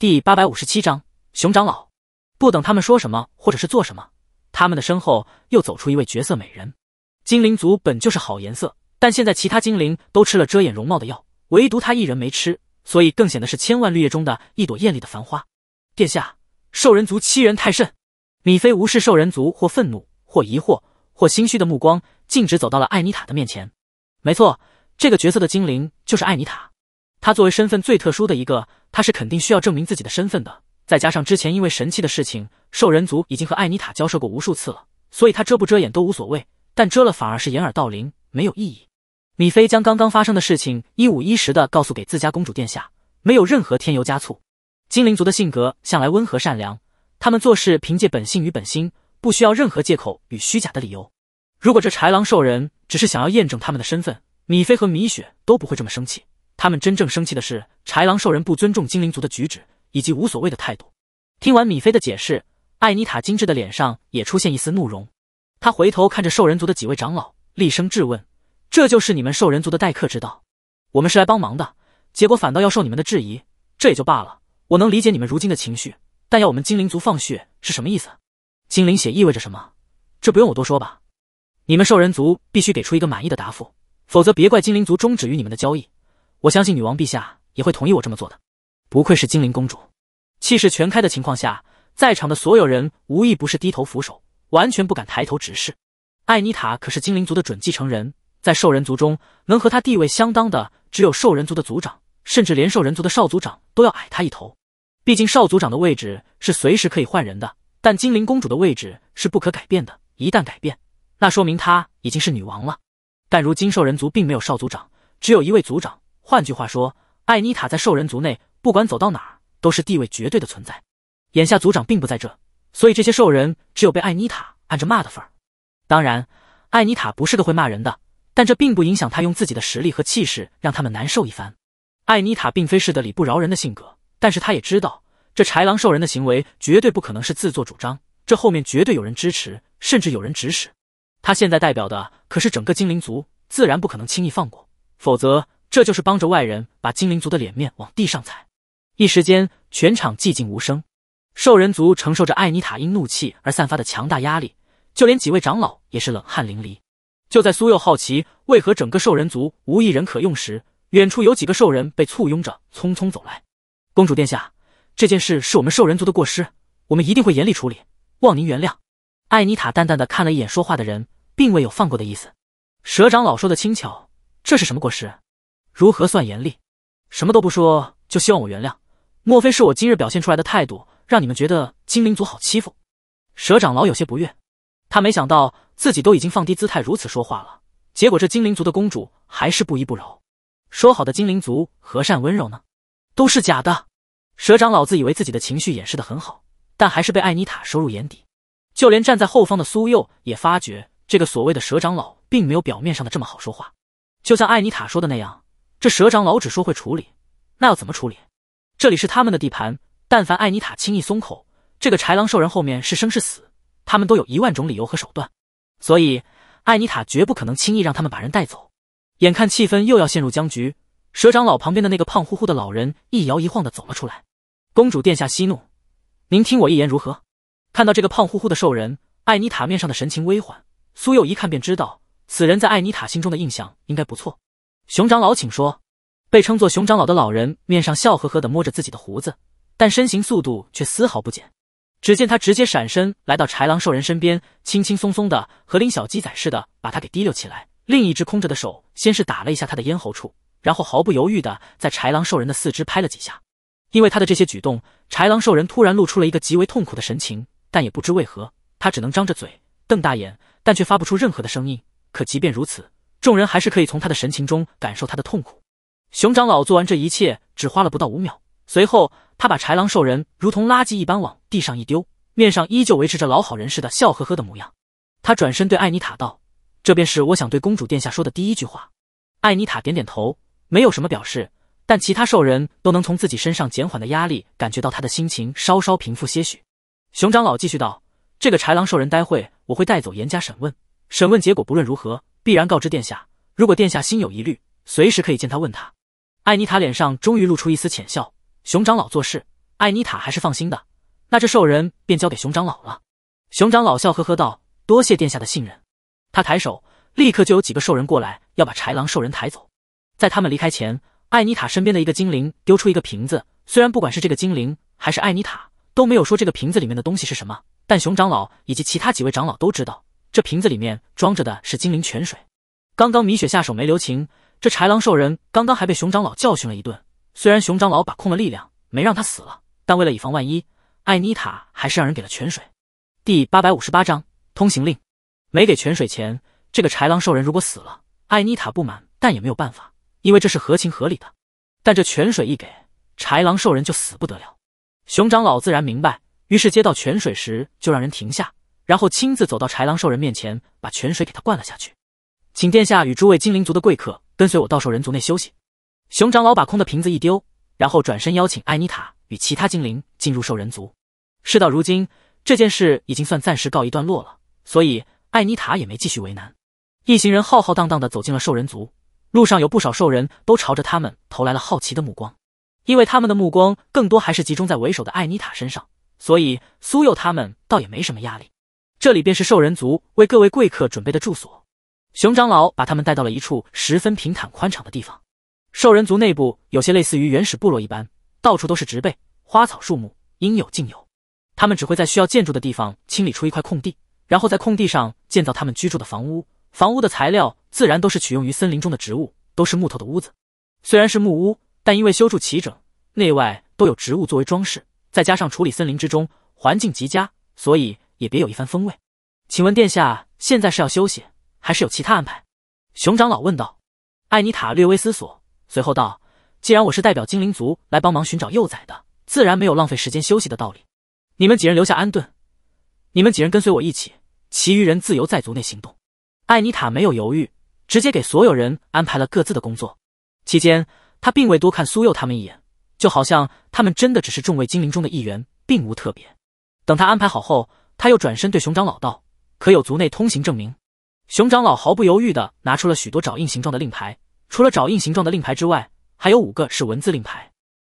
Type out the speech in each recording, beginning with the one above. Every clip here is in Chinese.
第八百五十七章，熊长老不等他们说什么或者是做什么，他们的身后又走出一位绝色美人。精灵族本就是好颜色，但现在其他精灵都吃了遮掩容貌的药，唯独他一人没吃，所以更显得是千万绿叶中的一朵艳丽的繁花。殿下，兽人族欺人太甚！米菲无视兽人族或愤怒或疑惑或心虚的目光，径直走到了艾妮塔的面前。没错，这个角色的精灵就是艾妮塔。他作为身份最特殊的一个，他是肯定需要证明自己的身份的。再加上之前因为神器的事情，兽人族已经和艾妮塔交涉过无数次了，所以他遮不遮掩都无所谓。但遮了反而是掩耳盗铃，没有意义。米菲将刚刚发生的事情一五一十的告诉给自家公主殿下，没有任何添油加醋。精灵族的性格向来温和善良，他们做事凭借本性与本心，不需要任何借口与虚假的理由。如果这豺狼兽人只是想要验证他们的身份，米菲和米雪都不会这么生气。他们真正生气的是豺狼兽人不尊重精灵族的举止以及无所谓的态度。听完米菲的解释，艾妮塔精致的脸上也出现一丝怒容。他回头看着兽人族的几位长老，厉声质问：“这就是你们兽人族的待客之道？我们是来帮忙的，结果反倒要受你们的质疑，这也就罢了。我能理解你们如今的情绪，但要我们精灵族放血是什么意思？精灵血意味着什么？这不用我多说吧？你们兽人族必须给出一个满意的答复，否则别怪精灵族终止与你们的交易。”我相信女王陛下也会同意我这么做的。不愧是精灵公主，气势全开的情况下，在场的所有人无一不是低头俯首，完全不敢抬头直视。艾妮塔可是精灵族的准继承人，在兽人族中能和她地位相当的，只有兽人族的族长，甚至连兽人族的少族长都要矮她一头。毕竟少族长的位置是随时可以换人的，但精灵公主的位置是不可改变的。一旦改变，那说明她已经是女王了。但如今兽人族并没有少族长，只有一位族长。换句话说，艾妮塔在兽人族内，不管走到哪儿都是地位绝对的存在。眼下族长并不在这，所以这些兽人只有被艾妮塔按着骂的份儿。当然，艾妮塔不是个会骂人的，但这并不影响她用自己的实力和气势让他们难受一番。艾妮塔并非是个理不饶人的性格，但是她也知道，这豺狼兽人的行为绝对不可能是自作主张，这后面绝对有人支持，甚至有人指使。他现在代表的可是整个精灵族，自然不可能轻易放过，否则。这就是帮着外人把精灵族的脸面往地上踩。一时间，全场寂静无声。兽人族承受着艾尼塔因怒气而散发的强大压力，就连几位长老也是冷汗淋漓。就在苏佑好奇为何整个兽人族无一人可用时，远处有几个兽人被簇拥着匆匆走来。公主殿下，这件事是我们兽人族的过失，我们一定会严厉处理，望您原谅。艾尼塔淡淡的看了一眼说话的人，并未有放过的意思。蛇长老说的轻巧，这是什么过失？如何算严厉？什么都不说就希望我原谅？莫非是我今日表现出来的态度让你们觉得精灵族好欺负？蛇长老有些不悦，他没想到自己都已经放低姿态如此说话了，结果这精灵族的公主还是不依不饶。说好的精灵族和善温柔呢？都是假的。蛇长老自以为自己的情绪掩饰得很好，但还是被艾妮塔收入眼底。就连站在后方的苏佑也发觉，这个所谓的蛇长老并没有表面上的这么好说话。就像艾妮塔说的那样。这蛇长老只说会处理，那要怎么处理？这里是他们的地盘，但凡艾尼塔轻易松口，这个豺狼兽人后面是生是死，他们都有一万种理由和手段，所以艾尼塔绝不可能轻易让他们把人带走。眼看气氛又要陷入僵局，蛇长老旁边的那个胖乎乎的老人一摇一晃的走了出来。公主殿下息怒，您听我一言如何？看到这个胖乎乎的兽人，艾尼塔面上的神情微缓，苏佑一看便知道，此人在艾尼塔心中的印象应该不错。熊长老，请说。被称作熊长老的老人面上笑呵呵的摸着自己的胡子，但身形速度却丝毫不减。只见他直接闪身来到豺狼兽人身边，轻轻松松的和拎小鸡仔似的把他给提溜起来。另一只空着的手先是打了一下他的咽喉处，然后毫不犹豫的在豺狼兽人的四肢拍了几下。因为他的这些举动，豺狼兽人突然露出了一个极为痛苦的神情，但也不知为何，他只能张着嘴，瞪大眼，但却发不出任何的声音。可即便如此，众人还是可以从他的神情中感受他的痛苦。熊长老做完这一切只花了不到五秒，随后他把豺狼兽人如同垃圾一般往地上一丢，面上依旧维持着老好人似的笑呵呵的模样。他转身对艾妮塔道：“这便是我想对公主殿下说的第一句话。”艾妮塔点点头，没有什么表示，但其他兽人都能从自己身上减缓的压力感觉到他的心情稍稍平复些许。熊长老继续道：“这个豺狼兽人待会我会带走，严加审问。”审问结果不论如何，必然告知殿下。如果殿下心有疑虑，随时可以见他问他。艾妮塔脸上终于露出一丝浅笑。熊长老做事，艾妮塔还是放心的。那这兽人便交给熊长老了。熊长老笑呵呵道：“多谢殿下的信任。”他抬手，立刻就有几个兽人过来要把豺狼兽人抬走。在他们离开前，艾妮塔身边的一个精灵丢出一个瓶子。虽然不管是这个精灵还是艾妮塔都没有说这个瓶子里面的东西是什么，但熊长老以及其他几位长老都知道。这瓶子里面装着的是精灵泉水。刚刚米雪下手没留情，这豺狼兽人刚刚还被熊长老教训了一顿。虽然熊长老把控了力量，没让他死了，但为了以防万一，艾妮塔还是让人给了泉水。第八百五十八章通行令。没给泉水前，这个豺狼兽人如果死了，艾妮塔不满，但也没有办法，因为这是合情合理的。但这泉水一给，豺狼兽人就死不得了。熊长老自然明白，于是接到泉水时就让人停下。然后亲自走到豺狼兽人面前，把泉水给他灌了下去。请殿下与诸位精灵族的贵客跟随我到兽人族内休息。熊长老把空的瓶子一丢，然后转身邀请艾妮塔与其他精灵进入兽人族。事到如今，这件事已经算暂时告一段落了，所以艾妮塔也没继续为难。一行人浩浩荡荡地走进了兽人族。路上有不少兽人都朝着他们投来了好奇的目光，因为他们的目光更多还是集中在为首的艾妮塔身上，所以苏佑他们倒也没什么压力。这里便是兽人族为各位贵客准备的住所。熊长老把他们带到了一处十分平坦宽敞的地方。兽人族内部有些类似于原始部落一般，到处都是植被、花草、树木，应有尽有。他们只会在需要建筑的地方清理出一块空地，然后在空地上建造他们居住的房屋。房屋的材料自然都是取用于森林中的植物，都是木头的屋子。虽然是木屋，但因为修筑齐整，内外都有植物作为装饰，再加上处理森林之中，环境极佳，所以。也别有一番风味。请问殿下，现在是要休息，还是有其他安排？熊长老问道。艾妮塔略微思索，随后道：“既然我是代表精灵族来帮忙寻找幼崽的，自然没有浪费时间休息的道理。你们几人留下安顿，你们几人跟随我一起，其余人自由在族内行动。”艾妮塔没有犹豫，直接给所有人安排了各自的工作。期间，他并未多看苏佑他们一眼，就好像他们真的只是众位精灵中的一员，并无特别。等他安排好后。他又转身对熊长老道：“可有族内通行证明？”熊长老毫不犹豫的拿出了许多爪印形状的令牌，除了爪印形状的令牌之外，还有五个是文字令牌。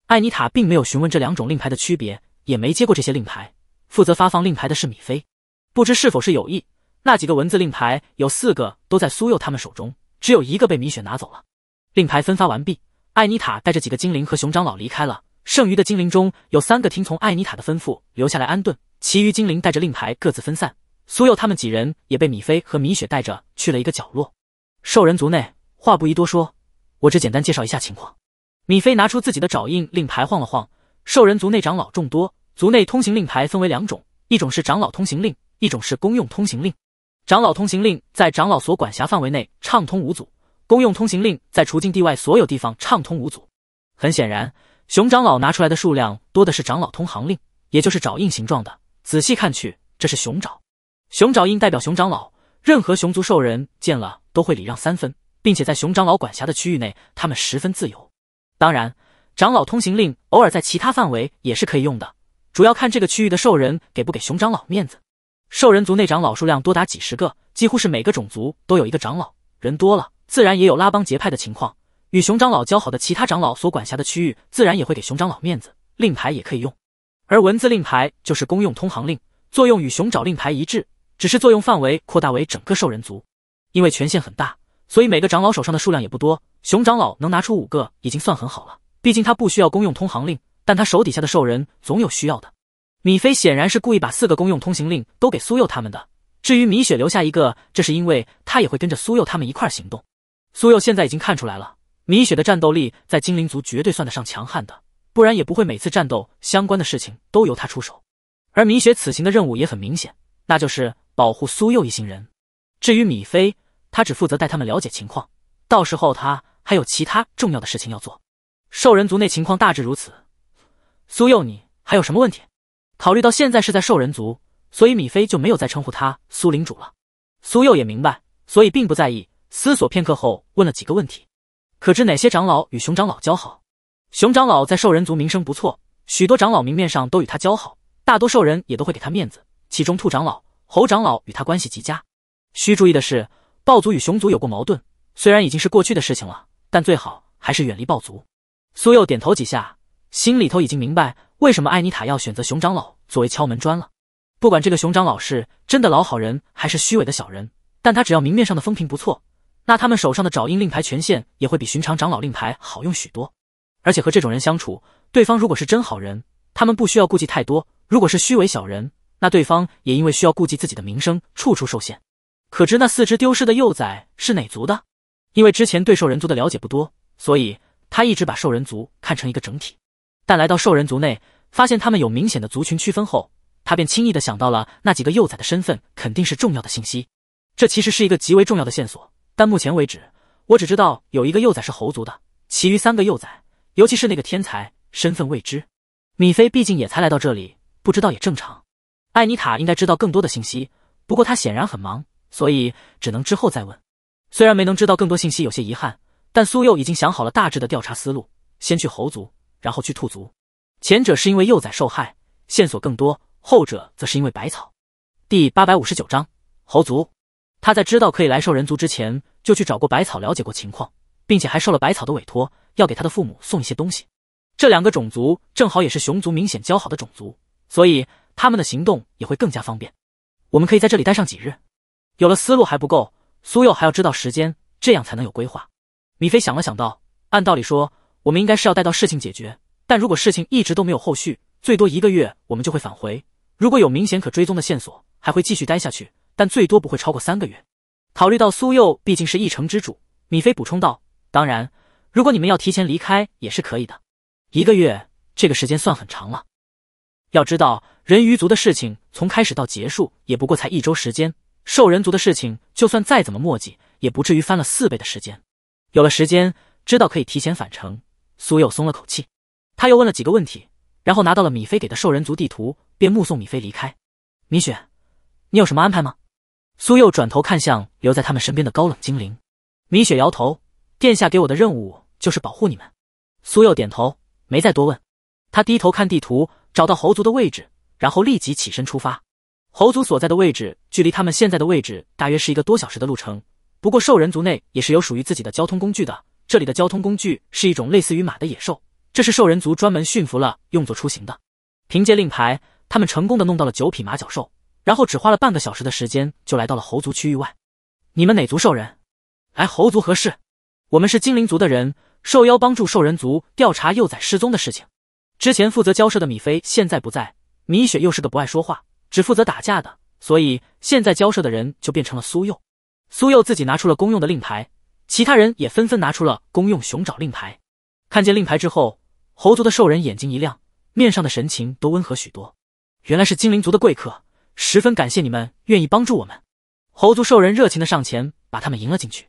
艾妮塔并没有询问这两种令牌的区别，也没接过这些令牌。负责发放令牌的是米菲。不知是否是有意，那几个文字令牌有四个都在苏佑他们手中，只有一个被米雪拿走了。令牌分发完毕，艾妮塔带着几个精灵和熊长老离开了。剩余的精灵中有三个听从艾妮塔的吩咐，留下来安顿。其余精灵带着令牌各自分散，苏佑他们几人也被米菲和米雪带着去了一个角落。兽人族内话不宜多说，我只简单介绍一下情况。米菲拿出自己的爪印令牌晃了晃。兽人族内长老众多，族内通行令牌分为两种，一种是长老通行令，一种是公用通行令。长老通行令在长老所管辖范围内畅通无阻，公用通行令在除境地外所有地方畅通无阻。很显然，熊长老拿出来的数量多的是长老通行令，也就是爪印形状的。仔细看去，这是熊爪。熊爪印代表熊长老，任何熊族兽人见了都会礼让三分，并且在熊长老管辖的区域内，他们十分自由。当然，长老通行令偶尔在其他范围也是可以用的，主要看这个区域的兽人给不给熊长老面子。兽人族内长老数量多达几十个，几乎是每个种族都有一个长老，人多了自然也有拉帮结派的情况。与熊长老交好的其他长老所管辖的区域，自然也会给熊长老面子，令牌也可以用。而文字令牌就是公用通行令，作用与熊爪令牌一致，只是作用范围扩大为整个兽人族。因为权限很大，所以每个长老手上的数量也不多。熊长老能拿出五个已经算很好了，毕竟他不需要公用通行令，但他手底下的兽人总有需要的。米菲显然是故意把四个公用通行令都给苏佑他们的，至于米雪留下一个，这是因为他也会跟着苏佑他们一块行动。苏佑现在已经看出来了，米雪的战斗力在精灵族绝对算得上强悍的。不然也不会每次战斗相关的事情都由他出手，而米雪此行的任务也很明显，那就是保护苏佑一行人。至于米菲，他只负责带他们了解情况，到时候他还有其他重要的事情要做。兽人族内情况大致如此。苏佑，你还有什么问题？考虑到现在是在兽人族，所以米菲就没有再称呼他苏领主了。苏佑也明白，所以并不在意。思索片刻后，问了几个问题：可知哪些长老与熊长老交好？熊长老在兽人族名声不错，许多长老明面上都与他交好，大多兽人也都会给他面子。其中兔长老、猴长老与他关系极佳。需注意的是，豹族与熊族有过矛盾，虽然已经是过去的事情了，但最好还是远离豹族。苏佑点头几下，心里头已经明白为什么艾妮塔要选择熊长老作为敲门砖了。不管这个熊长老是真的老好人还是虚伪的小人，但他只要明面上的风评不错，那他们手上的爪印令牌权限也会比寻常长老令牌好用许多。而且和这种人相处，对方如果是真好人，他们不需要顾忌太多；如果是虚伪小人，那对方也因为需要顾忌自己的名声，处处受限。可知那四只丢失的幼崽是哪族的？因为之前对兽人族的了解不多，所以他一直把兽人族看成一个整体。但来到兽人族内，发现他们有明显的族群区分后，他便轻易的想到了那几个幼崽的身份肯定是重要的信息。这其实是一个极为重要的线索。但目前为止，我只知道有一个幼崽是猴族的，其余三个幼崽。尤其是那个天才身份未知，米菲毕竟也才来到这里，不知道也正常。艾妮塔应该知道更多的信息，不过她显然很忙，所以只能之后再问。虽然没能知道更多信息有些遗憾，但苏佑已经想好了大致的调查思路，先去猴族，然后去兔族。前者是因为幼崽受害，线索更多；后者则是因为百草。第八百五十九章猴族。他在知道可以来兽人族之前，就去找过百草了解过情况。并且还受了百草的委托，要给他的父母送一些东西。这两个种族正好也是熊族明显交好的种族，所以他们的行动也会更加方便。我们可以在这里待上几日。有了思路还不够，苏佑还要知道时间，这样才能有规划。米菲想了想道：“按道理说，我们应该是要待到事情解决。但如果事情一直都没有后续，最多一个月我们就会返回。如果有明显可追踪的线索，还会继续待下去，但最多不会超过三个月。”考虑到苏佑毕竟是一城之主，米菲补充道。当然，如果你们要提前离开也是可以的。一个月，这个时间算很长了。要知道，人鱼族的事情从开始到结束也不过才一周时间，兽人族的事情就算再怎么磨叽，也不至于翻了四倍的时间。有了时间，知道可以提前返程，苏佑松了口气。他又问了几个问题，然后拿到了米菲给的兽人族地图，便目送米菲离开。米雪，你有什么安排吗？苏佑转头看向留在他们身边的高冷精灵米雪，摇头。殿下给我的任务就是保护你们。苏佑点头，没再多问。他低头看地图，找到猴族的位置，然后立即起身出发。猴族所在的位置距离他们现在的位置大约是一个多小时的路程。不过兽人族内也是有属于自己的交通工具的。这里的交通工具是一种类似于马的野兽，这是兽人族专门驯服了，用作出行的。凭借令牌，他们成功的弄到了九匹马角兽，然后只花了半个小时的时间就来到了猴族区域外。你们哪族兽人？来猴族合适？我们是精灵族的人，受邀帮助兽人族调查幼崽失踪的事情。之前负责交涉的米菲现在不在，米雪又是个不爱说话，只负责打架的，所以现在交涉的人就变成了苏佑。苏佑自己拿出了公用的令牌，其他人也纷纷拿出了公用熊爪令牌。看见令牌之后，猴族的兽人眼睛一亮，面上的神情都温和许多。原来是精灵族的贵客，十分感谢你们愿意帮助我们。猴族兽人热情的上前把他们迎了进去。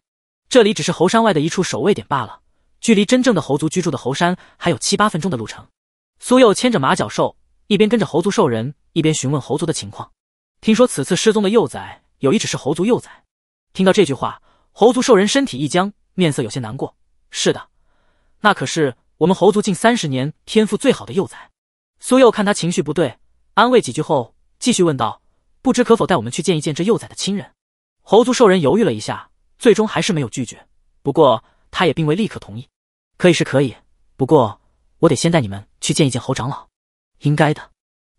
这里只是猴山外的一处守卫点罢了，距离真正的猴族居住的猴山还有七八分钟的路程。苏佑牵着马角兽，一边跟着猴族兽人，一边询问猴族的情况。听说此次失踪的幼崽有一只是猴族幼崽，听到这句话，猴族兽人身体一僵，面色有些难过。是的，那可是我们猴族近三十年天赋最好的幼崽。苏佑看他情绪不对，安慰几句后，继续问道：“不知可否带我们去见一见这幼崽的亲人？”猴族兽人犹豫了一下。最终还是没有拒绝，不过他也并未立刻同意。可以是可以，不过我得先带你们去见一见侯长老。应该的。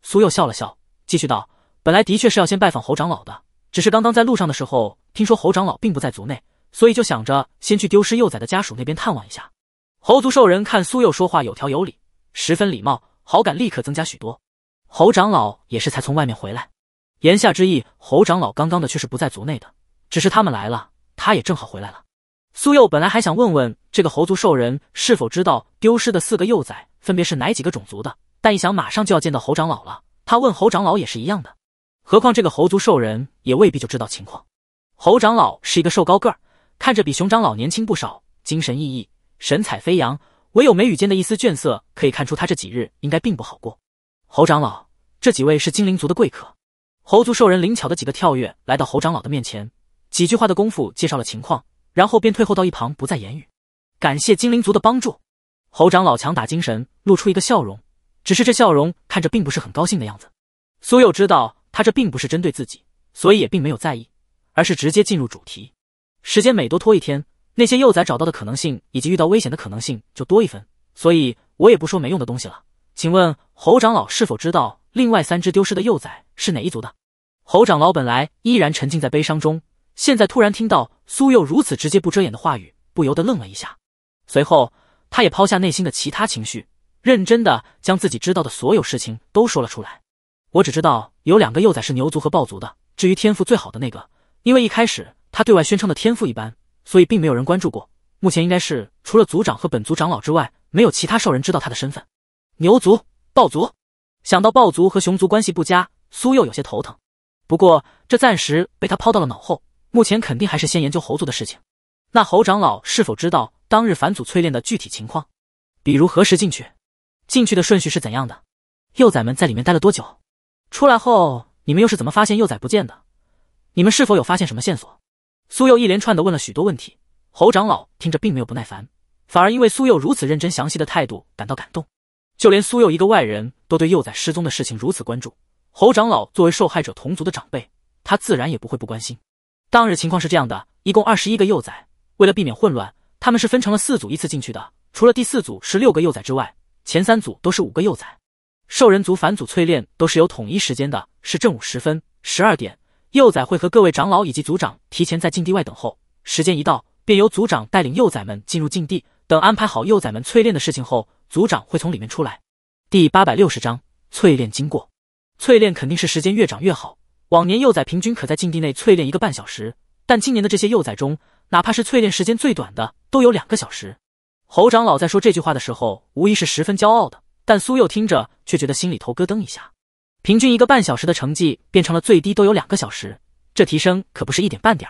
苏佑笑了笑，继续道：“本来的确是要先拜访侯长老的，只是刚刚在路上的时候，听说侯长老并不在族内，所以就想着先去丢失幼崽的家属那边探望一下。”侯族兽人看苏佑说话有条有理，十分礼貌，好感立刻增加许多。侯长老也是才从外面回来，言下之意，侯长老刚刚的却是不在族内的，只是他们来了。他也正好回来了。苏佑本来还想问问这个猴族兽人是否知道丢失的四个幼崽分别是哪几个种族的，但一想马上就要见到猴长老了，他问猴长老也是一样的。何况这个猴族兽人也未必就知道情况。猴长老是一个瘦高个儿，看着比熊长老年轻不少，精神奕奕，神采飞扬，唯有眉宇间的一丝倦色可以看出他这几日应该并不好过。猴长老，这几位是精灵族的贵客。猴族兽人灵巧的几个跳跃来到猴长老的面前。几句话的功夫介绍了情况，然后便退后到一旁，不再言语。感谢精灵族的帮助，猴长老强打精神，露出一个笑容，只是这笑容看着并不是很高兴的样子。苏佑知道他这并不是针对自己，所以也并没有在意，而是直接进入主题。时间每多拖一天，那些幼崽找到的可能性以及遇到危险的可能性就多一分。所以，我也不说没用的东西了。请问猴长老是否知道另外三只丢失的幼崽是哪一族的？猴长老本来依然沉浸在悲伤中。现在突然听到苏佑如此直接不遮掩的话语，不由得愣了一下。随后，他也抛下内心的其他情绪，认真的将自己知道的所有事情都说了出来。我只知道有两个幼崽是牛族和豹族的，至于天赋最好的那个，因为一开始他对外宣称的天赋一般，所以并没有人关注过。目前应该是除了族长和本族长老之外，没有其他兽人知道他的身份。牛族、豹族，想到豹族和熊族关系不佳，苏佑有些头疼。不过这暂时被他抛到了脑后。目前肯定还是先研究猴族的事情。那侯长老是否知道当日返祖淬炼的具体情况？比如何时进去，进去的顺序是怎样的？幼崽们在里面待了多久？出来后你们又是怎么发现幼崽不见的？你们是否有发现什么线索？苏幼一连串的问了许多问题，侯长老听着并没有不耐烦，反而因为苏幼如此认真、详细的态度感到感动。就连苏幼一个外人都对幼崽失踪的事情如此关注，侯长老作为受害者同族的长辈，他自然也不会不关心。当日情况是这样的，一共二十一个幼崽。为了避免混乱，他们是分成了四组，依次进去的。除了第四组是六个幼崽之外，前三组都是五个幼崽。兽人族返祖淬炼都是有统一时间的，是正午时分，十二点。幼崽会和各位长老以及族长提前在禁地外等候，时间一到，便由族长带领幼崽们进入禁地。等安排好幼崽们淬炼的事情后，族长会从里面出来。第八百六十章淬炼经过，淬炼肯定是时间越长越好。往年幼崽平均可在禁地内淬炼一个半小时，但今年的这些幼崽中，哪怕是淬炼时间最短的，都有两个小时。侯长老在说这句话的时候，无疑是十分骄傲的，但苏幼听着却觉得心里头咯噔一下。平均一个半小时的成绩变成了最低都有两个小时，这提升可不是一点半点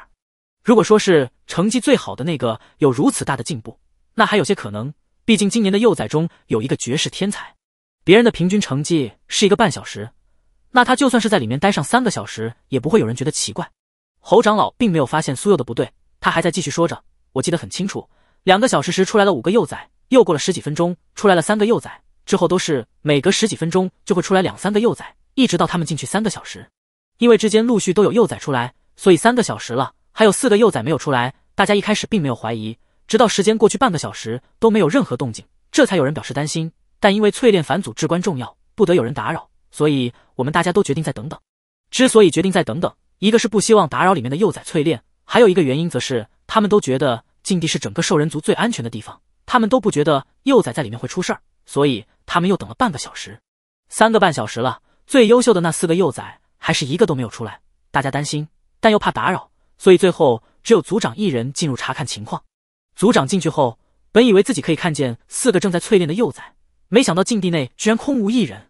如果说是成绩最好的那个有如此大的进步，那还有些可能，毕竟今年的幼崽中有一个绝世天才，别人的平均成绩是一个半小时。那他就算是在里面待上三个小时，也不会有人觉得奇怪。侯长老并没有发现苏佑的不对，他还在继续说着。我记得很清楚，两个小时时出来了五个幼崽，又过了十几分钟出来了三个幼崽，之后都是每隔十几分钟就会出来两三个幼崽，一直到他们进去三个小时。因为之间陆续都有幼崽出来，所以三个小时了还有四个幼崽没有出来。大家一开始并没有怀疑，直到时间过去半个小时都没有任何动静，这才有人表示担心。但因为淬炼返祖至关重要，不得有人打扰。所以，我们大家都决定再等等。之所以决定再等等，一个是不希望打扰里面的幼崽淬炼，还有一个原因则是他们都觉得禁地是整个兽人族最安全的地方，他们都不觉得幼崽在里面会出事儿。所以，他们又等了半个小时，三个半小时了，最优秀的那四个幼崽还是一个都没有出来。大家担心，但又怕打扰，所以最后只有族长一人进入查看情况。族长进去后，本以为自己可以看见四个正在淬炼的幼崽，没想到禁地内居然空无一人。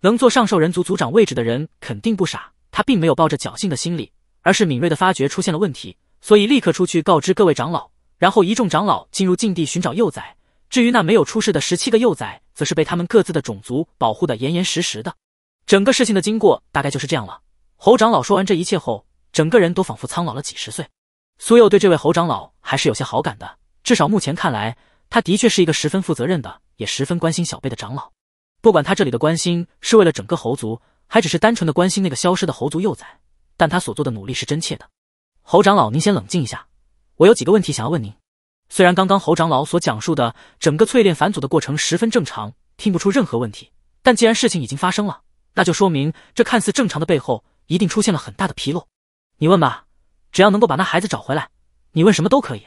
能坐上兽人族族长位置的人肯定不傻，他并没有抱着侥幸的心理，而是敏锐的发觉出现了问题，所以立刻出去告知各位长老，然后一众长老进入禁地寻找幼崽。至于那没有出世的十七个幼崽，则是被他们各自的种族保护的严严实实的。整个事情的经过大概就是这样了。侯长老说完这一切后，整个人都仿佛苍老了几十岁。苏佑对这位侯长老还是有些好感的，至少目前看来，他的确是一个十分负责任的，也十分关心小辈的长老。不管他这里的关心是为了整个猴族，还只是单纯的关心那个消失的猴族幼崽，但他所做的努力是真切的。侯长老，您先冷静一下，我有几个问题想要问您。虽然刚刚侯长老所讲述的整个淬炼返祖的过程十分正常，听不出任何问题，但既然事情已经发生了，那就说明这看似正常的背后一定出现了很大的纰漏。你问吧，只要能够把那孩子找回来，你问什么都可以。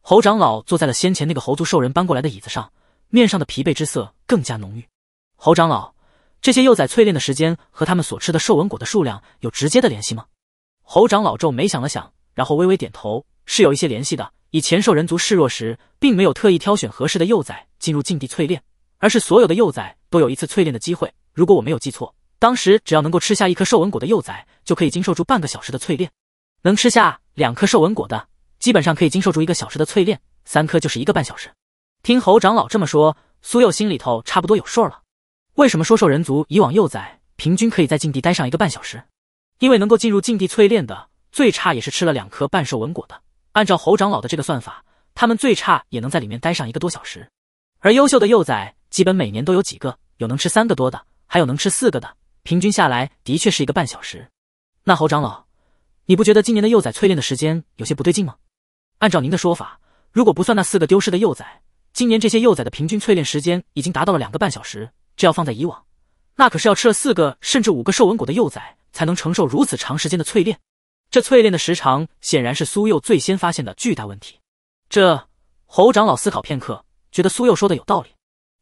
侯长老坐在了先前那个猴族兽人搬过来的椅子上，面上的疲惫之色更加浓郁。侯长老，这些幼崽淬炼的时间和他们所吃的兽纹果的数量有直接的联系吗？侯长老皱眉想了想，然后微微点头，是有一些联系的。以前兽人族示弱时，并没有特意挑选合适的幼崽进入禁地淬炼，而是所有的幼崽都有一次淬炼的机会。如果我没有记错，当时只要能够吃下一颗兽纹果的幼崽，就可以经受住半个小时的淬炼；能吃下两颗兽纹果的，基本上可以经受住一个小时的淬炼；三颗就是一个半小时。听侯长老这么说，苏佑心里头差不多有数了。为什么说兽人族以往幼崽平均可以在禁地待上一个半小时？因为能够进入禁地淬炼的，最差也是吃了两颗半兽纹果的。按照侯长老的这个算法，他们最差也能在里面待上一个多小时。而优秀的幼崽，基本每年都有几个，有能吃三个多的，还有能吃四个的。平均下来，的确是一个半小时。那侯长老，你不觉得今年的幼崽淬炼的时间有些不对劲吗？按照您的说法，如果不算那四个丢失的幼崽，今年这些幼崽的平均淬炼时间已经达到了两个半小时。这要放在以往，那可是要吃了四个甚至五个兽纹骨的幼崽才能承受如此长时间的淬炼。这淬炼的时长显然是苏幼最先发现的巨大问题。这侯长老思考片刻，觉得苏幼说的有道理。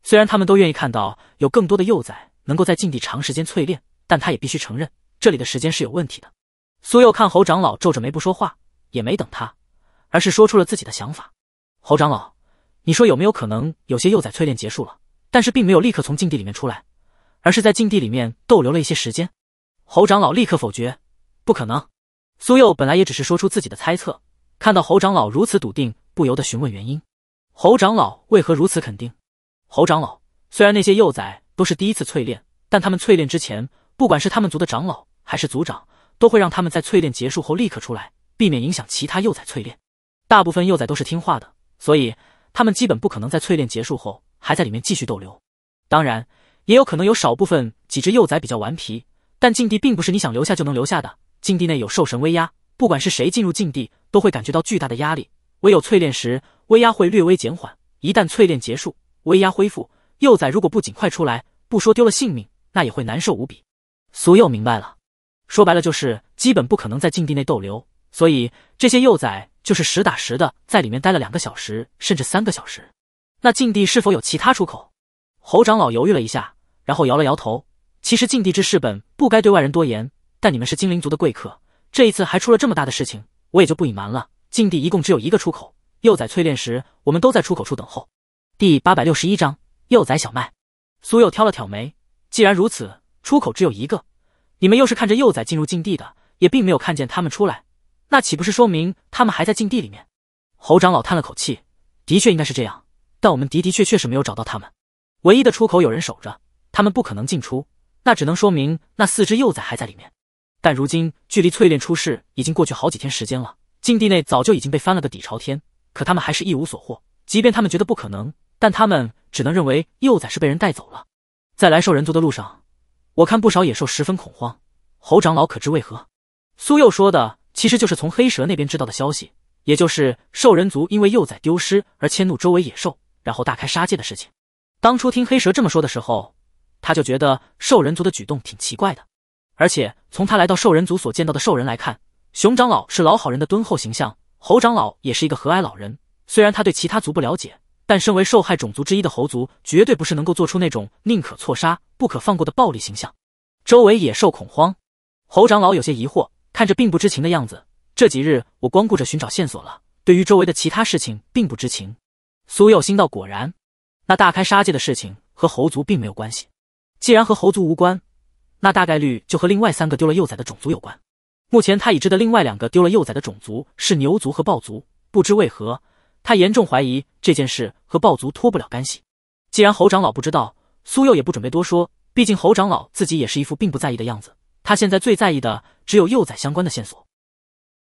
虽然他们都愿意看到有更多的幼崽能够在禁地长时间淬炼，但他也必须承认这里的时间是有问题的。苏幼看侯长老皱着眉不说话，也没等他，而是说出了自己的想法：“侯长老，你说有没有可能有些幼崽淬炼结束了？”但是并没有立刻从禁地里面出来，而是在禁地里面逗留了一些时间。侯长老立刻否决，不可能。苏幼本来也只是说出自己的猜测，看到侯长老如此笃定，不由得询问原因。侯长老为何如此肯定？侯长老虽然那些幼崽都是第一次淬炼，但他们淬炼之前，不管是他们族的长老还是族长，都会让他们在淬炼结束后立刻出来，避免影响其他幼崽淬炼。大部分幼崽都是听话的，所以他们基本不可能在淬炼结束后。还在里面继续逗留，当然，也有可能有少部分几只幼崽比较顽皮，但禁地并不是你想留下就能留下的。禁地内有兽神威压，不管是谁进入禁地，都会感觉到巨大的压力。唯有淬炼时，威压会略微减缓。一旦淬炼结束，威压恢复，幼崽如果不尽快出来，不说丢了性命，那也会难受无比。苏又明白了，说白了就是基本不可能在禁地内逗留，所以这些幼崽就是实打实的在里面待了两个小时，甚至三个小时。那禁地是否有其他出口？侯长老犹豫了一下，然后摇了摇头。其实禁地之事本不该对外人多言，但你们是精灵族的贵客，这一次还出了这么大的事情，我也就不隐瞒了。禁地一共只有一个出口，幼崽淬炼时，我们都在出口处等候。第八百六十一章幼崽小麦。苏幼挑了挑眉，既然如此，出口只有一个，你们又是看着幼崽进入禁地的，也并没有看见他们出来，那岂不是说明他们还在禁地里面？侯长老叹了口气，的确应该是这样。但我们的的确确是没有找到他们，唯一的出口有人守着，他们不可能进出，那只能说明那四只幼崽还在里面。但如今距离淬炼出世已经过去好几天时间了，禁地内早就已经被翻了个底朝天，可他们还是一无所获。即便他们觉得不可能，但他们只能认为幼崽是被人带走了。在来兽人族的路上，我看不少野兽十分恐慌，侯长老可知为何？苏佑说的其实就是从黑蛇那边知道的消息，也就是兽人族因为幼崽丢失而迁怒周围野兽。然后大开杀戒的事情，当初听黑蛇这么说的时候，他就觉得兽人族的举动挺奇怪的。而且从他来到兽人族所见到的兽人来看，熊长老是老好人的敦厚形象，猴长老也是一个和蔼老人。虽然他对其他族不了解，但身为受害种族之一的猴族，绝对不是能够做出那种宁可错杀不可放过的暴力形象。周围野兽恐慌，猴长老有些疑惑，看着并不知情的样子。这几日我光顾着寻找线索了，对于周围的其他事情并不知情。苏佑心道：果然，那大开杀戒的事情和猴族并没有关系。既然和猴族无关，那大概率就和另外三个丢了幼崽的种族有关。目前他已知的另外两个丢了幼崽的种族是牛族和豹族。不知为何，他严重怀疑这件事和豹族脱不了干系。既然侯长老不知道，苏佑也不准备多说。毕竟侯长老自己也是一副并不在意的样子。他现在最在意的只有幼崽相关的线索。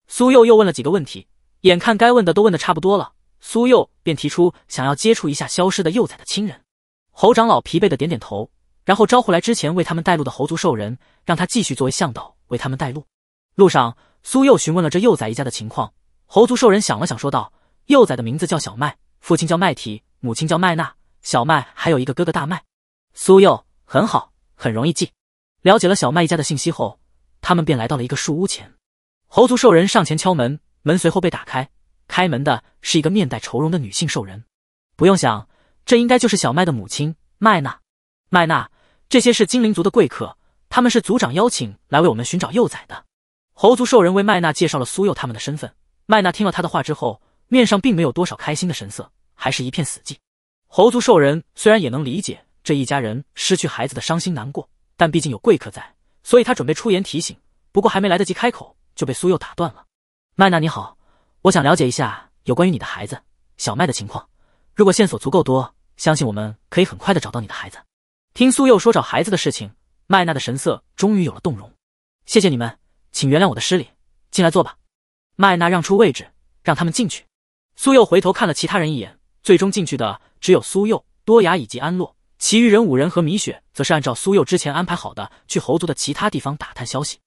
苏佑又问了几个问题，眼看该问的都问的差不多了。苏佑便提出想要接触一下消失的幼崽的亲人，侯长老疲惫的点点头，然后招呼来之前为他们带路的侯族兽人，让他继续作为向导为他们带路。路上，苏佑询问了这幼崽一家的情况，侯族兽人想了想，说道：“幼崽的名字叫小麦，父亲叫麦提，母亲叫麦娜，小麦还有一个哥哥大麦。”苏佑很好，很容易记。了解了小麦一家的信息后，他们便来到了一个树屋前，侯族兽人上前敲门，门随后被打开。开门的是一个面带愁容的女性兽人，不用想，这应该就是小麦的母亲麦娜。麦娜，这些是精灵族的贵客，他们是族长邀请来为我们寻找幼崽的。猴族兽人为麦娜介绍了苏幼他们的身份。麦娜听了他的话之后，面上并没有多少开心的神色，还是一片死寂。猴族兽人虽然也能理解这一家人失去孩子的伤心难过，但毕竟有贵客在，所以他准备出言提醒，不过还没来得及开口，就被苏幼打断了。麦娜，你好。我想了解一下有关于你的孩子小麦的情况。如果线索足够多，相信我们可以很快的找到你的孩子。听苏佑说找孩子的事情，麦娜的神色终于有了动容。谢谢你们，请原谅我的失礼。进来坐吧。麦娜让出位置，让他们进去。苏佑回头看了其他人一眼，最终进去的只有苏佑、多雅以及安洛，其余人五人和米雪则是按照苏佑之前安排好的去猴族的其他地方打探消息。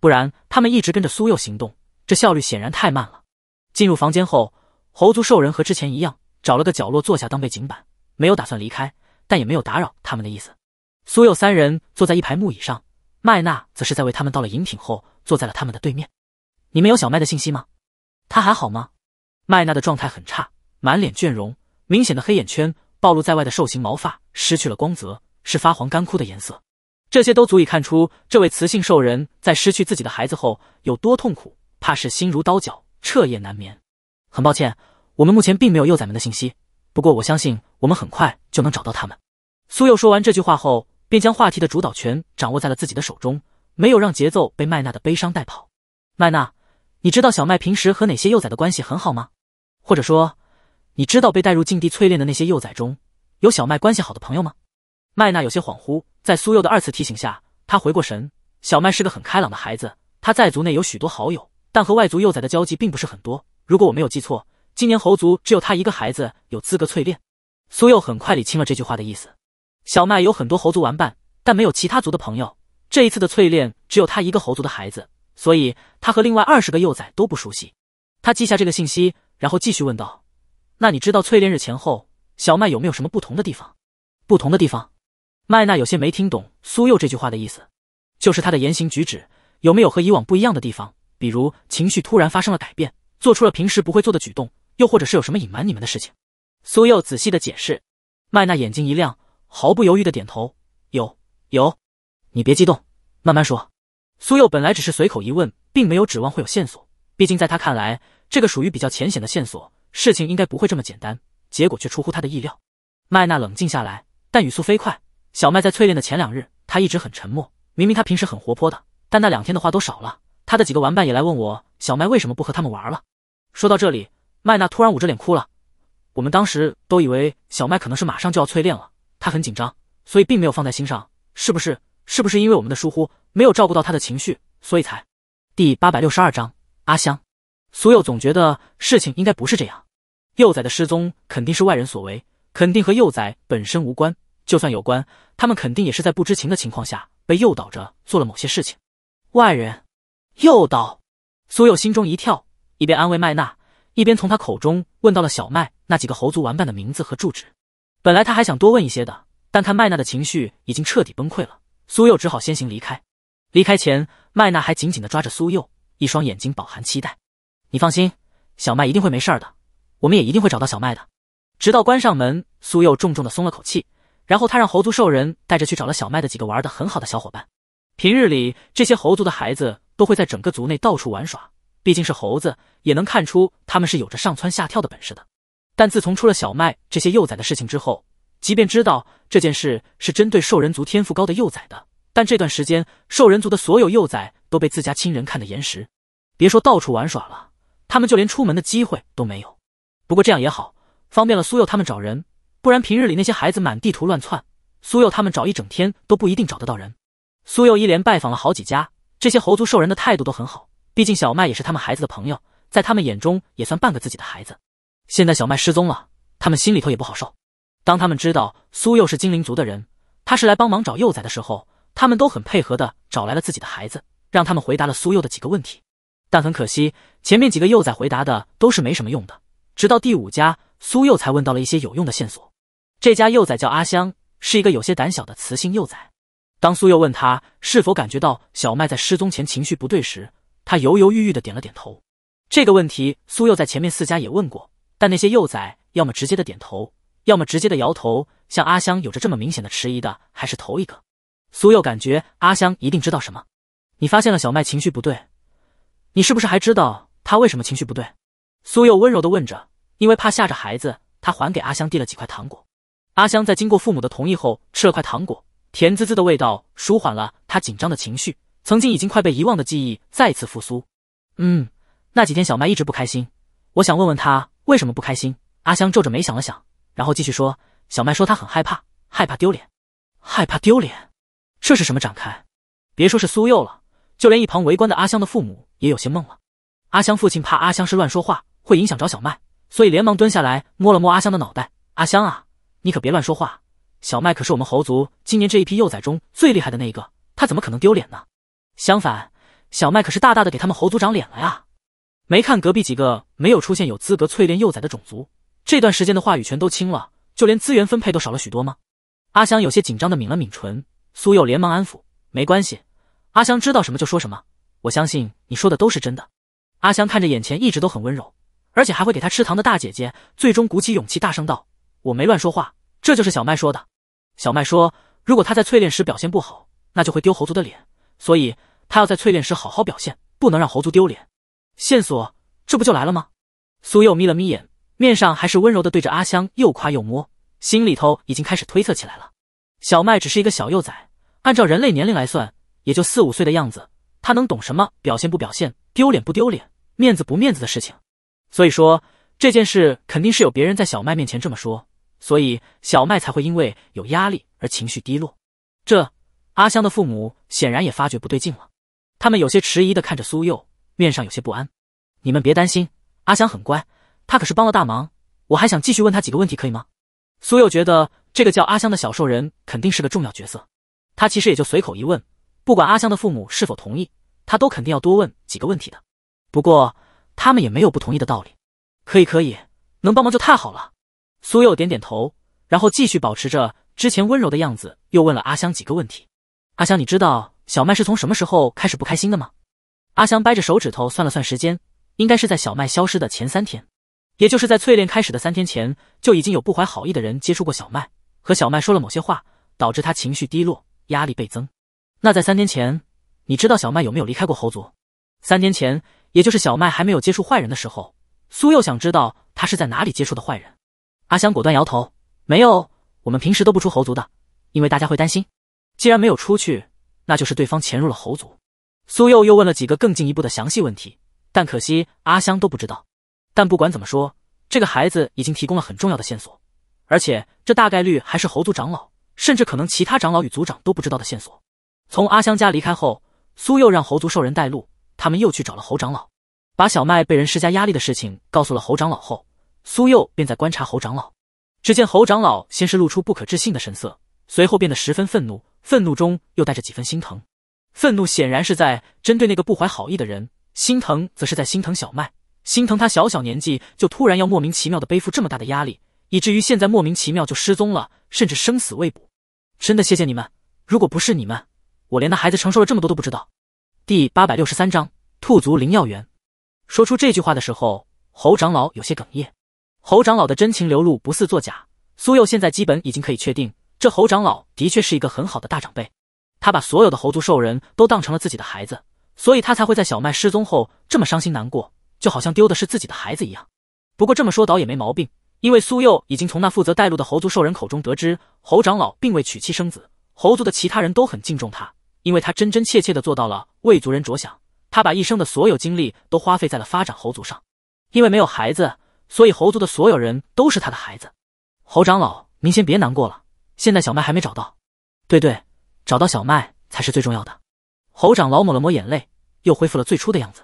不然他们一直跟着苏佑行动，这效率显然太慢了。进入房间后，猴族兽人和之前一样，找了个角落坐下当背景板，没有打算离开，但也没有打扰他们的意思。苏佑三人坐在一排木椅上，麦娜则是在为他们倒了饮品后，坐在了他们的对面。你们有小麦的信息吗？他还好吗？麦娜的状态很差，满脸倦容，明显的黑眼圈，暴露在外的兽形毛发失去了光泽，是发黄干枯的颜色。这些都足以看出这位雌性兽人在失去自己的孩子后有多痛苦，怕是心如刀绞。彻夜难眠，很抱歉，我们目前并没有幼崽们的信息。不过我相信，我们很快就能找到他们。苏幼说完这句话后，便将话题的主导权掌握在了自己的手中，没有让节奏被麦娜的悲伤带跑。麦娜，你知道小麦平时和哪些幼崽的关系很好吗？或者说，你知道被带入禁地淬炼的那些幼崽中有小麦关系好的朋友吗？麦娜有些恍惚，在苏幼的二次提醒下，她回过神。小麦是个很开朗的孩子，他在族内有许多好友。但和外族幼崽的交集并不是很多。如果我没有记错，今年猴族只有他一个孩子有资格淬炼。苏幼很快理清了这句话的意思：小麦有很多猴族玩伴，但没有其他族的朋友。这一次的淬炼只有他一个猴族的孩子，所以他和另外二十个幼崽都不熟悉。他记下这个信息，然后继续问道：“那你知道淬炼日前后，小麦有没有什么不同的地方？不同的地方？”麦娜有些没听懂苏幼这句话的意思，就是他的言行举止有没有和以往不一样的地方？比如情绪突然发生了改变，做出了平时不会做的举动，又或者是有什么隐瞒你们的事情。苏佑仔细的解释，麦娜眼睛一亮，毫不犹豫的点头。有有，你别激动，慢慢说。苏佑本来只是随口一问，并没有指望会有线索，毕竟在他看来，这个属于比较浅显的线索，事情应该不会这么简单。结果却出乎他的意料。麦娜冷静下来，但语速飞快。小麦在淬炼的前两日，她一直很沉默。明明她平时很活泼的，但那两天的话都少了。他的几个玩伴也来问我，小麦为什么不和他们玩了。说到这里，麦娜突然捂着脸哭了。我们当时都以为小麦可能是马上就要淬炼了，她很紧张，所以并没有放在心上。是不是？是不是因为我们的疏忽，没有照顾到他的情绪，所以才？第八百六十二章阿香苏幼总觉得事情应该不是这样，幼崽的失踪肯定是外人所为，肯定和幼崽本身无关。就算有关，他们肯定也是在不知情的情况下被诱导着做了某些事情。外人。又刀，苏佑心中一跳，一边安慰麦娜，一边从她口中问到了小麦那几个猴族玩伴的名字和住址。本来他还想多问一些的，但看麦娜的情绪已经彻底崩溃了，苏右只好先行离开。离开前，麦娜还紧紧地抓着苏右，一双眼睛饱含期待。你放心，小麦一定会没事的，我们也一定会找到小麦的。直到关上门，苏右重重地松了口气。然后他让猴族兽人带着去找了小麦的几个玩得很好的小伙伴。平日里，这些猴族的孩子。都会在整个族内到处玩耍，毕竟是猴子，也能看出他们是有着上蹿下跳的本事的。但自从出了小麦这些幼崽的事情之后，即便知道这件事是针对兽人族天赋高的幼崽的，但这段时间兽人族的所有幼崽都被自家亲人看得严实，别说到处玩耍了，他们就连出门的机会都没有。不过这样也好，方便了苏佑他们找人，不然平日里那些孩子满地图乱窜，苏佑他们找一整天都不一定找得到人。苏佑一连拜访了好几家。这些猴族兽人的态度都很好，毕竟小麦也是他们孩子的朋友，在他们眼中也算半个自己的孩子。现在小麦失踪了，他们心里头也不好受。当他们知道苏幼是精灵族的人，他是来帮忙找幼崽的时候，他们都很配合的找来了自己的孩子，让他们回答了苏幼的几个问题。但很可惜，前面几个幼崽回答的都是没什么用的。直到第五家，苏幼才问到了一些有用的线索。这家幼崽叫阿香，是一个有些胆小的雌性幼崽。当苏幼问他是否感觉到小麦在失踪前情绪不对时，他犹犹豫豫的点了点头。这个问题苏幼在前面四家也问过，但那些幼崽要么直接的点头，要么直接的摇头，像阿香有着这么明显的迟疑的还是头一个。苏幼感觉阿香一定知道什么。你发现了小麦情绪不对，你是不是还知道他为什么情绪不对？苏幼温柔的问着，因为怕吓着孩子，他还给阿香递了几块糖果。阿香在经过父母的同意后吃了块糖果。甜滋滋的味道舒缓了他紧张的情绪，曾经已经快被遗忘的记忆再次复苏。嗯，那几天小麦一直不开心，我想问问他为什么不开心。阿香皱着眉想了想，然后继续说：“小麦说他很害怕，害怕丢脸，害怕丢脸。这是什么展开？别说是苏佑了，就连一旁围观的阿香的父母也有些懵了。阿香父亲怕阿香是乱说话，会影响着小麦，所以连忙蹲下来摸了摸阿香的脑袋。阿香啊，你可别乱说话。”小麦可是我们猴族今年这一批幼崽中最厉害的那一个，他怎么可能丢脸呢？相反，小麦可是大大的给他们猴族长脸了呀！没看隔壁几个没有出现有资格淬炼幼崽的种族，这段时间的话语权都轻了，就连资源分配都少了许多吗？阿香有些紧张的抿了抿唇，苏佑连忙安抚：“没关系，阿香知道什么就说什么，我相信你说的都是真的。”阿香看着眼前一直都很温柔，而且还会给他吃糖的大姐姐，最终鼓起勇气大声道：“我没乱说话。”这就是小麦说的。小麦说，如果他在淬炼时表现不好，那就会丢猴族的脸，所以他要在淬炼时好好表现，不能让猴族丢脸。线索，这不就来了吗？苏佑眯了眯眼，面上还是温柔的，对着阿香又夸又摸，心里头已经开始推测起来了。小麦只是一个小幼崽，按照人类年龄来算，也就四五岁的样子，他能懂什么表现不表现、丢脸不丢脸、面子不面子的事情？所以说，这件事肯定是有别人在小麦面前这么说。所以小麦才会因为有压力而情绪低落。这阿香的父母显然也发觉不对劲了，他们有些迟疑的看着苏柚，面上有些不安。你们别担心，阿香很乖，他可是帮了大忙。我还想继续问他几个问题，可以吗？苏柚觉得这个叫阿香的小兽人肯定是个重要角色，他其实也就随口一问，不管阿香的父母是否同意，他都肯定要多问几个问题的。不过他们也没有不同意的道理，可以可以，能帮忙就太好了。苏佑点点头，然后继续保持着之前温柔的样子，又问了阿香几个问题。阿香，你知道小麦是从什么时候开始不开心的吗？阿香掰着手指头算了算时间，应该是在小麦消失的前三天，也就是在淬炼开始的三天前，就已经有不怀好意的人接触过小麦，和小麦说了某些话，导致他情绪低落，压力倍增。那在三天前，你知道小麦有没有离开过侯族？三天前，也就是小麦还没有接触坏人的时候，苏佑想知道他是在哪里接触的坏人。阿香果断摇头，没有，我们平时都不出猴族的，因为大家会担心。既然没有出去，那就是对方潜入了猴族。苏佑又问了几个更进一步的详细问题，但可惜阿香都不知道。但不管怎么说，这个孩子已经提供了很重要的线索，而且这大概率还是猴族长老，甚至可能其他长老与族长都不知道的线索。从阿香家离开后，苏佑让猴族兽人带路，他们又去找了猴长老，把小麦被人施加压力的事情告诉了猴长老后。苏佑便在观察侯长老，只见侯长老先是露出不可置信的神色，随后变得十分愤怒，愤怒中又带着几分心疼。愤怒显然是在针对那个不怀好意的人，心疼则是在心疼小麦，心疼他小小年纪就突然要莫名其妙的背负这么大的压力，以至于现在莫名其妙就失踪了，甚至生死未卜。真的谢谢你们，如果不是你们，我连那孩子承受了这么多都不知道。第八百六十三章兔族灵药园。说出这句话的时候，侯长老有些哽咽。侯长老的真情流露不似作假，苏幼现在基本已经可以确定，这侯长老的确是一个很好的大长辈。他把所有的侯族兽人都当成了自己的孩子，所以他才会在小麦失踪后这么伤心难过，就好像丢的是自己的孩子一样。不过这么说倒也没毛病，因为苏幼已经从那负责带路的侯族兽人口中得知，侯长老并未娶妻生子，侯族的其他人都很敬重他，因为他真真切切的做到了为族人着想。他把一生的所有精力都花费在了发展侯族上，因为没有孩子。所以，猴族的所有人都是他的孩子。猴长老，您先别难过了。现在小麦还没找到，对对，找到小麦才是最重要的。猴长老抹了抹眼泪，又恢复了最初的样子。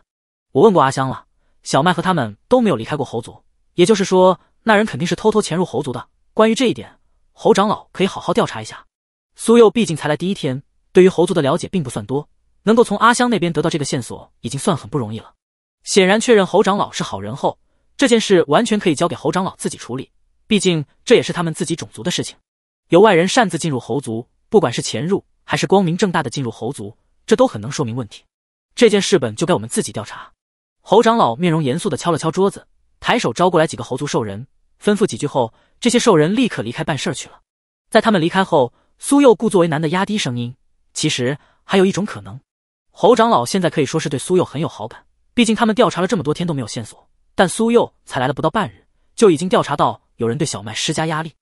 我问过阿香了，小麦和他们都没有离开过猴族，也就是说，那人肯定是偷偷潜入猴族的。关于这一点，猴长老可以好好调查一下。苏佑毕竟才来第一天，对于猴族的了解并不算多，能够从阿香那边得到这个线索，已经算很不容易了。显然，确认猴长老是好人后。这件事完全可以交给侯长老自己处理，毕竟这也是他们自己种族的事情。有外人擅自进入侯族，不管是潜入还是光明正大的进入侯族，这都很能说明问题。这件事本就该我们自己调查。侯长老面容严肃的敲了敲桌子，抬手招过来几个侯族兽人，吩咐几句后，这些兽人立刻离开办事去了。在他们离开后，苏佑故作为难的压低声音，其实还有一种可能。侯长老现在可以说是对苏佑很有好感，毕竟他们调查了这么多天都没有线索。但苏佑才来了不到半日，就已经调查到有人对小麦施加压力。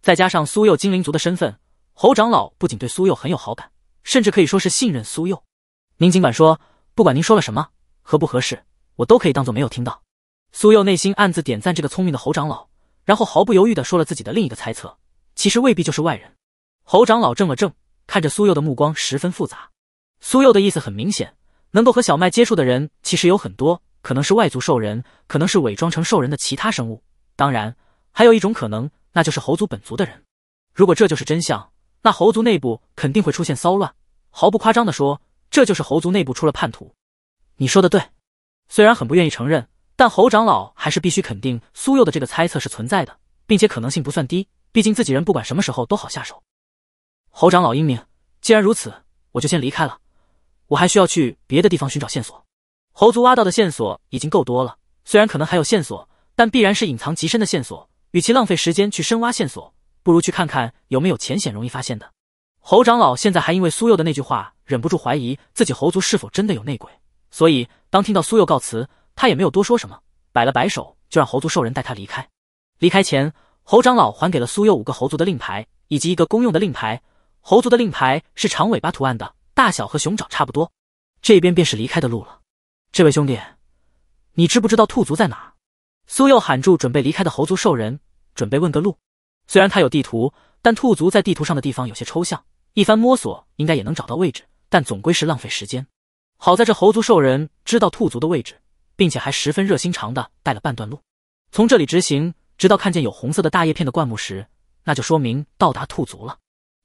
再加上苏佑精灵族的身份，侯长老不仅对苏佑很有好感，甚至可以说是信任苏佑。您尽管说，不管您说了什么，合不合适，我都可以当做没有听到。苏佑内心暗自点赞这个聪明的侯长老，然后毫不犹豫地说了自己的另一个猜测：其实未必就是外人。侯长老怔了怔，看着苏佑的目光十分复杂。苏佑的意思很明显，能够和小麦接触的人其实有很多。可能是外族兽人，可能是伪装成兽人的其他生物，当然还有一种可能，那就是猴族本族的人。如果这就是真相，那猴族内部肯定会出现骚乱。毫不夸张的说，这就是猴族内部出了叛徒。你说的对，虽然很不愿意承认，但侯长老还是必须肯定苏幼的这个猜测是存在的，并且可能性不算低。毕竟自己人，不管什么时候都好下手。侯长老英明，既然如此，我就先离开了。我还需要去别的地方寻找线索。猴族挖到的线索已经够多了，虽然可能还有线索，但必然是隐藏极深的线索。与其浪费时间去深挖线索，不如去看看有没有浅显容易发现的。侯长老现在还因为苏幼的那句话，忍不住怀疑自己猴族是否真的有内鬼，所以当听到苏幼告辞，他也没有多说什么，摆了摆手，就让猴族兽人带他离开。离开前，侯长老还给了苏佑五个猴族的令牌以及一个公用的令牌。猴族的令牌是长尾巴图案的，大小和熊爪差不多。这边便是离开的路了。这位兄弟，你知不知道兔族在哪？苏佑喊住准备离开的猴族兽人，准备问个路。虽然他有地图，但兔族在地图上的地方有些抽象，一番摸索应该也能找到位置，但总归是浪费时间。好在这猴族兽人知道兔族的位置，并且还十分热心肠的带了半段路。从这里直行，直到看见有红色的大叶片的灌木时，那就说明到达兔族了。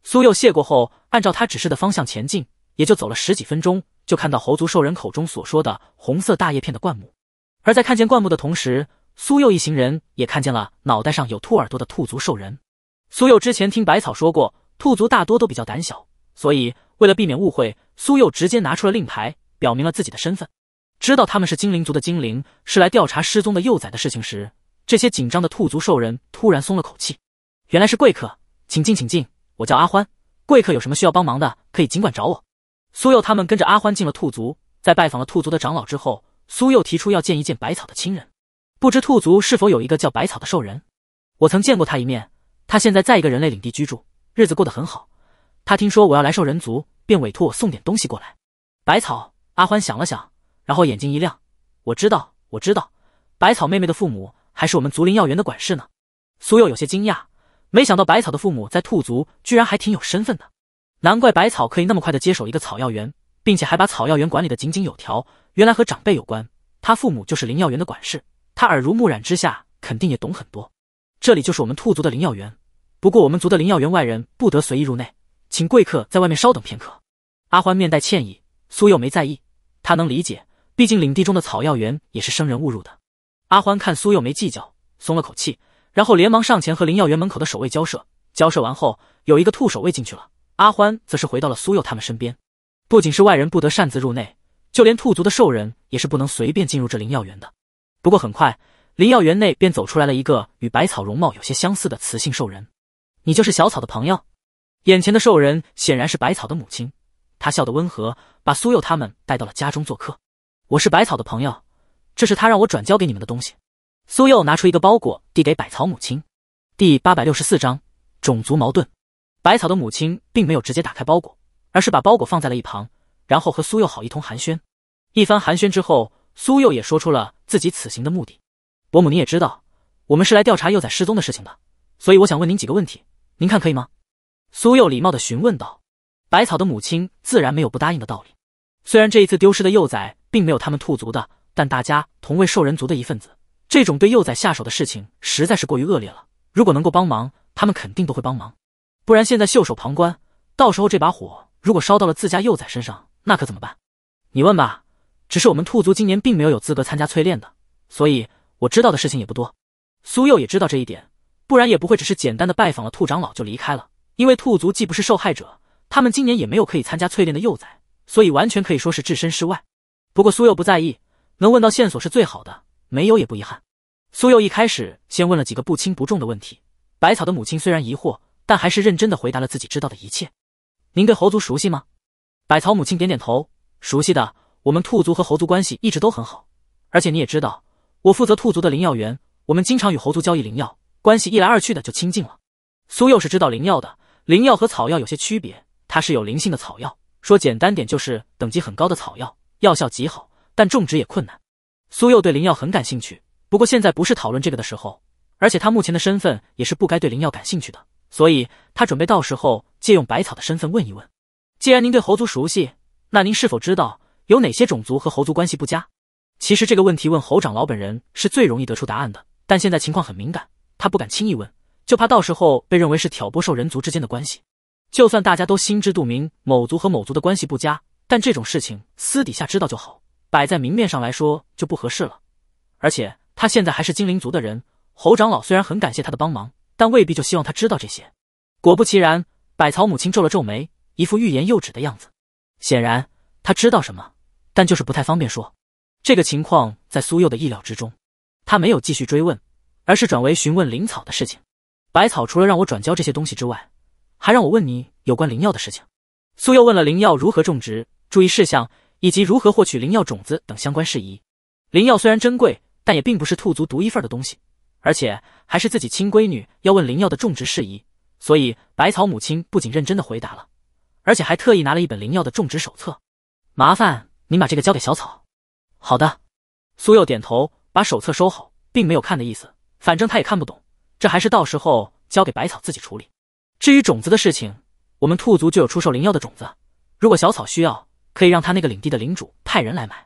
苏佑谢过后，按照他指示的方向前进，也就走了十几分钟。就看到猴族兽人口中所说的红色大叶片的灌木，而在看见灌木的同时，苏佑一行人也看见了脑袋上有兔耳朵的兔族兽人。苏佑之前听百草说过，兔族大多都比较胆小，所以为了避免误会，苏佑直接拿出了令牌，表明了自己的身份。知道他们是精灵族的精灵，是来调查失踪的幼崽的事情时，这些紧张的兔族兽人突然松了口气。原来是贵客，请进，请进。我叫阿欢，贵客有什么需要帮忙的，可以尽管找我。苏佑他们跟着阿欢进了兔族，在拜访了兔族的长老之后，苏佑提出要见一见百草的亲人，不知兔族是否有一个叫百草的兽人？我曾见过他一面，他现在在一个人类领地居住，日子过得很好。他听说我要来兽人族，便委托我送点东西过来。百草，阿欢想了想，然后眼睛一亮：“我知道，我知道，百草妹妹的父母还是我们族林药园的管事呢。”苏佑有些惊讶，没想到百草的父母在兔族居然还挺有身份的。难怪百草可以那么快的接手一个草药园，并且还把草药园管理的井井有条。原来和长辈有关，他父母就是林药园的管事，他耳濡目染之下，肯定也懂很多。这里就是我们兔族的林药园，不过我们族的林药园外人不得随意入内，请贵客在外面稍等片刻。阿欢面带歉意，苏幼没在意，他能理解，毕竟领地中的草药园也是生人勿入的。阿欢看苏幼没计较，松了口气，然后连忙上前和林药园门口的守卫交涉。交涉完后，有一个兔守卫进去了。阿欢则是回到了苏佑他们身边。不仅是外人不得擅自入内，就连兔族的兽人也是不能随便进入这灵药园的。不过很快，灵药园内便走出来了一个与百草容貌有些相似的雌性兽人。你就是小草的朋友？眼前的兽人显然是百草的母亲，她笑得温和，把苏佑他们带到了家中做客。我是百草的朋友，这是他让我转交给你们的东西。苏佑拿出一个包裹递给百草母亲。第八百六十四章种族矛盾。百草的母亲并没有直接打开包裹，而是把包裹放在了一旁，然后和苏幼好一通寒暄。一番寒暄之后，苏幼也说出了自己此行的目的：“伯母，您也知道，我们是来调查幼崽失踪的事情的，所以我想问您几个问题，您看可以吗？”苏幼礼貌的询问道。百草的母亲自然没有不答应的道理。虽然这一次丢失的幼崽并没有他们兔族的，但大家同为兽人族的一份子，这种对幼崽下手的事情实在是过于恶劣了。如果能够帮忙，他们肯定都会帮忙。不然现在袖手旁观，到时候这把火如果烧到了自家幼崽身上，那可怎么办？你问吧。只是我们兔族今年并没有有资格参加淬炼的，所以我知道的事情也不多。苏幼也知道这一点，不然也不会只是简单的拜访了兔长老就离开了。因为兔族既不是受害者，他们今年也没有可以参加淬炼的幼崽，所以完全可以说是置身事外。不过苏幼不在意，能问到线索是最好的，没有也不遗憾。苏幼一开始先问了几个不轻不重的问题，百草的母亲虽然疑惑。但还是认真的回答了自己知道的一切。您对猴族熟悉吗？百草母亲点点头，熟悉的。我们兔族和猴族关系一直都很好，而且你也知道，我负责兔族的灵药园，我们经常与猴族交易灵药，关系一来二去的就亲近了。苏幼是知道灵药的，灵药和草药有些区别，它是有灵性的草药，说简单点就是等级很高的草药，药效极好，但种植也困难。苏幼对灵药很感兴趣，不过现在不是讨论这个的时候，而且他目前的身份也是不该对灵药感兴趣的。所以，他准备到时候借用百草的身份问一问。既然您对猴族熟悉，那您是否知道有哪些种族和猴族关系不佳？其实这个问题问猴长老本人是最容易得出答案的。但现在情况很敏感，他不敢轻易问，就怕到时候被认为是挑拨兽人族之间的关系。就算大家都心知肚明某族和某族的关系不佳，但这种事情私底下知道就好，摆在明面上来说就不合适了。而且他现在还是精灵族的人，侯长老虽然很感谢他的帮忙。但未必就希望他知道这些。果不其然，百草母亲皱了皱眉，一副欲言又止的样子。显然，他知道什么，但就是不太方便说。这个情况在苏幼的意料之中，他没有继续追问，而是转为询问灵草的事情。百草除了让我转交这些东西之外，还让我问你有关灵药的事情。苏佑问了灵药如何种植、注意事项，以及如何获取灵药种子等相关事宜。灵药虽然珍贵，但也并不是兔族独一份的东西。而且还是自己亲闺女要问灵药的种植事宜，所以百草母亲不仅认真的回答了，而且还特意拿了一本灵药的种植手册。麻烦您把这个交给小草。好的，苏幼点头，把手册收好，并没有看的意思，反正他也看不懂，这还是到时候交给百草自己处理。至于种子的事情，我们兔族就有出售灵药的种子，如果小草需要，可以让他那个领地的领主派人来买。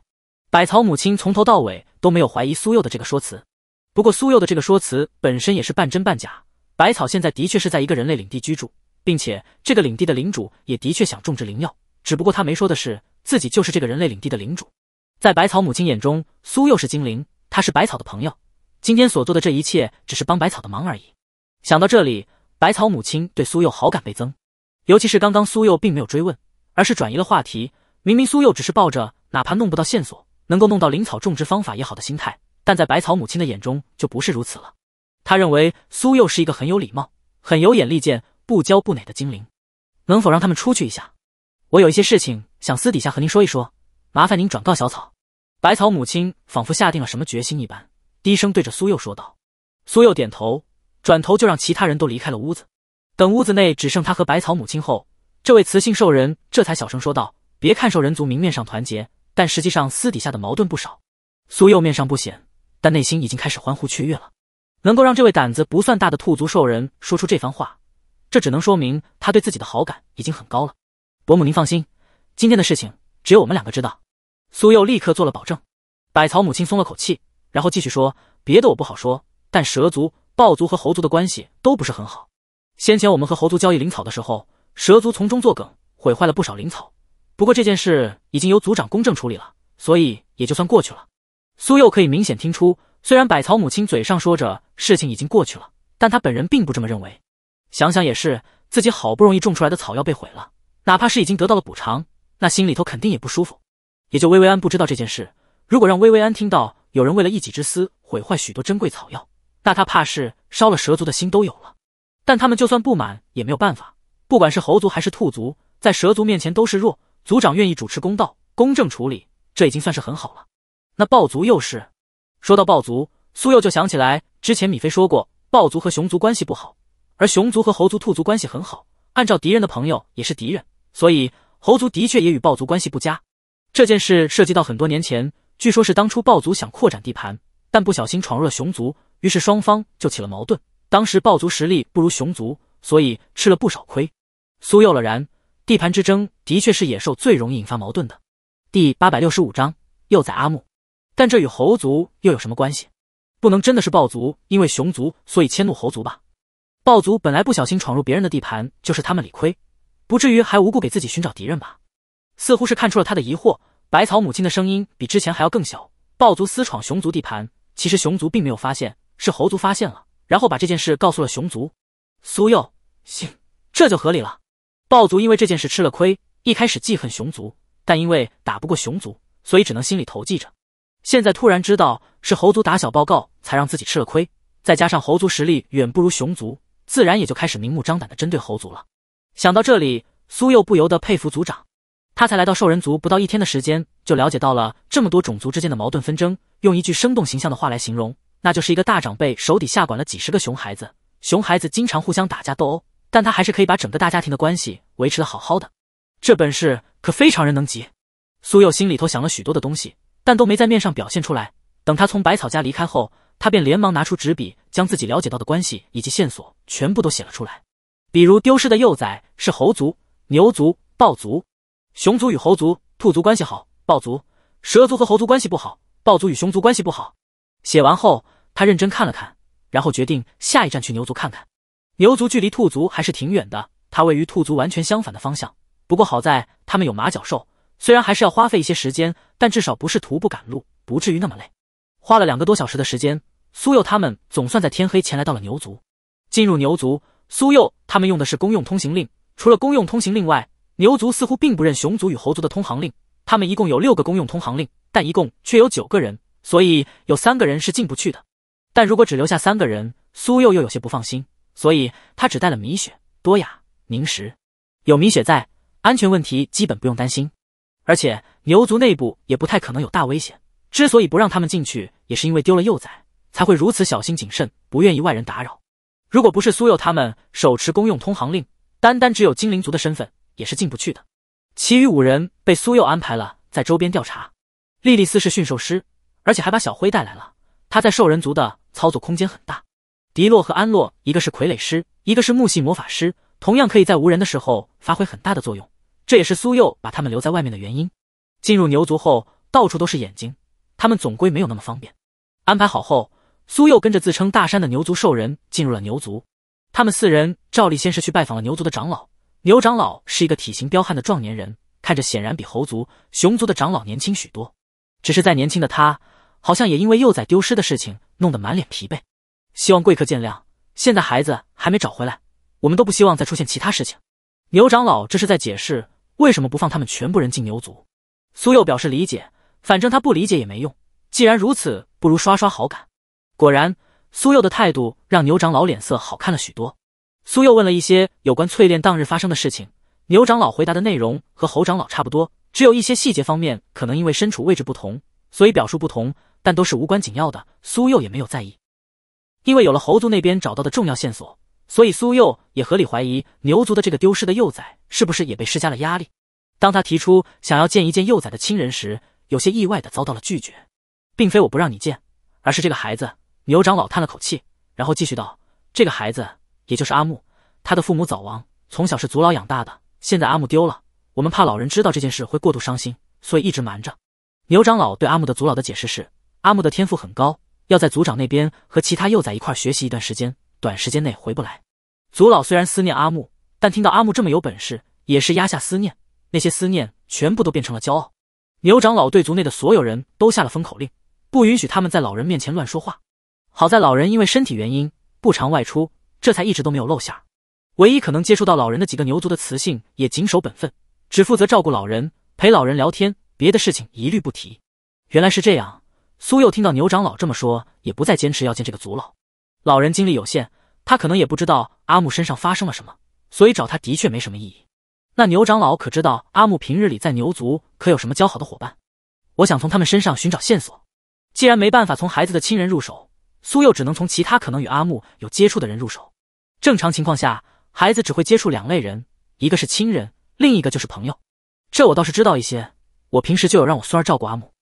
百草母亲从头到尾都没有怀疑苏幼的这个说辞。不过苏佑的这个说辞本身也是半真半假。百草现在的确是在一个人类领地居住，并且这个领地的领主也的确想种植灵药。只不过他没说的是自己就是这个人类领地的领主。在百草母亲眼中，苏佑是精灵，他是百草的朋友。今天所做的这一切只是帮百草的忙而已。想到这里，百草母亲对苏佑好感倍增。尤其是刚刚苏佑并没有追问，而是转移了话题。明明苏佑只是抱着哪怕弄不到线索，能够弄到灵草种植方法也好的心态。但在百草母亲的眼中就不是如此了，他认为苏幼是一个很有礼貌、很有眼力见、不骄不馁的精灵。能否让他们出去一下？我有一些事情想私底下和您说一说，麻烦您转告小草。百草母亲仿佛下定了什么决心一般，低声对着苏幼说道。苏幼点头，转头就让其他人都离开了屋子。等屋子内只剩他和百草母亲后，这位雌性兽人这才小声说道：“别看兽人族明面上团结，但实际上私底下的矛盾不少。”苏幼面上不显。但内心已经开始欢呼雀跃了。能够让这位胆子不算大的兔族兽人说出这番话，这只能说明他对自己的好感已经很高了。伯母，您放心，今天的事情只有我们两个知道。苏佑立刻做了保证。百草母亲松了口气，然后继续说：“别的我不好说，但蛇族、豹族和猴族的关系都不是很好。先前我们和猴族交易灵草的时候，蛇族从中作梗，毁坏了不少灵草。不过这件事已经由族长公正处理了，所以也就算过去了。”苏幼可以明显听出，虽然百草母亲嘴上说着事情已经过去了，但他本人并不这么认为。想想也是，自己好不容易种出来的草药被毁了，哪怕是已经得到了补偿，那心里头肯定也不舒服。也就薇薇安不知道这件事，如果让薇薇安听到有人为了一己之私毁坏许多珍贵草药，那他怕是烧了蛇族的心都有了。但他们就算不满也没有办法，不管是猴族还是兔族，在蛇族面前都是弱。族长愿意主持公道、公正处理，这已经算是很好了。那暴族又是？说到暴族，苏幼就想起来之前米菲说过，暴族和熊族关系不好，而熊族和猴族、兔族关系很好。按照敌人的朋友也是敌人，所以猴族的确也与暴族关系不佳。这件事涉及到很多年前，据说是当初暴族想扩展地盘，但不小心闯入了熊族，于是双方就起了矛盾。当时暴族实力不如熊族，所以吃了不少亏。苏幼了然，地盘之争的确是野兽最容易引发矛盾的。第八百六十五章：幼崽阿木。但这与猴族又有什么关系？不能真的是暴族因为熊族所以迁怒猴族吧？暴族本来不小心闯入别人的地盘就是他们理亏，不至于还无故给自己寻找敌人吧？似乎是看出了他的疑惑，百草母亲的声音比之前还要更小。暴族私闯熊族地盘，其实熊族并没有发现，是猴族发现了，然后把这件事告诉了熊族。苏佑，行，这就合理了。暴族因为这件事吃了亏，一开始记恨熊族，但因为打不过熊族，所以只能心里投记着。现在突然知道是猴族打小报告，才让自己吃了亏。再加上猴族实力远不如熊族，自然也就开始明目张胆的针对猴族了。想到这里，苏幼不由得佩服族长。他才来到兽人族不到一天的时间，就了解到了这么多种族之间的矛盾纷争。用一句生动形象的话来形容，那就是一个大长辈手底下管了几十个熊孩子，熊孩子经常互相打架斗殴，但他还是可以把整个大家庭的关系维持的好好的。这本事可非常人能及。苏幼心里头想了许多的东西。但都没在面上表现出来。等他从百草家离开后，他便连忙拿出纸笔，将自己了解到的关系以及线索全部都写了出来。比如丢失的幼崽是猴族、牛族、豹族、熊族与猴族、兔族关系好，豹族、蛇族和猴族关系不好，豹族与熊族关系不好。写完后，他认真看了看，然后决定下一站去牛族看看。牛族距离兔族还是挺远的，它位于兔族完全相反的方向。不过好在他们有马角兽。虽然还是要花费一些时间，但至少不是徒步赶路，不至于那么累。花了两个多小时的时间，苏佑他们总算在天黑前来到了牛族。进入牛族，苏佑他们用的是公用通行令。除了公用通行令外，牛族似乎并不认熊族与猴族的通行令。他们一共有六个公用通行令，但一共却有九个人，所以有三个人是进不去的。但如果只留下三个人，苏佑又有些不放心，所以他只带了米雪、多雅、凝石。有米雪在，安全问题基本不用担心。而且牛族内部也不太可能有大危险，之所以不让他们进去，也是因为丢了幼崽，才会如此小心谨慎，不愿意外人打扰。如果不是苏佑他们手持公用通航令，单单只有精灵族的身份，也是进不去的。其余五人被苏佑安排了在周边调查。莉莉丝是驯兽师，而且还把小辉带来了，他在兽人族的操作空间很大。迪洛和安洛一个是傀儡师，一个是木系魔法师，同样可以在无人的时候发挥很大的作用。这也是苏佑把他们留在外面的原因。进入牛族后，到处都是眼睛，他们总归没有那么方便。安排好后，苏佑跟着自称大山的牛族兽人进入了牛族。他们四人照例先是去拜访了牛族的长老。牛长老是一个体型彪悍的壮年人，看着显然比猴族、熊族的长老年轻许多。只是再年轻的他，好像也因为幼崽丢失的事情弄得满脸疲惫。希望贵客见谅，现在孩子还没找回来，我们都不希望再出现其他事情。牛长老这是在解释。为什么不放他们全部人进牛族？苏佑表示理解，反正他不理解也没用。既然如此，不如刷刷好感。果然，苏佑的态度让牛长老脸色好看了许多。苏佑问了一些有关淬炼当日发生的事情，牛长老回答的内容和侯长老差不多，只有一些细节方面可能因为身处位置不同，所以表述不同，但都是无关紧要的。苏佑也没有在意，因为有了侯族那边找到的重要线索。所以苏佑也合理怀疑牛族的这个丢失的幼崽是不是也被施加了压力。当他提出想要见一见幼崽的亲人时，有些意外的遭到了拒绝，并非我不让你见，而是这个孩子。牛长老叹了口气，然后继续道：“这个孩子也就是阿木，他的父母早亡，从小是族老养大的。现在阿木丢了，我们怕老人知道这件事会过度伤心，所以一直瞒着。”牛长老对阿木的族老的解释是：阿木的天赋很高，要在族长那边和其他幼崽一块学习一段时间。短时间内回不来。族老虽然思念阿木，但听到阿木这么有本事，也是压下思念，那些思念全部都变成了骄傲。牛长老对族内的所有人都下了封口令，不允许他们在老人面前乱说话。好在老人因为身体原因不常外出，这才一直都没有露馅。唯一可能接触到老人的几个牛族的雌性也谨守本分，只负责照顾老人、陪老人聊天，别的事情一律不提。原来是这样，苏佑听到牛长老这么说，也不再坚持要见这个族老。老人精力有限，他可能也不知道阿木身上发生了什么，所以找他的确没什么意义。那牛长老可知道阿木平日里在牛族可有什么交好的伙伴？我想从他们身上寻找线索。既然没办法从孩子的亲人入手，苏佑只能从其他可能与阿木有接触的人入手。正常情况下，孩子只会接触两类人，一个是亲人，另一个就是朋友。这我倒是知道一些，我平时就有让我孙儿照顾阿木。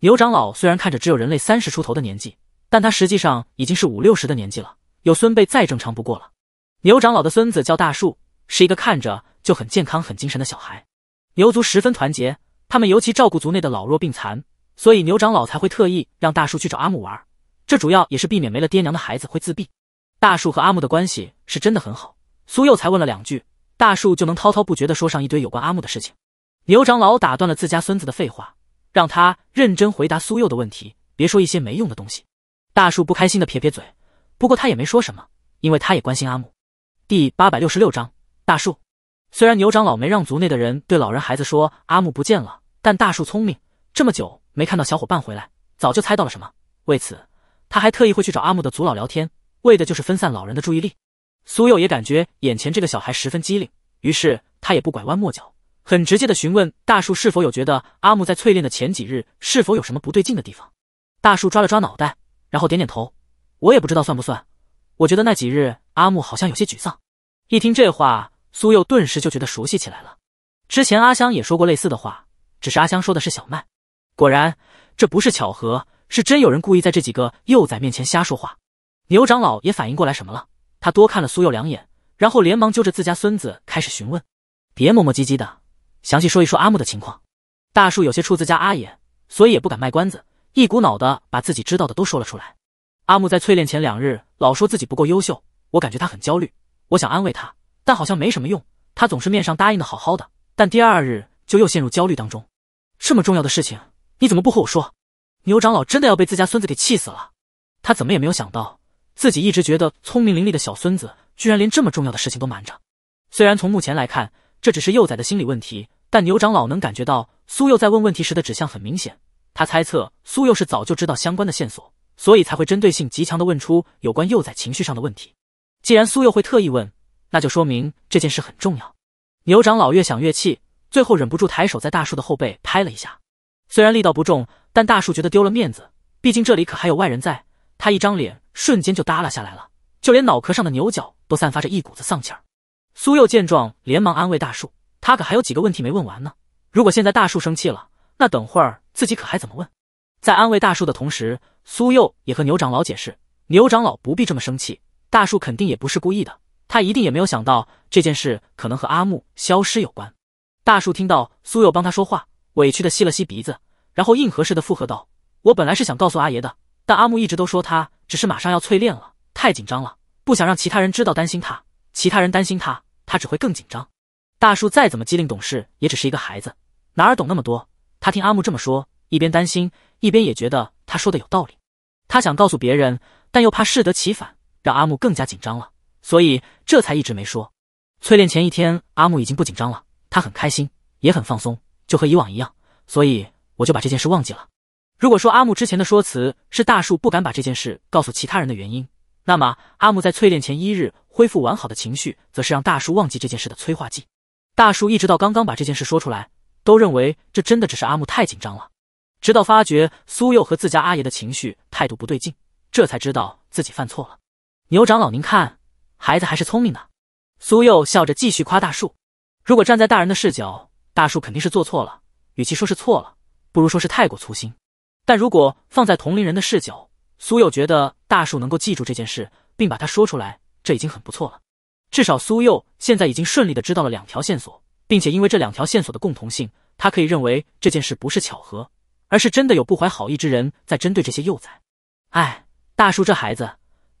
牛长老虽然看着只有人类三十出头的年纪。但他实际上已经是五六十的年纪了，有孙辈再正常不过了。牛长老的孙子叫大树，是一个看着就很健康、很精神的小孩。牛族十分团结，他们尤其照顾族内的老弱病残，所以牛长老才会特意让大树去找阿木玩。这主要也是避免没了爹娘的孩子会自闭。大树和阿木的关系是真的很好。苏佑才问了两句，大树就能滔滔不绝地说上一堆有关阿木的事情。牛长老打断了自家孙子的废话，让他认真回答苏佑的问题，别说一些没用的东西。大树不开心的撇撇嘴，不过他也没说什么，因为他也关心阿木。第八百六十六章大树，虽然牛长老没让族内的人对老人孩子说阿木不见了，但大树聪明，这么久没看到小伙伴回来，早就猜到了什么。为此，他还特意会去找阿木的族老聊天，为的就是分散老人的注意力。苏佑也感觉眼前这个小孩十分机灵，于是他也不拐弯抹角，很直接的询问大树是否有觉得阿木在淬炼的前几日是否有什么不对劲的地方。大树抓了抓脑袋。然后点点头，我也不知道算不算。我觉得那几日阿木好像有些沮丧。一听这话，苏佑顿时就觉得熟悉起来了。之前阿香也说过类似的话，只是阿香说的是小麦。果然，这不是巧合，是真有人故意在这几个幼崽面前瞎说话。牛长老也反应过来什么了，他多看了苏佑两眼，然后连忙揪着自家孙子开始询问：“别磨磨唧唧的，详细说一说阿木的情况。”大树有些怵自家阿爷，所以也不敢卖关子。一股脑的把自己知道的都说了出来。阿木在淬炼前两日老说自己不够优秀，我感觉他很焦虑，我想安慰他，但好像没什么用。他总是面上答应的好好的，但第二日就又陷入焦虑当中。这么重要的事情你怎么不和我说？牛长老真的要被自家孙子给气死了。他怎么也没有想到，自己一直觉得聪明伶俐的小孙子，居然连这么重要的事情都瞒着。虽然从目前来看，这只是幼崽的心理问题，但牛长老能感觉到苏幼在问问题时的指向很明显。他猜测苏佑是早就知道相关的线索，所以才会针对性极强的问出有关幼崽情绪上的问题。既然苏佑会特意问，那就说明这件事很重要。牛长老越想越气，最后忍不住抬手在大树的后背拍了一下。虽然力道不重，但大树觉得丢了面子，毕竟这里可还有外人在。他一张脸瞬间就耷拉下来了，就连脑壳上的牛角都散发着一股子丧气儿。苏佑见状，连忙安慰大树，他可还有几个问题没问完呢。如果现在大树生气了，那等会儿自己可还怎么问？在安慰大树的同时，苏佑也和牛长老解释：“牛长老不必这么生气，大树肯定也不是故意的，他一定也没有想到这件事可能和阿木消失有关。”大树听到苏佑帮他说话，委屈的吸了吸鼻子，然后硬核似的附和道：“我本来是想告诉阿爷的，但阿木一直都说他只是马上要淬炼了，太紧张了，不想让其他人知道，担心他。其他人担心他，他只会更紧张。大树再怎么机灵懂事，也只是一个孩子，哪儿懂那么多。”他听阿木这么说，一边担心，一边也觉得他说的有道理。他想告诉别人，但又怕适得其反，让阿木更加紧张了，所以这才一直没说。淬炼前一天，阿木已经不紧张了，他很开心，也很放松，就和以往一样，所以我就把这件事忘记了。如果说阿木之前的说辞是大树不敢把这件事告诉其他人的原因，那么阿木在淬炼前一日恢复完好的情绪，则是让大树忘记这件事的催化剂。大树一直到刚刚把这件事说出来。都认为这真的只是阿木太紧张了。直到发觉苏幼和自家阿爷的情绪态度不对劲，这才知道自己犯错了。牛长老，您看，孩子还是聪明的。苏幼笑着继续夸大树。如果站在大人的视角，大树肯定是做错了，与其说是错了，不如说是太过粗心。但如果放在同龄人的视角，苏幼觉得大树能够记住这件事，并把它说出来，这已经很不错了。至少苏幼现在已经顺利的知道了两条线索。并且因为这两条线索的共同性，他可以认为这件事不是巧合，而是真的有不怀好意之人在针对这些幼崽。哎，大树这孩子，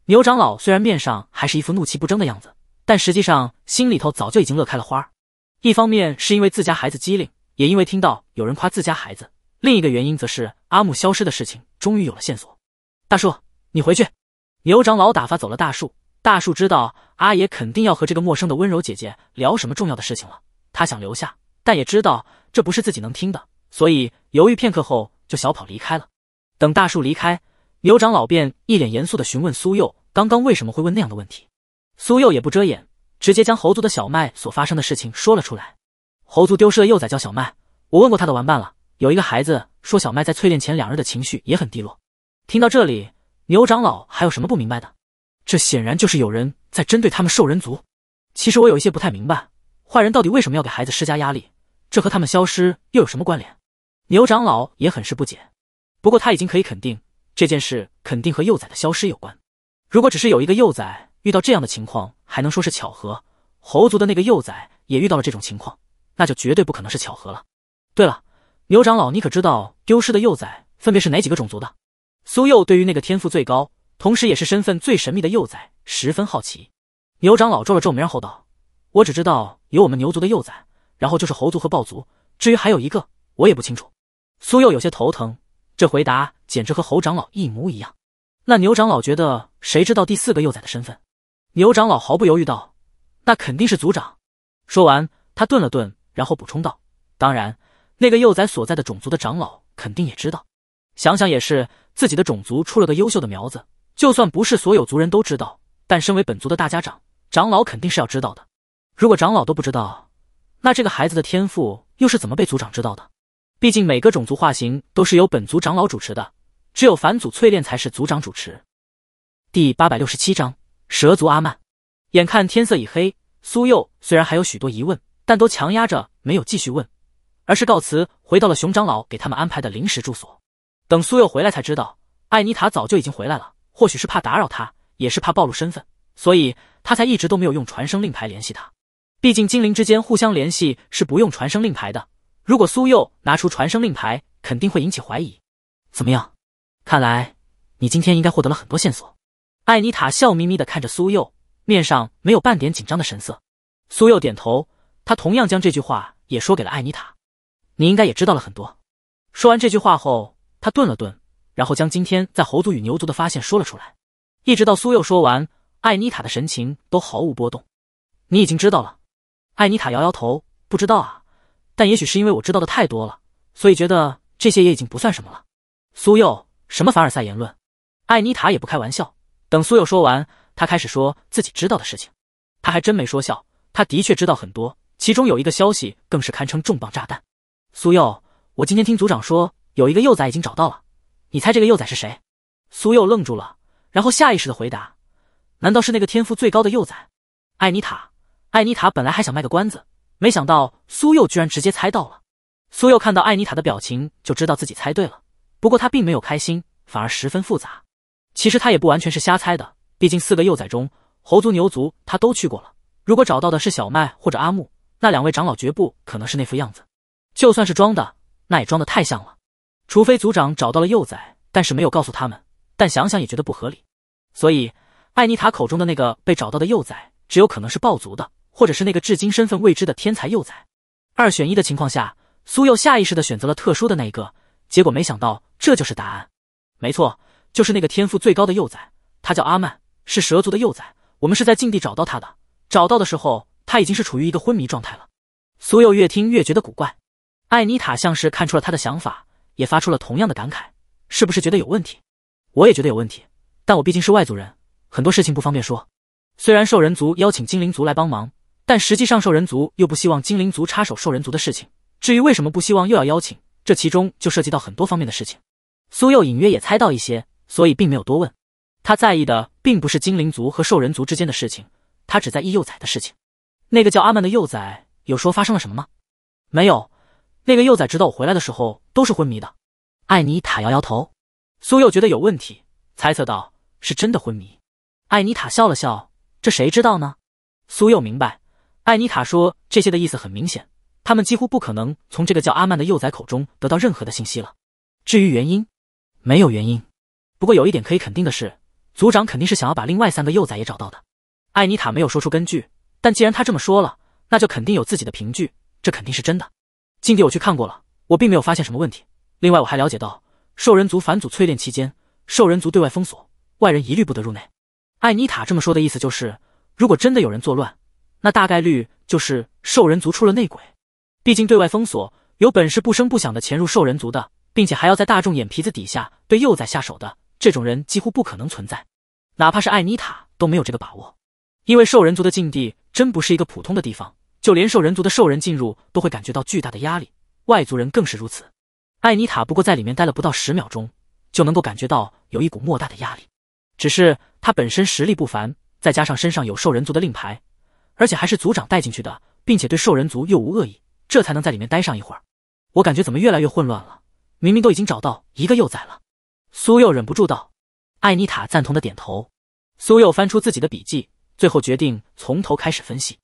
牛长老虽然面上还是一副怒气不争的样子，但实际上心里头早就已经乐开了花。一方面是因为自家孩子机灵，也因为听到有人夸自家孩子；另一个原因则是阿木消失的事情终于有了线索。大树，你回去。牛长老打发走了大树。大树知道阿爷肯定要和这个陌生的温柔姐姐聊什么重要的事情了。他想留下，但也知道这不是自己能听的，所以犹豫片刻后就小跑离开了。等大树离开，牛长老便一脸严肃的询问苏佑：“刚刚为什么会问那样的问题？”苏佑也不遮掩，直接将猴族的小麦所发生的事情说了出来。猴族丢失的幼崽叫小麦，我问过他的玩伴了，有一个孩子说小麦在淬炼前两日的情绪也很低落。听到这里，牛长老还有什么不明白的？这显然就是有人在针对他们兽人族。其实我有一些不太明白。坏人到底为什么要给孩子施加压力？这和他们消失又有什么关联？牛长老也很是不解。不过他已经可以肯定，这件事肯定和幼崽的消失有关。如果只是有一个幼崽遇到这样的情况，还能说是巧合；猴族的那个幼崽也遇到了这种情况，那就绝对不可能是巧合了。对了，牛长老，你可知道丢失的幼崽分别是哪几个种族的？苏佑对于那个天赋最高，同时也是身份最神秘的幼崽十分好奇。牛长老皱了皱眉，后道。我只知道有我们牛族的幼崽，然后就是猴族和豹族，至于还有一个，我也不清楚。苏幼有些头疼，这回答简直和猴长老一模一样。那牛长老觉得，谁知道第四个幼崽的身份？牛长老毫不犹豫道：“那肯定是族长。”说完，他顿了顿，然后补充道：“当然，那个幼崽所在的种族的长老肯定也知道。想想也是，自己的种族出了个优秀的苗子，就算不是所有族人都知道，但身为本族的大家长长老，肯定是要知道的。”如果长老都不知道，那这个孩子的天赋又是怎么被族长知道的？毕竟每个种族化形都是由本族长老主持的，只有凡祖淬炼才是族长主持。第八百六十七章蛇族阿曼。眼看天色已黑，苏佑虽然还有许多疑问，但都强压着没有继续问，而是告辞回到了熊长老给他们安排的临时住所。等苏佑回来才知道，艾妮塔早就已经回来了。或许是怕打扰他，也是怕暴露身份，所以他才一直都没有用传声令牌联系他。毕竟精灵之间互相联系是不用传声令牌的。如果苏佑拿出传声令牌，肯定会引起怀疑。怎么样？看来你今天应该获得了很多线索。艾妮塔笑眯眯地看着苏佑，面上没有半点紧张的神色。苏佑点头，他同样将这句话也说给了艾妮塔。你应该也知道了很多。说完这句话后，他顿了顿，然后将今天在猴族与牛族的发现说了出来。一直到苏佑说完，艾妮塔的神情都毫无波动。你已经知道了。艾妮塔摇摇头，不知道啊，但也许是因为我知道的太多了，所以觉得这些也已经不算什么了。苏佑，什么凡尔赛言论？艾妮塔也不开玩笑。等苏佑说完，她开始说自己知道的事情。她还真没说笑，她的确知道很多，其中有一个消息更是堪称重磅炸弹。苏佑，我今天听组长说，有一个幼崽已经找到了，你猜这个幼崽是谁？苏佑愣住了，然后下意识的回答：难道是那个天赋最高的幼崽？艾妮塔。艾妮塔本来还想卖个关子，没想到苏幼居然直接猜到了。苏幼看到艾妮塔的表情就知道自己猜对了，不过他并没有开心，反而十分复杂。其实他也不完全是瞎猜的，毕竟四个幼崽中，猴族、牛族他都去过了。如果找到的是小麦或者阿木，那两位长老绝不可能是那副样子，就算是装的，那也装的太像了。除非族长找到了幼崽，但是没有告诉他们，但想想也觉得不合理。所以艾妮塔口中的那个被找到的幼崽，只有可能是暴族的。或者是那个至今身份未知的天才幼崽，二选一的情况下，苏佑下意识的选择了特殊的那一个，结果没想到这就是答案。没错，就是那个天赋最高的幼崽，他叫阿曼，是蛇族的幼崽。我们是在禁地找到他的，找到的时候他已经是处于一个昏迷状态了。苏佑越听越觉得古怪，艾妮塔像是看出了他的想法，也发出了同样的感慨：“是不是觉得有问题？”“我也觉得有问题，但我毕竟是外族人，很多事情不方便说。”虽然兽人族邀请精灵族来帮忙。但实际上，兽人族又不希望精灵族插手兽人族的事情。至于为什么不希望，又要邀请，这其中就涉及到很多方面的事情。苏佑隐约也猜到一些，所以并没有多问。他在意的并不是精灵族和兽人族之间的事情，他只在意幼崽的事情。那个叫阿曼的幼崽有说发生了什么吗？没有，那个幼崽直到我回来的时候都是昏迷的。艾尼塔摇摇头。苏佑觉得有问题，猜测到是真的昏迷。艾尼塔笑了笑：“这谁知道呢？”苏佑明白。艾妮塔说：“这些的意思很明显，他们几乎不可能从这个叫阿曼的幼崽口中得到任何的信息了。至于原因，没有原因。不过有一点可以肯定的是，族长肯定是想要把另外三个幼崽也找到的。”艾妮塔没有说出根据，但既然他这么说了，那就肯定有自己的凭据，这肯定是真的。禁地我去看过了，我并没有发现什么问题。另外，我还了解到，兽人族返祖淬炼期间，兽人族对外封锁，外人一律不得入内。艾妮塔这么说的意思就是，如果真的有人作乱。那大概率就是兽人族出了内鬼，毕竟对外封锁，有本事不声不响的潜入兽人族的，并且还要在大众眼皮子底下对幼崽下手的这种人几乎不可能存在，哪怕是艾妮塔都没有这个把握，因为兽人族的禁地真不是一个普通的地方，就连兽人族的兽人进入都会感觉到巨大的压力，外族人更是如此。艾妮塔不过在里面待了不到十秒钟，就能够感觉到有一股莫大的压力，只是她本身实力不凡，再加上身上有兽人族的令牌。而且还是族长带进去的，并且对兽人族又无恶意，这才能在里面待上一会儿。我感觉怎么越来越混乱了？明明都已经找到一个幼崽了。苏佑忍不住道。艾妮塔赞同的点头。苏佑翻出自己的笔记，最后决定从头开始分析。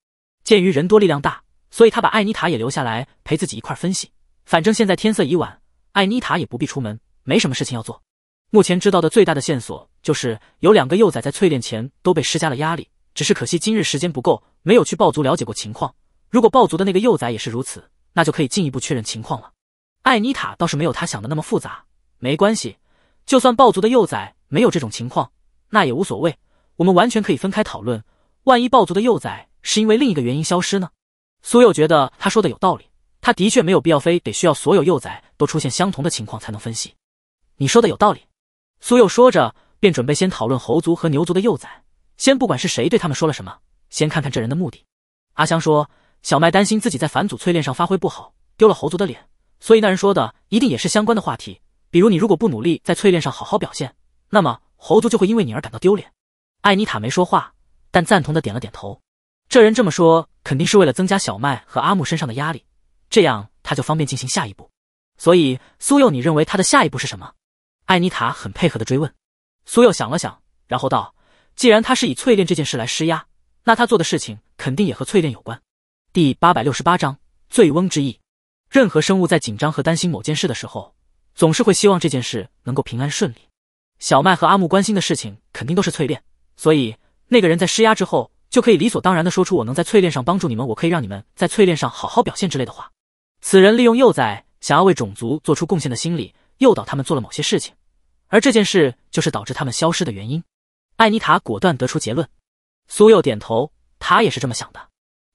鉴于人多力量大，所以他把艾妮塔也留下来陪自己一块分析。反正现在天色已晚，艾妮塔也不必出门，没什么事情要做。目前知道的最大的线索就是有两个幼崽在淬炼前都被施加了压力。只是可惜今日时间不够，没有去豹族了解过情况。如果豹族的那个幼崽也是如此，那就可以进一步确认情况了。艾妮塔倒是没有他想的那么复杂，没关系，就算豹族的幼崽没有这种情况，那也无所谓，我们完全可以分开讨论。万一豹族的幼崽是因为另一个原因消失呢？苏柚觉得他说的有道理，他的确没有必要非得需要所有幼崽都出现相同的情况才能分析。你说的有道理。苏柚说着，便准备先讨论猴族和牛族的幼崽。先不管是谁对他们说了什么，先看看这人的目的。阿香说，小麦担心自己在返祖淬炼上发挥不好，丢了猴族的脸，所以那人说的一定也是相关的话题。比如，你如果不努力在淬炼上好好表现，那么猴族就会因为你而感到丢脸。艾妮塔没说话，但赞同的点了点头。这人这么说，肯定是为了增加小麦和阿木身上的压力，这样他就方便进行下一步。所以，苏佑，你认为他的下一步是什么？艾妮塔很配合的追问。苏佑想了想，然后道。既然他是以淬炼这件事来施压，那他做的事情肯定也和淬炼有关。第八百六十八章醉翁之意。任何生物在紧张和担心某件事的时候，总是会希望这件事能够平安顺利。小麦和阿木关心的事情肯定都是淬炼，所以那个人在施压之后，就可以理所当然的说出“我能在淬炼上帮助你们，我可以让你们在淬炼上好好表现”之类的话。此人利用幼崽想要为种族做出贡献的心理，诱导他们做了某些事情，而这件事就是导致他们消失的原因。艾妮塔果断得出结论，苏佑点头，他也是这么想的。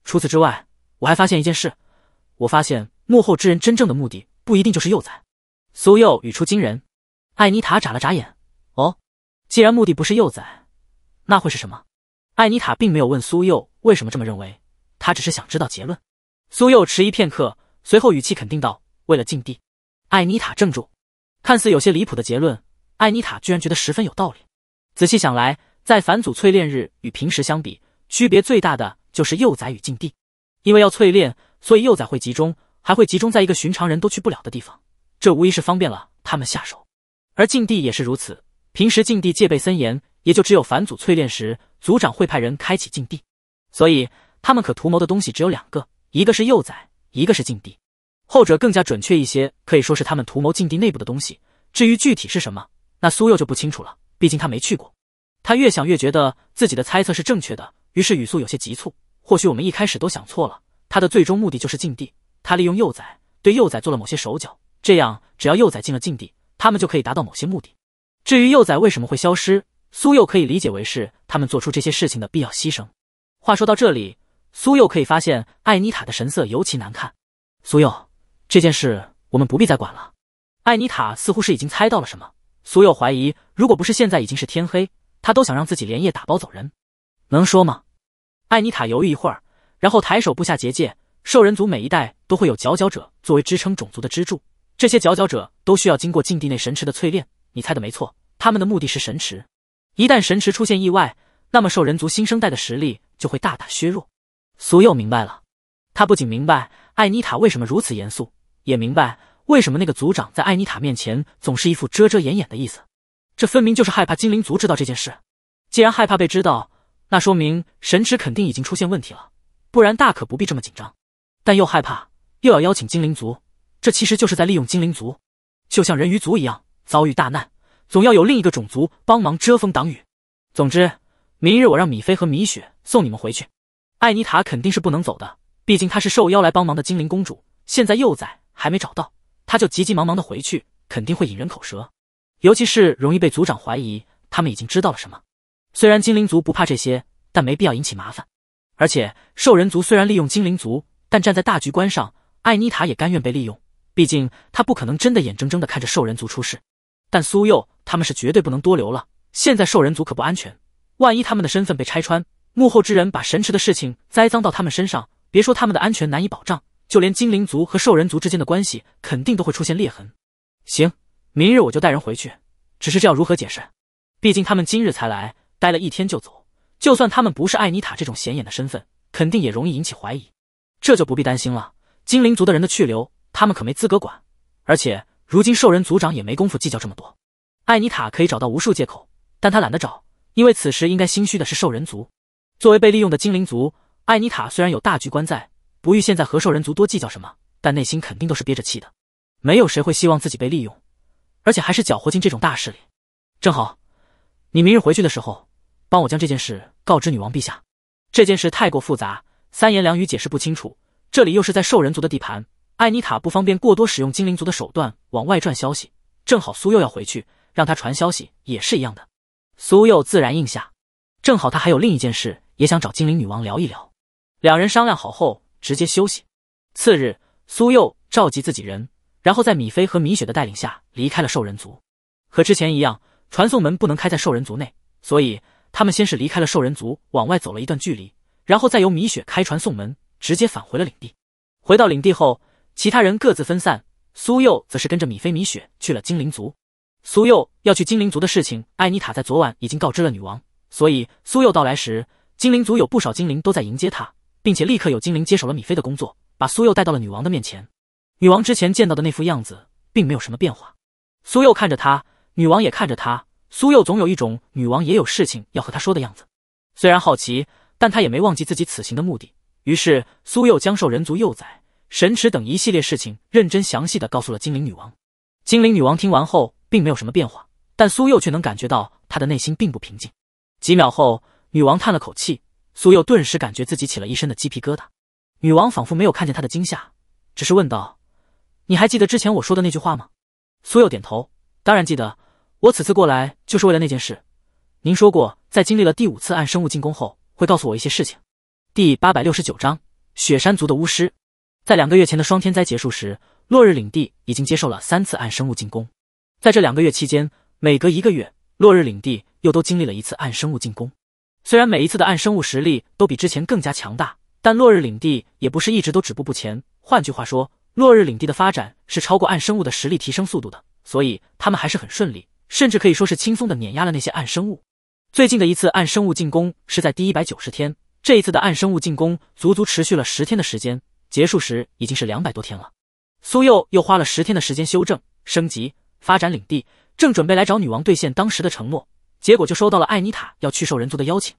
除此之外，我还发现一件事，我发现幕后之人真正的目的不一定就是幼崽。苏佑语出惊人，艾妮塔眨了眨眼，哦，既然目的不是幼崽，那会是什么？艾妮塔并没有问苏佑为什么这么认为，他只是想知道结论。苏佑迟疑片刻，随后语气肯定道：“为了禁地。”艾妮塔怔住，看似有些离谱的结论，艾妮塔居然觉得十分有道理。仔细想来，在返祖淬炼日与平时相比，区别最大的就是幼崽与禁地。因为要淬炼，所以幼崽会集中，还会集中在一个寻常人都去不了的地方，这无疑是方便了他们下手。而禁地也是如此，平时禁地戒备森严，也就只有返祖淬炼时，族长会派人开启禁地，所以他们可图谋的东西只有两个，一个是幼崽，一个是禁地。后者更加准确一些，可以说是他们图谋禁地内部的东西。至于具体是什么，那苏佑就不清楚了。毕竟他没去过，他越想越觉得自己的猜测是正确的，于是语速有些急促。或许我们一开始都想错了，他的最终目的就是禁地。他利用幼崽，对幼崽做了某些手脚，这样只要幼崽进了禁地，他们就可以达到某些目的。至于幼崽为什么会消失，苏幼可以理解为是他们做出这些事情的必要牺牲。话说到这里，苏幼可以发现艾妮塔的神色尤其难看。苏幼，这件事我们不必再管了。艾妮塔似乎是已经猜到了什么。苏佑怀疑，如果不是现在已经是天黑，他都想让自己连夜打包走人。能说吗？艾妮塔犹豫一会儿，然后抬手布下结界。兽人族每一代都会有佼佼者作为支撑种族的支柱，这些佼佼者都需要经过禁地内神池的淬炼。你猜的没错，他们的目的是神池。一旦神池出现意外，那么兽人族新生代的实力就会大大削弱。苏佑明白了，他不仅明白艾妮塔为什么如此严肃，也明白。为什么那个族长在艾妮塔面前总是一副遮遮掩掩的意思？这分明就是害怕精灵族知道这件事。既然害怕被知道，那说明神池肯定已经出现问题了，不然大可不必这么紧张。但又害怕，又要邀请精灵族，这其实就是在利用精灵族，就像人鱼族一样，遭遇大难，总要有另一个种族帮忙遮风挡雨。总之，明日我让米菲和米雪送你们回去。艾妮塔肯定是不能走的，毕竟她是受邀来帮忙的精灵公主。现在幼崽还没找到。他就急急忙忙的回去，肯定会引人口舌，尤其是容易被族长怀疑他们已经知道了什么。虽然精灵族不怕这些，但没必要引起麻烦。而且兽人族虽然利用精灵族，但站在大局观上，艾妮塔也甘愿被利用，毕竟她不可能真的眼睁睁的看着兽人族出事。但苏佑他们是绝对不能多留了，现在兽人族可不安全，万一他们的身份被拆穿，幕后之人把神池的事情栽赃到他们身上，别说他们的安全难以保障。就连精灵族和兽人族之间的关系，肯定都会出现裂痕。行，明日我就带人回去。只是这要如何解释？毕竟他们今日才来，待了一天就走。就算他们不是艾妮塔这种显眼的身份，肯定也容易引起怀疑。这就不必担心了。精灵族的人的去留，他们可没资格管。而且如今兽人族长也没工夫计较这么多。艾妮塔可以找到无数借口，但他懒得找，因为此时应该心虚的是兽人族。作为被利用的精灵族，艾妮塔虽然有大局观在。不欲现在和兽人族多计较什么，但内心肯定都是憋着气的。没有谁会希望自己被利用，而且还是搅和进这种大事里。正好，你明日回去的时候，帮我将这件事告知女王陛下。这件事太过复杂，三言两语解释不清楚。这里又是在兽人族的地盘，艾妮塔不方便过多使用精灵族的手段往外传消息。正好苏佑要回去，让他传消息也是一样的。苏佑自然应下。正好他还有另一件事也想找精灵女王聊一聊。两人商量好后。直接休息。次日，苏佑召集自己人，然后在米菲和米雪的带领下离开了兽人族。和之前一样，传送门不能开在兽人族内，所以他们先是离开了兽人族，往外走了一段距离，然后再由米雪开传送门，直接返回了领地。回到领地后，其他人各自分散，苏佑则是跟着米菲、米雪去了精灵族。苏佑要去精灵族的事情，艾妮塔在昨晚已经告知了女王，所以苏佑到来时，精灵族有不少精灵都在迎接他。并且立刻有精灵接手了米菲的工作，把苏佑带到了女王的面前。女王之前见到的那副样子并没有什么变化。苏佑看着她，女王也看着她。苏佑总有一种女王也有事情要和她说的样子。虽然好奇，但她也没忘记自己此行的目的。于是，苏佑将兽人族幼崽、神池等一系列事情认真详细的告诉了精灵女王。精灵女王听完后并没有什么变化，但苏佑却能感觉到她的内心并不平静。几秒后，女王叹了口气。苏幼顿时感觉自己起了一身的鸡皮疙瘩。女王仿佛没有看见他的惊吓，只是问道：“你还记得之前我说的那句话吗？”苏幼点头，当然记得。我此次过来就是为了那件事。您说过，在经历了第五次暗生物进攻后，会告诉我一些事情。第八百六十九章：雪山族的巫师。在两个月前的霜天灾结束时，落日领地已经接受了三次暗生物进攻。在这两个月期间，每隔一个月，落日领地又都经历了一次暗生物进攻。虽然每一次的暗生物实力都比之前更加强大，但落日领地也不是一直都止步不前。换句话说，落日领地的发展是超过暗生物的实力提升速度的，所以他们还是很顺利，甚至可以说是轻松的碾压了那些暗生物。最近的一次暗生物进攻是在第一百九十天，这一次的暗生物进攻足足持续了十天的时间，结束时已经是两百多天了。苏佑又花了十天的时间修正、升级、发展领地，正准备来找女王兑现当时的承诺。结果就收到了艾妮塔要去兽人族的邀请，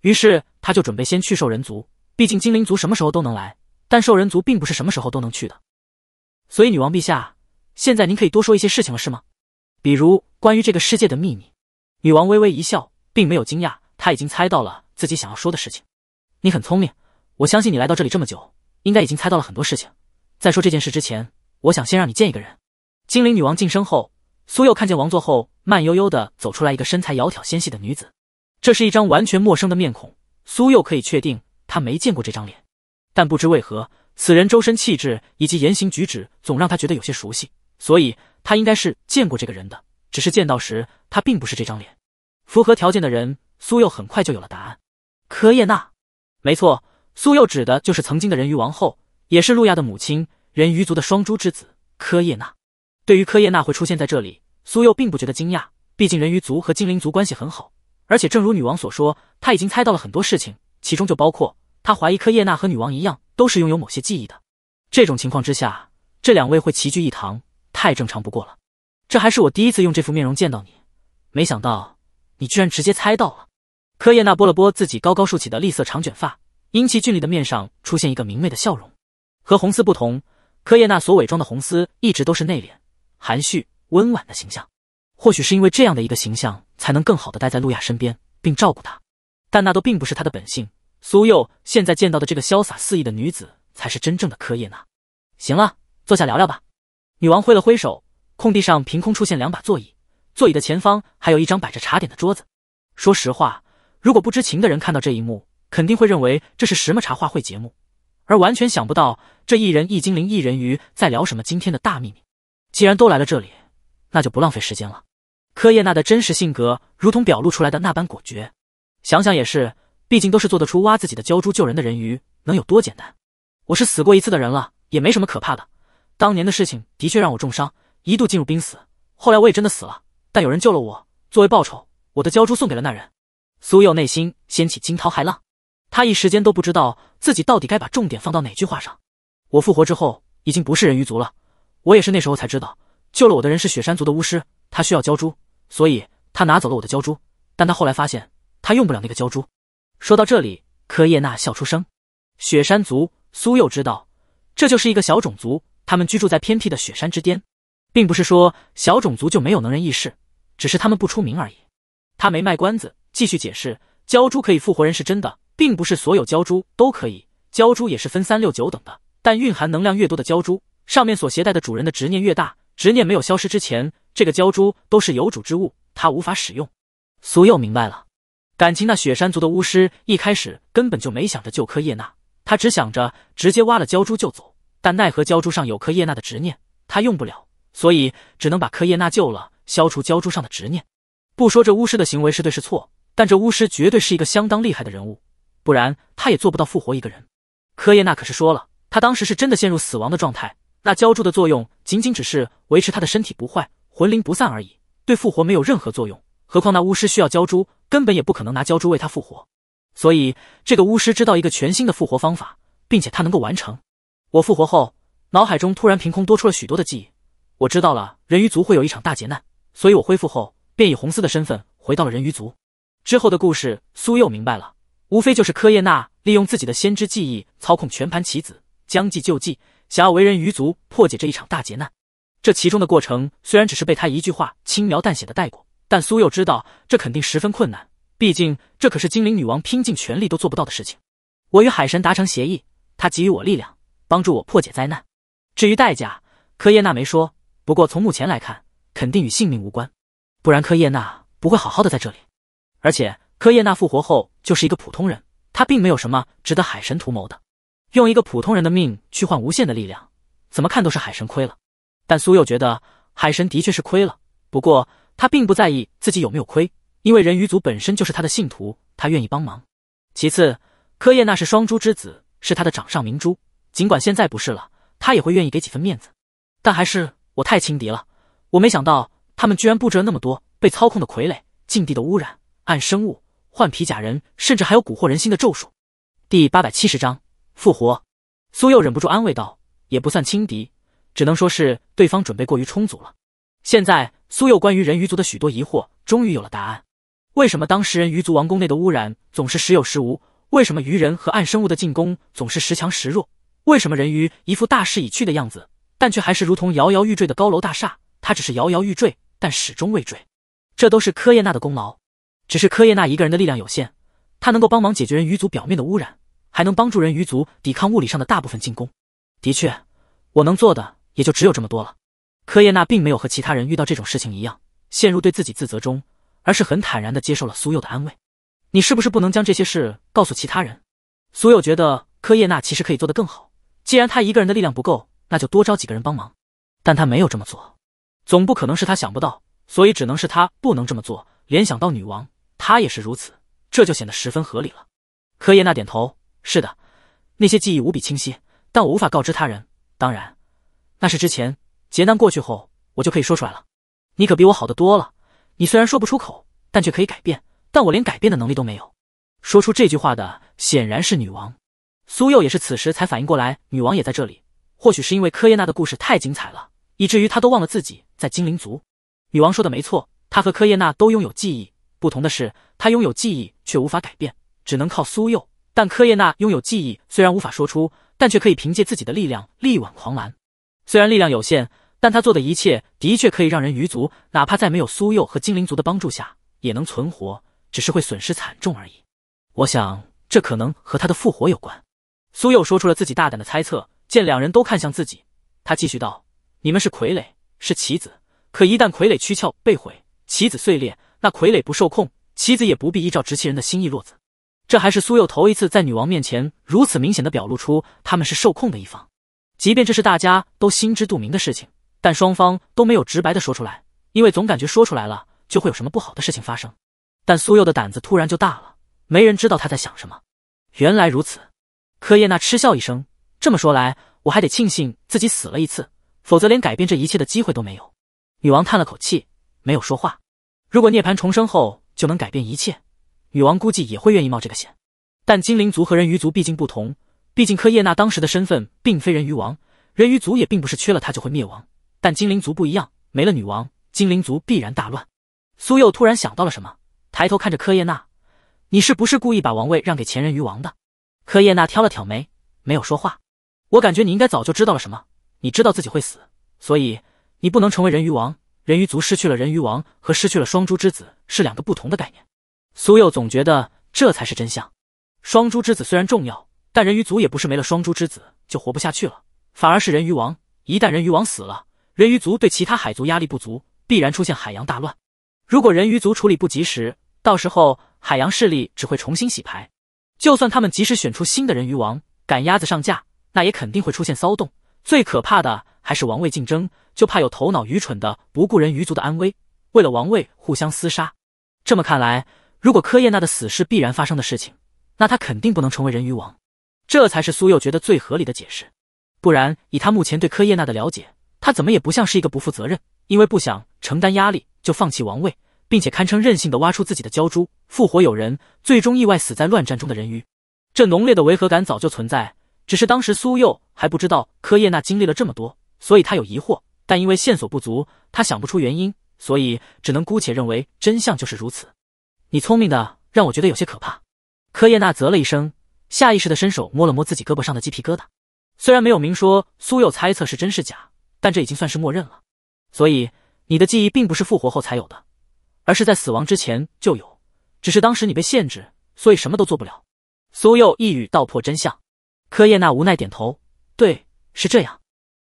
于是他就准备先去兽人族。毕竟精灵族什么时候都能来，但兽人族并不是什么时候都能去的。所以女王陛下，现在您可以多说一些事情了，是吗？比如关于这个世界的秘密。女王微微一笑，并没有惊讶，她已经猜到了自己想要说的事情。你很聪明，我相信你来到这里这么久，应该已经猜到了很多事情。在说这件事之前，我想先让你见一个人。精灵女王晋升后。苏佑看见王座后，慢悠悠的走出来一个身材窈窕纤细的女子。这是一张完全陌生的面孔，苏佑可以确定他没见过这张脸。但不知为何，此人周身气质以及言行举止总让他觉得有些熟悉，所以他应该是见过这个人的，只是见到时他并不是这张脸。符合条件的人，苏佑很快就有了答案。柯叶娜，没错，苏佑指的就是曾经的人鱼王后，也是路亚的母亲，人鱼族的双珠之子柯叶娜。对于柯叶娜会出现在这里，苏佑并不觉得惊讶。毕竟人鱼族和精灵族关系很好，而且正如女王所说，他已经猜到了很多事情，其中就包括他怀疑柯叶娜和女王一样，都是拥有某些记忆的。这种情况之下，这两位会齐聚一堂，太正常不过了。这还是我第一次用这副面容见到你，没想到你居然直接猜到了。柯叶娜拨了拨自己高高竖起的栗色长卷发，英气俊丽的面上出现一个明媚的笑容。和红丝不同，柯叶娜所伪装的红丝一直都是内敛。含蓄温婉的形象，或许是因为这样的一个形象才能更好的待在路亚身边并照顾他，但那都并不是他的本性。苏佑现在见到的这个潇洒肆意的女子，才是真正的柯叶娜。行了，坐下聊聊吧。女王挥了挥手，空地上凭空出现两把座椅，座椅的前方还有一张摆着茶点的桌子。说实话，如果不知情的人看到这一幕，肯定会认为这是什么茶话会节目，而完全想不到这一人一精灵一人鱼在聊什么今天的大秘密。既然都来了这里，那就不浪费时间了。柯叶娜的真实性格如同表露出来的那般果决。想想也是，毕竟都是做得出挖自己的鲛珠救人的人鱼，能有多简单？我是死过一次的人了，也没什么可怕的。当年的事情的确让我重伤，一度进入濒死，后来我也真的死了。但有人救了我，作为报酬，我的鲛珠送给了那人。苏佑内心掀起惊涛骇浪，他一时间都不知道自己到底该把重点放到哪句话上。我复活之后，已经不是人鱼族了。我也是那时候才知道，救了我的人是雪山族的巫师，他需要鲛珠，所以他拿走了我的鲛珠。但他后来发现，他用不了那个鲛珠。说到这里，柯叶娜笑出声。雪山族，苏幼知道，这就是一个小种族，他们居住在偏僻的雪山之巅，并不是说小种族就没有能人异士，只是他们不出名而已。他没卖关子，继续解释：鲛珠可以复活人是真的，并不是所有鲛珠都可以，鲛珠也是分三六九等的，但蕴含能量越多的鲛珠。上面所携带的主人的执念越大，执念没有消失之前，这个鲛珠都是有主之物，它无法使用。苏又明白了，感情那雪山族的巫师一开始根本就没想着救柯叶娜，他只想着直接挖了鲛珠就走。但奈何鲛珠上有柯叶娜的执念，他用不了，所以只能把柯叶娜救了，消除鲛珠上的执念。不说这巫师的行为是对是错，但这巫师绝对是一个相当厉害的人物，不然他也做不到复活一个人。柯叶娜可是说了，她当时是真的陷入死亡的状态。那鲛珠的作用仅仅只是维持他的身体不坏、魂灵不散而已，对复活没有任何作用。何况那巫师需要鲛珠，根本也不可能拿鲛珠为他复活。所以，这个巫师知道一个全新的复活方法，并且他能够完成。我复活后，脑海中突然凭空多出了许多的记忆。我知道了人鱼族会有一场大劫难，所以我恢复后便以红丝的身份回到了人鱼族。之后的故事，苏又明白了，无非就是柯叶娜利用自己的先知记忆操控全盘棋子，将计就计。想要为人鱼族破解这一场大劫难，这其中的过程虽然只是被他一句话轻描淡写的带过，但苏佑知道这肯定十分困难，毕竟这可是精灵女王拼尽全力都做不到的事情。我与海神达成协议，他给予我力量，帮助我破解灾难。至于代价，科叶娜没说，不过从目前来看，肯定与性命无关，不然科叶娜不会好好的在这里。而且科叶娜复活后就是一个普通人，他并没有什么值得海神图谋的。用一个普通人的命去换无限的力量，怎么看都是海神亏了。但苏佑觉得海神的确是亏了，不过他并不在意自己有没有亏，因为人鱼族本身就是他的信徒，他愿意帮忙。其次，柯叶那是双珠之子，是他的掌上明珠，尽管现在不是了，他也会愿意给几分面子。但还是我太轻敌了，我没想到他们居然布置了那么多被操控的傀儡、禁地的污染、暗生物、换皮甲人，甚至还有蛊惑人心的咒术。第八百七十章。复活，苏佑忍不住安慰道：“也不算轻敌，只能说是对方准备过于充足了。”现在，苏佑关于人鱼族的许多疑惑终于有了答案：为什么当时人鱼族王宫内的污染总是时有时无？为什么鱼人和暗生物的进攻总是时强时弱？为什么人鱼一副大势已去的样子，但却还是如同摇摇欲坠的高楼大厦？它只是摇摇欲坠，但始终未坠。这都是科耶娜的功劳。只是科耶娜一个人的力量有限，他能够帮忙解决人鱼族表面的污染。还能帮助人鱼族抵抗物理上的大部分进攻。的确，我能做的也就只有这么多了。科叶娜并没有和其他人遇到这种事情一样陷入对自己自责中，而是很坦然地接受了苏佑的安慰。你是不是不能将这些事告诉其他人？苏佑觉得科叶娜其实可以做得更好，既然他一个人的力量不够，那就多招几个人帮忙。但他没有这么做，总不可能是他想不到，所以只能是他不能这么做。联想到女王，他也是如此，这就显得十分合理了。科叶娜点头。是的，那些记忆无比清晰，但我无法告知他人。当然，那是之前劫难过去后，我就可以说出来了。你可比我好得多了。你虽然说不出口，但却可以改变，但我连改变的能力都没有。说出这句话的显然是女王苏佑也是此时才反应过来，女王也在这里。或许是因为柯叶娜的故事太精彩了，以至于她都忘了自己在精灵族。女王说的没错，她和柯叶娜都拥有记忆，不同的是，她拥有记忆却无法改变，只能靠苏佑但科叶娜拥有记忆，虽然无法说出，但却可以凭借自己的力量力挽狂澜。虽然力量有限，但他做的一切的确可以让人鱼族，哪怕在没有苏佑和精灵族的帮助下也能存活，只是会损失惨重而已。我想，这可能和他的复活有关。苏佑说出了自己大胆的猜测。见两人都看向自己，他继续道：“你们是傀儡，是棋子。可一旦傀儡躯壳被毁，棋子碎裂，那傀儡不受控，棋子也不必依照执棋人的心意落子。”这还是苏幼头一次在女王面前如此明显的表露出他们是受控的一方，即便这是大家都心知肚明的事情，但双方都没有直白的说出来，因为总感觉说出来了就会有什么不好的事情发生。但苏幼的胆子突然就大了，没人知道他在想什么。原来如此，柯叶娜嗤笑一声，这么说来，我还得庆幸自己死了一次，否则连改变这一切的机会都没有。女王叹了口气，没有说话。如果涅盘重生后就能改变一切？女王估计也会愿意冒这个险，但精灵族和人鱼族毕竟不同。毕竟科叶娜当时的身份并非人鱼王，人鱼族也并不是缺了他就会灭亡。但精灵族不一样，没了女王，精灵族必然大乱。苏佑突然想到了什么，抬头看着科叶娜：“你是不是故意把王位让给前人鱼王的？”科叶娜挑了挑眉，没有说话。我感觉你应该早就知道了什么？你知道自己会死，所以你不能成为人鱼王。人鱼族失去了人鱼王和失去了双珠之子是两个不同的概念。苏幼总觉得这才是真相。双珠之子虽然重要，但人鱼族也不是没了双珠之子就活不下去了。反而是人鱼王，一旦人鱼王死了，人鱼族对其他海族压力不足，必然出现海洋大乱。如果人鱼族处理不及时，到时候海洋势力只会重新洗牌。就算他们及时选出新的人鱼王，赶鸭子上架，那也肯定会出现骚动。最可怕的还是王位竞争，就怕有头脑愚蠢的不顾人鱼族的安危，为了王位互相厮杀。这么看来。如果柯叶娜的死是必然发生的事情，那他肯定不能成为人鱼王，这才是苏佑觉得最合理的解释。不然，以他目前对柯叶娜的了解，他怎么也不像是一个不负责任、因为不想承担压力就放弃王位，并且堪称任性的挖出自己的鲛珠复活友人，最终意外死在乱战中的人鱼。这浓烈的违和感早就存在，只是当时苏佑还不知道柯叶娜经历了这么多，所以他有疑惑，但因为线索不足，他想不出原因，所以只能姑且认为真相就是如此。你聪明的让我觉得有些可怕，科叶娜啧了一声，下意识的伸手摸了摸自己胳膊上的鸡皮疙瘩。虽然没有明说苏柚猜测是真是假，但这已经算是默认了。所以你的记忆并不是复活后才有的，而是在死亡之前就有，只是当时你被限制，所以什么都做不了。苏柚一语道破真相，科叶娜无奈点头，对，是这样。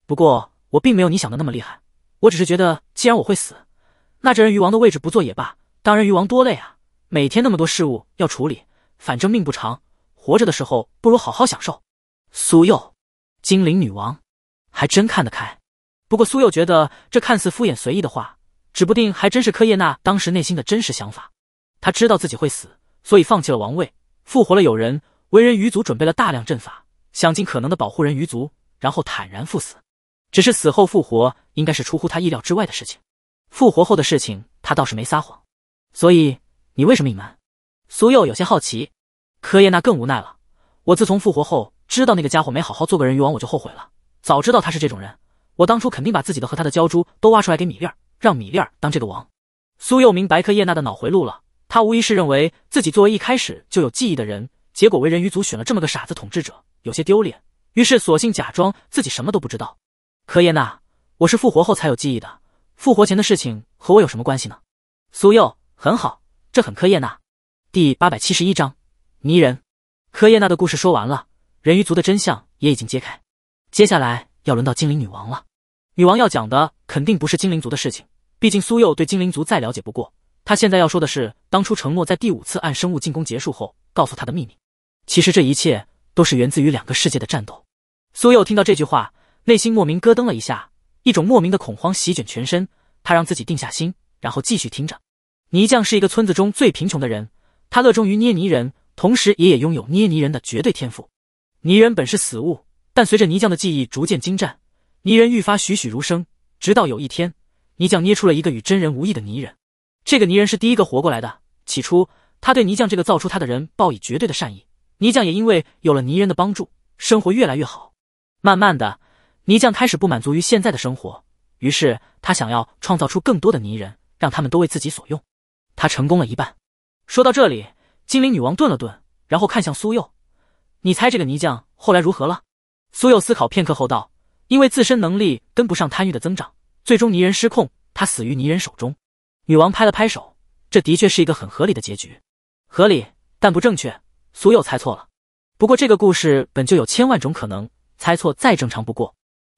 不过我并没有你想的那么厉害，我只是觉得既然我会死，那这人鱼王的位置不做也罢。当人鱼王多累啊！每天那么多事务要处理，反正命不长，活着的时候不如好好享受。苏佑，精灵女王，还真看得开。不过苏佑觉得，这看似敷衍随意的话，指不定还真是柯叶娜当时内心的真实想法。她知道自己会死，所以放弃了王位，复活了友人，为人鱼族准备了大量阵法，想尽可能的保护人鱼族，然后坦然赴死。只是死后复活，应该是出乎她意料之外的事情。复活后的事情，她倒是没撒谎，所以。你为什么隐瞒？苏佑有些好奇，柯叶娜更无奈了。我自从复活后，知道那个家伙没好好做个人鱼王，我就后悔了。早知道他是这种人，我当初肯定把自己的和他的鲛珠都挖出来给米粒儿，让米粒儿当这个王。苏佑明白柯叶娜的脑回路了，他无疑是认为自己作为一开始就有记忆的人，结果为人鱼族选了这么个傻子统治者，有些丢脸，于是索性假装自己什么都不知道。柯叶娜，我是复活后才有记忆的，复活前的事情和我有什么关系呢？苏佑很好。这很科耶娜，第八百七十一章泥人。科耶娜的故事说完了，人鱼族的真相也已经揭开。接下来要轮到精灵女王了。女王要讲的肯定不是精灵族的事情，毕竟苏佑对精灵族再了解不过。她现在要说的是当初承诺在第五次暗生物进攻结束后告诉她的秘密。其实这一切都是源自于两个世界的战斗。苏佑听到这句话，内心莫名咯噔了一下，一种莫名的恐慌席卷全身。他让自己定下心，然后继续听着。泥匠是一个村子中最贫穷的人，他乐衷于捏泥人，同时也也拥有捏泥人的绝对天赋。泥人本是死物，但随着泥匠的技艺逐渐精湛，泥人愈发栩栩如生。直到有一天，泥匠捏出了一个与真人无异的泥人。这个泥人是第一个活过来的。起初，他对泥匠这个造出他的人报以绝对的善意。泥匠也因为有了泥人的帮助，生活越来越好。慢慢的，泥匠开始不满足于现在的生活，于是他想要创造出更多的泥人，让他们都为自己所用。他成功了一半。说到这里，精灵女王顿了顿，然后看向苏佑：“你猜这个泥匠后来如何了？”苏佑思考片刻后道：“因为自身能力跟不上贪欲的增长，最终泥人失控，他死于泥人手中。”女王拍了拍手：“这的确是一个很合理的结局，合理但不正确。苏佑猜错了。不过这个故事本就有千万种可能，猜错再正常不过。”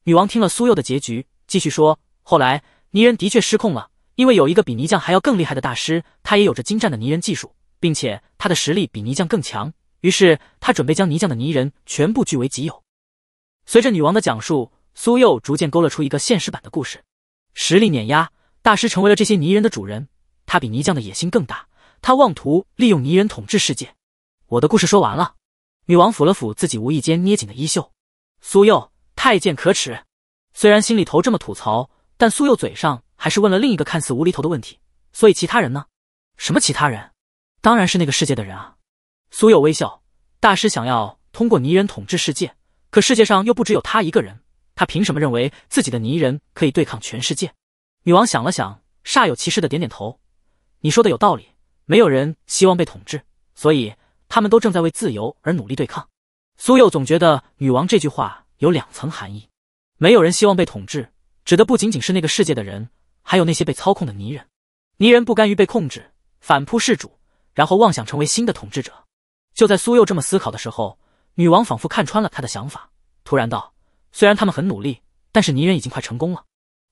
女王听了苏佑的结局，继续说：“后来泥人的确失控了。”因为有一个比泥匠还要更厉害的大师，他也有着精湛的泥人技术，并且他的实力比泥匠更强。于是他准备将泥匠的泥人全部据为己有。随着女王的讲述，苏幼逐渐勾勒出一个现实版的故事：实力碾压，大师成为了这些泥人的主人。他比泥匠的野心更大，他妄图利用泥人统治世界。我的故事说完了。女王抚了抚自己无意间捏紧的衣袖。苏幼，太监可耻。虽然心里头这么吐槽，但苏佑嘴上。还是问了另一个看似无厘头的问题，所以其他人呢？什么其他人？当然是那个世界的人啊！苏幼微笑，大师想要通过泥人统治世界，可世界上又不只有他一个人，他凭什么认为自己的泥人可以对抗全世界？女王想了想，煞有其事的点点头：“你说的有道理，没有人希望被统治，所以他们都正在为自由而努力对抗。”苏幼总觉得女王这句话有两层含义，没有人希望被统治，指的不仅仅是那个世界的人。还有那些被操控的泥人，泥人不甘于被控制，反扑世主，然后妄想成为新的统治者。就在苏佑这么思考的时候，女王仿佛看穿了他的想法，突然道：“虽然他们很努力，但是泥人已经快成功了。”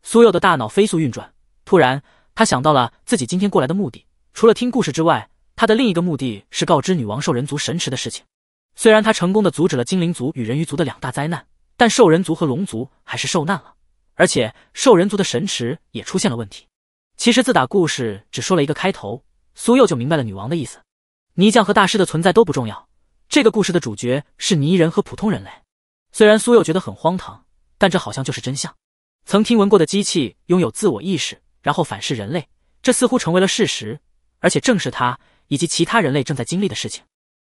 苏佑的大脑飞速运转，突然他想到了自己今天过来的目的，除了听故事之外，他的另一个目的是告知女王兽人族神池的事情。虽然他成功的阻止了精灵族与人鱼族的两大灾难，但兽人族和龙族还是受难了。而且兽人族的神池也出现了问题。其实自打故事只说了一个开头，苏佑就明白了女王的意思。泥匠和大师的存在都不重要，这个故事的主角是泥人和普通人类。虽然苏佑觉得很荒唐，但这好像就是真相。曾听闻过的机器拥有自我意识，然后反噬人类，这似乎成为了事实，而且正是他以及其他人类正在经历的事情。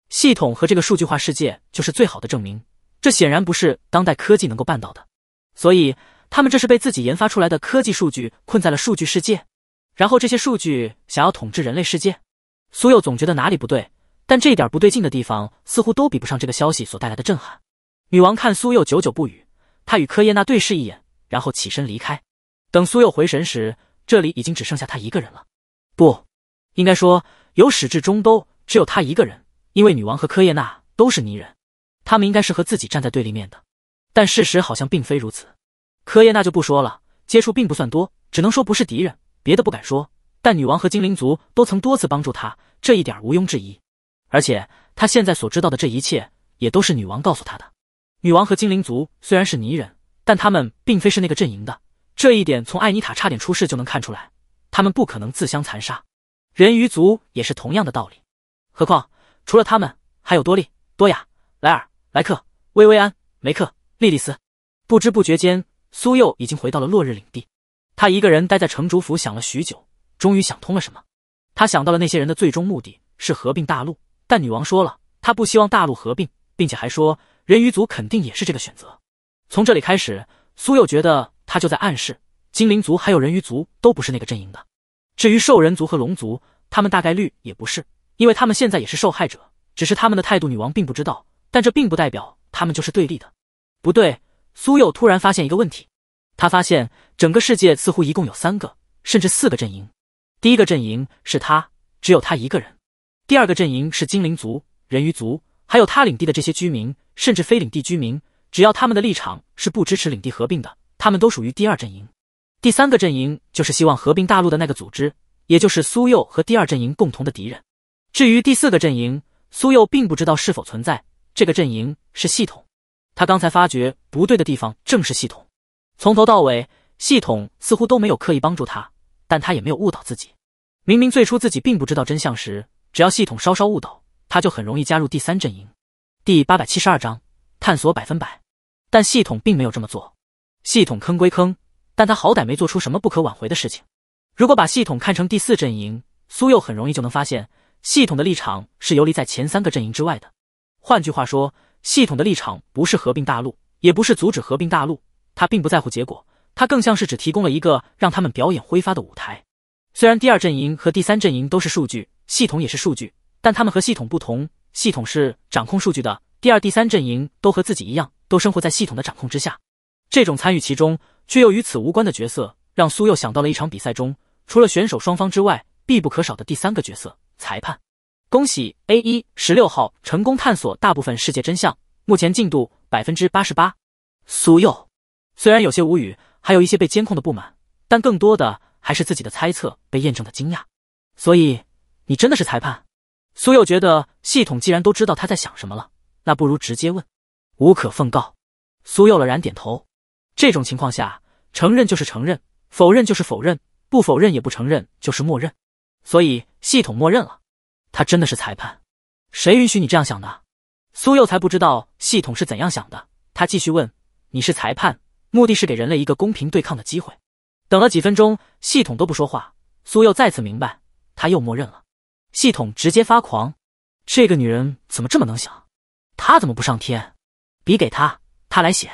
系统和这个数据化世界就是最好的证明。这显然不是当代科技能够办到的，所以。他们这是被自己研发出来的科技数据困在了数据世界，然后这些数据想要统治人类世界？苏佑总觉得哪里不对，但这点不对劲的地方似乎都比不上这个消息所带来的震撼。女王看苏佑久久不语，她与科耶娜对视一眼，然后起身离开。等苏佑回神时，这里已经只剩下他一个人了。不应该说，由始至终都只有他一个人，因为女王和科耶娜都是泥人，他们应该是和自己站在对立面的，但事实好像并非如此。柯耶那就不说了，接触并不算多，只能说不是敌人。别的不敢说，但女王和精灵族都曾多次帮助他，这一点毋庸置疑。而且他现在所知道的这一切，也都是女王告诉他的。女王和精灵族虽然是泥人，但他们并非是那个阵营的，这一点从艾尼塔差点出事就能看出来。他们不可能自相残杀。人鱼族也是同样的道理。何况除了他们，还有多利、多雅、莱尔、莱克、薇薇安、梅克、莉莉丝。不知不觉间。苏佑已经回到了落日领地，他一个人待在城主府想了许久，终于想通了什么。他想到了那些人的最终目的是合并大陆，但女王说了，她不希望大陆合并，并且还说人鱼族肯定也是这个选择。从这里开始，苏佑觉得他就在暗示，精灵族还有人鱼族都不是那个阵营的。至于兽人族和龙族，他们大概率也不是，因为他们现在也是受害者，只是他们的态度女王并不知道。但这并不代表他们就是对立的，不对。苏佑突然发现一个问题，他发现整个世界似乎一共有三个，甚至四个阵营。第一个阵营是他，只有他一个人。第二个阵营是精灵族、人鱼族，还有他领地的这些居民，甚至非领地居民，只要他们的立场是不支持领地合并的，他们都属于第二阵营。第三个阵营就是希望合并大陆的那个组织，也就是苏佑和第二阵营共同的敌人。至于第四个阵营，苏佑并不知道是否存在。这个阵营是系统。他刚才发觉不对的地方正是系统，从头到尾，系统似乎都没有刻意帮助他，但他也没有误导自己。明明最初自己并不知道真相时，只要系统稍稍误导，他就很容易加入第三阵营。第八百七十二章探索百分百，但系统并没有这么做。系统坑归坑，但他好歹没做出什么不可挽回的事情。如果把系统看成第四阵营，苏佑很容易就能发现，系统的立场是游离在前三个阵营之外的。换句话说。系统的立场不是合并大陆，也不是阻止合并大陆，他并不在乎结果，他更像是只提供了一个让他们表演挥发的舞台。虽然第二阵营和第三阵营都是数据，系统也是数据，但他们和系统不同，系统是掌控数据的，第二、第三阵营都和自己一样，都生活在系统的掌控之下。这种参与其中却又与此无关的角色，让苏佑想到了一场比赛中，除了选手双方之外，必不可少的第三个角色——裁判。恭喜 A 一十六号成功探索大部分世界真相，目前进度百分之八十八。苏佑虽然有些无语，还有一些被监控的不满，但更多的还是自己的猜测被验证的惊讶。所以，你真的是裁判？苏佑觉得系统既然都知道他在想什么了，那不如直接问。无可奉告。苏佑了然点头。这种情况下，承认就是承认，否认就是否认，不否认也不承认就是默认。所以，系统默认了。他真的是裁判，谁允许你这样想的？苏佑才不知道系统是怎样想的。他继续问：“你是裁判，目的是给人类一个公平对抗的机会。”等了几分钟，系统都不说话。苏佑再次明白，他又默认了。系统直接发狂：这个女人怎么这么能想？她怎么不上天？笔给她，她来写。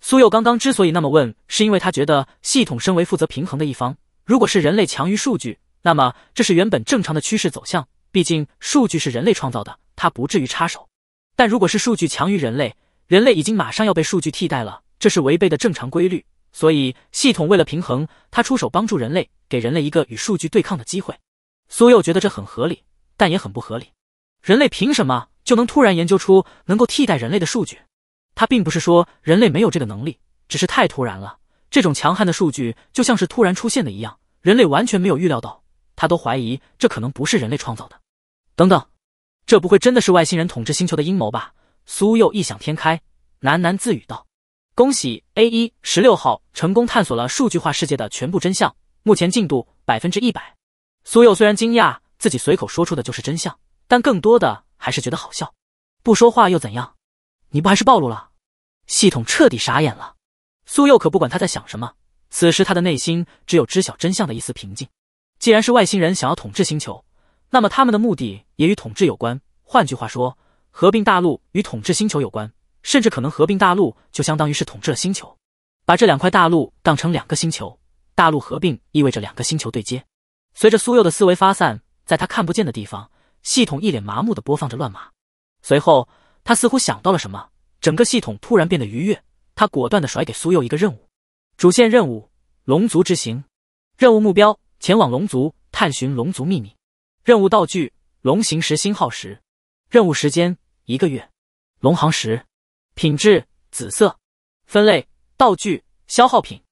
苏佑刚刚之所以那么问，是因为他觉得系统身为负责平衡的一方，如果是人类强于数据，那么这是原本正常的趋势走向。毕竟数据是人类创造的，它不至于插手。但如果是数据强于人类，人类已经马上要被数据替代了，这是违背的正常规律。所以系统为了平衡，它出手帮助人类，给人类一个与数据对抗的机会。苏佑觉得这很合理，但也很不合理。人类凭什么就能突然研究出能够替代人类的数据？他并不是说人类没有这个能力，只是太突然了。这种强悍的数据就像是突然出现的一样，人类完全没有预料到。他都怀疑这可能不是人类创造的。等等，这不会真的是外星人统治星球的阴谋吧？苏柚异想天开，喃喃自语道：“恭喜 A 一十六号成功探索了数据化世界的全部真相，目前进度百分之一百。”苏柚虽然惊讶自己随口说出的就是真相，但更多的还是觉得好笑。不说话又怎样？你不还是暴露了？系统彻底傻眼了。苏柚可不管他在想什么，此时他的内心只有知晓真相的一丝平静。既然是外星人想要统治星球，那么他们的目的也与统治有关。换句话说，合并大陆与统治星球有关，甚至可能合并大陆就相当于是统治了星球。把这两块大陆当成两个星球，大陆合并意味着两个星球对接。随着苏佑的思维发散，在他看不见的地方，系统一脸麻木的播放着乱码。随后，他似乎想到了什么，整个系统突然变得愉悦。他果断的甩给苏佑一个任务：主线任务——龙族之行。任务目标：前往龙族，探寻龙族秘密。任务道具龙行石星号石，任务时间一个月，龙行石，品质紫色，分类道具消耗品。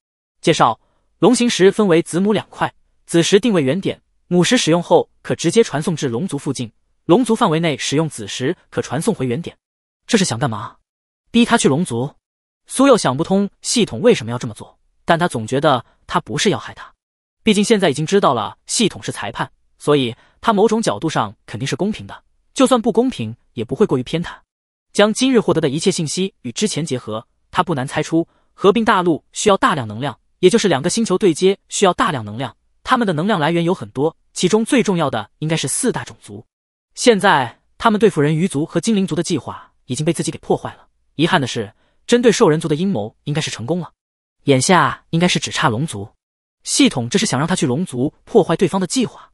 介绍：龙行石分为子母两块，子石定位原点，母石使用后可直接传送至龙族附近，龙族范围内使用子石可传送回原点。这是想干嘛？逼他去龙族？苏佑想不通系统为什么要这么做，但他总觉得他不是要害他，毕竟现在已经知道了系统是裁判。所以，他某种角度上肯定是公平的，就算不公平，也不会过于偏袒。将今日获得的一切信息与之前结合，他不难猜出，合并大陆需要大量能量，也就是两个星球对接需要大量能量。他们的能量来源有很多，其中最重要的应该是四大种族。现在，他们对付人鱼族和精灵族的计划已经被自己给破坏了。遗憾的是，针对兽人族的阴谋应该是成功了。眼下，应该是只差龙族。系统这是想让他去龙族破坏对方的计划。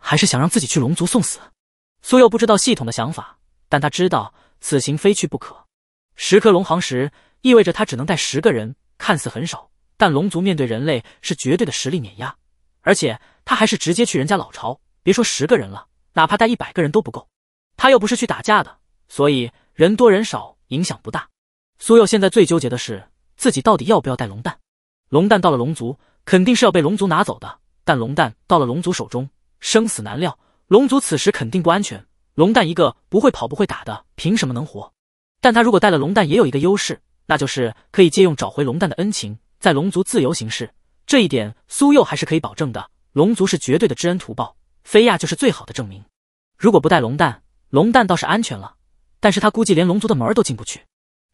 还是想让自己去龙族送死？苏佑不知道系统的想法，但他知道此行非去不可。十颗龙航石意味着他只能带十个人，看似很少，但龙族面对人类是绝对的实力碾压。而且他还是直接去人家老巢，别说十个人了，哪怕带一百个人都不够。他又不是去打架的，所以人多人少影响不大。苏佑现在最纠结的是自己到底要不要带龙蛋。龙蛋到了龙族，肯定是要被龙族拿走的。但龙蛋到了龙族手中，生死难料，龙族此时肯定不安全。龙蛋一个不会跑不会打的，凭什么能活？但他如果带了龙蛋，也有一个优势，那就是可以借用找回龙蛋的恩情，在龙族自由行事。这一点苏佑还是可以保证的。龙族是绝对的知恩图报，菲亚就是最好的证明。如果不带龙蛋，龙蛋倒是安全了，但是他估计连龙族的门都进不去。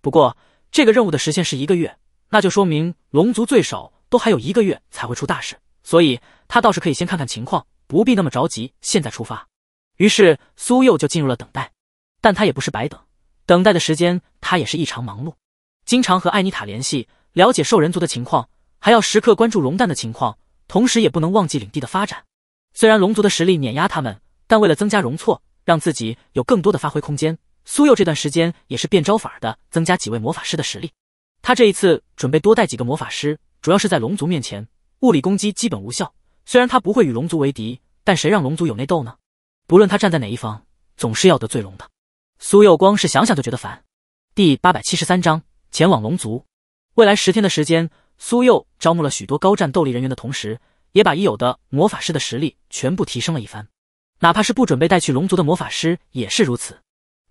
不过这个任务的时限是一个月，那就说明龙族最少都还有一个月才会出大事，所以他倒是可以先看看情况。不必那么着急，现在出发。于是苏佑就进入了等待，但他也不是白等，等待的时间他也是异常忙碌，经常和艾妮塔联系，了解兽人族的情况，还要时刻关注龙蛋的情况，同时也不能忘记领地的发展。虽然龙族的实力碾压他们，但为了增加容错，让自己有更多的发挥空间，苏佑这段时间也是变招法的增加几位魔法师的实力。他这一次准备多带几个魔法师，主要是在龙族面前，物理攻击基本无效。虽然他不会与龙族为敌，但谁让龙族有内斗呢？不论他站在哪一方，总是要得罪龙的。苏幼光是想想就觉得烦。第八百七十三章：前往龙族。未来十天的时间，苏幼招募了许多高战斗力人员的同时，也把已有的魔法师的实力全部提升了一番。哪怕是不准备带去龙族的魔法师也是如此。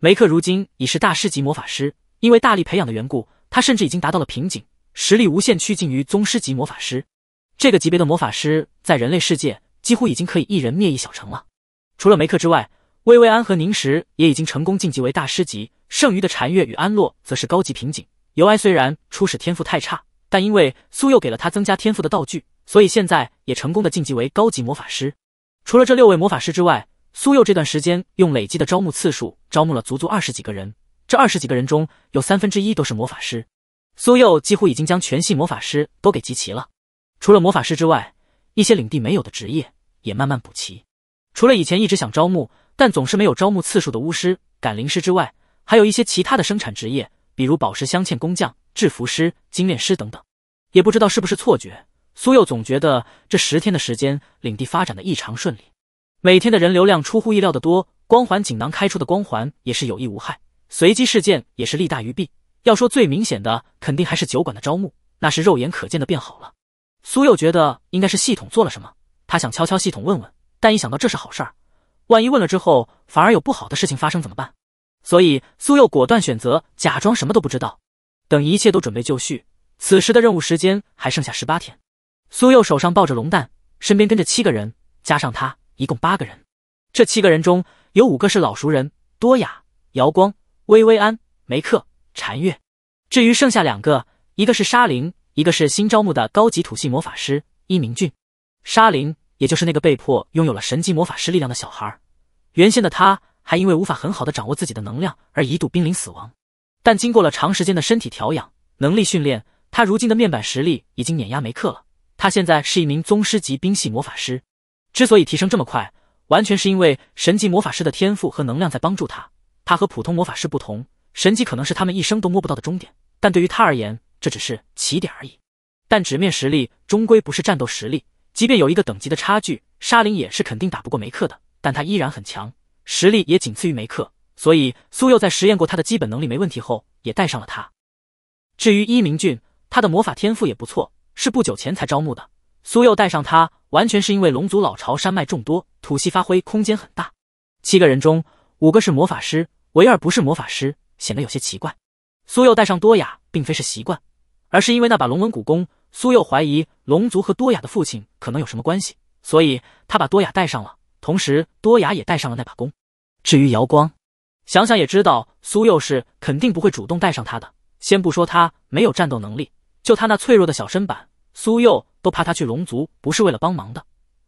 梅克如今已是大师级魔法师，因为大力培养的缘故，他甚至已经达到了瓶颈，实力无限趋近于宗师级魔法师。这个级别的魔法师在人类世界几乎已经可以一人灭一小城了。除了梅克之外，薇薇安和宁石也已经成功晋级为大师级，剩余的禅月与安洛则是高级瓶颈。尤埃虽然初始天赋太差，但因为苏佑给了他增加天赋的道具，所以现在也成功的晋级为高级魔法师。除了这六位魔法师之外，苏佑这段时间用累积的招募次数招募了足足二十几个人，这二十几个人中有三分之一都是魔法师。苏佑几乎已经将全系魔法师都给集齐了。除了魔法师之外，一些领地没有的职业也慢慢补齐。除了以前一直想招募但总是没有招募次数的巫师、赶灵师之外，还有一些其他的生产职业，比如宝石镶嵌工匠、制服师、精炼师等等。也不知道是不是错觉，苏幼总觉得这十天的时间，领地发展的异常顺利，每天的人流量出乎意料的多。光环锦囊开出的光环也是有益无害，随机事件也是利大于弊。要说最明显的，肯定还是酒馆的招募，那是肉眼可见的变好了。苏佑觉得应该是系统做了什么，他想悄悄系统问问，但一想到这是好事儿，万一问了之后反而有不好的事情发生怎么办？所以苏佑果断选择假装什么都不知道。等一切都准备就绪，此时的任务时间还剩下十八天。苏佑手上抱着龙蛋，身边跟着七个人，加上他一共八个人。这七个人中有五个是老熟人：多雅、姚光、薇薇安、梅克、禅月。至于剩下两个，一个是沙灵。一个是新招募的高级土系魔法师伊明俊，沙林也就是那个被迫拥有了神级魔法师力量的小孩。原先的他，还因为无法很好的掌握自己的能量而一度濒临死亡。但经过了长时间的身体调养、能力训练，他如今的面板实力已经碾压梅克了。他现在是一名宗师级冰系魔法师。之所以提升这么快，完全是因为神级魔法师的天赋和能量在帮助他。他和普通魔法师不同，神级可能是他们一生都摸不到的终点，但对于他而言。这只是起点而已，但纸面实力终归不是战斗实力。即便有一个等级的差距，沙林也是肯定打不过梅克的。但他依然很强，实力也仅次于梅克。所以苏佑在实验过他的基本能力没问题后，也带上了他。至于伊明俊，他的魔法天赋也不错，是不久前才招募的。苏佑带上他，完全是因为龙族老巢山脉众多，土系发挥空间很大。七个人中，五个是魔法师，唯二不是魔法师，显得有些奇怪。苏佑带上多雅，并非是习惯。而是因为那把龙纹古弓，苏佑怀疑龙族和多雅的父亲可能有什么关系，所以他把多雅带上了。同时，多雅也带上了那把弓。至于瑶光，想想也知道，苏佑是肯定不会主动带上他的。先不说他没有战斗能力，就他那脆弱的小身板，苏佑都怕他去龙族不是为了帮忙的，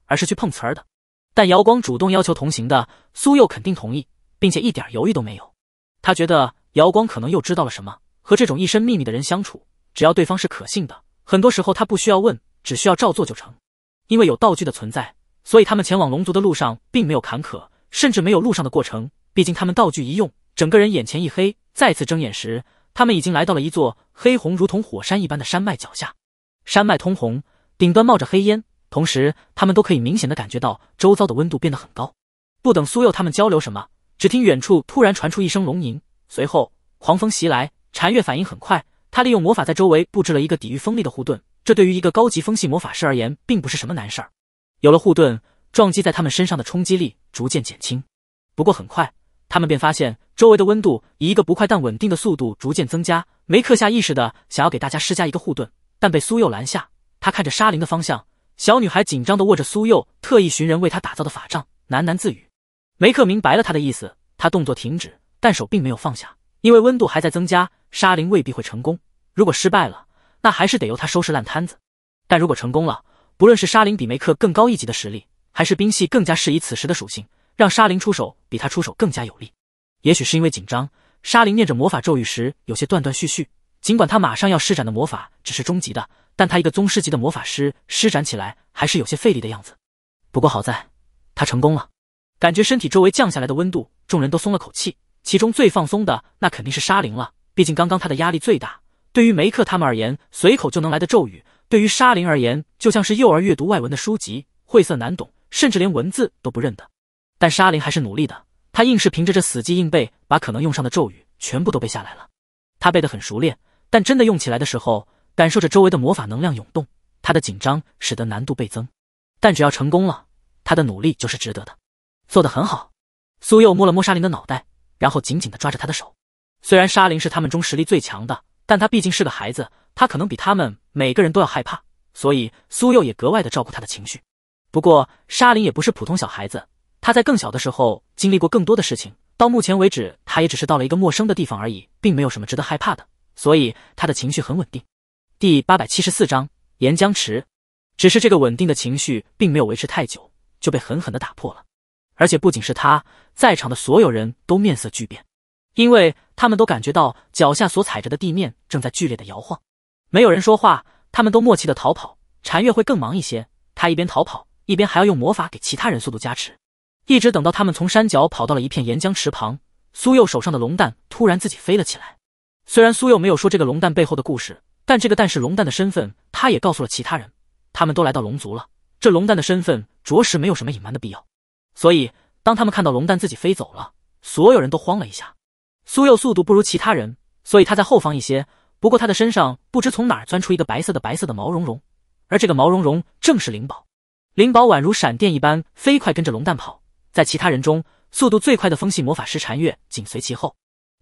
而是去碰瓷儿的。但瑶光主动要求同行的，苏佑肯定同意，并且一点犹豫都没有。他觉得瑶光可能又知道了什么，和这种一身秘密的人相处。只要对方是可信的，很多时候他不需要问，只需要照做就成。因为有道具的存在，所以他们前往龙族的路上并没有坎坷，甚至没有路上的过程。毕竟他们道具一用，整个人眼前一黑，再次睁眼时，他们已经来到了一座黑红如同火山一般的山脉脚下。山脉通红，顶端冒着黑烟，同时他们都可以明显的感觉到周遭的温度变得很高。不等苏佑他们交流什么，只听远处突然传出一声龙吟，随后狂风袭来，禅月反应很快。他利用魔法在周围布置了一个抵御风力的护盾，这对于一个高级风系魔法师而言，并不是什么难事儿。有了护盾，撞击在他们身上的冲击力逐渐减轻。不过很快，他们便发现周围的温度以一个不快但稳定的速度逐渐增加。梅克下意识的想要给大家施加一个护盾，但被苏佑拦下。他看着沙林的方向，小女孩紧张的握着苏佑特意寻人为他打造的法杖，喃喃自语。梅克明白了他的意思，他动作停止，但手并没有放下。因为温度还在增加，沙林未必会成功。如果失败了，那还是得由他收拾烂摊子。但如果成功了，不论是沙林比梅克更高一级的实力，还是冰系更加适宜此时的属性，让沙林出手比他出手更加有利。也许是因为紧张，沙林念着魔法咒语时有些断断续续。尽管他马上要施展的魔法只是中级的，但他一个宗师级的魔法师施展起来还是有些费力的样子。不过好在，他成功了。感觉身体周围降下来的温度，众人都松了口气。其中最放松的那肯定是沙林了，毕竟刚刚他的压力最大。对于梅克他们而言，随口就能来的咒语，对于沙林而言就像是幼儿阅读外文的书籍，晦涩难懂，甚至连文字都不认得。但沙林还是努力的，他硬是凭着这死记硬背，把可能用上的咒语全部都背下来了。他背得很熟练，但真的用起来的时候，感受着周围的魔法能量涌动，他的紧张使得难度倍增。但只要成功了，他的努力就是值得的。做得很好，苏佑摸了摸沙林的脑袋。然后紧紧地抓着他的手，虽然沙林是他们中实力最强的，但他毕竟是个孩子，他可能比他们每个人都要害怕，所以苏佑也格外的照顾他的情绪。不过沙林也不是普通小孩子，他在更小的时候经历过更多的事情，到目前为止他也只是到了一个陌生的地方而已，并没有什么值得害怕的，所以他的情绪很稳定。第八百七十四章岩浆池，只是这个稳定的情绪并没有维持太久，就被狠狠的打破了。而且不仅是他，在场的所有人都面色巨变，因为他们都感觉到脚下所踩着的地面正在剧烈的摇晃。没有人说话，他们都默契的逃跑。禅月会更忙一些，他一边逃跑，一边还要用魔法给其他人速度加持。一直等到他们从山脚跑到了一片岩浆池旁，苏佑手上的龙蛋突然自己飞了起来。虽然苏佑没有说这个龙蛋背后的故事，但这个但是龙蛋的身份，他也告诉了其他人。他们都来到龙族了，这龙蛋的身份着实没有什么隐瞒的必要。所以，当他们看到龙蛋自己飞走了，所有人都慌了一下。苏幼速度不如其他人，所以他在后方一些。不过他的身上不知从哪儿钻出一个白色的、白色的毛茸茸，而这个毛茸茸正是灵宝。灵宝宛如闪电一般飞快跟着龙蛋跑，在其他人中速度最快的风系魔法师禅月紧随其后。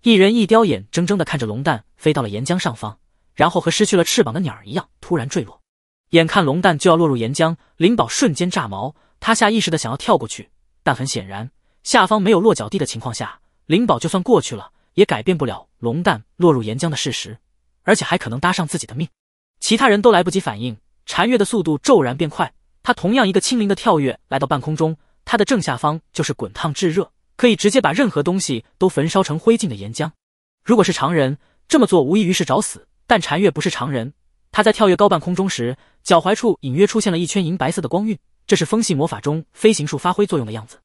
一人一雕眼睁睁的看着龙蛋飞到了岩浆上方，然后和失去了翅膀的鸟儿一样突然坠落。眼看龙蛋就要落入岩浆，灵宝瞬间炸毛，他下意识的想要跳过去。但很显然，下方没有落脚地的情况下，灵宝就算过去了，也改变不了龙蛋落入岩浆的事实，而且还可能搭上自己的命。其他人都来不及反应，禅月的速度骤然变快，他同样一个轻灵的跳跃来到半空中，他的正下方就是滚烫炙热，可以直接把任何东西都焚烧成灰烬的岩浆。如果是常人这么做，无异于是找死。但禅月不是常人，他在跳跃高半空中时，脚踝处隐约出现了一圈银白色的光晕。这是风系魔法中飞行术发挥作用的样子。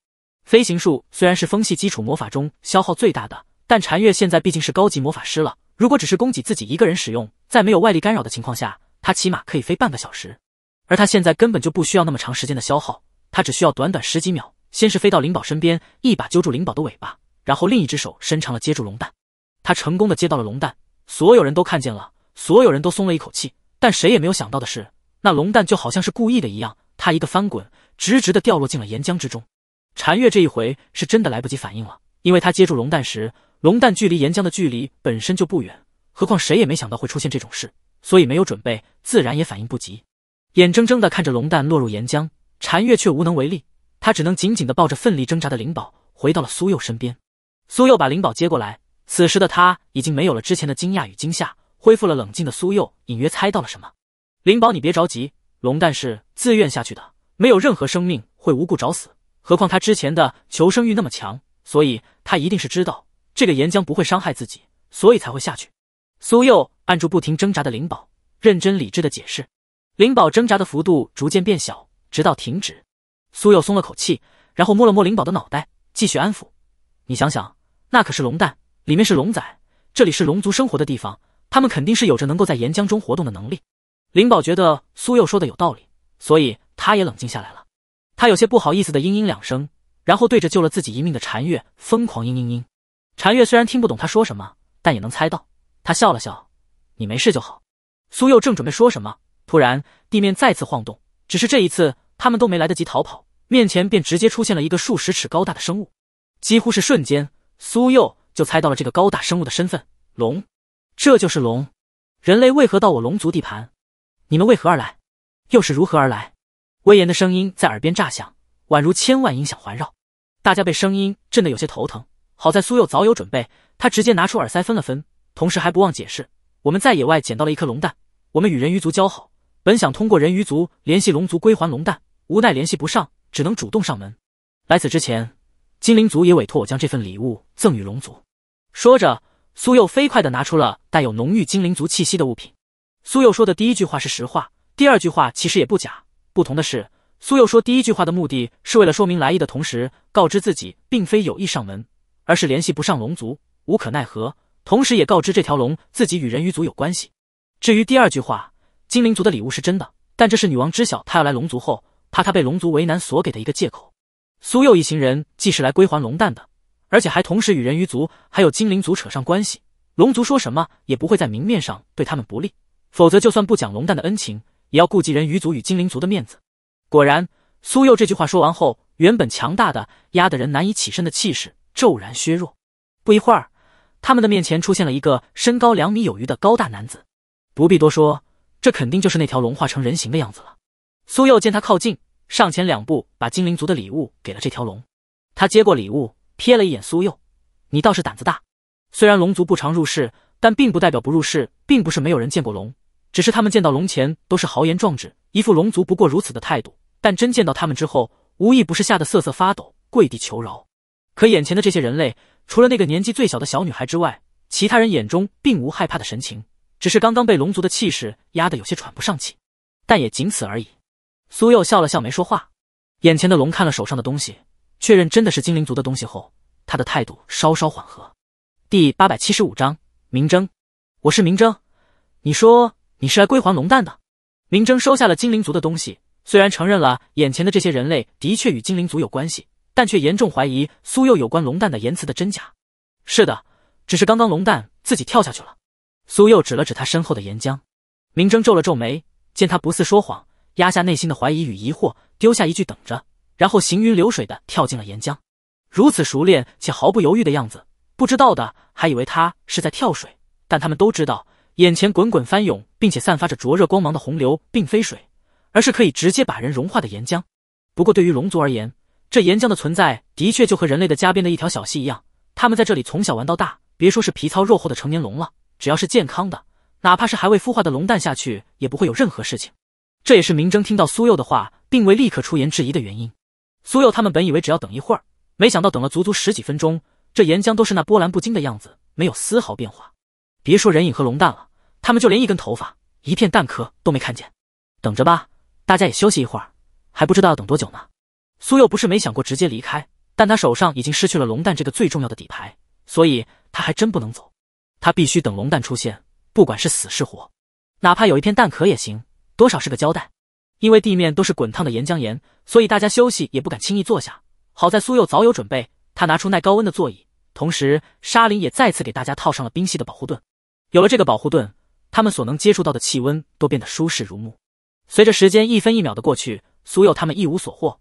飞行术虽然是风系基础魔法中消耗最大的，但禅月现在毕竟是高级魔法师了。如果只是供给自己一个人使用，在没有外力干扰的情况下，他起码可以飞半个小时。而他现在根本就不需要那么长时间的消耗，他只需要短短十几秒。先是飞到灵宝身边，一把揪住灵宝的尾巴，然后另一只手伸长了接住龙蛋。他成功的接到了龙蛋，所有人都看见了，所有人都松了一口气。但谁也没有想到的是，那龙蛋就好像是故意的一样。他一个翻滚，直直的掉落进了岩浆之中。禅月这一回是真的来不及反应了，因为他接住龙蛋时，龙蛋距离岩浆的距离本身就不远，何况谁也没想到会出现这种事，所以没有准备，自然也反应不及。眼睁睁的看着龙蛋落入岩浆，禅月却无能为力，他只能紧紧的抱着奋力挣扎的灵宝，回到了苏佑身边。苏佑把灵宝接过来，此时的他已经没有了之前的惊讶与惊吓，恢复了冷静的苏佑隐约猜到了什么。灵宝，你别着急。龙蛋是自愿下去的，没有任何生命会无故找死。何况他之前的求生欲那么强，所以他一定是知道这个岩浆不会伤害自己，所以才会下去。苏佑按住不停挣扎的灵宝，认真理智的解释。灵宝挣扎的幅度逐渐变小，直到停止。苏佑松了口气，然后摸了摸灵宝的脑袋，继续安抚：“你想想，那可是龙蛋，里面是龙仔，这里是龙族生活的地方，他们肯定是有着能够在岩浆中活动的能力。”灵宝觉得苏幼说的有道理，所以他也冷静下来了。他有些不好意思的嘤嘤两声，然后对着救了自己一命的禅月疯狂嘤嘤嘤。禅月虽然听不懂他说什么，但也能猜到。他笑了笑：“你没事就好。”苏幼正准备说什么，突然地面再次晃动，只是这一次他们都没来得及逃跑，面前便直接出现了一个数十尺高大的生物。几乎是瞬间，苏幼就猜到了这个高大生物的身份——龙。这就是龙，人类为何到我龙族地盘？你们为何而来，又是如何而来？威严的声音在耳边炸响，宛如千万音响环绕，大家被声音震得有些头疼。好在苏柚早有准备，他直接拿出耳塞分了分，同时还不忘解释：“我们在野外捡到了一颗龙蛋，我们与人鱼族交好，本想通过人鱼族联系龙族归还龙蛋，无奈联系不上，只能主动上门。来此之前，精灵族也委托我将这份礼物赠与龙族。”说着，苏柚飞快的拿出了带有浓郁精灵族气息的物品。苏佑说的第一句话是实话，第二句话其实也不假。不同的是，苏佑说第一句话的目的是为了说明来意的同时，告知自己并非有意上门，而是联系不上龙族，无可奈何。同时也告知这条龙自己与人鱼族有关系。至于第二句话，精灵族的礼物是真的，但这是女王知晓他要来龙族后，怕他被龙族为难所给的一个借口。苏佑一行人既是来归还龙蛋的，而且还同时与人鱼族还有精灵族扯上关系，龙族说什么也不会在明面上对他们不利。否则，就算不讲龙蛋的恩情，也要顾及人鱼族与精灵族的面子。果然，苏佑这句话说完后，原本强大的压得人难以起身的气势骤然削弱。不一会儿，他们的面前出现了一个身高两米有余的高大男子。不必多说，这肯定就是那条龙化成人形的样子了。苏佑见他靠近，上前两步，把精灵族的礼物给了这条龙。他接过礼物，瞥了一眼苏佑：“你倒是胆子大。虽然龙族不常入世，但并不代表不入世，并不是没有人见过龙。”只是他们见到龙前都是豪言壮志，一副龙族不过如此的态度，但真见到他们之后，无一不是吓得瑟瑟发抖，跪地求饶。可眼前的这些人类，除了那个年纪最小的小女孩之外，其他人眼中并无害怕的神情，只是刚刚被龙族的气势压得有些喘不上气，但也仅此而已。苏佑笑了笑，没说话。眼前的龙看了手上的东西，确认真的是精灵族的东西后，他的态度稍稍缓和。第八百七十五章明争。我是明争，你说。你是来归还龙蛋的？明征收下了精灵族的东西，虽然承认了眼前的这些人类的确与精灵族有关系，但却严重怀疑苏佑有关龙蛋的言辞的真假。是的，只是刚刚龙蛋自己跳下去了。苏佑指了指他身后的岩浆，明征皱了皱眉，见他不似说谎，压下内心的怀疑与疑惑，丢下一句“等着”，然后行云流水的跳进了岩浆。如此熟练且毫不犹豫的样子，不知道的还以为他是在跳水，但他们都知道。眼前滚滚翻涌，并且散发着灼热光芒的洪流，并非水，而是可以直接把人融化的岩浆。不过对于龙族而言，这岩浆的存在的确就和人类的家边的一条小溪一样。他们在这里从小玩到大，别说是皮糙肉厚的成年龙了，只要是健康的，哪怕是还未孵化的龙蛋下去，也不会有任何事情。这也是明争听到苏佑的话，并未立刻出言质疑的原因。苏佑他们本以为只要等一会儿，没想到等了足足十几分钟，这岩浆都是那波澜不惊的样子，没有丝毫变化。别说人影和龙蛋了，他们就连一根头发、一片蛋壳都没看见。等着吧，大家也休息一会儿，还不知道要等多久呢。苏佑不是没想过直接离开，但他手上已经失去了龙蛋这个最重要的底牌，所以他还真不能走。他必须等龙蛋出现，不管是死是活，哪怕有一片蛋壳也行，多少是个交代。因为地面都是滚烫的岩浆岩，所以大家休息也不敢轻易坐下。好在苏佑早有准备，他拿出耐高温的座椅，同时沙林也再次给大家套上了冰系的保护盾。有了这个保护盾，他们所能接触到的气温都变得舒适如木。随着时间一分一秒的过去，苏佑他们一无所获，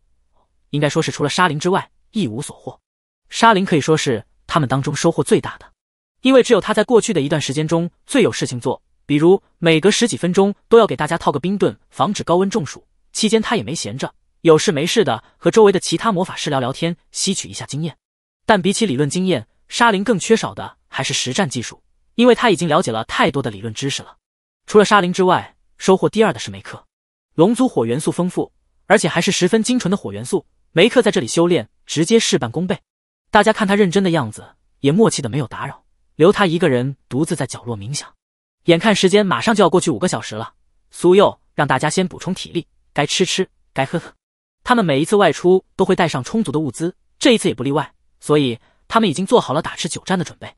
应该说是除了沙林之外一无所获。沙林可以说是他们当中收获最大的，因为只有他在过去的一段时间中最有事情做，比如每隔十几分钟都要给大家套个冰盾，防止高温中暑。期间他也没闲着，有事没事的和周围的其他魔法师聊聊天，吸取一下经验。但比起理论经验，沙林更缺少的还是实战技术。因为他已经了解了太多的理论知识了，除了沙林之外，收获第二的是梅克。龙族火元素丰富，而且还是十分精纯的火元素。梅克在这里修炼，直接事半功倍。大家看他认真的样子，也默契的没有打扰，留他一个人独自在角落冥想。眼看时间马上就要过去五个小时了，苏佑让大家先补充体力，该吃吃，该喝喝。他们每一次外出都会带上充足的物资，这一次也不例外，所以他们已经做好了打持久战的准备。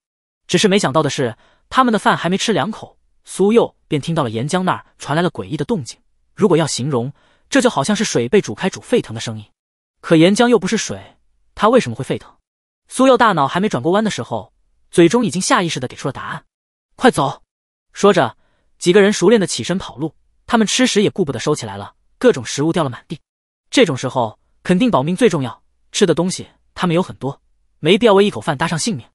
只是没想到的是，他们的饭还没吃两口，苏佑便听到了岩浆那儿传来了诡异的动静。如果要形容，这就好像是水被煮开、煮沸腾的声音。可岩浆又不是水，它为什么会沸腾？苏佑大脑还没转过弯的时候，嘴中已经下意识的给出了答案：“快走！”说着，几个人熟练的起身跑路。他们吃食也顾不得收起来了，各种食物掉了满地。这种时候，肯定保命最重要。吃的东西他们有很多，没必要为一口饭搭上性命。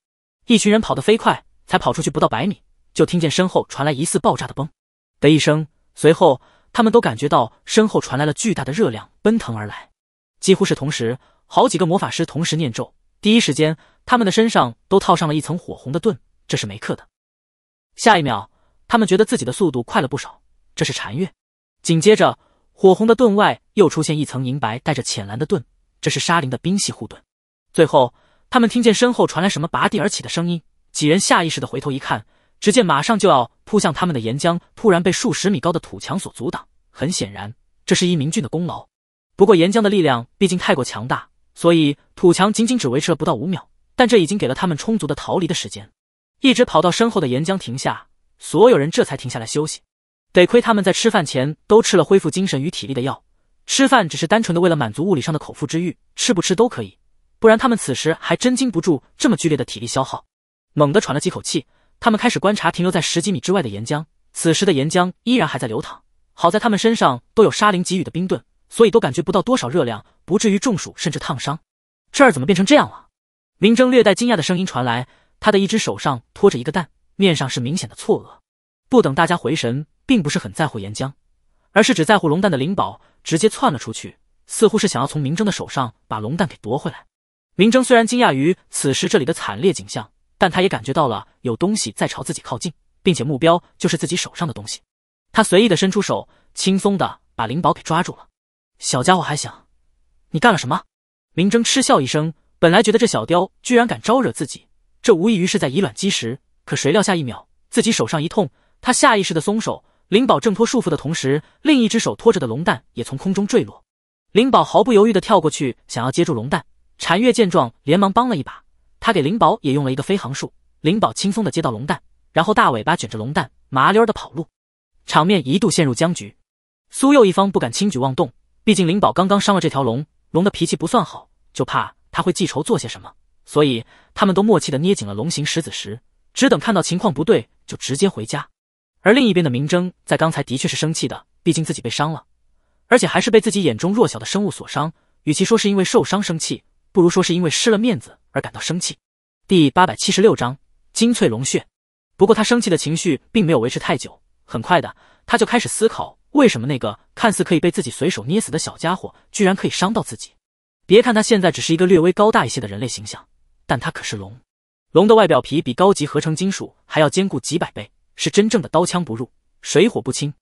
一群人跑得飞快，才跑出去不到百米，就听见身后传来疑似爆炸的“嘣”的一声。随后，他们都感觉到身后传来了巨大的热量奔腾而来。几乎是同时，好几个魔法师同时念咒，第一时间，他们的身上都套上了一层火红的盾，这是没克的。下一秒，他们觉得自己的速度快了不少，这是禅月。紧接着，火红的盾外又出现一层银白带着浅蓝的盾，这是沙林的冰系护盾。最后。他们听见身后传来什么拔地而起的声音，几人下意识的回头一看，只见马上就要扑向他们的岩浆突然被数十米高的土墙所阻挡。很显然，这是一明俊的功劳。不过岩浆的力量毕竟太过强大，所以土墙仅仅只维持了不到五秒。但这已经给了他们充足的逃离的时间。一直跑到身后的岩浆停下，所有人这才停下来休息。得亏他们在吃饭前都吃了恢复精神与体力的药，吃饭只是单纯的为了满足物理上的口腹之欲，吃不吃都可以。不然他们此时还真经不住这么剧烈的体力消耗。猛地喘了几口气，他们开始观察停留在十几米之外的岩浆。此时的岩浆依然还在流淌，好在他们身上都有沙林给予的冰盾，所以都感觉不到多少热量，不至于中暑甚至烫伤。这儿怎么变成这样了？明征略带惊讶的声音传来，他的一只手上托着一个蛋，面上是明显的错愕。不等大家回神，并不是很在乎岩浆，而是只在乎龙蛋的灵宝直接窜了出去，似乎是想要从明征的手上把龙蛋给夺回来。明征虽然惊讶于此时这里的惨烈景象，但他也感觉到了有东西在朝自己靠近，并且目标就是自己手上的东西。他随意的伸出手，轻松的把灵宝给抓住了。小家伙还想，你干了什么？明征嗤笑一声，本来觉得这小雕居然敢招惹自己，这无异于是在以卵击石。可谁料下一秒，自己手上一痛，他下意识的松手，灵宝挣脱束缚的同时，另一只手托着的龙蛋也从空中坠落。灵宝毫不犹豫的跳过去，想要接住龙蛋。禅月见状，连忙帮了一把。他给灵宝也用了一个飞行术，灵宝轻松的接到龙蛋，然后大尾巴卷着龙蛋，麻溜儿的跑路。场面一度陷入僵局。苏佑一方不敢轻举妄动，毕竟灵宝刚刚伤了这条龙，龙的脾气不算好，就怕他会记仇做些什么，所以他们都默契的捏紧了龙形石子石，只等看到情况不对就直接回家。而另一边的明争在刚才的确是生气的，毕竟自己被伤了，而且还是被自己眼中弱小的生物所伤，与其说是因为受伤生气。不如说是因为失了面子而感到生气。第八百七十六章精粹龙血。不过他生气的情绪并没有维持太久，很快的他就开始思考，为什么那个看似可以被自己随手捏死的小家伙，居然可以伤到自己？别看他现在只是一个略微高大一些的人类形象，但他可是龙。龙的外表皮比高级合成金属还要坚固几百倍，是真正的刀枪不入、水火不侵。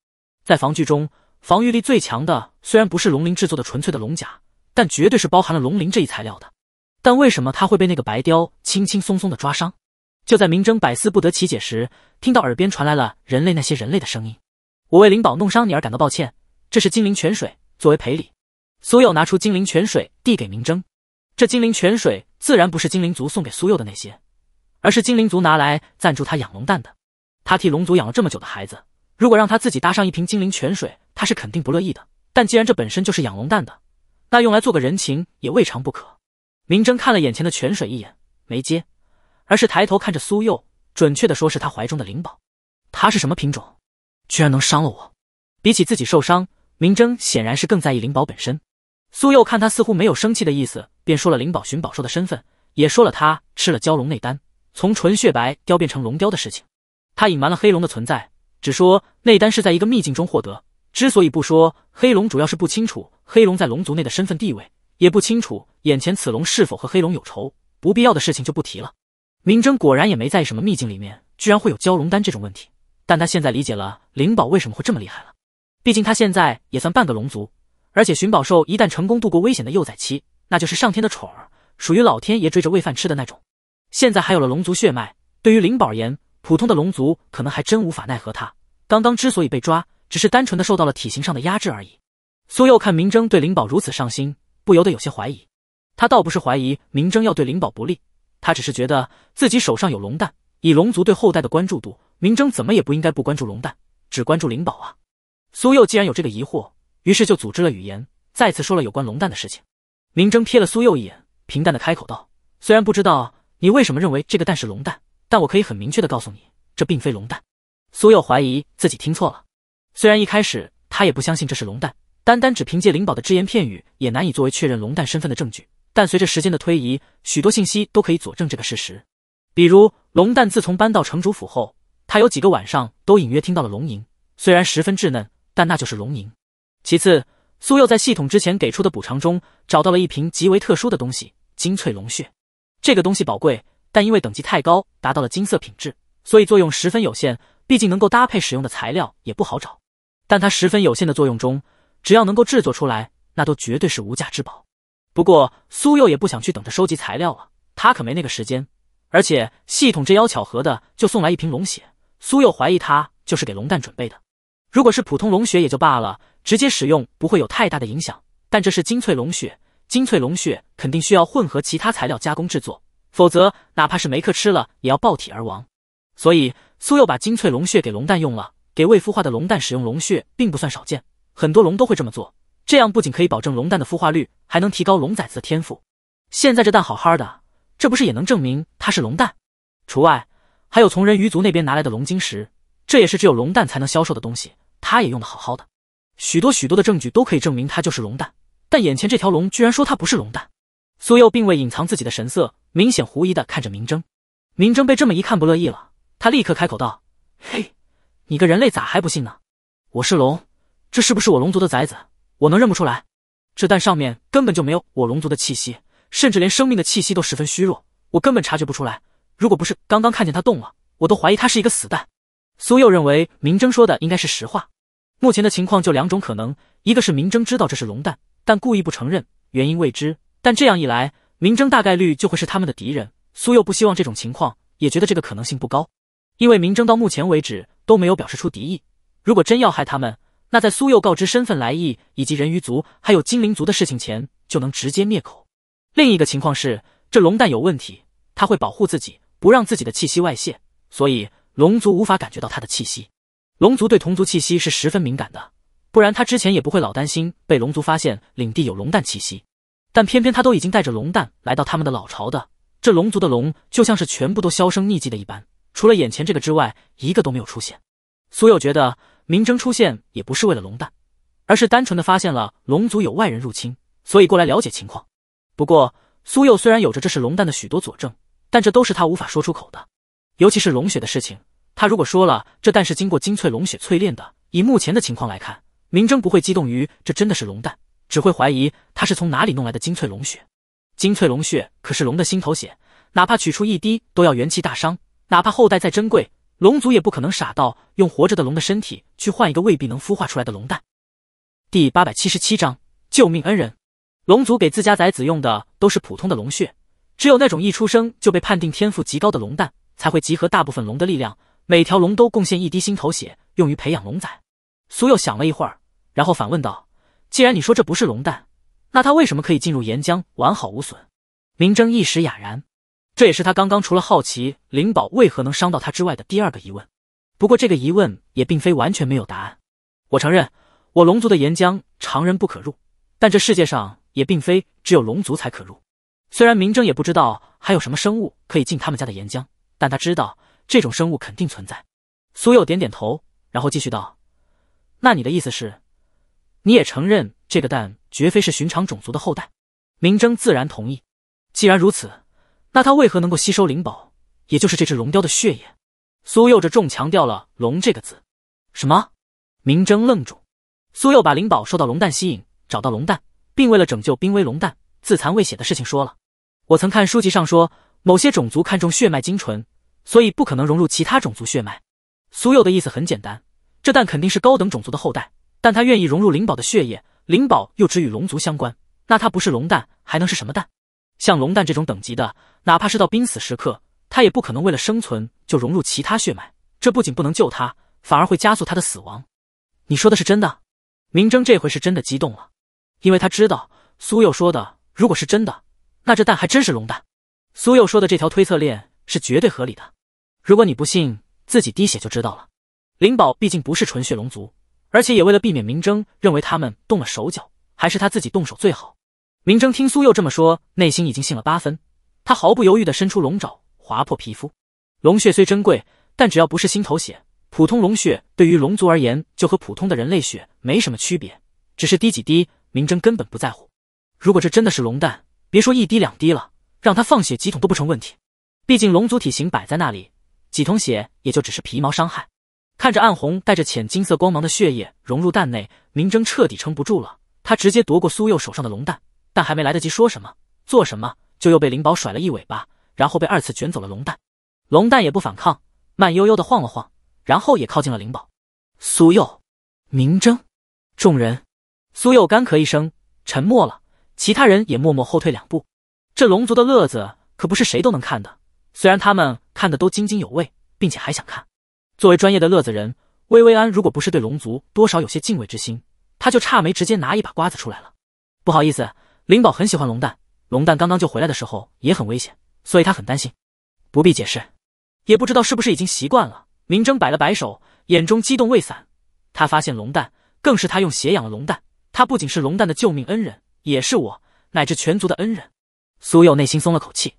在防具中，防御力最强的虽然不是龙鳞制作的纯粹的龙甲。但绝对是包含了龙鳞这一材料的，但为什么他会被那个白雕轻轻松松的抓伤？就在明争百思不得其解时，听到耳边传来了人类那些人类的声音：“我为灵宝弄伤你而感到抱歉，这是精灵泉水作为赔礼。”苏佑拿出精灵泉水递给明争，这精灵泉水自然不是精灵族送给苏佑的那些，而是精灵族拿来赞助他养龙蛋的。他替龙族养了这么久的孩子，如果让他自己搭上一瓶精灵泉水，他是肯定不乐意的。但既然这本身就是养龙蛋的，那用来做个人情也未尝不可。明争看了眼前的泉水一眼，没接，而是抬头看着苏佑，准确的说是他怀中的灵宝。它是什么品种？居然能伤了我？比起自己受伤，明争显然是更在意灵宝本身。苏佑看他似乎没有生气的意思，便说了灵宝寻宝兽的身份，也说了他吃了蛟龙内丹，从纯血白雕变成龙雕的事情。他隐瞒了黑龙的存在，只说内丹是在一个秘境中获得。之所以不说黑龙，主要是不清楚。黑龙在龙族内的身份地位也不清楚，眼前此龙是否和黑龙有仇，不必要的事情就不提了。明争果然也没在意什么秘境里面居然会有蛟龙丹这种问题，但他现在理解了灵宝为什么会这么厉害了。毕竟他现在也算半个龙族，而且寻宝兽一旦成功度过危险的幼崽期，那就是上天的宠儿，属于老天爷追着喂饭吃的那种。现在还有了龙族血脉，对于灵宝而言，普通的龙族可能还真无法奈何他。刚刚之所以被抓，只是单纯的受到了体型上的压制而已。苏佑看明征对灵宝如此上心，不由得有些怀疑。他倒不是怀疑明征要对灵宝不利，他只是觉得自己手上有龙蛋，以龙族对后代的关注度，明征怎么也不应该不关注龙蛋，只关注灵宝啊。苏佑既然有这个疑惑，于是就组织了语言，再次说了有关龙蛋的事情。明征瞥了苏佑一眼，平淡的开口道：“虽然不知道你为什么认为这个蛋是龙蛋，但我可以很明确的告诉你，这并非龙蛋。”苏佑怀疑自己听错了，虽然一开始他也不相信这是龙蛋。单单只凭借灵宝的只言片语，也难以作为确认龙蛋身份的证据。但随着时间的推移，许多信息都可以佐证这个事实。比如，龙蛋自从搬到城主府后，他有几个晚上都隐约听到了龙吟，虽然十分稚嫩，但那就是龙吟。其次，苏佑在系统之前给出的补偿中，找到了一瓶极为特殊的东西——精粹龙血。这个东西宝贵，但因为等级太高，达到了金色品质，所以作用十分有限。毕竟能够搭配使用的材料也不好找。但它十分有限的作用中。只要能够制作出来，那都绝对是无价之宝。不过苏佑也不想去等着收集材料了，他可没那个时间。而且系统这幺巧合的就送来一瓶龙血，苏佑怀疑他就是给龙蛋准备的。如果是普通龙血也就罢了，直接使用不会有太大的影响。但这是精粹龙血，精粹龙血肯定需要混合其他材料加工制作，否则哪怕是梅克吃了也要爆体而亡。所以苏佑把精粹龙血给龙蛋用了。给未孵化的龙蛋使用龙血并不算少见。很多龙都会这么做，这样不仅可以保证龙蛋的孵化率，还能提高龙崽子的天赋。现在这蛋好好的，这不是也能证明它是龙蛋？除外，还有从人鱼族那边拿来的龙晶石，这也是只有龙蛋才能销售的东西，它也用的好好的。许多许多的证据都可以证明它就是龙蛋，但眼前这条龙居然说它不是龙蛋。苏佑并未隐藏自己的神色，明显狐疑的看着明争。明争被这么一看不乐意了，他立刻开口道：“嘿，你个人类咋还不信呢？我是龙。”这是不是我龙族的崽子？我能认不出来。这蛋上面根本就没有我龙族的气息，甚至连生命的气息都十分虚弱，我根本察觉不出来。如果不是刚刚看见它动了，我都怀疑它是一个死蛋。苏幼认为明争说的应该是实话。目前的情况就两种可能：一个是明争知道这是龙蛋，但故意不承认，原因未知。但这样一来，明争大概率就会是他们的敌人。苏幼不希望这种情况，也觉得这个可能性不高，因为明争到目前为止都没有表示出敌意。如果真要害他们，那在苏佑告知身份、来意以及人鱼族还有精灵族的事情前，就能直接灭口。另一个情况是，这龙蛋有问题，它会保护自己，不让自己的气息外泄，所以龙族无法感觉到它的气息。龙族对同族气息是十分敏感的，不然他之前也不会老担心被龙族发现领地有龙蛋气息。但偏偏他都已经带着龙蛋来到他们的老巢的，这龙族的龙就像是全部都销声匿迹的一般，除了眼前这个之外，一个都没有出现。苏佑觉得。明征出现也不是为了龙蛋，而是单纯的发现了龙族有外人入侵，所以过来了解情况。不过苏佑虽然有着这是龙蛋的许多佐证，但这都是他无法说出口的。尤其是龙血的事情，他如果说了这但是经过精粹龙血淬炼的，以目前的情况来看，明征不会激动于这真的是龙蛋，只会怀疑他是从哪里弄来的精粹龙血。精粹龙血可是龙的心头血，哪怕取出一滴都要元气大伤，哪怕后代再珍贵。龙族也不可能傻到用活着的龙的身体去换一个未必能孵化出来的龙蛋。第八百七十七章救命恩人。龙族给自家崽子用的都是普通的龙血，只有那种一出生就被判定天赋极高的龙蛋，才会集合大部分龙的力量，每条龙都贡献一滴心头血用于培养龙崽。苏又想了一会儿，然后反问道：“既然你说这不是龙蛋，那它为什么可以进入岩浆完好无损？”明争一时哑然。这也是他刚刚除了好奇灵宝为何能伤到他之外的第二个疑问。不过这个疑问也并非完全没有答案。我承认，我龙族的岩浆常人不可入，但这世界上也并非只有龙族才可入。虽然明争也不知道还有什么生物可以进他们家的岩浆，但他知道这种生物肯定存在。苏佑点点头，然后继续道：“那你的意思是，你也承认这个蛋绝非是寻常种族的后代？”明争自然同意。既然如此。那他为何能够吸收灵宝，也就是这只龙雕的血液？苏幼着重强调了“龙”这个字。什么？明争愣住。苏幼把灵宝受到龙蛋吸引，找到龙蛋，并为了拯救濒危龙蛋自残未血的事情说了。我曾看书籍上说，某些种族看重血脉精纯，所以不可能融入其他种族血脉。苏幼的意思很简单，这蛋肯定是高等种族的后代，但他愿意融入灵宝的血液，灵宝又只与龙族相关，那他不是龙蛋还能是什么蛋？像龙蛋这种等级的，哪怕是到濒死时刻，他也不可能为了生存就融入其他血脉。这不仅不能救他，反而会加速他的死亡。你说的是真的？明争这回是真的激动了，因为他知道苏佑说的如果是真的，那这蛋还真是龙蛋。苏佑说的这条推测链是绝对合理的。如果你不信，自己滴血就知道了。灵宝毕竟不是纯血龙族，而且也为了避免明争认为他们动了手脚，还是他自己动手最好。明征听苏佑这么说，内心已经信了八分。他毫不犹豫地伸出龙爪，划破皮肤。龙血虽珍贵，但只要不是心头血，普通龙血对于龙族而言就和普通的人类血没什么区别。只是滴几滴，明征根本不在乎。如果这真的是龙蛋，别说一滴两滴了，让他放血几桶都不成问题。毕竟龙族体型摆在那里，几桶血也就只是皮毛伤害。看着暗红带着浅金色光芒的血液融入蛋内，明征彻底撑不住了。他直接夺过苏佑手上的龙蛋。但还没来得及说什么、做什么，就又被灵宝甩了一尾巴，然后被二次卷走了龙蛋。龙蛋也不反抗，慢悠悠的晃了晃，然后也靠近了灵宝。苏佑、明争、众人，苏佑干咳一声，沉默了。其他人也默默后退两步。这龙族的乐子可不是谁都能看的，虽然他们看的都津津有味，并且还想看。作为专业的乐子人，薇薇安如果不是对龙族多少有些敬畏之心，他就差没直接拿一把瓜子出来了。不好意思。灵宝很喜欢龙蛋，龙蛋刚刚救回来的时候也很危险，所以他很担心。不必解释，也不知道是不是已经习惯了。明征摆了摆手，眼中激动未散。他发现龙蛋，更是他用血养了龙蛋。他不仅是龙蛋的救命恩人，也是我乃至全族的恩人。苏佑内心松了口气，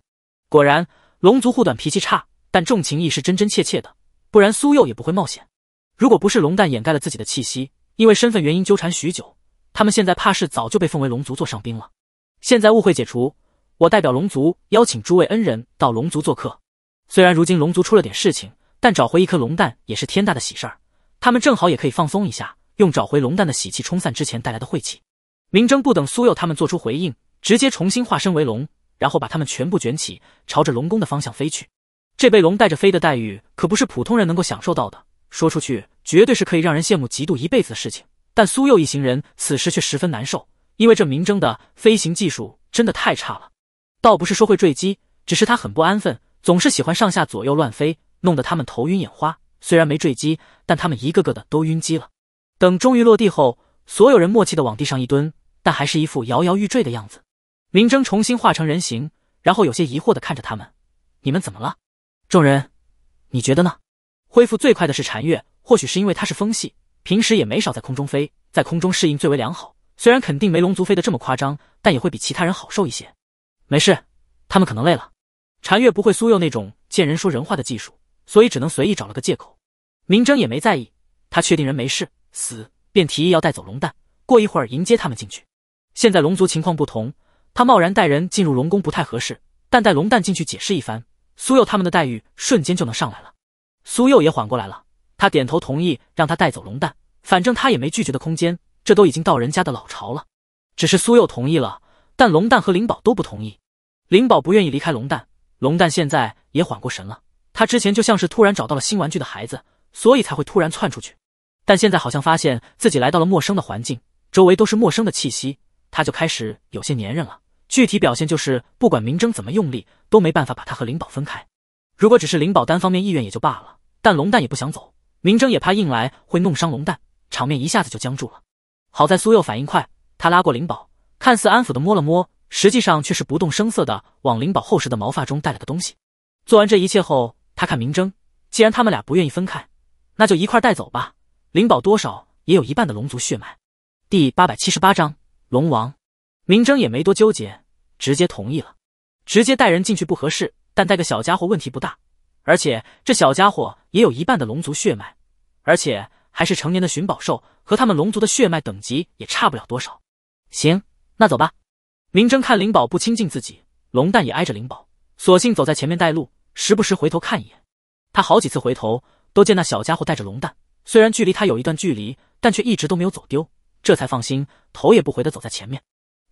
果然，龙族护短，脾气差，但重情义是真真切切的，不然苏佑也不会冒险。如果不是龙蛋掩盖了自己的气息，因为身份原因纠缠许久，他们现在怕是早就被奉为龙族座上宾了。现在误会解除，我代表龙族邀请诸位恩人到龙族做客。虽然如今龙族出了点事情，但找回一颗龙蛋也是天大的喜事儿，他们正好也可以放松一下，用找回龙蛋的喜气冲散之前带来的晦气。明争不等苏佑他们做出回应，直接重新化身为龙，然后把他们全部卷起，朝着龙宫的方向飞去。这被龙带着飞的待遇，可不是普通人能够享受到的，说出去绝对是可以让人羡慕嫉妒一辈子的事情。但苏佑一行人此时却十分难受。因为这明征的飞行技术真的太差了，倒不是说会坠机，只是他很不安分，总是喜欢上下左右乱飞，弄得他们头晕眼花。虽然没坠机，但他们一个个的都晕机了。等终于落地后，所有人默契的往地上一蹲，但还是一副摇摇欲坠的样子。明征重新化成人形，然后有些疑惑的看着他们：“你们怎么了？”众人：“你觉得呢？”恢复最快的是禅月，或许是因为他是风系，平时也没少在空中飞，在空中适应最为良好。虽然肯定没龙族飞的这么夸张，但也会比其他人好受一些。没事，他们可能累了。禅月不会苏幼那种见人说人话的技术，所以只能随意找了个借口。明征也没在意，他确定人没事，死便提议要带走龙蛋，过一会儿迎接他们进去。现在龙族情况不同，他贸然带人进入龙宫不太合适，但带龙蛋进去解释一番，苏佑他们的待遇瞬间就能上来了。苏佑也缓过来了，他点头同意让他带走龙蛋，反正他也没拒绝的空间。这都已经到人家的老巢了，只是苏幼同意了，但龙蛋和灵宝都不同意。灵宝不愿意离开龙蛋，龙蛋现在也缓过神了。他之前就像是突然找到了新玩具的孩子，所以才会突然窜出去。但现在好像发现自己来到了陌生的环境，周围都是陌生的气息，他就开始有些粘人了。具体表现就是，不管明争怎么用力，都没办法把他和灵宝分开。如果只是灵宝单方面意愿也就罢了，但龙蛋也不想走，明争也怕硬来会弄伤龙蛋，场面一下子就僵住了。好在苏佑反应快，他拉过灵宝，看似安抚的摸了摸，实际上却是不动声色的往灵宝厚实的毛发中带了个东西。做完这一切后，他看明争，既然他们俩不愿意分开，那就一块带走吧。灵宝多少也有一半的龙族血脉。第八百七十八章龙王。明争也没多纠结，直接同意了。直接带人进去不合适，但带个小家伙问题不大，而且这小家伙也有一半的龙族血脉，而且。还是成年的寻宝兽，和他们龙族的血脉等级也差不了多少。行，那走吧。明争看灵宝不亲近自己，龙蛋也挨着灵宝，索性走在前面带路，时不时回头看一眼。他好几次回头，都见那小家伙带着龙蛋，虽然距离他有一段距离，但却一直都没有走丢，这才放心，头也不回的走在前面。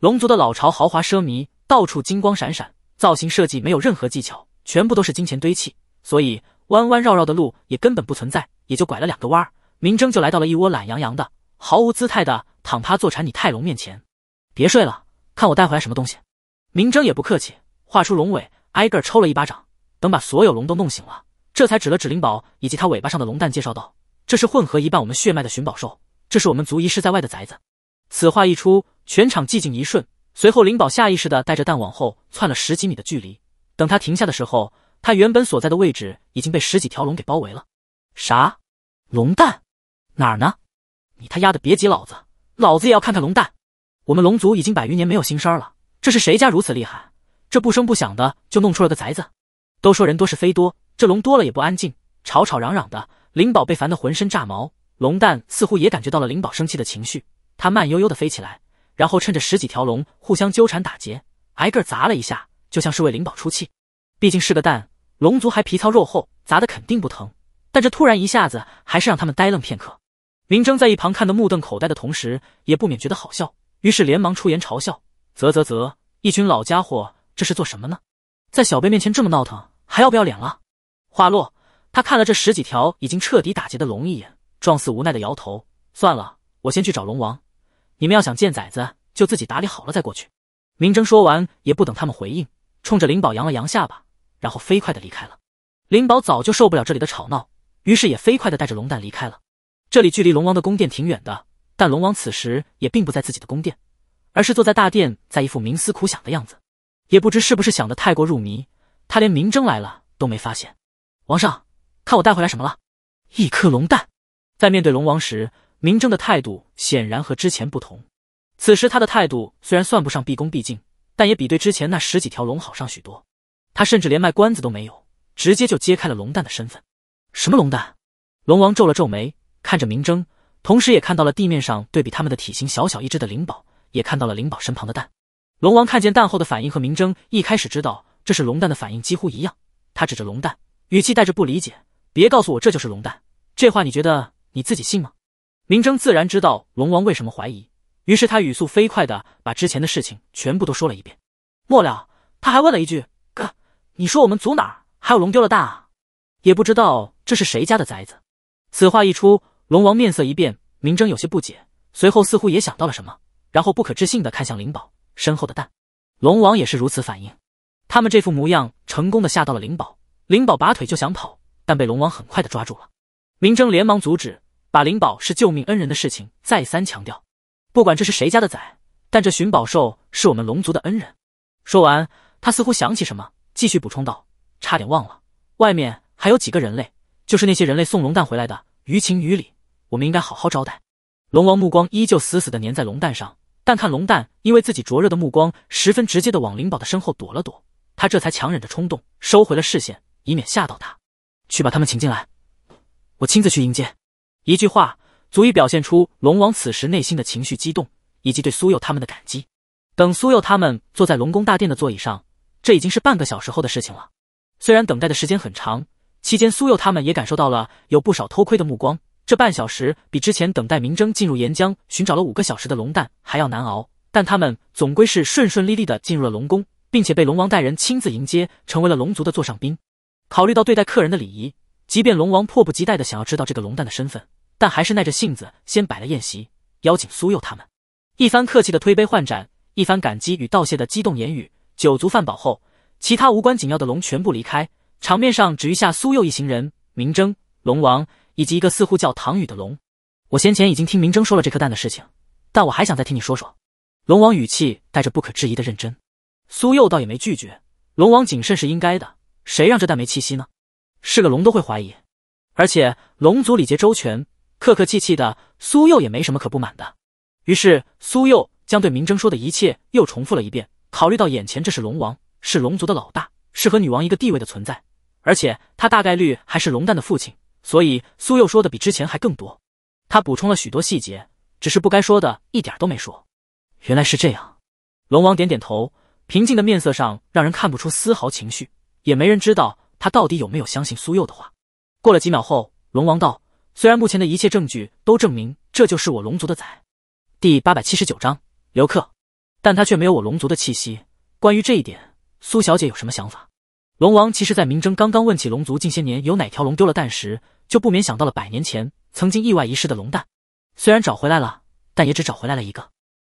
龙族的老巢豪华奢靡，到处金光闪闪，造型设计没有任何技巧，全部都是金钱堆砌，所以弯弯绕绕的路也根本不存在，也就拐了两个弯儿。明征就来到了一窝懒洋洋的、毫无姿态的躺趴坐禅你泰龙面前，别睡了，看我带回来什么东西。明征也不客气，画出龙尾，挨个抽了一巴掌。等把所有龙都弄醒了，这才指了指灵宝以及他尾巴上的龙蛋，介绍道：“这是混合一半我们血脉的寻宝兽，这是我们族遗失在外的崽子。”此话一出，全场寂静一瞬，随后灵宝下意识的带着蛋往后窜了十几米的距离。等他停下的时候，他原本所在的位置已经被十几条龙给包围了。啥？龙蛋？哪儿呢？你他丫的别挤老子，老子也要看看龙蛋。我们龙族已经百余年没有新生儿了，这是谁家如此厉害？这不声不响的就弄出了个崽子。都说人多是非多，这龙多了也不安静，吵吵嚷嚷的。灵宝被烦得浑身炸毛，龙蛋似乎也感觉到了灵宝生气的情绪，它慢悠悠的飞起来，然后趁着十几条龙互相纠缠打结，挨个砸了一下，就像是为灵宝出气。毕竟是个蛋，龙族还皮糙肉厚，砸的肯定不疼，但这突然一下子还是让他们呆愣片刻。明征在一旁看得目瞪口呆的同时，也不免觉得好笑，于是连忙出言嘲笑：“啧啧啧，一群老家伙，这是做什么呢？在小辈面前这么闹腾，还要不要脸了？”话落，他看了这十几条已经彻底打劫的龙一眼，状似无奈的摇头：“算了，我先去找龙王，你们要想见崽子，就自己打理好了再过去。”明征说完，也不等他们回应，冲着灵宝扬了扬下巴，然后飞快的离开了。灵宝早就受不了这里的吵闹，于是也飞快的带着龙蛋离开了。这里距离龙王的宫殿挺远的，但龙王此时也并不在自己的宫殿，而是坐在大殿，在一副冥思苦想的样子。也不知是不是想得太过入迷，他连明争来了都没发现。王上，看我带回来什么了？一颗龙蛋。在面对龙王时，明争的态度显然和之前不同。此时他的态度虽然算不上毕恭毕敬，但也比对之前那十几条龙好上许多。他甚至连卖关子都没有，直接就揭开了龙蛋的身份。什么龙蛋？龙王皱了皱眉。看着明争，同时也看到了地面上对比他们的体型小小一只的灵宝，也看到了灵宝身旁的蛋。龙王看见蛋后的反应和明争一开始知道这是龙蛋的反应几乎一样。他指着龙蛋，语气带着不理解：“别告诉我这就是龙蛋，这话你觉得你自己信吗？”明争自然知道龙王为什么怀疑，于是他语速飞快的把之前的事情全部都说了一遍。末了，他还问了一句：“哥，你说我们族哪还有龙丢了蛋啊？也不知道这是谁家的崽子。”此话一出。龙王面色一变，明征有些不解，随后似乎也想到了什么，然后不可置信的看向灵宝身后的蛋。龙王也是如此反应。他们这副模样成功的吓到了灵宝，灵宝拔腿就想跑，但被龙王很快的抓住了。明征连忙阻止，把灵宝是救命恩人的事情再三强调。不管这是谁家的崽，但这寻宝兽是我们龙族的恩人。说完，他似乎想起什么，继续补充道：“差点忘了，外面还有几个人类，就是那些人类送龙蛋回来的。于情于理。”我们应该好好招待。龙王目光依旧死死的粘在龙蛋上，但看龙蛋因为自己灼热的目光，十分直接的往灵宝的身后躲了躲，他这才强忍着冲动，收回了视线，以免吓到他。去把他们请进来，我亲自去迎接。一句话足以表现出龙王此时内心的情绪激动，以及对苏佑他们的感激。等苏佑他们坐在龙宫大殿的座椅上，这已经是半个小时后的事情了。虽然等待的时间很长，期间苏佑他们也感受到了有不少偷窥的目光。这半小时比之前等待明征进入岩浆寻找了五个小时的龙蛋还要难熬，但他们总归是顺顺利利的进入了龙宫，并且被龙王带人亲自迎接，成为了龙族的座上宾。考虑到对待客人的礼仪，即便龙王迫不及待的想要知道这个龙蛋的身份，但还是耐着性子先摆了宴席，邀请苏佑他们。一番客气的推杯换盏，一番感激与道谢的激动言语，酒足饭饱后，其他无关紧要的龙全部离开，场面上只余下苏佑一行人、明征、龙王。以及一个似乎叫唐宇的龙，我先前已经听明征说了这颗蛋的事情，但我还想再听你说说。龙王语气带着不可置疑的认真，苏佑倒也没拒绝。龙王谨慎是应该的，谁让这蛋没气息呢？是个龙都会怀疑。而且龙族礼节周全，客客气气的，苏佑也没什么可不满的。于是苏佑将对明征说的一切又重复了一遍。考虑到眼前这是龙王，是龙族的老大，是和女王一个地位的存在，而且他大概率还是龙蛋的父亲。所以苏佑说的比之前还更多，他补充了许多细节，只是不该说的一点都没说。原来是这样，龙王点点头，平静的面色上让人看不出丝毫情绪，也没人知道他到底有没有相信苏佑的话。过了几秒后，龙王道：“虽然目前的一切证据都证明这就是我龙族的崽，第八百七十九章留客，但他却没有我龙族的气息。关于这一点，苏小姐有什么想法？”龙王其实，在明争刚刚问起龙族近些年有哪条龙丢了蛋时，就不免想到了百年前曾经意外遗失的龙蛋。虽然找回来了，但也只找回来了一个。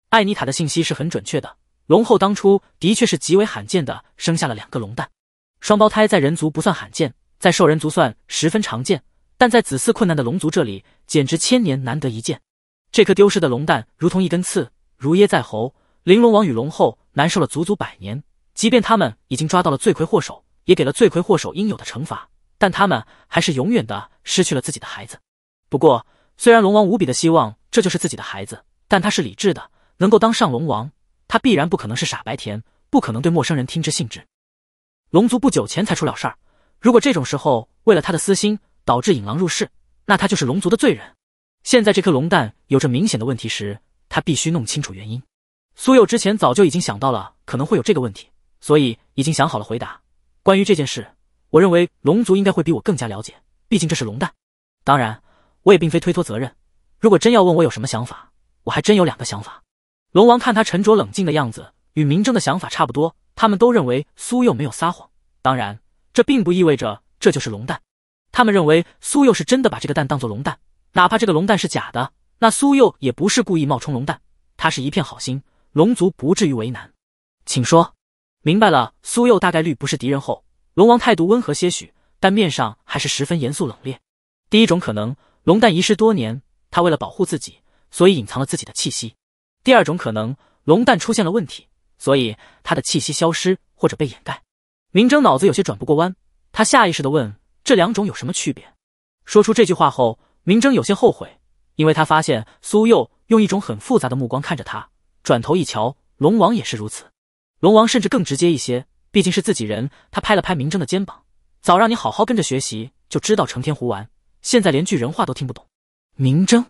艾尼塔的信息是很准确的，龙后当初的确是极为罕见的生下了两个龙蛋。双胞胎在人族不算罕见，在兽人族算十分常见，但在子嗣困难的龙族这里，简直千年难得一见。这颗丢失的龙蛋如同一根刺，如噎在喉。玲珑王与龙后难受了足足百年，即便他们已经抓到了罪魁祸首。也给了罪魁祸首应有的惩罚，但他们还是永远的失去了自己的孩子。不过，虽然龙王无比的希望这就是自己的孩子，但他是理智的，能够当上龙王，他必然不可能是傻白甜，不可能对陌生人听之信之。龙族不久前才出了事儿，如果这种时候为了他的私心导致引狼入室，那他就是龙族的罪人。现在这颗龙蛋有着明显的问题时，他必须弄清楚原因。苏佑之前早就已经想到了可能会有这个问题，所以已经想好了回答。关于这件事，我认为龙族应该会比我更加了解，毕竟这是龙蛋。当然，我也并非推脱责任。如果真要问我有什么想法，我还真有两个想法。龙王看他沉着冷静的样子，与明争的想法差不多。他们都认为苏佑没有撒谎。当然，这并不意味着这就是龙蛋。他们认为苏佑是真的把这个蛋当做龙蛋，哪怕这个龙蛋是假的，那苏佑也不是故意冒充龙蛋，他是一片好心，龙族不至于为难。请说。明白了苏佑大概率不是敌人后，龙王态度温和些许，但面上还是十分严肃冷冽。第一种可能，龙蛋遗失多年，他为了保护自己，所以隐藏了自己的气息；第二种可能，龙蛋出现了问题，所以他的气息消失或者被掩盖。明征脑子有些转不过弯，他下意识的问：这两种有什么区别？说出这句话后，明征有些后悔，因为他发现苏佑用一种很复杂的目光看着他，转头一瞧，龙王也是如此。龙王甚至更直接一些，毕竟是自己人，他拍了拍明争的肩膀，早让你好好跟着学习，就知道成天胡玩，现在连句人话都听不懂。明争，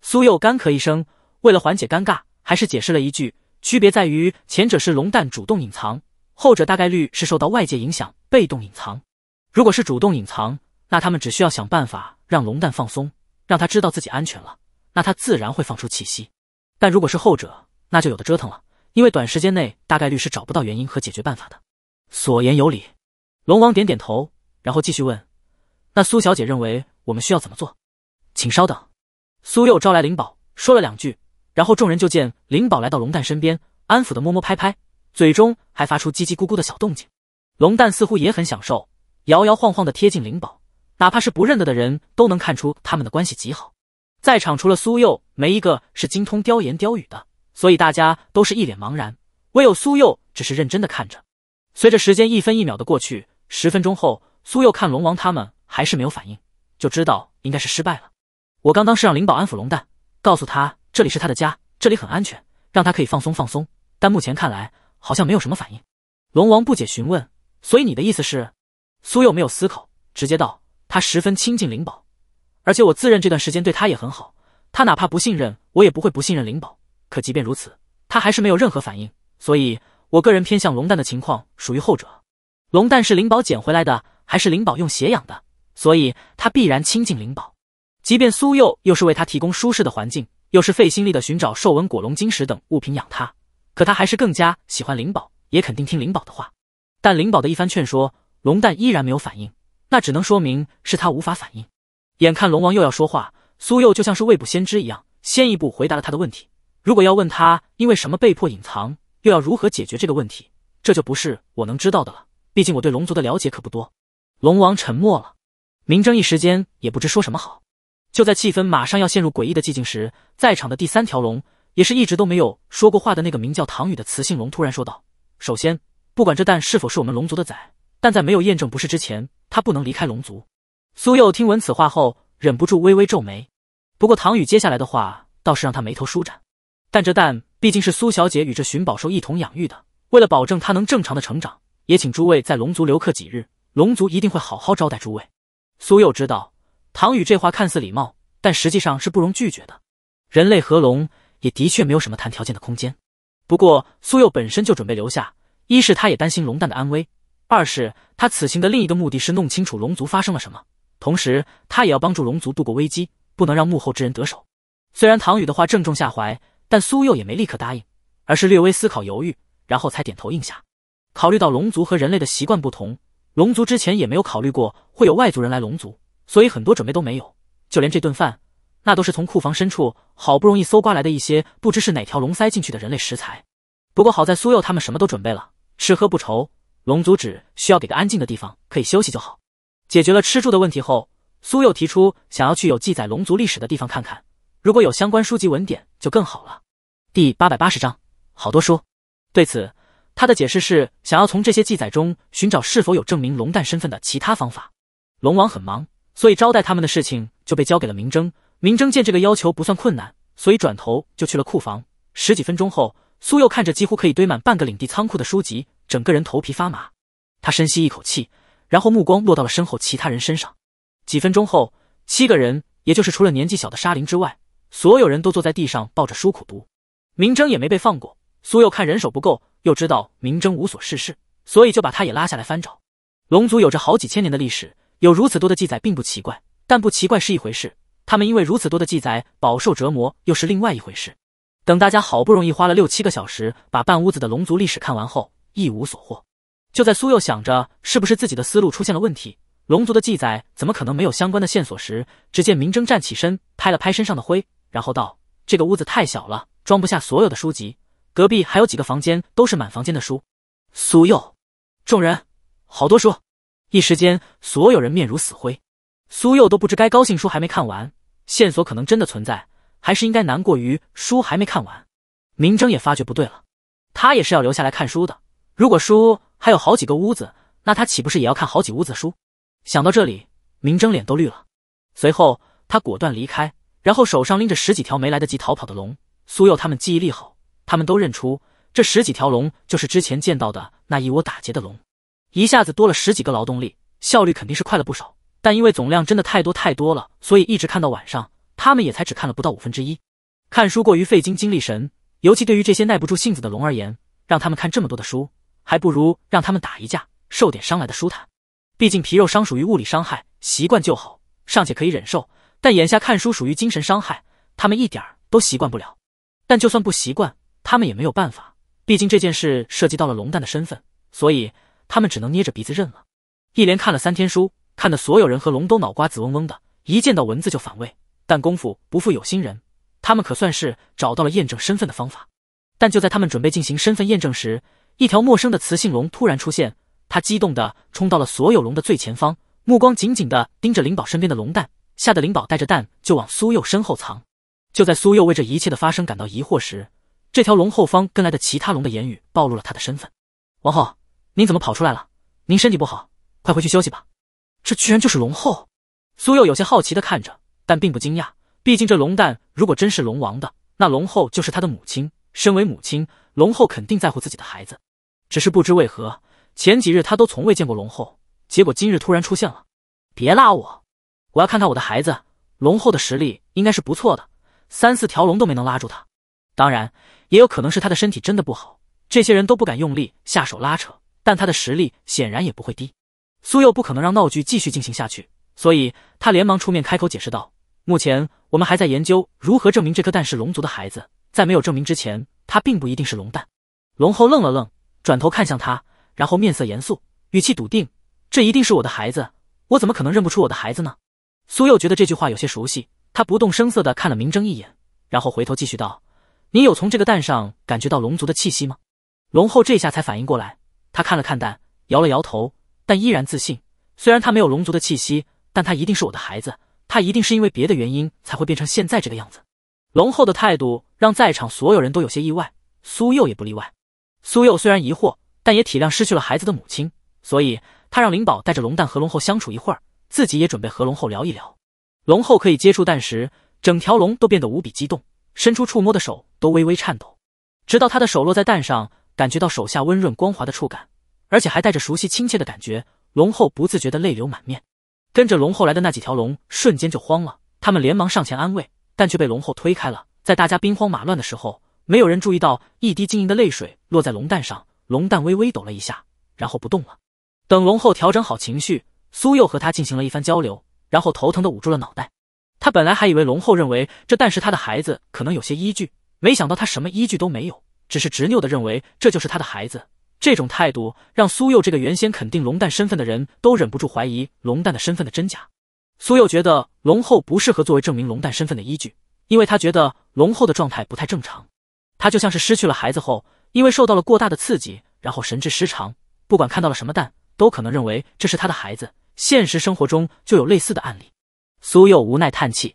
苏佑干咳一声，为了缓解尴尬，还是解释了一句：区别在于前者是龙蛋主动隐藏，后者大概率是受到外界影响被动隐藏。如果是主动隐藏，那他们只需要想办法让龙蛋放松，让他知道自己安全了，那他自然会放出气息；但如果是后者，那就有的折腾了。因为短时间内大概率是找不到原因和解决办法的，所言有理。龙王点点头，然后继续问：“那苏小姐认为我们需要怎么做？”请稍等。苏幼招来灵宝，说了两句，然后众人就见灵宝来到龙蛋身边，安抚的摸摸拍拍，嘴中还发出叽叽咕咕的小动静。龙蛋似乎也很享受，摇摇晃晃的贴近灵宝，哪怕是不认得的人都能看出他们的关系极好。在场除了苏幼，没一个是精通雕言雕语的。所以大家都是一脸茫然，唯有苏佑只是认真的看着。随着时间一分一秒的过去，十分钟后，苏佑看龙王他们还是没有反应，就知道应该是失败了。我刚刚是让灵宝安抚龙蛋，告诉他这里是他的家，这里很安全，让他可以放松放松。但目前看来，好像没有什么反应。龙王不解询问：“所以你的意思是？”苏佑没有思考，直接道：“他十分亲近灵宝，而且我自认这段时间对他也很好，他哪怕不信任我也不会不信任灵宝。”可即便如此，他还是没有任何反应，所以我个人偏向龙蛋的情况属于后者。龙蛋是灵宝捡回来的，还是灵宝用血养的？所以他必然亲近灵宝。即便苏佑又是为他提供舒适的环境，又是费心力的寻找兽纹果、龙晶石等物品养他，可他还是更加喜欢灵宝，也肯定听灵宝的话。但灵宝的一番劝说，龙蛋依然没有反应，那只能说明是他无法反应。眼看龙王又要说话，苏佑就像是未卜先知一样，先一步回答了他的问题。如果要问他因为什么被迫隐藏，又要如何解决这个问题，这就不是我能知道的了。毕竟我对龙族的了解可不多。龙王沉默了，明争一时间也不知说什么好。就在气氛马上要陷入诡异的寂静时，在场的第三条龙，也是一直都没有说过话的那个名叫唐宇的雌性龙突然说道：“首先，不管这蛋是否是我们龙族的崽，但在没有验证不是之前，它不能离开龙族。”苏佑听闻此话后，忍不住微微皱眉。不过唐宇接下来的话倒是让他眉头舒展。但这蛋毕竟是苏小姐与这寻宝兽一同养育的，为了保证它能正常的成长，也请诸位在龙族留客几日，龙族一定会好好招待诸位。苏幼知道，唐宇这话看似礼貌，但实际上是不容拒绝的。人类和龙也的确没有什么谈条件的空间。不过，苏幼本身就准备留下，一是他也担心龙蛋的安危，二是他此行的另一个目的是弄清楚龙族发生了什么，同时他也要帮助龙族度过危机，不能让幕后之人得手。虽然唐宇的话正中下怀。但苏佑也没立刻答应，而是略微思考犹豫，然后才点头应下。考虑到龙族和人类的习惯不同，龙族之前也没有考虑过会有外族人来龙族，所以很多准备都没有，就连这顿饭，那都是从库房深处好不容易搜刮来的一些不知是哪条龙塞进去的人类食材。不过好在苏佑他们什么都准备了，吃喝不愁，龙族只需要给个安静的地方可以休息就好。解决了吃住的问题后，苏佑提出想要去有记载龙族历史的地方看看。如果有相关书籍文典就更好了。第八百八十章，好多书。对此，他的解释是想要从这些记载中寻找是否有证明龙蛋身份的其他方法。龙王很忙，所以招待他们的事情就被交给了明征。明征见这个要求不算困难，所以转头就去了库房。十几分钟后，苏佑看着几乎可以堆满半个领地仓库的书籍，整个人头皮发麻。他深吸一口气，然后目光落到了身后其他人身上。几分钟后，七个人，也就是除了年纪小的沙林之外。所有人都坐在地上抱着书苦读，明争也没被放过。苏又看人手不够，又知道明争无所事事，所以就把他也拉下来翻找。龙族有着好几千年的历史，有如此多的记载并不奇怪。但不奇怪是一回事，他们因为如此多的记载饱受折磨又是另外一回事。等大家好不容易花了六七个小时把半屋子的龙族历史看完后，一无所获。就在苏又想着是不是自己的思路出现了问题，龙族的记载怎么可能没有相关的线索时，只见明争站起身，拍了拍身上的灰。然后道：“这个屋子太小了，装不下所有的书籍。隔壁还有几个房间，都是满房间的书。”苏佑，众人，好多书。一时间，所有人面如死灰。苏佑都不知该高兴，书还没看完，线索可能真的存在，还是应该难过于书还没看完。明征也发觉不对了，他也是要留下来看书的。如果书还有好几个屋子，那他岂不是也要看好几屋子书？想到这里，明征脸都绿了。随后，他果断离开。然后手上拎着十几条没来得及逃跑的龙，苏佑他们记忆力好，他们都认出这十几条龙就是之前见到的那一窝打劫的龙，一下子多了十几个劳动力，效率肯定是快了不少。但因为总量真的太多太多了，所以一直看到晚上，他们也才只看了不到五分之一。看书过于费精精力神，尤其对于这些耐不住性子的龙而言，让他们看这么多的书，还不如让他们打一架，受点伤来的舒坦。毕竟皮肉伤属于物理伤害，习惯就好，尚且可以忍受。但眼下看书属于精神伤害，他们一点儿都习惯不了。但就算不习惯，他们也没有办法，毕竟这件事涉及到了龙蛋的身份，所以他们只能捏着鼻子认了。一连看了三天书，看的所有人和龙都脑瓜子嗡嗡的，一见到文字就反胃。但功夫不负有心人，他们可算是找到了验证身份的方法。但就在他们准备进行身份验证时，一条陌生的雌性龙突然出现，它激动地冲到了所有龙的最前方，目光紧紧地盯着灵宝身边的龙蛋。吓得灵宝带着蛋就往苏佑身后藏。就在苏佑为这一切的发生感到疑惑时，这条龙后方跟来的其他龙的言语暴露了他的身份。王后，您怎么跑出来了？您身体不好，快回去休息吧。这居然就是龙后！苏佑有些好奇的看着，但并不惊讶。毕竟这龙蛋如果真是龙王的，那龙后就是他的母亲。身为母亲，龙后肯定在乎自己的孩子。只是不知为何，前几日他都从未见过龙后，结果今日突然出现了。别拉我！我要看看我的孩子。龙后的实力应该是不错的，三四条龙都没能拉住他。当然，也有可能是他的身体真的不好。这些人都不敢用力下手拉扯，但他的实力显然也不会低。苏佑不可能让闹剧继续进行下去，所以他连忙出面开口解释道：“目前我们还在研究如何证明这颗蛋是龙族的孩子，在没有证明之前，他并不一定是龙蛋。”龙后愣了愣，转头看向他，然后面色严肃，语气笃定：“这一定是我的孩子，我怎么可能认不出我的孩子呢？”苏佑觉得这句话有些熟悉，他不动声色的看了明征一眼，然后回头继续道：“你有从这个蛋上感觉到龙族的气息吗？”龙后这下才反应过来，他看了看蛋，摇了摇头，但依然自信。虽然他没有龙族的气息，但他一定是我的孩子，他一定是因为别的原因才会变成现在这个样子。龙后的态度让在场所有人都有些意外，苏佑也不例外。苏佑虽然疑惑，但也体谅失去了孩子的母亲，所以他让灵宝带着龙蛋和龙后相处一会儿。自己也准备和龙后聊一聊，龙后可以接触蛋时，整条龙都变得无比激动，伸出触摸的手都微微颤抖，直到他的手落在蛋上，感觉到手下温润光滑的触感，而且还带着熟悉亲切的感觉，龙后不自觉的泪流满面。跟着龙后来的那几条龙瞬间就慌了，他们连忙上前安慰，但却被龙后推开了。在大家兵荒马乱的时候，没有人注意到一滴晶莹的泪水落在龙蛋上，龙蛋微微抖了一下，然后不动了。等龙后调整好情绪。苏佑和他进行了一番交流，然后头疼的捂住了脑袋。他本来还以为龙后认为这但是他的孩子可能有些依据，没想到他什么依据都没有，只是执拗的认为这就是他的孩子。这种态度让苏佑这个原先肯定龙蛋身份的人都忍不住怀疑龙蛋的身份的真假。苏佑觉得龙后不适合作为证明龙蛋身份的依据，因为他觉得龙后的状态不太正常。他就像是失去了孩子后，因为受到了过大的刺激，然后神智失常，不管看到了什么蛋，都可能认为这是他的孩子。现实生活中就有类似的案例，苏佑无奈叹气。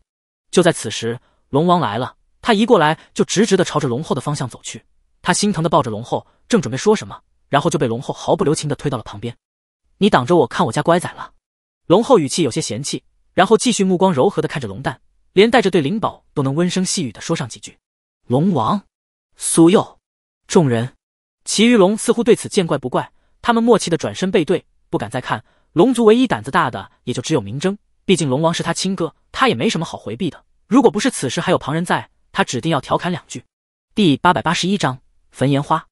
就在此时，龙王来了，他一过来就直直的朝着龙后的方向走去。他心疼的抱着龙后，正准备说什么，然后就被龙后毫不留情的推到了旁边。你挡着我看我家乖仔了。龙后语气有些嫌弃，然后继续目光柔和的看着龙蛋，连带着对灵宝都能温声细语的说上几句。龙王，苏佑，众人，其余龙似乎对此见怪不怪，他们默契的转身背对，不敢再看。龙族唯一胆子大的，也就只有明争。毕竟龙王是他亲哥，他也没什么好回避的。如果不是此时还有旁人在，他指定要调侃两句。第八百八十一章坟烟花。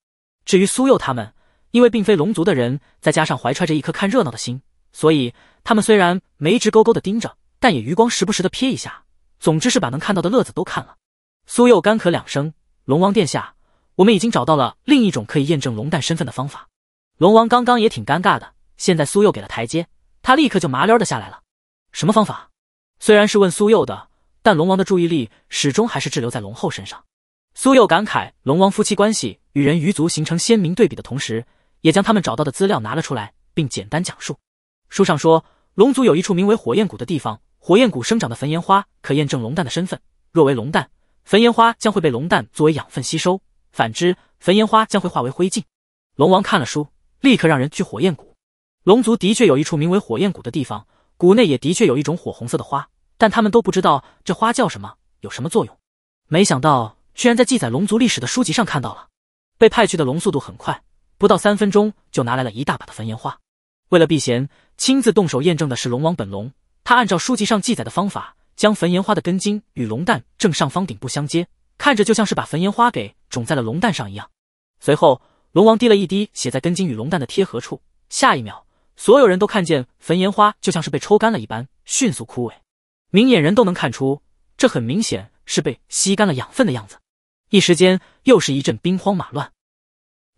至于苏佑他们，因为并非龙族的人，再加上怀揣着一颗看热闹的心，所以他们虽然没直勾勾的盯着，但也余光时不时的瞥一下。总之是把能看到的乐子都看了。苏佑干咳两声：“龙王殿下，我们已经找到了另一种可以验证龙蛋身份的方法。”龙王刚刚也挺尴尬的。现在苏佑给了台阶，他立刻就麻溜的下来了。什么方法？虽然是问苏佑的，但龙王的注意力始终还是滞留在龙后身上。苏佑感慨龙王夫妻关系与人鱼族形成鲜明对比的同时，也将他们找到的资料拿了出来，并简单讲述。书上说，龙族有一处名为火焰谷的地方，火焰谷生长的焚烟花可验证龙蛋的身份。若为龙蛋，焚烟花将会被龙蛋作为养分吸收；反之，焚烟花将会化为灰烬。龙王看了书，立刻让人去火焰谷。龙族的确有一处名为火焰谷的地方，谷内也的确有一种火红色的花，但他们都不知道这花叫什么，有什么作用。没想到，居然在记载龙族历史的书籍上看到了。被派去的龙速度很快，不到三分钟就拿来了一大把的焚炎花。为了避嫌，亲自动手验证的是龙王本龙。他按照书籍上记载的方法，将焚炎花的根茎与龙蛋正上方顶部相接，看着就像是把焚炎花给种在了龙蛋上一样。随后，龙王滴了一滴血在根茎与龙蛋的贴合处，下一秒。所有人都看见焚烟花就像是被抽干了一般，迅速枯萎。明眼人都能看出，这很明显是被吸干了养分的样子。一时间，又是一阵兵荒马乱。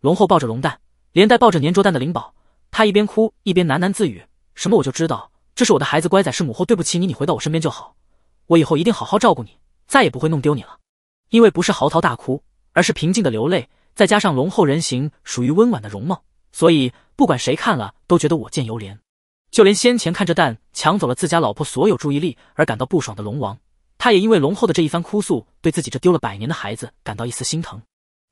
龙后抱着龙蛋，连带抱着粘着蛋的灵宝，她一边哭一边喃喃自语：“什么？我就知道这是我的孩子，乖仔是母后对不起你，你回到我身边就好。我以后一定好好照顾你，再也不会弄丢你了。”因为不是嚎啕大哭，而是平静的流泪，再加上龙后人形属于温婉的容貌，所以。不管谁看了都觉得我见犹怜，就连先前看着蛋抢走了自家老婆所有注意力而感到不爽的龙王，他也因为龙后的这一番哭诉，对自己这丢了百年的孩子感到一丝心疼。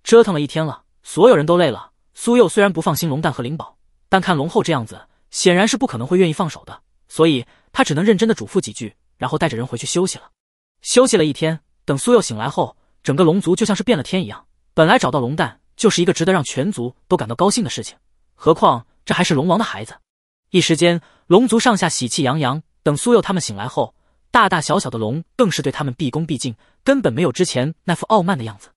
折腾了一天了，所有人都累了。苏佑虽然不放心龙蛋和灵宝，但看龙后这样子，显然是不可能会愿意放手的，所以他只能认真的嘱咐几句，然后带着人回去休息了。休息了一天，等苏佑醒来后，整个龙族就像是变了天一样。本来找到龙蛋就是一个值得让全族都感到高兴的事情。何况这还是龙王的孩子，一时间龙族上下喜气洋洋。等苏佑他们醒来后，大大小小的龙更是对他们毕恭毕敬，根本没有之前那副傲慢的样子。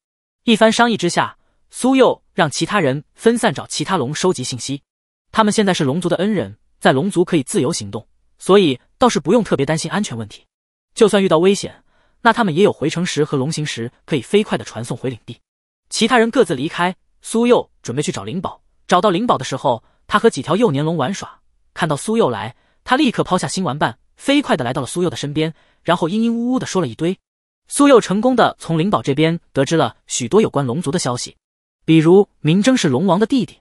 一番商议之下，苏佑让其他人分散找其他龙收集信息。他们现在是龙族的恩人，在龙族可以自由行动，所以倒是不用特别担心安全问题。就算遇到危险，那他们也有回城石和龙行石可以飞快的传送回领地。其他人各自离开，苏佑准备去找灵宝。找到灵宝的时候，他和几条幼年龙玩耍，看到苏幼来，他立刻抛下新玩伴，飞快的来到了苏幼的身边，然后嘤嘤呜呜的说了一堆。苏幼成功的从灵宝这边得知了许多有关龙族的消息，比如明征是龙王的弟弟，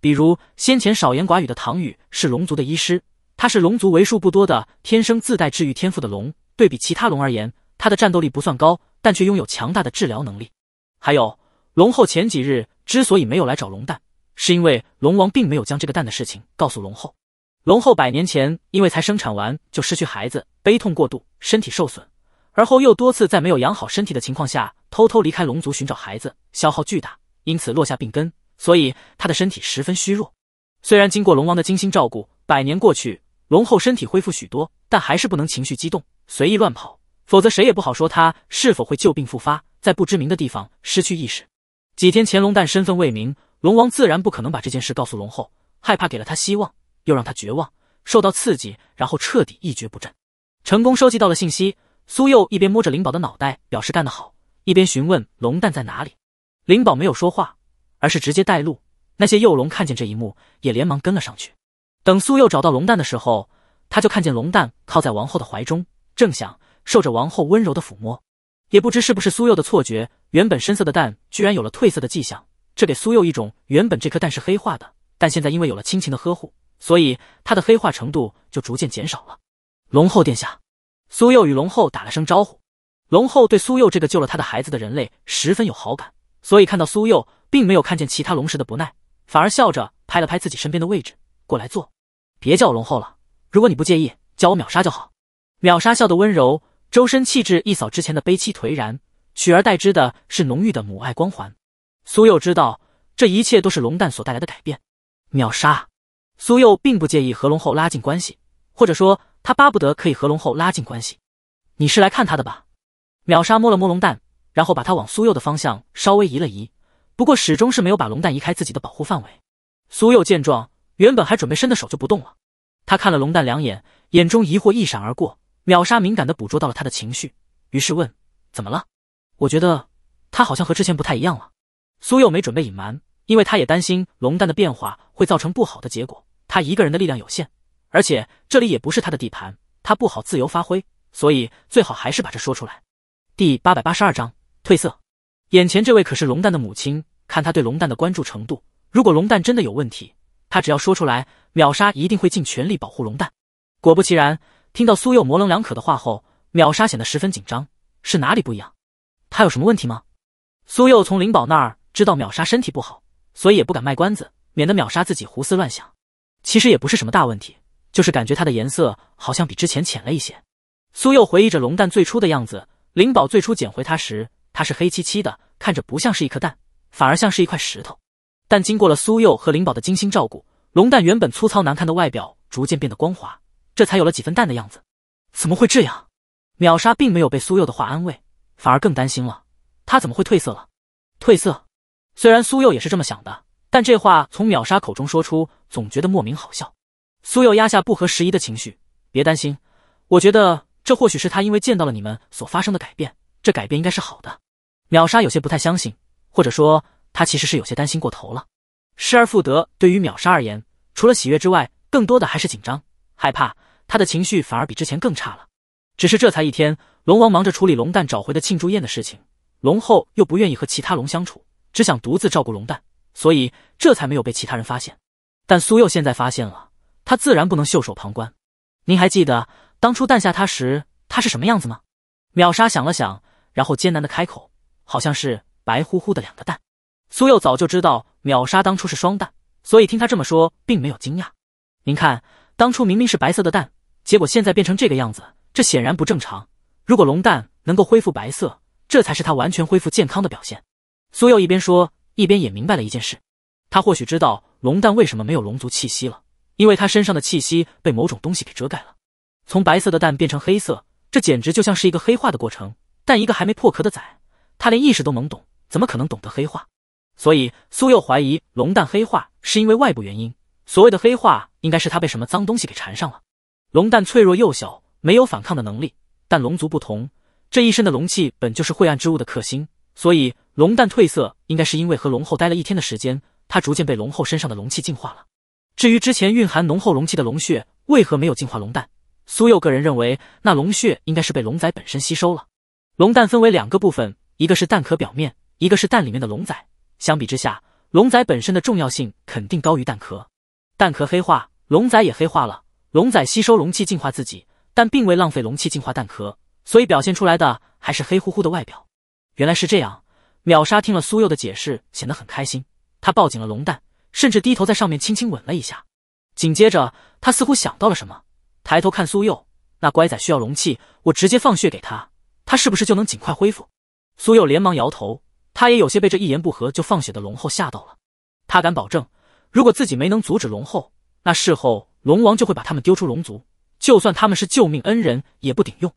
比如先前少言寡语的唐宇是龙族的医师，他是龙族为数不多的天生自带治愈天赋的龙，对比其他龙而言，他的战斗力不算高，但却拥有强大的治疗能力。还有龙后前几日之所以没有来找龙蛋。是因为龙王并没有将这个蛋的事情告诉龙后。龙后百年前因为才生产完就失去孩子，悲痛过度，身体受损，而后又多次在没有养好身体的情况下偷偷离开龙族寻找孩子，消耗巨大，因此落下病根，所以他的身体十分虚弱。虽然经过龙王的精心照顾，百年过去，龙后身体恢复许多，但还是不能情绪激动、随意乱跑，否则谁也不好说他是否会旧病复发，在不知名的地方失去意识。几天前，龙蛋身份未明。龙王自然不可能把这件事告诉龙后，害怕给了他希望，又让他绝望，受到刺激，然后彻底一蹶不振。成功收集到了信息，苏佑一边摸着灵宝的脑袋，表示干得好，一边询问龙蛋在哪里。灵宝没有说话，而是直接带路。那些幼龙看见这一幕，也连忙跟了上去。等苏佑找到龙蛋的时候，他就看见龙蛋靠在王后的怀中，正享受着王后温柔的抚摸。也不知是不是苏佑的错觉，原本深色的蛋居然有了褪色的迹象。这给苏幼一种，原本这颗蛋是黑化的，但现在因为有了亲情的呵护，所以它的黑化程度就逐渐减少了。龙后殿下，苏幼与龙后打了声招呼。龙后对苏幼这个救了他的孩子的人类十分有好感，所以看到苏幼，并没有看见其他龙时的不耐，反而笑着拍了拍自己身边的位置，过来坐。别叫我龙后了，如果你不介意，叫我秒杀就好。秒杀笑得温柔，周身气质一扫之前的悲戚颓然，取而代之的是浓郁的母爱光环。苏佑知道这一切都是龙蛋所带来的改变。秒杀，苏佑并不介意和龙后拉近关系，或者说他巴不得可以和龙后拉近关系。你是来看他的吧？秒杀摸了摸龙蛋，然后把他往苏佑的方向稍微移了移，不过始终是没有把龙蛋移开自己的保护范围。苏佑见状，原本还准备伸的手就不动了。他看了龙蛋两眼，眼中疑惑一闪而过。秒杀敏感的捕捉到了他的情绪，于是问：“怎么了？我觉得他好像和之前不太一样了。”苏幼没准备隐瞒，因为他也担心龙蛋的变化会造成不好的结果。他一个人的力量有限，而且这里也不是他的地盘，他不好自由发挥，所以最好还是把这说出来。第八百八十二章褪色。眼前这位可是龙蛋的母亲，看他对龙蛋的关注程度，如果龙蛋真的有问题，他只要说出来，秒杀一定会尽全力保护龙蛋。果不其然，听到苏幼模棱两可的话后，秒杀显得十分紧张。是哪里不一样？他有什么问题吗？苏幼从灵宝那儿。知道秒杀身体不好，所以也不敢卖关子，免得秒杀自己胡思乱想。其实也不是什么大问题，就是感觉它的颜色好像比之前浅了一些。苏佑回忆着龙蛋最初的样子，灵宝最初捡回它时，它是黑漆漆的，看着不像是一颗蛋，反而像是一块石头。但经过了苏佑和灵宝的精心照顾，龙蛋原本粗糙难看的外表逐渐变得光滑，这才有了几分蛋的样子。怎么会这样？秒杀并没有被苏佑的话安慰，反而更担心了。它怎么会褪色了？褪色？虽然苏佑也是这么想的，但这话从秒杀口中说出，总觉得莫名好笑。苏佑压下不合时宜的情绪，别担心，我觉得这或许是他因为见到了你们所发生的改变，这改变应该是好的。秒杀有些不太相信，或者说他其实是有些担心过头了。失而复得对于秒杀而言，除了喜悦之外，更多的还是紧张、害怕，他的情绪反而比之前更差了。只是这才一天，龙王忙着处理龙蛋找回的庆祝宴的事情，龙后又不愿意和其他龙相处。只想独自照顾龙蛋，所以这才没有被其他人发现。但苏幼现在发现了，他自然不能袖手旁观。您还记得当初诞下他时，他是什么样子吗？秒杀想了想，然后艰难的开口：“好像是白乎乎的两个蛋。”苏幼早就知道秒杀当初是双蛋，所以听他这么说，并没有惊讶。您看，当初明明是白色的蛋，结果现在变成这个样子，这显然不正常。如果龙蛋能够恢复白色，这才是他完全恢复健康的表现。苏佑一边说，一边也明白了一件事，他或许知道龙蛋为什么没有龙族气息了，因为他身上的气息被某种东西给遮盖了。从白色的蛋变成黑色，这简直就像是一个黑化的过程。但一个还没破壳的崽，他连意识都懵懂，怎么可能懂得黑化？所以苏佑怀疑龙蛋黑化是因为外部原因，所谓的黑化应该是他被什么脏东西给缠上了。龙蛋脆弱幼小，没有反抗的能力，但龙族不同，这一身的龙气本就是晦暗之物的克星。所以龙蛋褪色，应该是因为和龙后待了一天的时间，它逐渐被龙后身上的龙气净化了。至于之前蕴含浓厚龙气的龙血为何没有净化龙蛋，苏佑个人认为，那龙血应该是被龙仔本身吸收了。龙蛋分为两个部分，一个是蛋壳表面，一个是蛋里面的龙仔。相比之下，龙仔本身的重要性肯定高于蛋壳。蛋壳黑化，龙仔也黑化了。龙仔吸收龙气净化自己，但并未浪费龙气净化蛋壳，所以表现出来的还是黑乎乎的外表。原来是这样，秒杀听了苏佑的解释，显得很开心。他抱紧了龙蛋，甚至低头在上面轻轻吻了一下。紧接着，他似乎想到了什么，抬头看苏佑，那乖仔需要龙气，我直接放血给他，他是不是就能尽快恢复？苏佑连忙摇头，他也有些被这一言不合就放血的龙后吓到了。他敢保证，如果自己没能阻止龙后，那事后龙王就会把他们丢出龙族，就算他们是救命恩人也不顶用。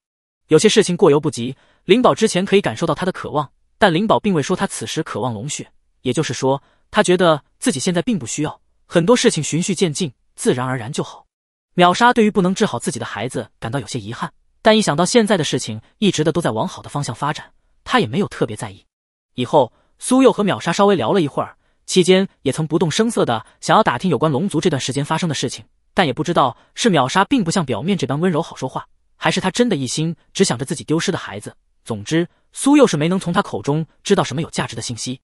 有些事情过犹不及，灵宝之前可以感受到他的渴望，但灵宝并未说他此时渴望龙血，也就是说，他觉得自己现在并不需要。很多事情循序渐进，自然而然就好。秒杀对于不能治好自己的孩子感到有些遗憾，但一想到现在的事情一直的都在往好的方向发展，他也没有特别在意。以后，苏佑和秒杀稍微聊了一会儿，期间也曾不动声色的想要打听有关龙族这段时间发生的事情，但也不知道是秒杀并不像表面这般温柔好说话。还是他真的一心只想着自己丢失的孩子。总之，苏佑是没能从他口中知道什么有价值的信息。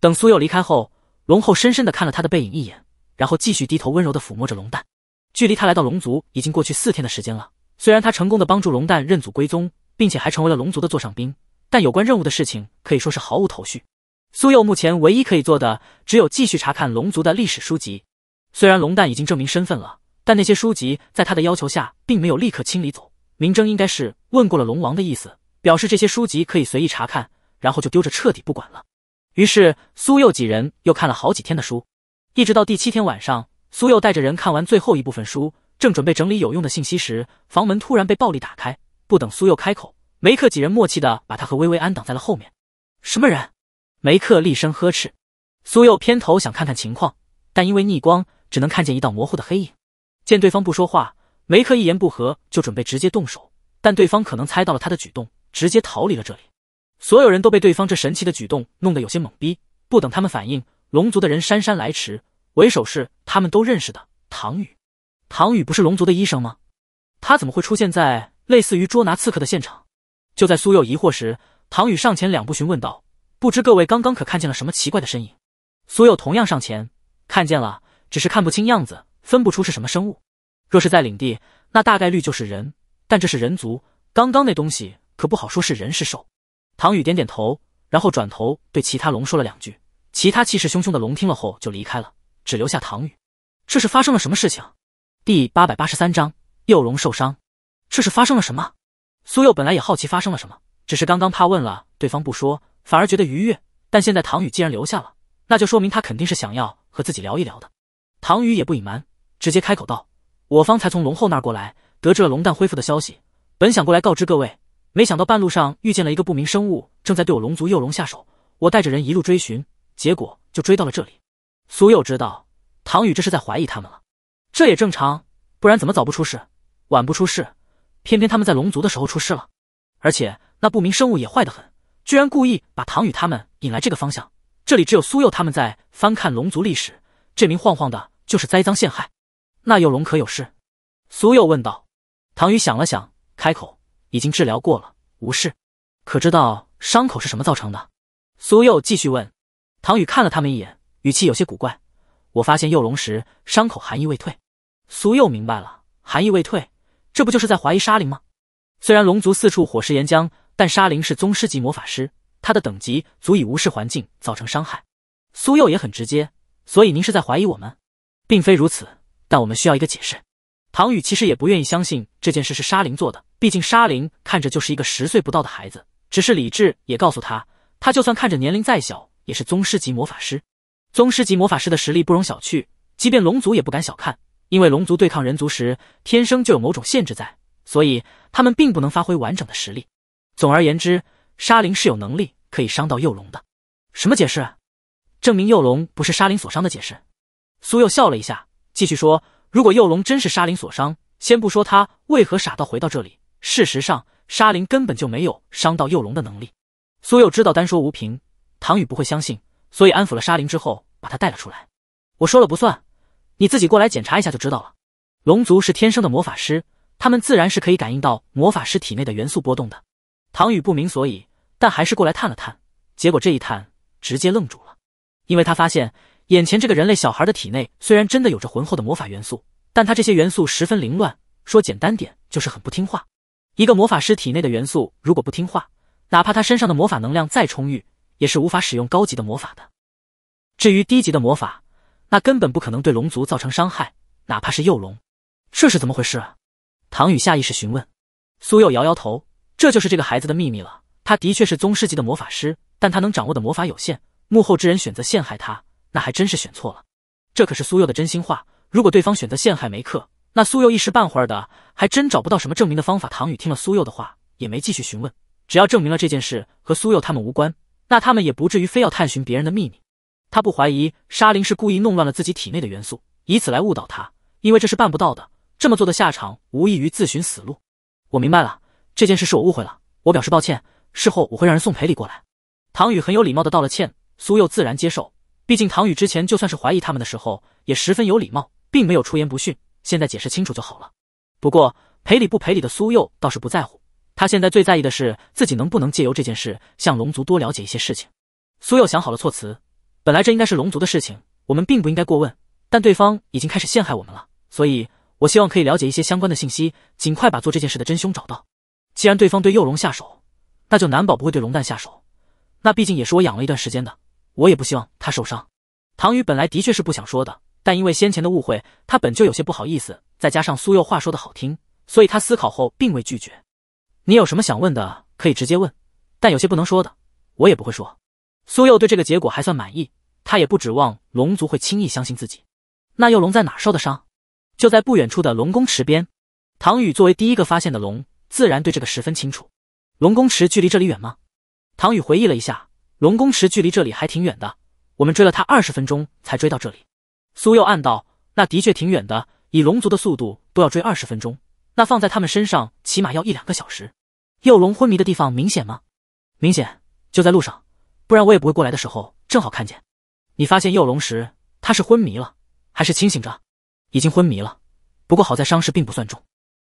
等苏佑离开后，龙后深深的看了他的背影一眼，然后继续低头温柔的抚摸着龙蛋。距离他来到龙族已经过去四天的时间了。虽然他成功的帮助龙蛋认祖归宗，并且还成为了龙族的座上宾，但有关任务的事情可以说是毫无头绪。苏佑目前唯一可以做的只有继续查看龙族的历史书籍。虽然龙蛋已经证明身份了，但那些书籍在他的要求下并没有立刻清理走。明争应该是问过了龙王的意思，表示这些书籍可以随意查看，然后就丢着彻底不管了。于是苏佑几人又看了好几天的书，一直到第七天晚上，苏佑带着人看完最后一部分书，正准备整理有用的信息时，房门突然被暴力打开。不等苏佑开口，梅克几人默契的把他和薇薇安挡在了后面。什么人？梅克厉声呵斥。苏佑偏头想看看情况，但因为逆光，只能看见一道模糊的黑影。见对方不说话。梅克一言不合就准备直接动手，但对方可能猜到了他的举动，直接逃离了这里。所有人都被对方这神奇的举动弄得有些懵逼。不等他们反应，龙族的人姗姗来迟，为首是他们都认识的唐宇。唐宇不是龙族的医生吗？他怎么会出现在类似于捉拿刺客的现场？就在苏佑疑惑时，唐宇上前两步询问道：“不知各位刚刚可看见了什么奇怪的身影？”苏佑同样上前，看见了，只是看不清样子，分不出是什么生物。若是在领地，那大概率就是人。但这是人族，刚刚那东西可不好说是人是兽。唐宇点点头，然后转头对其他龙说了两句，其他气势汹汹的龙听了后就离开了，只留下唐宇。这是发生了什么事情？第八百八十三章幼龙受伤，这是发生了什么？苏幼本来也好奇发生了什么，只是刚刚怕问了对方不说，反而觉得愉悦。但现在唐宇既然留下了，那就说明他肯定是想要和自己聊一聊的。唐宇也不隐瞒，直接开口道。我方才从龙后那过来，得知了龙蛋恢复的消息，本想过来告知各位，没想到半路上遇见了一个不明生物，正在对我龙族幼龙下手。我带着人一路追寻，结果就追到了这里。苏幼知道，唐宇这是在怀疑他们了，这也正常，不然怎么早不出事，晚不出事？偏偏他们在龙族的时候出事了，而且那不明生物也坏得很，居然故意把唐宇他们引来这个方向。这里只有苏幼他们在翻看龙族历史，这名晃晃的，就是栽赃陷害。那幼龙可有事？苏佑问道。唐宇想了想，开口：“已经治疗过了，无事。可知道伤口是什么造成的？”苏佑继续问。唐宇看了他们一眼，语气有些古怪：“我发现幼龙时，伤口寒意未退。”苏佑明白了，寒意未退，这不就是在怀疑沙灵吗？虽然龙族四处火石岩浆，但沙灵是宗师级魔法师，他的等级足以无视环境造成伤害。苏佑也很直接：“所以您是在怀疑我们？”“并非如此。”但我们需要一个解释。唐宇其实也不愿意相信这件事是沙林做的，毕竟沙林看着就是一个十岁不到的孩子。只是理智也告诉他，他就算看着年龄再小，也是宗师级魔法师。宗师级魔法师的实力不容小觑，即便龙族也不敢小看，因为龙族对抗人族时，天生就有某种限制在，所以他们并不能发挥完整的实力。总而言之，沙林是有能力可以伤到幼龙的。什么解释？证明幼龙不是沙林所伤的解释？苏佑笑了一下。继续说，如果幼龙真是沙灵所伤，先不说他为何傻到回到这里，事实上沙灵根本就没有伤到幼龙的能力。苏佑知道单说无凭，唐宇不会相信，所以安抚了沙灵之后，把他带了出来。我说了不算，你自己过来检查一下就知道了。龙族是天生的魔法师，他们自然是可以感应到魔法师体内的元素波动的。唐宇不明所以，但还是过来探了探，结果这一探直接愣住了，因为他发现。眼前这个人类小孩的体内虽然真的有着浑厚的魔法元素，但他这些元素十分凌乱。说简单点，就是很不听话。一个魔法师体内的元素如果不听话，哪怕他身上的魔法能量再充裕，也是无法使用高级的魔法的。至于低级的魔法，那根本不可能对龙族造成伤害，哪怕是幼龙。这是怎么回事？啊？唐宇下意识询问。苏佑摇摇头，这就是这个孩子的秘密了。他的确是宗师级的魔法师，但他能掌握的魔法有限。幕后之人选择陷害他。那还真是选错了，这可是苏佑的真心话。如果对方选择陷害梅克，那苏佑一时半会儿的还真找不到什么证明的方法。唐宇听了苏佑的话，也没继续询问。只要证明了这件事和苏佑他们无关，那他们也不至于非要探寻别人的秘密。他不怀疑沙林是故意弄乱了自己体内的元素，以此来误导他，因为这是办不到的。这么做的下场无异于自寻死路。我明白了，这件事是我误会了，我表示抱歉。事后我会让人送赔礼过来。唐宇很有礼貌的道了歉，苏佑自然接受。毕竟唐宇之前就算是怀疑他们的时候，也十分有礼貌，并没有出言不逊。现在解释清楚就好了。不过赔礼不赔礼的苏佑倒是不在乎，他现在最在意的是自己能不能借由这件事向龙族多了解一些事情。苏佑想好了措辞，本来这应该是龙族的事情，我们并不应该过问。但对方已经开始陷害我们了，所以我希望可以了解一些相关的信息，尽快把做这件事的真凶找到。既然对方对幼龙下手，那就难保不会对龙蛋下手。那毕竟也是我养了一段时间的。我也不希望他受伤。唐宇本来的确是不想说的，但因为先前的误会，他本就有些不好意思，再加上苏佑话说的好听，所以他思考后并未拒绝。你有什么想问的可以直接问，但有些不能说的，我也不会说。苏佑对这个结果还算满意，他也不指望龙族会轻易相信自己。那幼龙在哪受的伤？就在不远处的龙宫池边。唐宇作为第一个发现的龙，自然对这个十分清楚。龙宫池距离这里远吗？唐宇回忆了一下。龙宫池距离这里还挺远的，我们追了他二十分钟才追到这里。苏佑暗道，那的确挺远的，以龙族的速度都要追二十分钟，那放在他们身上起码要一两个小时。幼龙昏迷的地方明显吗？明显，就在路上，不然我也不会过来的时候正好看见。你发现幼龙时，他是昏迷了还是清醒着？已经昏迷了，不过好在伤势并不算重。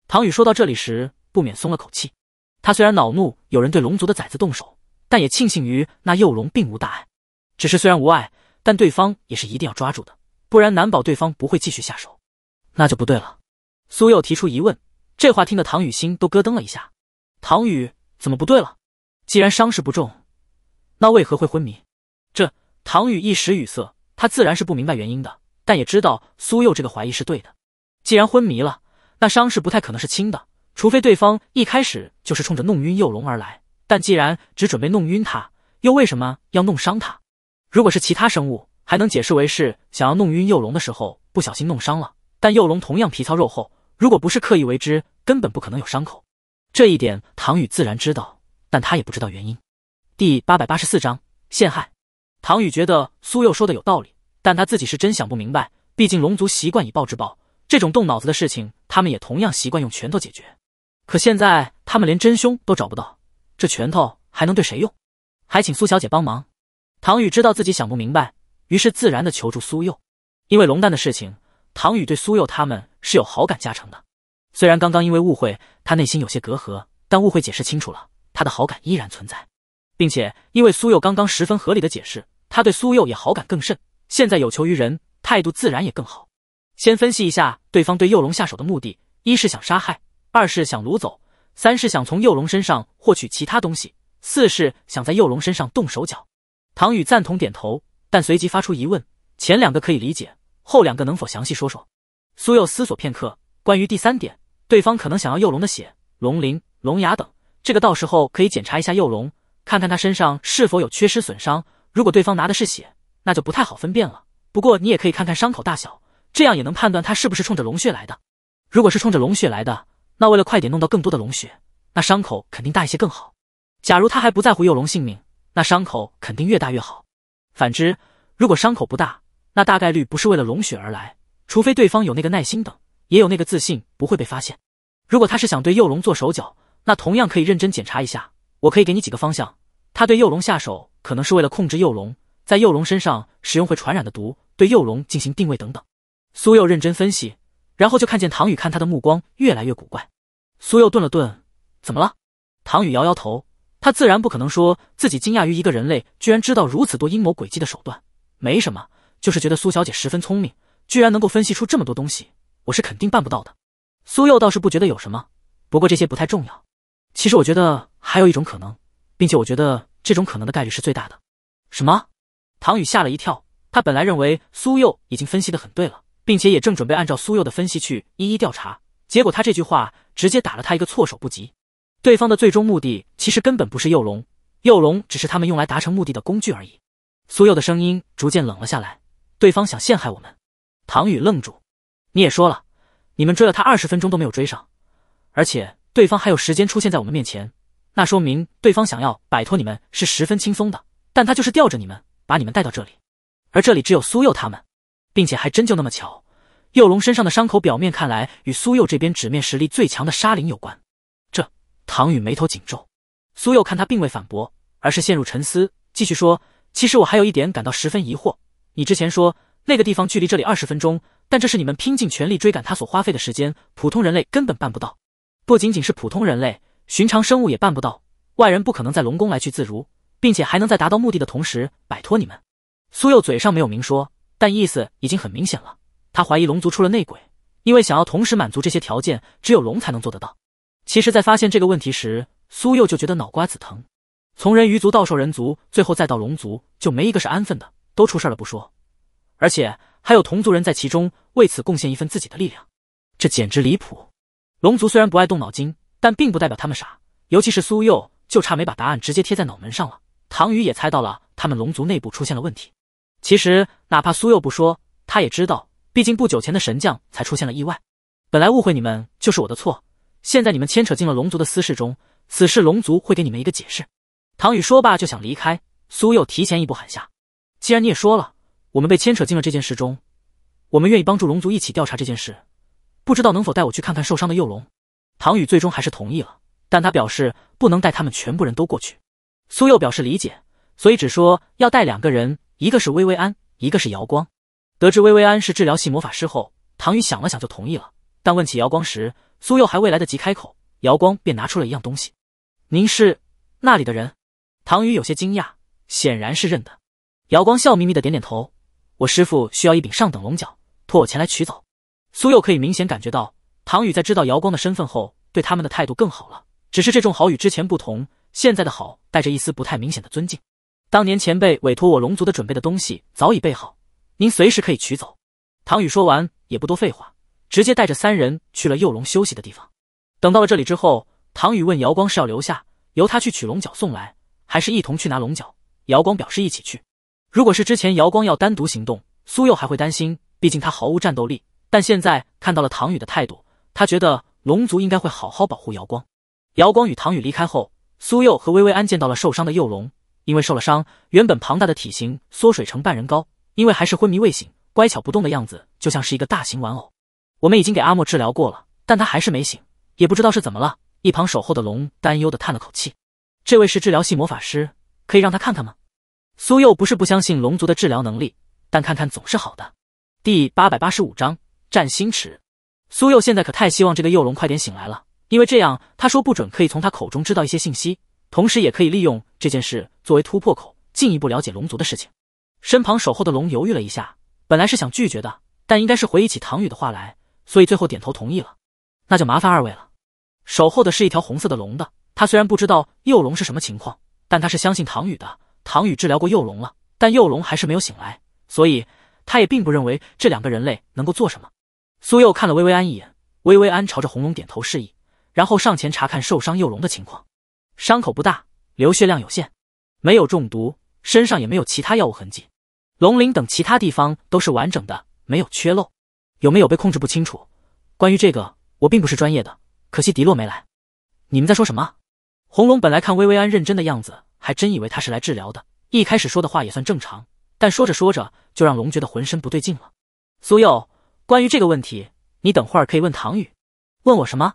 唐宇说到这里时，不免松了口气。他虽然恼怒有人对龙族的崽子动手。但也庆幸于那幼龙并无大碍，只是虽然无碍，但对方也是一定要抓住的，不然难保对方不会继续下手。那就不对了。苏佑提出疑问，这话听得唐雨心都咯噔了一下。唐雨怎么不对了？既然伤势不重，那为何会昏迷？这唐雨一时语塞，他自然是不明白原因的，但也知道苏佑这个怀疑是对的。既然昏迷了，那伤势不太可能是轻的，除非对方一开始就是冲着弄晕幼龙而来。但既然只准备弄晕他，又为什么要弄伤他？如果是其他生物，还能解释为是想要弄晕幼龙的时候不小心弄伤了。但幼龙同样皮糙肉厚，如果不是刻意为之，根本不可能有伤口。这一点唐宇自然知道，但他也不知道原因。第八百八十四章陷害。唐宇觉得苏幼说的有道理，但他自己是真想不明白。毕竟龙族习惯以暴制暴，这种动脑子的事情，他们也同样习惯用拳头解决。可现在他们连真凶都找不到。这拳头还能对谁用？还请苏小姐帮忙。唐宇知道自己想不明白，于是自然的求助苏幼。因为龙蛋的事情，唐宇对苏幼他们是有好感加成的。虽然刚刚因为误会，他内心有些隔阂，但误会解释清楚了，他的好感依然存在，并且因为苏幼刚刚十分合理的解释，他对苏幼也好感更甚。现在有求于人，态度自然也更好。先分析一下对方对幼龙下手的目的：一是想杀害，二是想掳走。三是想从幼龙身上获取其他东西，四是想在幼龙身上动手脚。唐宇赞同点头，但随即发出疑问：前两个可以理解，后两个能否详细说说？苏佑思索片刻，关于第三点，对方可能想要幼龙的血、龙鳞、龙牙等，这个到时候可以检查一下幼龙，看看他身上是否有缺失损伤。如果对方拿的是血，那就不太好分辨了。不过你也可以看看伤口大小，这样也能判断他是不是冲着龙血来的。如果是冲着龙血来的，那为了快点弄到更多的龙血，那伤口肯定大一些更好。假如他还不在乎幼龙性命，那伤口肯定越大越好。反之，如果伤口不大，那大概率不是为了龙血而来，除非对方有那个耐心等，也有那个自信不会被发现。如果他是想对幼龙做手脚，那同样可以认真检查一下。我可以给你几个方向：他对幼龙下手可能是为了控制幼龙，在幼龙身上使用会传染的毒，对幼龙进行定位等等。苏幼认真分析。然后就看见唐宇看他的目光越来越古怪，苏佑顿了顿，怎么了？唐宇摇摇头，他自然不可能说自己惊讶于一个人类居然知道如此多阴谋诡计的手段，没什么，就是觉得苏小姐十分聪明，居然能够分析出这么多东西，我是肯定办不到的。苏佑倒是不觉得有什么，不过这些不太重要。其实我觉得还有一种可能，并且我觉得这种可能的概率是最大的。什么？唐宇吓了一跳，他本来认为苏佑已经分析的很对了。并且也正准备按照苏幼的分析去一一调查，结果他这句话直接打了他一个措手不及。对方的最终目的其实根本不是幼龙，幼龙只是他们用来达成目的的工具而已。苏幼的声音逐渐冷了下来：“对方想陷害我们。”唐宇愣住：“你也说了，你们追了他二十分钟都没有追上，而且对方还有时间出现在我们面前，那说明对方想要摆脱你们是十分轻松的。但他就是吊着你们，把你们带到这里，而这里只有苏幼他们。”并且还真就那么巧，幼龙身上的伤口表面看来与苏幼这边纸面实力最强的沙灵有关。这，唐宇眉头紧皱。苏幼看他并未反驳，而是陷入沉思，继续说：“其实我还有一点感到十分疑惑。你之前说那个地方距离这里二十分钟，但这是你们拼尽全力追赶他所花费的时间，普通人类根本办不到。不仅仅是普通人类，寻常生物也办不到。外人不可能在龙宫来去自如，并且还能在达到目的的同时摆脱你们。”苏佑嘴上没有明说。但意思已经很明显了，他怀疑龙族出了内鬼，因为想要同时满足这些条件，只有龙才能做得到。其实，在发现这个问题时，苏佑就觉得脑瓜子疼。从人鱼族到兽人族，最后再到龙族，就没一个是安分的，都出事了不说，而且还有同族人在其中为此贡献一份自己的力量，这简直离谱。龙族虽然不爱动脑筋，但并不代表他们傻，尤其是苏佑，就差没把答案直接贴在脑门上了。唐宇也猜到了，他们龙族内部出现了问题。其实，哪怕苏幼不说，他也知道。毕竟不久前的神将才出现了意外，本来误会你们就是我的错。现在你们牵扯进了龙族的私事中，此事龙族会给你们一个解释。唐宇说罢就想离开，苏幼提前一步喊下：“既然你也说了，我们被牵扯进了这件事中，我们愿意帮助龙族一起调查这件事。不知道能否带我去看看受伤的幼龙？”唐宇最终还是同意了，但他表示不能带他们全部人都过去。苏幼表示理解，所以只说要带两个人。一个是薇薇安，一个是姚光。得知薇薇安是治疗系魔法师后，唐宇想了想就同意了。但问起姚光时，苏佑还未来得及开口，姚光便拿出了一样东西。“您是那里的人？”唐宇有些惊讶，显然是认得。姚光笑眯眯的点点头：“我师傅需要一柄上等龙角，托我前来取走。”苏佑可以明显感觉到，唐宇在知道姚光的身份后，对他们的态度更好了。只是这种好与之前不同，现在的好带着一丝不太明显的尊敬。当年前辈委托我龙族的准备的东西早已备好，您随时可以取走。唐宇说完也不多废话，直接带着三人去了幼龙休息的地方。等到了这里之后，唐宇问姚光是要留下，由他去取龙角送来，还是一同去拿龙角。姚光表示一起去。如果是之前姚光要单独行动，苏佑还会担心，毕竟他毫无战斗力。但现在看到了唐宇的态度，他觉得龙族应该会好好保护姚光。姚光与唐宇离开后，苏佑和薇薇安见到了受伤的幼龙。因为受了伤，原本庞大的体型缩水成半人高。因为还是昏迷未醒，乖巧不动的样子就像是一个大型玩偶。我们已经给阿莫治疗过了，但他还是没醒，也不知道是怎么了。一旁守候的龙担忧的叹了口气。这位是治疗系魔法师，可以让他看看吗？苏佑不是不相信龙族的治疗能力，但看看总是好的。第八百八十五章占星池。苏佑现在可太希望这个幼龙快点醒来了，因为这样他说不准可以从他口中知道一些信息。同时，也可以利用这件事作为突破口，进一步了解龙族的事情。身旁守候的龙犹豫了一下，本来是想拒绝的，但应该是回忆起唐宇的话来，所以最后点头同意了。那就麻烦二位了。守候的是一条红色的龙的，他虽然不知道幼龙是什么情况，但他是相信唐宇的。唐宇治疗过幼龙了，但幼龙还是没有醒来，所以他也并不认为这两个人类能够做什么。苏佑看了薇薇安一眼，薇薇安朝着红龙点头示意，然后上前查看受伤幼龙的情况。伤口不大，流血量有限，没有中毒，身上也没有其他药物痕迹，龙鳞等其他地方都是完整的，没有缺漏。有没有被控制不清楚。关于这个，我并不是专业的，可惜迪洛没来。你们在说什么？红龙本来看薇薇安认真的样子，还真以为她是来治疗的。一开始说的话也算正常，但说着说着就让龙觉得浑身不对劲了。苏佑，关于这个问题，你等会儿可以问唐宇。问我什么？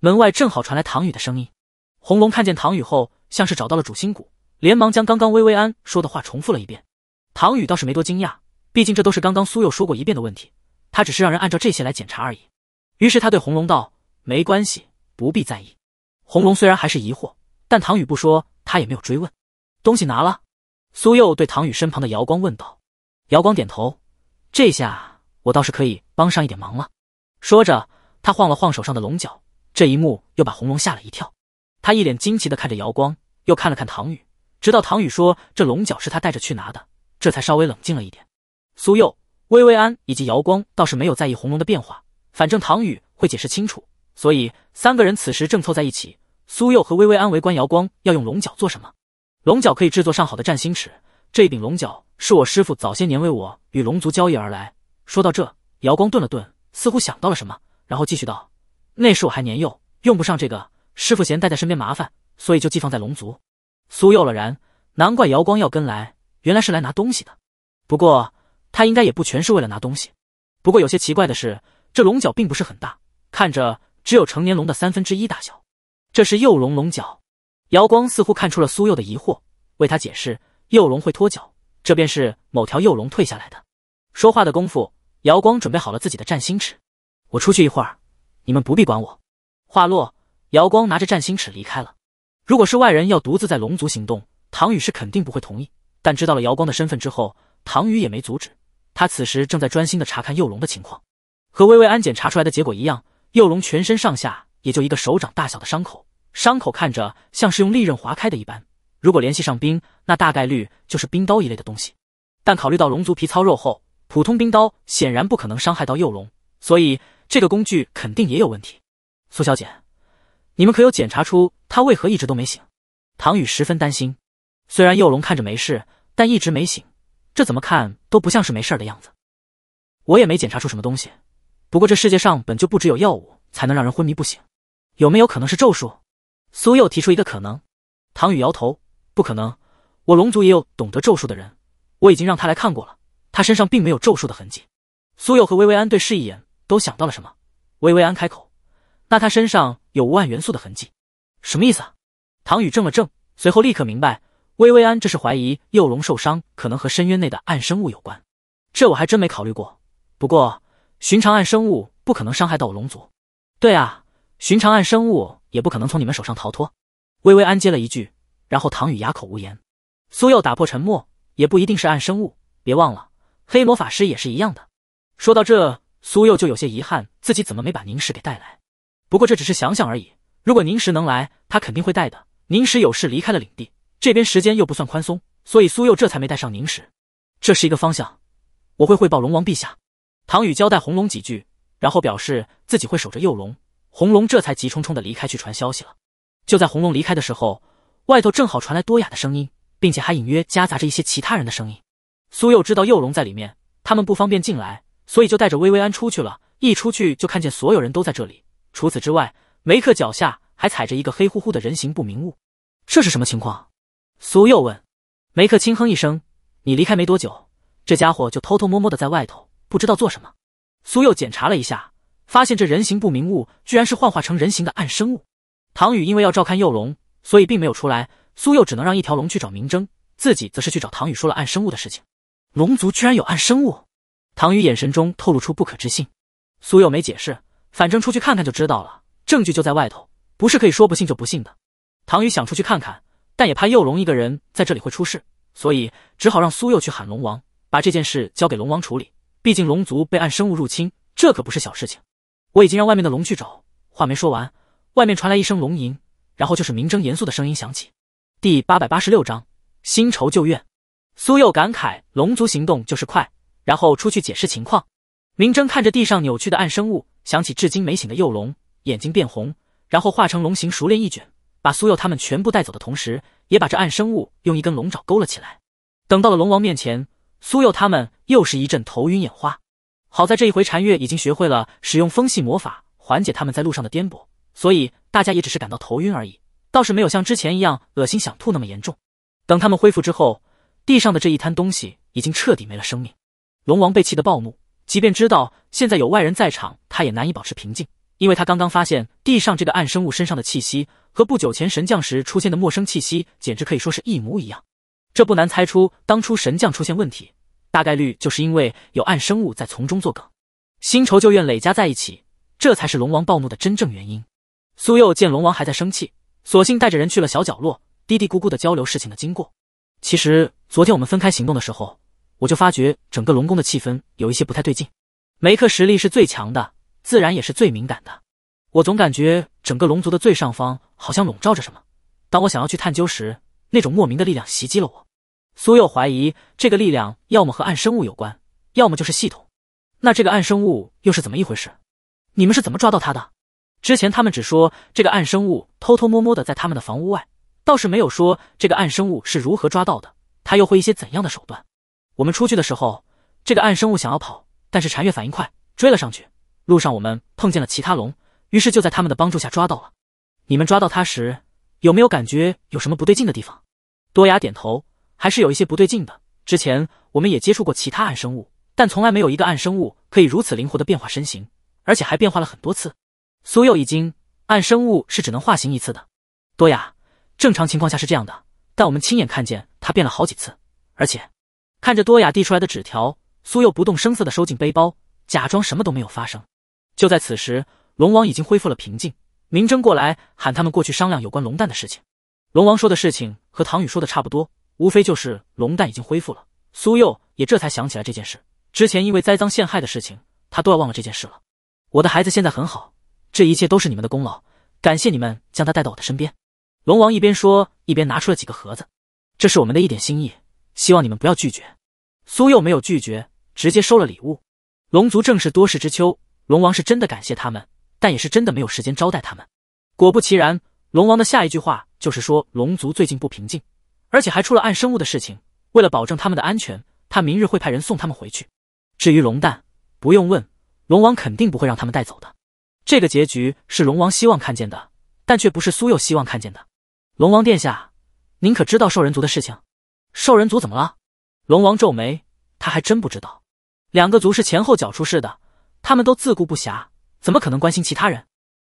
门外正好传来唐宇的声音。红龙看见唐宇后，像是找到了主心骨，连忙将刚刚薇薇安说的话重复了一遍。唐宇倒是没多惊讶，毕竟这都是刚刚苏佑说过一遍的问题，他只是让人按照这些来检查而已。于是他对红龙道：“没关系，不必在意。”红龙虽然还是疑惑，但唐宇不说，他也没有追问。东西拿了，苏佑对唐宇身旁的姚光问道。姚光点头，这下我倒是可以帮上一点忙了。说着，他晃了晃手上的龙角。这一幕又把红龙吓了一跳。他一脸惊奇的看着姚光，又看了看唐宇，直到唐宇说这龙角是他带着去拿的，这才稍微冷静了一点。苏佑、薇薇安以及姚光倒是没有在意红龙的变化，反正唐宇会解释清楚，所以三个人此时正凑在一起。苏佑和薇薇安围观姚光要用龙角做什么？龙角可以制作上好的占星尺，这一柄龙角是我师父早些年为我与龙族交易而来。说到这，姚光顿了顿，似乎想到了什么，然后继续道：“那时我还年幼，用不上这个。”师傅嫌带在身边麻烦，所以就寄放在龙族。苏幼了然，难怪姚光要跟来，原来是来拿东西的。不过他应该也不全是为了拿东西。不过有些奇怪的是，这龙角并不是很大，看着只有成年龙的三分之一大小，这是幼龙龙角。姚光似乎看出了苏幼的疑惑，为他解释：幼龙会脱角，这便是某条幼龙退下来的。说话的功夫，姚光准备好了自己的占星尺，我出去一会儿，你们不必管我。话落。姚光拿着占星尺离开了。如果是外人要独自在龙族行动，唐宇是肯定不会同意。但知道了姚光的身份之后，唐宇也没阻止。他此时正在专心的查看幼龙的情况，和微微安检查出来的结果一样，幼龙全身上下也就一个手掌大小的伤口，伤口看着像是用利刃划开的一般。如果联系上冰，那大概率就是冰刀一类的东西。但考虑到龙族皮糙肉厚，普通冰刀显然不可能伤害到幼龙，所以这个工具肯定也有问题。苏小姐。你们可有检查出他为何一直都没醒？唐宇十分担心。虽然幼龙看着没事，但一直没醒，这怎么看都不像是没事的样子。我也没检查出什么东西。不过这世界上本就不只有药物才能让人昏迷不醒，有没有可能是咒术？苏幼提出一个可能。唐宇摇头，不可能。我龙族也有懂得咒术的人，我已经让他来看过了，他身上并没有咒术的痕迹。苏幼和薇薇安对视一眼，都想到了什么。薇薇安开口。那他身上有无暗元素的痕迹，什么意思？啊？唐宇怔了怔，随后立刻明白，薇薇安这是怀疑幼龙受伤可能和深渊内的暗生物有关。这我还真没考虑过。不过，寻常暗生物不可能伤害到我龙族。对啊，寻常暗生物也不可能从你们手上逃脱。薇薇安接了一句，然后唐宇哑口无言。苏佑打破沉默，也不一定是暗生物，别忘了，黑魔法师也是一样的。说到这，苏佑就有些遗憾，自己怎么没把凝视给带来。不过这只是想想而已。如果凝时能来，他肯定会带的。凝时有事离开了领地，这边时间又不算宽松，所以苏佑这才没带上凝时。这是一个方向，我会汇报龙王陛下。唐宇交代红龙几句，然后表示自己会守着幼龙。红龙这才急匆匆的离开去传消息了。就在红龙离开的时候，外头正好传来多雅的声音，并且还隐约夹杂着一些其他人的声音。苏佑知道幼龙在里面，他们不方便进来，所以就带着薇薇安出去了。一出去就看见所有人都在这里。除此之外，梅克脚下还踩着一个黑乎乎的人形不明物，这是什么情况？苏佑问。梅克轻哼一声：“你离开没多久，这家伙就偷偷摸摸的在外头，不知道做什么。”苏佑检查了一下，发现这人形不明物居然是幻化成人形的暗生物。唐宇因为要照看幼龙，所以并没有出来，苏佑只能让一条龙去找明争，自己则是去找唐宇说了暗生物的事情。龙族居然有暗生物！唐宇眼神中透露出不可置信。苏佑没解释。反正出去看看就知道了，证据就在外头，不是可以说不信就不信的。唐宇想出去看看，但也怕幼龙一个人在这里会出事，所以只好让苏幼去喊龙王，把这件事交给龙王处理。毕竟龙族被暗生物入侵，这可不是小事情。我已经让外面的龙去找。话没说完，外面传来一声龙吟，然后就是明争严肃的声音响起。第八百八十六章新仇旧怨。苏佑感慨龙族行动就是快，然后出去解释情况。明争看着地上扭曲的暗生物。想起至今没醒的幼龙，眼睛变红，然后化成龙形，熟练一卷，把苏佑他们全部带走的同时，也把这暗生物用一根龙爪勾了起来。等到了龙王面前，苏佑他们又是一阵头晕眼花。好在这一回禅月已经学会了使用风系魔法，缓解他们在路上的颠簸，所以大家也只是感到头晕而已，倒是没有像之前一样恶心想吐那么严重。等他们恢复之后，地上的这一滩东西已经彻底没了生命。龙王被气得暴怒。即便知道现在有外人在场，他也难以保持平静，因为他刚刚发现地上这个暗生物身上的气息和不久前神将时出现的陌生气息，简直可以说是一模一样。这不难猜出，当初神将出现问题，大概率就是因为有暗生物在从中作梗。新仇旧怨累加在一起，这才是龙王暴怒的真正原因。苏佑见龙王还在生气，索性带着人去了小角落，嘀嘀咕咕的交流事情的经过。其实昨天我们分开行动的时候。我就发觉整个龙宫的气氛有一些不太对劲。梅克实力是最强的，自然也是最敏感的。我总感觉整个龙族的最上方好像笼罩着什么。当我想要去探究时，那种莫名的力量袭击了我。苏佑怀疑这个力量要么和暗生物有关，要么就是系统。那这个暗生物又是怎么一回事？你们是怎么抓到他的？之前他们只说这个暗生物偷偷摸摸的在他们的房屋外，倒是没有说这个暗生物是如何抓到的，他又会一些怎样的手段？我们出去的时候，这个暗生物想要跑，但是禅月反应快，追了上去。路上我们碰见了其他龙，于是就在他们的帮助下抓到了。你们抓到它时，有没有感觉有什么不对劲的地方？多雅点头，还是有一些不对劲的。之前我们也接触过其他暗生物，但从来没有一个暗生物可以如此灵活的变化身形，而且还变化了很多次。苏佑一惊，暗生物是只能化形一次的。多雅，正常情况下是这样的，但我们亲眼看见它变了好几次，而且。看着多雅递出来的纸条，苏佑不动声色的收进背包，假装什么都没有发生。就在此时，龙王已经恢复了平静，明争过来喊他们过去商量有关龙蛋的事情。龙王说的事情和唐宇说的差不多，无非就是龙蛋已经恢复了。苏佑也这才想起来这件事，之前因为栽赃陷害的事情，他都要忘了这件事了。我的孩子现在很好，这一切都是你们的功劳，感谢你们将他带到我的身边。龙王一边说，一边拿出了几个盒子，这是我们的一点心意，希望你们不要拒绝。苏佑没有拒绝，直接收了礼物。龙族正是多事之秋，龙王是真的感谢他们，但也是真的没有时间招待他们。果不其然，龙王的下一句话就是说龙族最近不平静，而且还出了暗生物的事情。为了保证他们的安全，他明日会派人送他们回去。至于龙蛋，不用问，龙王肯定不会让他们带走的。这个结局是龙王希望看见的，但却不是苏佑希望看见的。龙王殿下，您可知道兽人族的事情？兽人族怎么了？龙王皱眉，他还真不知道，两个族是前后脚出事的，他们都自顾不暇，怎么可能关心其他人？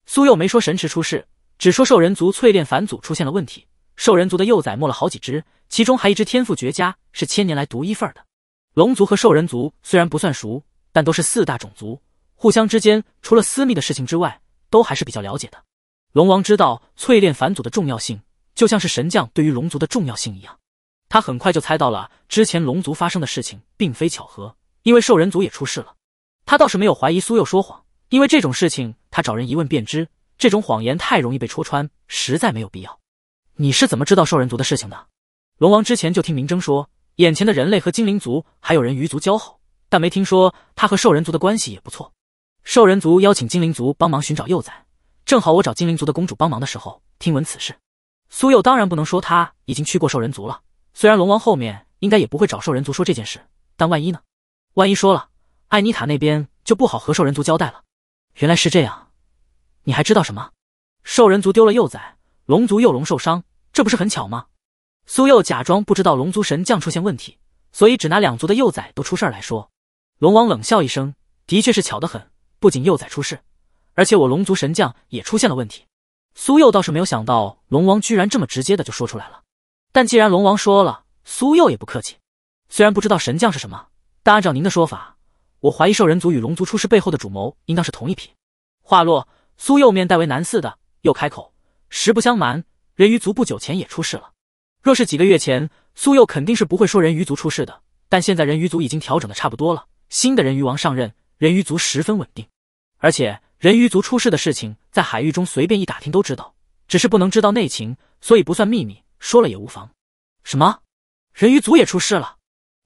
苏幼没说神池出事，只说兽人族淬炼返祖出现了问题，兽人族的幼崽没了好几只，其中还一只天赋绝佳，是千年来独一份的。龙族和兽人族虽然不算熟，但都是四大种族，互相之间除了私密的事情之外，都还是比较了解的。龙王知道淬炼返祖的重要性，就像是神将对于龙族的重要性一样。他很快就猜到了之前龙族发生的事情并非巧合，因为兽人族也出事了。他倒是没有怀疑苏佑说谎，因为这种事情他找人一问便知，这种谎言太容易被戳穿，实在没有必要。你是怎么知道兽人族的事情的？龙王之前就听明征说，眼前的人类和精灵族还有人鱼族交好，但没听说他和兽人族的关系也不错。兽人族邀请精灵族帮忙寻找幼崽，正好我找精灵族的公主帮忙的时候听闻此事。苏佑当然不能说他已经去过兽人族了。虽然龙王后面应该也不会找兽人族说这件事，但万一呢？万一说了，艾妮塔那边就不好和兽人族交代了。原来是这样，你还知道什么？兽人族丢了幼崽，龙族幼龙受伤，这不是很巧吗？苏佑假装不知道龙族神将出现问题，所以只拿两族的幼崽都出事儿来说。龙王冷笑一声，的确是巧得很，不仅幼崽出事，而且我龙族神将也出现了问题。苏佑倒是没有想到龙王居然这么直接的就说出来了。但既然龙王说了，苏佑也不客气。虽然不知道神将是什么，但按照您的说法，我怀疑兽人族与龙族出事背后的主谋应当是同一批。话落，苏佑面带为难似的又开口：“实不相瞒，人鱼族不久前也出事了。若是几个月前，苏佑肯定是不会说人鱼族出事的。但现在人鱼族已经调整的差不多了，新的人鱼王上任，人鱼族十分稳定。而且人鱼族出事的事情，在海域中随便一打听都知道，只是不能知道内情，所以不算秘密。”说了也无妨。什么？人鱼族也出事了？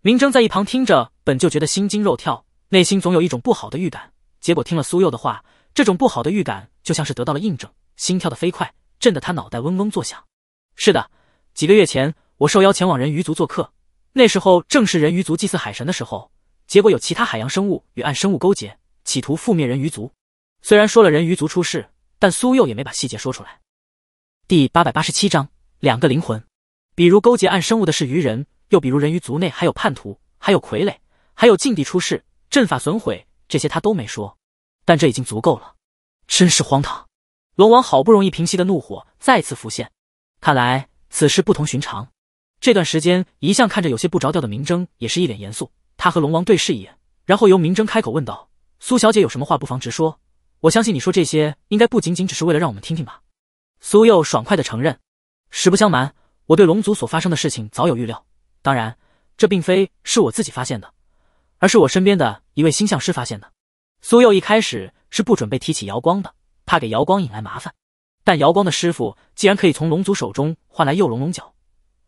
明征在一旁听着，本就觉得心惊肉跳，内心总有一种不好的预感。结果听了苏佑的话，这种不好的预感就像是得到了印证，心跳的飞快，震得他脑袋嗡嗡作响。是的，几个月前，我受邀前往人鱼族做客，那时候正是人鱼族祭祀海神的时候。结果有其他海洋生物与暗生物勾结，企图覆灭人鱼族。虽然说了人鱼族出事，但苏佑也没把细节说出来。第八百八十七章。两个灵魂，比如勾结暗生物的是鱼人，又比如人鱼族内还有叛徒，还有傀儡，还有禁地出事，阵法损毁，这些他都没说，但这已经足够了。真是荒唐！龙王好不容易平息的怒火再次浮现，看来此事不同寻常。这段时间一向看着有些不着调的明争也是一脸严肃，他和龙王对视一眼，然后由明争开口问道：“苏小姐有什么话不妨直说，我相信你说这些应该不仅仅只是为了让我们听听吧？”苏佑爽快的承认。实不相瞒，我对龙族所发生的事情早有预料。当然，这并非是我自己发现的，而是我身边的一位星象师发现的。苏佑一开始是不准备提起瑶光的，怕给瑶光引来麻烦。但瑶光的师傅既然可以从龙族手中换来幼龙龙角，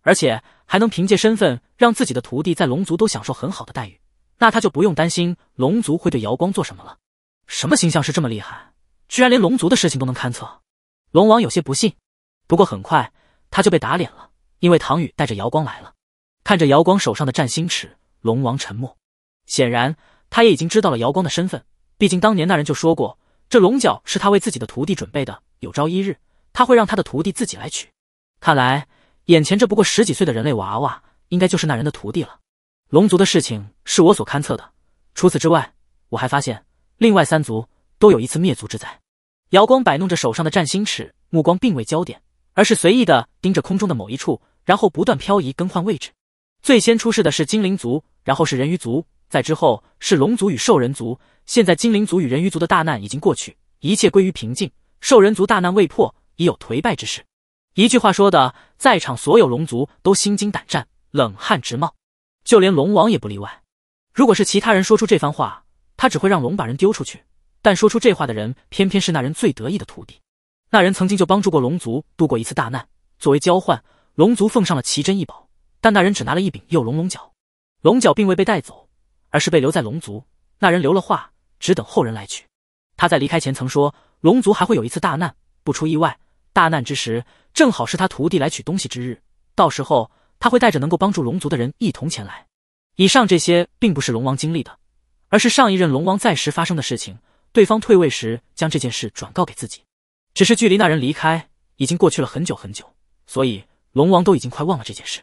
而且还能凭借身份让自己的徒弟在龙族都享受很好的待遇，那他就不用担心龙族会对瑶光做什么了。什么星象师这么厉害，居然连龙族的事情都能勘测？龙王有些不信，不过很快。他就被打脸了，因为唐宇带着瑶光来了。看着瑶光手上的占星尺，龙王沉默。显然，他也已经知道了瑶光的身份。毕竟当年那人就说过，这龙角是他为自己的徒弟准备的，有朝一日他会让他的徒弟自己来取。看来，眼前这不过十几岁的人类娃娃，应该就是那人的徒弟了。龙族的事情是我所勘测的，除此之外，我还发现另外三族都有一次灭族之灾。瑶光摆弄着手上的占星尺，目光并未焦点。而是随意的盯着空中的某一处，然后不断漂移更换位置。最先出事的是精灵族，然后是人鱼族，在之后是龙族与兽人族。现在精灵族与人鱼族的大难已经过去，一切归于平静。兽人族大难未破，已有颓败之势。一句话说的，在场所有龙族都心惊胆战，冷汗直冒，就连龙王也不例外。如果是其他人说出这番话，他只会让龙把人丢出去。但说出这话的人，偏偏是那人最得意的徒弟。那人曾经就帮助过龙族度过一次大难，作为交换，龙族奉上了奇珍异宝，但那人只拿了一柄幼龙龙角。龙角并未被带走，而是被留在龙族。那人留了话，只等后人来取。他在离开前曾说，龙族还会有一次大难，不出意外，大难之时正好是他徒弟来取东西之日，到时候他会带着能够帮助龙族的人一同前来。以上这些并不是龙王经历的，而是上一任龙王在时发生的事情。对方退位时将这件事转告给自己。只是距离那人离开已经过去了很久很久，所以龙王都已经快忘了这件事。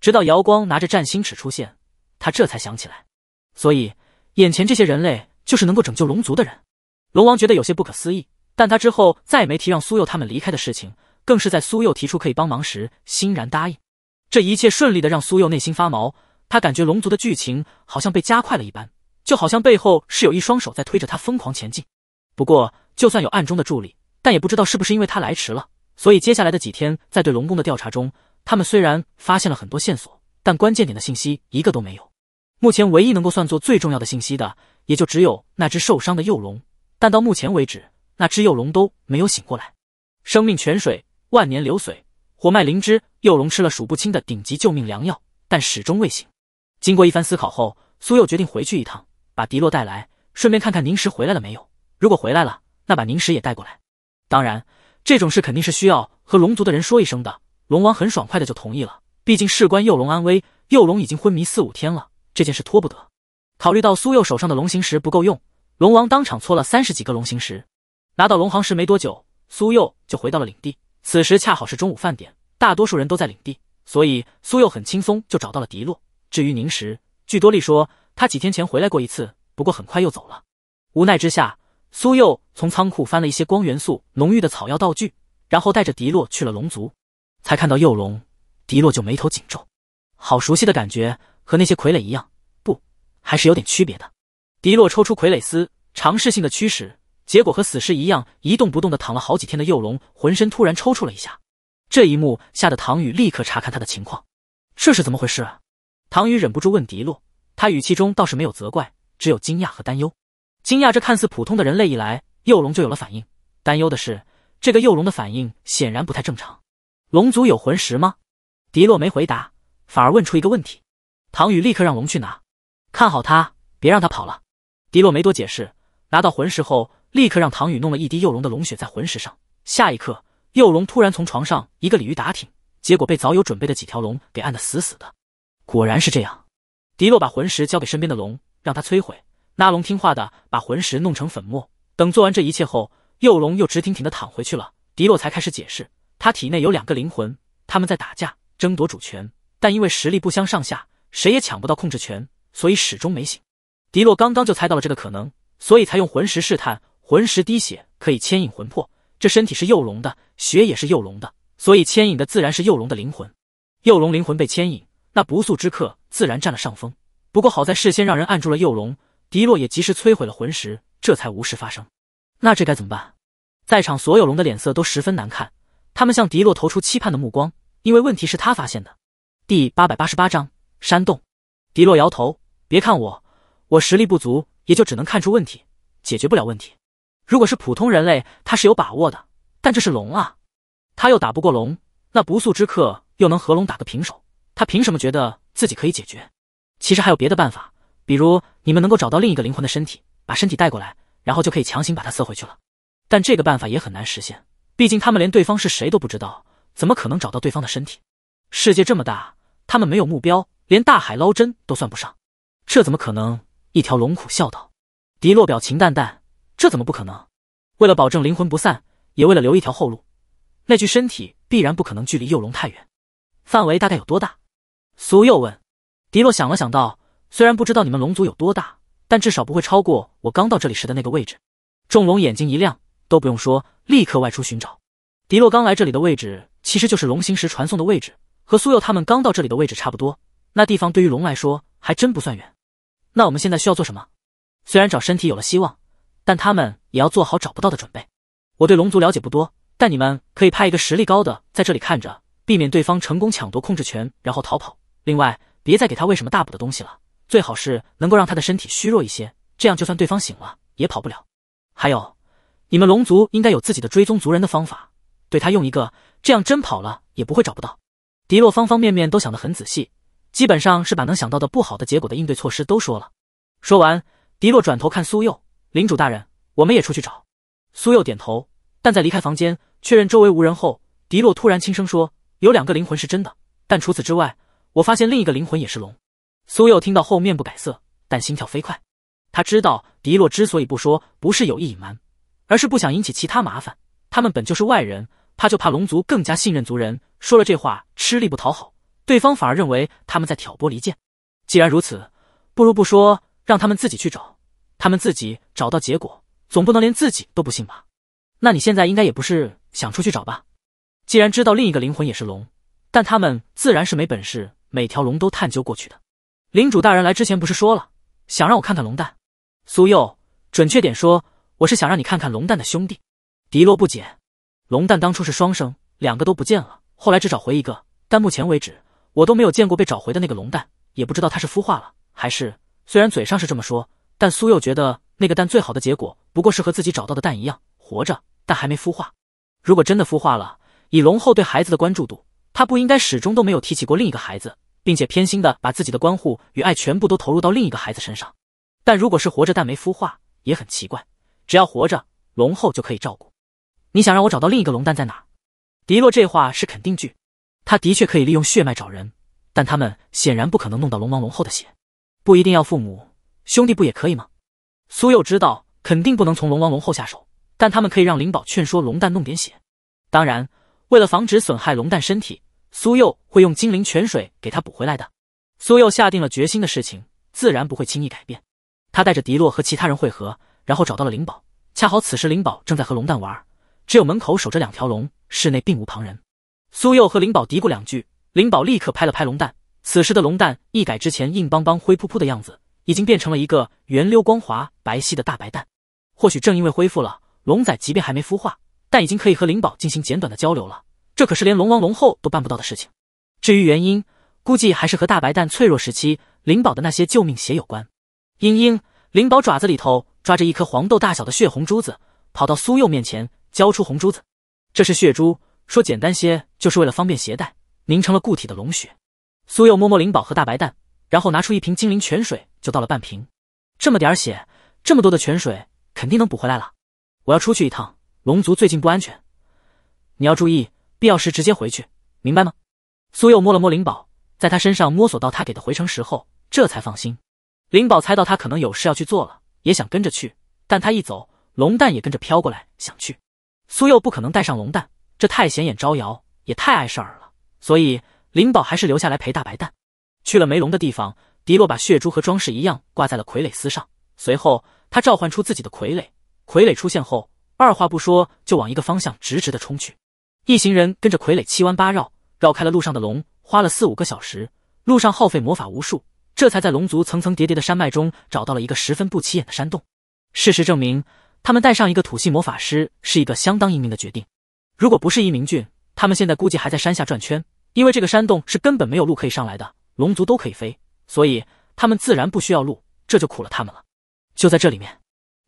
直到瑶光拿着占星尺出现，他这才想起来。所以眼前这些人类就是能够拯救龙族的人。龙王觉得有些不可思议，但他之后再也没提让苏佑他们离开的事情，更是在苏佑提出可以帮忙时欣然答应。这一切顺利的让苏佑内心发毛，他感觉龙族的剧情好像被加快了一般，就好像背后是有一双手在推着他疯狂前进。不过，就算有暗中的助力。但也不知道是不是因为他来迟了，所以接下来的几天，在对龙宫的调查中，他们虽然发现了很多线索，但关键点的信息一个都没有。目前唯一能够算作最重要的信息的，也就只有那只受伤的幼龙，但到目前为止，那只幼龙都没有醒过来。生命泉水、万年流水、火脉灵芝，幼龙吃了数不清的顶级救命良药，但始终未醒。经过一番思考后，苏佑决定回去一趟，把迪洛带来，顺便看看凝石回来了没有。如果回来了，那把凝石也带过来。当然，这种事肯定是需要和龙族的人说一声的。龙王很爽快的就同意了，毕竟事关幼龙安危。幼龙已经昏迷四五天了，这件事拖不得。考虑到苏佑手上的龙形石不够用，龙王当场搓了三十几个龙形石。拿到龙行石没多久，苏佑就回到了领地。此时恰好是中午饭点，大多数人都在领地，所以苏佑很轻松就找到了迪洛。至于宁石，据多利说，他几天前回来过一次，不过很快又走了。无奈之下。苏佑从仓库翻了一些光元素浓郁的草药道具，然后带着迪洛去了龙族，才看到幼龙，迪洛就眉头紧皱，好熟悉的感觉，和那些傀儡一样，不，还是有点区别的。迪洛抽出傀儡丝，尝试性的驱使，结果和死尸一样一动不动的躺了好几天的幼龙，浑身突然抽搐了一下，这一幕吓得唐宇立刻查看他的情况，这是怎么回事？啊？唐宇忍不住问迪洛，他语气中倒是没有责怪，只有惊讶和担忧。惊讶，这看似普通的人类一来，幼龙就有了反应。担忧的是，这个幼龙的反应显然不太正常。龙族有魂石吗？迪洛没回答，反而问出一个问题。唐宇立刻让龙去拿，看好他，别让他跑了。迪洛没多解释，拿到魂石后，立刻让唐宇弄了一滴幼龙的龙血在魂石上。下一刻，幼龙突然从床上一个鲤鱼打挺，结果被早有准备的几条龙给按得死死的。果然是这样。迪洛把魂石交给身边的龙，让他摧毁。拉龙听话的把魂石弄成粉末。等做完这一切后，幼龙又直挺挺的躺回去了。迪洛才开始解释，他体内有两个灵魂，他们在打架争夺主权，但因为实力不相上下，谁也抢不到控制权，所以始终没醒。迪洛刚刚就猜到了这个可能，所以才用魂石试探。魂石滴血可以牵引魂魄，这身体是幼龙的，血也是幼龙的，所以牵引的自然是幼龙的灵魂。幼龙灵魂被牵引，那不速之客自然占了上风。不过好在事先让人按住了幼龙。迪洛也及时摧毁了魂石，这才无事发生。那这该怎么办？在场所有龙的脸色都十分难看，他们向迪洛投出期盼的目光，因为问题是他发现的。第八百八十八章山洞。迪洛摇头：“别看我，我实力不足，也就只能看出问题，解决不了问题。如果是普通人类，他是有把握的，但这是龙啊，他又打不过龙，那不速之客又能和龙打个平手？他凭什么觉得自己可以解决？其实还有别的办法。”比如你们能够找到另一个灵魂的身体，把身体带过来，然后就可以强行把它塞回去了。但这个办法也很难实现，毕竟他们连对方是谁都不知道，怎么可能找到对方的身体？世界这么大，他们没有目标，连大海捞针都算不上，这怎么可能？一条龙苦笑道。迪洛表情淡淡，这怎么不可能？为了保证灵魂不散，也为了留一条后路，那具身体必然不可能距离幼龙太远，范围大概有多大？苏又问。迪洛想了想道。虽然不知道你们龙族有多大，但至少不会超过我刚到这里时的那个位置。众龙眼睛一亮，都不用说，立刻外出寻找。迪洛刚来这里的位置，其实就是龙行石传送的位置，和苏佑他们刚到这里的位置差不多。那地方对于龙来说还真不算远。那我们现在需要做什么？虽然找身体有了希望，但他们也要做好找不到的准备。我对龙族了解不多，但你们可以派一个实力高的在这里看着，避免对方成功抢夺控制权然后逃跑。另外，别再给他喂什么大补的东西了。最好是能够让他的身体虚弱一些，这样就算对方醒了也跑不了。还有，你们龙族应该有自己的追踪族人的方法，对他用一个，这样真跑了也不会找不到。迪洛方方面面都想得很仔细，基本上是把能想到的不好的结果的应对措施都说了。说完，迪洛转头看苏佑，领主大人，我们也出去找。苏佑点头，但在离开房间确认周围无人后，迪洛突然轻声说：“有两个灵魂是真的，但除此之外，我发现另一个灵魂也是龙。”苏佑听到后面不改色，但心跳飞快。他知道迪洛之所以不说，不是有意隐瞒，而是不想引起其他麻烦。他们本就是外人，怕就怕龙族更加信任族人。说了这话，吃力不讨好，对方反而认为他们在挑拨离间。既然如此，不如不说，让他们自己去找，他们自己找到结果，总不能连自己都不信吧？那你现在应该也不是想出去找吧？既然知道另一个灵魂也是龙，但他们自然是没本事，每条龙都探究过去的。领主大人来之前不是说了，想让我看看龙蛋。苏佑，准确点说，我是想让你看看龙蛋的兄弟。迪洛不解，龙蛋当初是双生，两个都不见了，后来只找回一个，但目前为止，我都没有见过被找回的那个龙蛋，也不知道它是孵化了还是……虽然嘴上是这么说，但苏佑觉得那个蛋最好的结果不过是和自己找到的蛋一样，活着，但还没孵化。如果真的孵化了，以龙后对孩子的关注度，她不应该始终都没有提起过另一个孩子。并且偏心的把自己的关护与爱全部都投入到另一个孩子身上，但如果是活着但没孵化，也很奇怪。只要活着，龙后就可以照顾。你想让我找到另一个龙蛋在哪？迪洛这话是肯定句，他的确可以利用血脉找人，但他们显然不可能弄到龙王龙后的血，不一定要父母，兄弟不也可以吗？苏佑知道肯定不能从龙王龙后下手，但他们可以让灵宝劝说龙蛋弄点血，当然，为了防止损害龙蛋身体。苏佑会用精灵泉水给他补回来的。苏佑下定了决心的事情，自然不会轻易改变。他带着迪洛和其他人汇合，然后找到了灵宝。恰好此时灵宝正在和龙蛋玩，只有门口守着两条龙，室内并无旁人。苏佑和灵宝嘀咕两句，灵宝立刻拍了拍龙蛋。此时的龙蛋一改之前硬邦邦、灰扑扑的样子，已经变成了一个圆溜光滑、白皙的大白蛋。或许正因为恢复了，龙仔即便还没孵化，但已经可以和灵宝进行简短的交流了。这可是连龙王龙后都办不到的事情。至于原因，估计还是和大白蛋脆弱时期灵宝的那些救命血有关。嘤嘤，灵宝爪子里头抓着一颗黄豆大小的血红珠子，跑到苏佑面前交出红珠子。这是血珠，说简单些，就是为了方便携带，凝成了固体的龙血。苏佑摸摸灵宝和大白蛋，然后拿出一瓶精灵泉水，就倒了半瓶。这么点儿血，这么多的泉水，肯定能补回来了。我要出去一趟，龙族最近不安全，你要注意。必要时直接回去，明白吗？苏佑摸了摸灵宝，在他身上摸索到他给的回城石后，这才放心。灵宝猜到他可能有事要去做了，也想跟着去，但他一走，龙蛋也跟着飘过来，想去。苏佑不可能带上龙蛋，这太显眼招摇，也太碍事儿了，所以灵宝还是留下来陪大白蛋。去了梅龙的地方，迪洛把血珠和装饰一样挂在了傀儡丝上，随后他召唤出自己的傀儡，傀儡出现后，二话不说就往一个方向直直的冲去。一行人跟着傀儡七弯八绕，绕开了路上的龙，花了四五个小时，路上耗费魔法无数，这才在龙族层层叠叠的山脉中找到了一个十分不起眼的山洞。事实证明，他们带上一个土系魔法师是一个相当英明的决定。如果不是移民俊，他们现在估计还在山下转圈，因为这个山洞是根本没有路可以上来的。龙族都可以飞，所以他们自然不需要路，这就苦了他们了。就在这里面，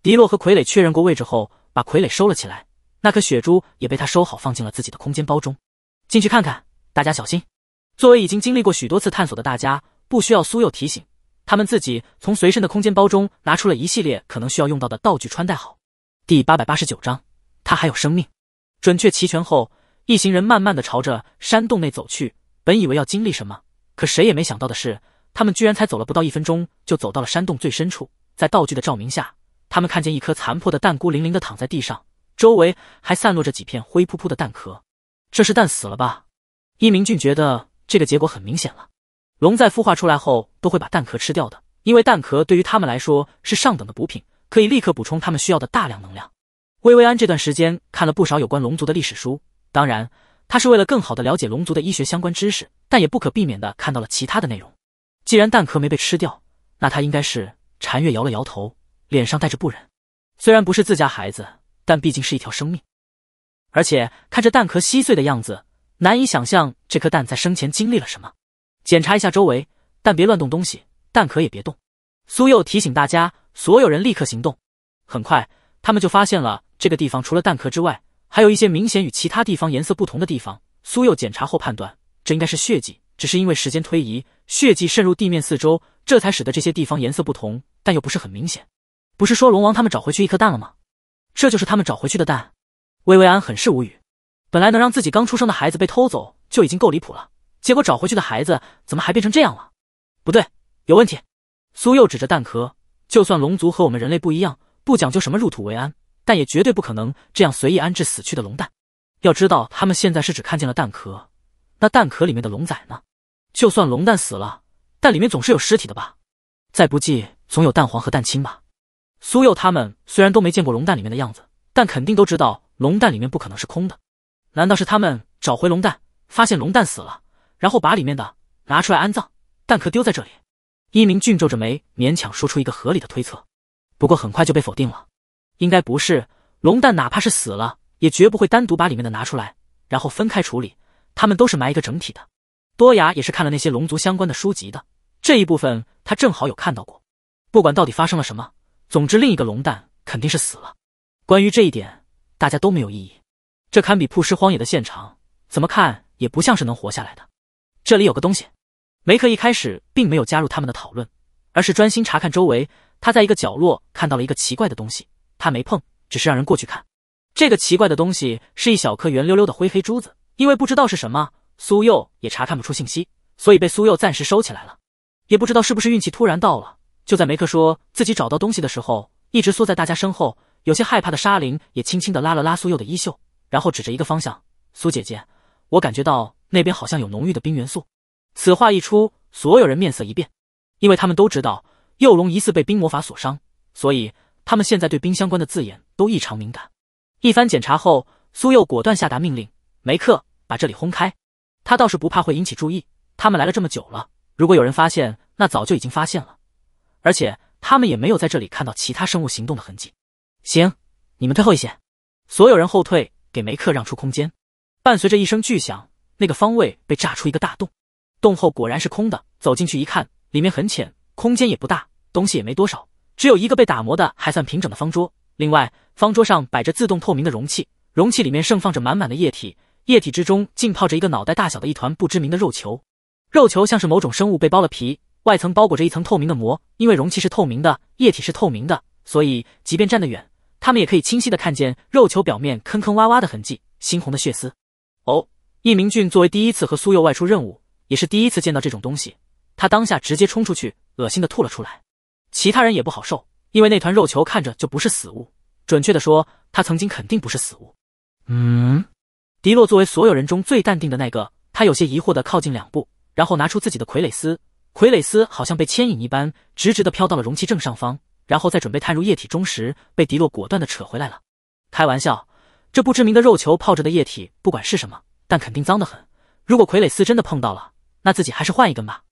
迪洛和傀儡确认过位置后，把傀儡收了起来。那颗血珠也被他收好，放进了自己的空间包中。进去看看，大家小心。作为已经经历过许多次探索的大家，不需要苏佑提醒，他们自己从随身的空间包中拿出了一系列可能需要用到的道具，穿戴好。第八百八十九章，他还有生命。准确齐全后，一行人慢慢的朝着山洞内走去。本以为要经历什么，可谁也没想到的是，他们居然才走了不到一分钟，就走到了山洞最深处。在道具的照明下，他们看见一颗残破的蛋孤零零的躺在地上。周围还散落着几片灰扑扑的蛋壳，这是蛋死了吧？伊明俊觉得这个结果很明显了。龙在孵化出来后都会把蛋壳吃掉的，因为蛋壳对于他们来说是上等的补品，可以立刻补充他们需要的大量能量。薇薇安这段时间看了不少有关龙族的历史书，当然，她是为了更好的了解龙族的医学相关知识，但也不可避免的看到了其他的内容。既然蛋壳没被吃掉，那他应该是。禅月摇了摇头，脸上带着不忍。虽然不是自家孩子。但毕竟是一条生命，而且看着蛋壳稀碎的样子，难以想象这颗蛋在生前经历了什么。检查一下周围，但别乱动东西，蛋壳也别动。苏佑提醒大家，所有人立刻行动。很快，他们就发现了这个地方，除了蛋壳之外，还有一些明显与其他地方颜色不同的地方。苏佑检查后判断，这应该是血迹，只是因为时间推移，血迹渗入地面四周，这才使得这些地方颜色不同，但又不是很明显。不是说龙王他们找回去一颗蛋了吗？这就是他们找回去的蛋，薇薇安很是无语。本来能让自己刚出生的孩子被偷走就已经够离谱了，结果找回去的孩子怎么还变成这样了？不对，有问题。苏柚指着蛋壳，就算龙族和我们人类不一样，不讲究什么入土为安，但也绝对不可能这样随意安置死去的龙蛋。要知道，他们现在是只看见了蛋壳，那蛋壳里面的龙仔呢？就算龙蛋死了，蛋里面总是有尸体的吧？再不济，总有蛋黄和蛋清吧？苏佑他们虽然都没见过龙蛋里面的样子，但肯定都知道龙蛋里面不可能是空的。难道是他们找回龙蛋，发现龙蛋死了，然后把里面的拿出来安葬，蛋壳丢在这里？一鸣俊皱着眉，勉强说出一个合理的推测，不过很快就被否定了。应该不是，龙蛋哪怕是死了，也绝不会单独把里面的拿出来，然后分开处理。他们都是埋一个整体的。多雅也是看了那些龙族相关的书籍的，这一部分他正好有看到过。不管到底发生了什么。总之，另一个龙蛋肯定是死了。关于这一点，大家都没有异议。这堪比曝尸荒野的现场，怎么看也不像是能活下来的。这里有个东西，梅克一开始并没有加入他们的讨论，而是专心查看周围。他在一个角落看到了一个奇怪的东西，他没碰，只是让人过去看。这个奇怪的东西是一小颗圆溜溜的灰黑珠子，因为不知道是什么，苏佑也查看不出信息，所以被苏佑暂时收起来了。也不知道是不是运气突然到了。就在梅克说自己找到东西的时候，一直缩在大家身后、有些害怕的沙林也轻轻的拉了拉苏佑的衣袖，然后指着一个方向：“苏姐姐，我感觉到那边好像有浓郁的冰元素。”此话一出，所有人面色一变，因为他们都知道幼龙疑似被冰魔法所伤，所以他们现在对冰相关的字眼都异常敏感。一番检查后，苏佑果断下达命令：“梅克，把这里轰开。”他倒是不怕会引起注意，他们来了这么久了，如果有人发现，那早就已经发现了。而且他们也没有在这里看到其他生物行动的痕迹。行，你们退后一些，所有人后退，给梅克让出空间。伴随着一声巨响，那个方位被炸出一个大洞，洞后果然是空的。走进去一看，里面很浅，空间也不大，东西也没多少，只有一个被打磨的还算平整的方桌。另外，方桌上摆着自动透明的容器，容器里面盛放着满满的液体，液体之中浸泡着一个脑袋大小的一团不知名的肉球，肉球像是某种生物被剥了皮。外层包裹着一层透明的膜，因为容器是透明的，液体是透明的，所以即便站得远，他们也可以清晰的看见肉球表面坑坑洼洼的痕迹、猩红的血丝。哦，易明俊作为第一次和苏佑外出任务，也是第一次见到这种东西，他当下直接冲出去，恶心的吐了出来。其他人也不好受，因为那团肉球看着就不是死物，准确的说，它曾经肯定不是死物。嗯，迪洛作为所有人中最淡定的那个，他有些疑惑的靠近两步，然后拿出自己的傀儡丝。傀儡丝好像被牵引一般，直直的飘到了容器正上方，然后在准备探入液体中时，被迪洛果断的扯回来了。开玩笑，这不知名的肉球泡着的液体，不管是什么，但肯定脏的很。如果傀儡丝真的碰到了，那自己还是换一根吧。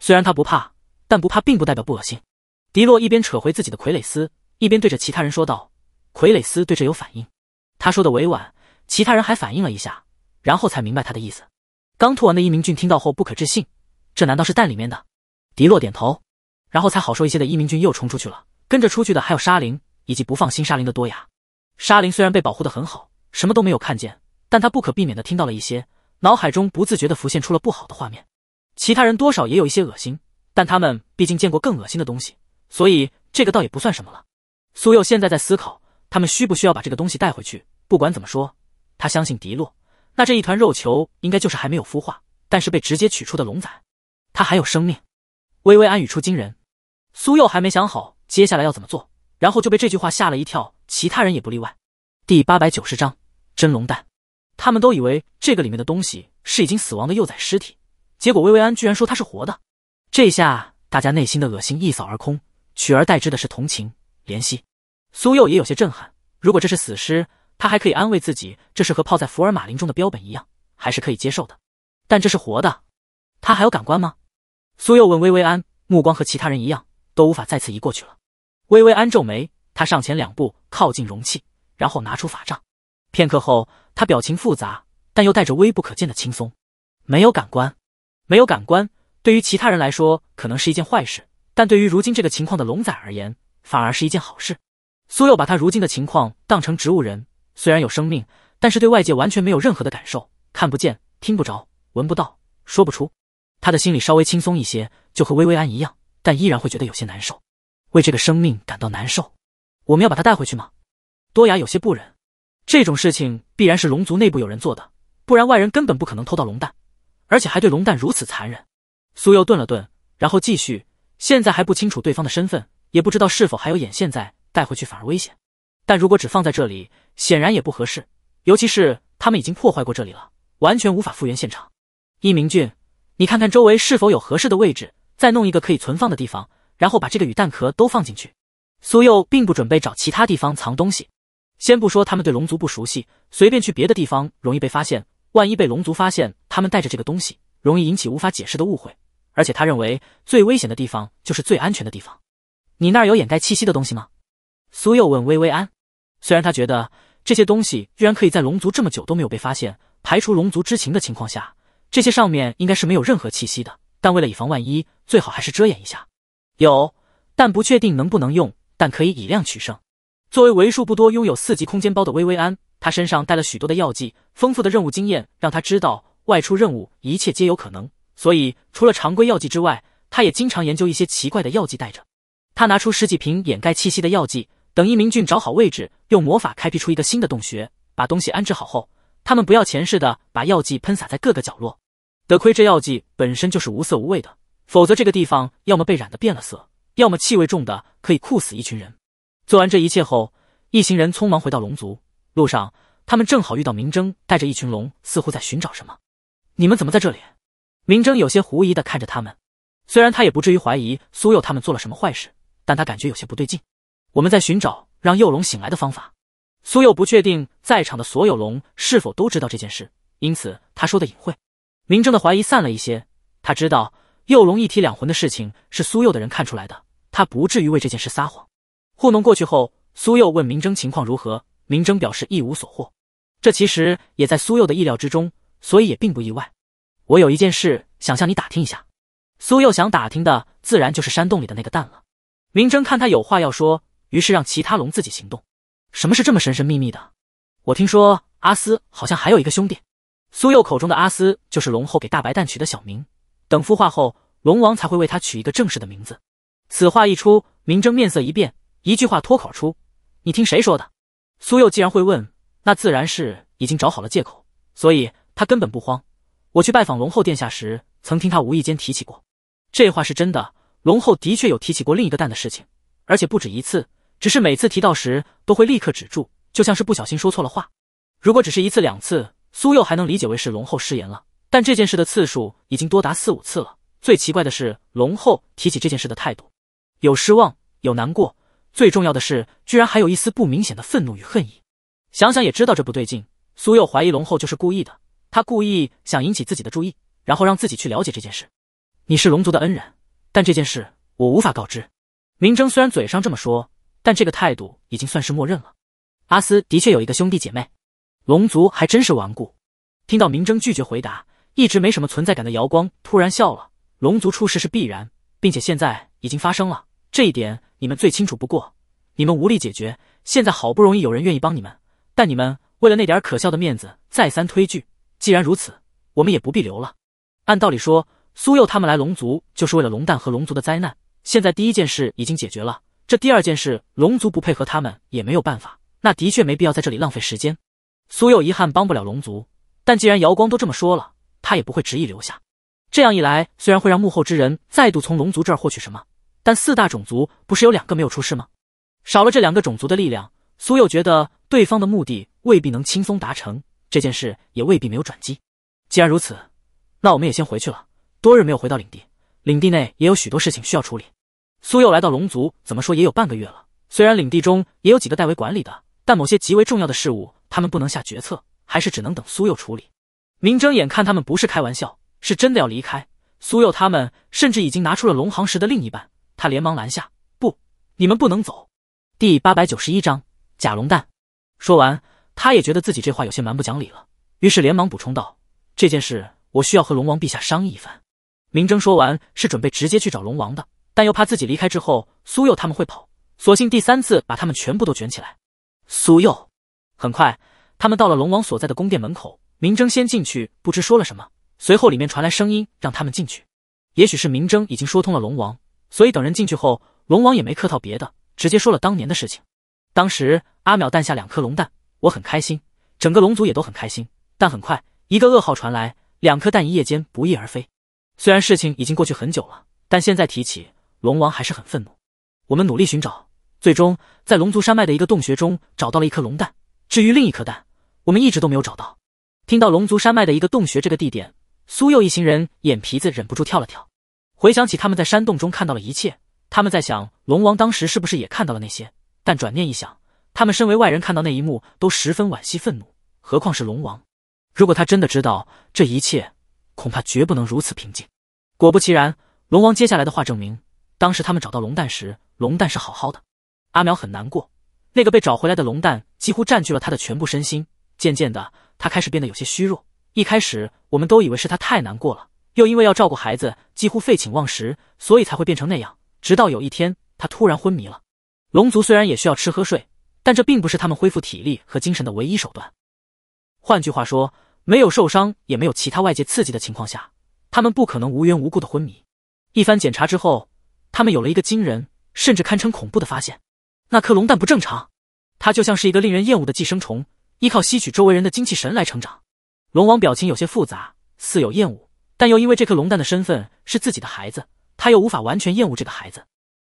虽然他不怕，但不怕并不代表不恶心。迪洛一边扯回自己的傀儡丝，一边对着其他人说道：“傀儡丝对这有反应。”他说的委婉，其他人还反应了一下，然后才明白他的意思。刚吐完的伊明俊听到后不可置信。这难道是蛋里面的？迪洛点头，然后才好受一些的伊明君又冲出去了，跟着出去的还有沙林以及不放心沙林的多雅。沙林虽然被保护的很好，什么都没有看见，但他不可避免的听到了一些，脑海中不自觉的浮现出了不好的画面。其他人多少也有一些恶心，但他们毕竟见过更恶心的东西，所以这个倒也不算什么了。苏柚现在在思考，他们需不需要把这个东西带回去？不管怎么说，他相信迪洛，那这一团肉球应该就是还没有孵化，但是被直接取出的龙仔。他还有生命，薇薇安语出惊人。苏佑还没想好接下来要怎么做，然后就被这句话吓了一跳。其他人也不例外。第八百九十章真龙蛋，他们都以为这个里面的东西是已经死亡的幼崽尸体，结果薇薇安居然说它是活的。这下大家内心的恶心一扫而空，取而代之的是同情、怜惜。苏佑也有些震撼。如果这是死尸，他还可以安慰自己，这是和泡在福尔马林中的标本一样，还是可以接受的。但这是活的，他还有感官吗？苏又问薇薇安，目光和其他人一样，都无法再次移过去了。薇薇安皱眉，他上前两步，靠近容器，然后拿出法杖。片刻后，他表情复杂，但又带着微不可见的轻松。没有感官，没有感官，对于其他人来说可能是一件坏事，但对于如今这个情况的龙仔而言，反而是一件好事。苏又把他如今的情况当成植物人，虽然有生命，但是对外界完全没有任何的感受，看不见，听不着，闻不到，说不出。他的心里稍微轻松一些，就和薇薇安一样，但依然会觉得有些难受，为这个生命感到难受。我们要把他带回去吗？多雅有些不忍。这种事情必然是龙族内部有人做的，不然外人根本不可能偷到龙蛋，而且还对龙蛋如此残忍。苏佑顿了顿，然后继续：现在还不清楚对方的身份，也不知道是否还有眼线在。带回去反而危险，但如果只放在这里，显然也不合适。尤其是他们已经破坏过这里了，完全无法复原现场。伊明俊。你看看周围是否有合适的位置，再弄一个可以存放的地方，然后把这个与蛋壳都放进去。苏佑并不准备找其他地方藏东西，先不说他们对龙族不熟悉，随便去别的地方容易被发现。万一被龙族发现，他们带着这个东西，容易引起无法解释的误会。而且他认为最危险的地方就是最安全的地方。你那儿有掩盖气息的东西吗？苏佑问薇薇安。虽然他觉得这些东西居然可以在龙族这么久都没有被发现，排除龙族知情的情况下。这些上面应该是没有任何气息的，但为了以防万一，最好还是遮掩一下。有，但不确定能不能用，但可以以量取胜。作为为数不多拥有四级空间包的薇薇安，她身上带了许多的药剂。丰富的任务经验让她知道外出任务一切皆有可能，所以除了常规药剂之外，她也经常研究一些奇怪的药剂带着。她拿出十几瓶掩盖气息的药剂，等一明俊找好位置，用魔法开辟出一个新的洞穴，把东西安置好后，他们不要钱似的把药剂喷洒在各个角落。得亏这药剂本身就是无色无味的，否则这个地方要么被染得变了色，要么气味重的可以酷死一群人。做完这一切后，一行人匆忙回到龙族。路上，他们正好遇到明征带着一群龙，似乎在寻找什么。你们怎么在这里？明征有些狐疑的看着他们。虽然他也不至于怀疑苏佑他们做了什么坏事，但他感觉有些不对劲。我们在寻找让幼龙醒来的方法。苏佑不确定在场的所有龙是否都知道这件事，因此他说的隐晦。明争的怀疑散了一些，他知道幼龙一体两魂的事情是苏幼的人看出来的，他不至于为这件事撒谎糊弄过去。后苏幼问明争情况如何，明争表示一无所获。这其实也在苏幼的意料之中，所以也并不意外。我有一件事想向你打听一下。苏幼想打听的自然就是山洞里的那个蛋了。明争看他有话要说，于是让其他龙自己行动。什么是这么神神秘秘的？我听说阿斯好像还有一个兄弟。苏佑口中的阿斯，就是龙后给大白蛋取的小名。等孵化后，龙王才会为他取一个正式的名字。此话一出，明争面色一变，一句话脱口出：“你听谁说的？”苏佑既然会问，那自然是已经找好了借口，所以他根本不慌。我去拜访龙后殿下时，曾听他无意间提起过。这话是真的，龙后的确有提起过另一个蛋的事情，而且不止一次。只是每次提到时，都会立刻止住，就像是不小心说错了话。如果只是一次两次。苏佑还能理解为是龙后失言了，但这件事的次数已经多达四五次了。最奇怪的是，龙后提起这件事的态度，有失望，有难过，最重要的是，居然还有一丝不明显的愤怒与恨意。想想也知道这不对劲，苏佑怀疑龙后就是故意的，他故意想引起自己的注意，然后让自己去了解这件事。你是龙族的恩人，但这件事我无法告知。明征虽然嘴上这么说，但这个态度已经算是默认了。阿斯的确有一个兄弟姐妹。龙族还真是顽固。听到明争拒绝回答，一直没什么存在感的瑶光突然笑了。龙族出事是必然，并且现在已经发生了，这一点你们最清楚不过。你们无力解决，现在好不容易有人愿意帮你们，但你们为了那点可笑的面子再三推拒。既然如此，我们也不必留了。按道理说，苏佑他们来龙族就是为了龙蛋和龙族的灾难。现在第一件事已经解决了，这第二件事龙族不配合他们也没有办法，那的确没必要在这里浪费时间。苏佑遗憾帮不了龙族，但既然瑶光都这么说了，他也不会执意留下。这样一来，虽然会让幕后之人再度从龙族这儿获取什么，但四大种族不是有两个没有出事吗？少了这两个种族的力量，苏佑觉得对方的目的未必能轻松达成，这件事也未必没有转机。既然如此，那我们也先回去了。多日没有回到领地，领地内也有许多事情需要处理。苏佑来到龙族怎么说也有半个月了，虽然领地中也有几个代为管理的，但某些极为重要的事务。他们不能下决策，还是只能等苏佑处理。明争眼看他们不是开玩笑，是真的要离开。苏佑他们甚至已经拿出了龙行石的另一半，他连忙拦下：“不，你们不能走。”第八百九十一章假龙蛋。说完，他也觉得自己这话有些蛮不讲理了，于是连忙补充道：“这件事我需要和龙王陛下商议一番。”明争说完是准备直接去找龙王的，但又怕自己离开之后苏佑他们会跑，索性第三次把他们全部都卷起来。苏佑。很快，他们到了龙王所在的宫殿门口。明争先进去，不知说了什么。随后，里面传来声音，让他们进去。也许是明争已经说通了龙王，所以等人进去后，龙王也没客套别的，直接说了当年的事情。当时，阿淼诞下两颗龙蛋，我很开心，整个龙族也都很开心。但很快，一个噩耗传来，两颗蛋一夜间不翼而飞。虽然事情已经过去很久了，但现在提起，龙王还是很愤怒。我们努力寻找，最终在龙族山脉的一个洞穴中找到了一颗龙蛋。至于另一颗蛋，我们一直都没有找到。听到龙族山脉的一个洞穴这个地点，苏佑一行人眼皮子忍不住跳了跳。回想起他们在山洞中看到了一切，他们在想龙王当时是不是也看到了那些？但转念一想，他们身为外人看到那一幕都十分惋惜愤怒，何况是龙王？如果他真的知道这一切，恐怕绝不能如此平静。果不其然，龙王接下来的话证明，当时他们找到龙蛋时，龙蛋是好好的。阿苗很难过。那个被找回来的龙蛋几乎占据了他的全部身心，渐渐的，他开始变得有些虚弱。一开始，我们都以为是他太难过了，又因为要照顾孩子，几乎废寝忘食，所以才会变成那样。直到有一天，他突然昏迷了。龙族虽然也需要吃喝睡，但这并不是他们恢复体力和精神的唯一手段。换句话说，没有受伤，也没有其他外界刺激的情况下，他们不可能无缘无故的昏迷。一番检查之后，他们有了一个惊人，甚至堪称恐怖的发现。那颗龙蛋不正常，它就像是一个令人厌恶的寄生虫，依靠吸取周围人的精气神来成长。龙王表情有些复杂，似有厌恶，但又因为这颗龙蛋的身份是自己的孩子，他又无法完全厌恶这个孩子。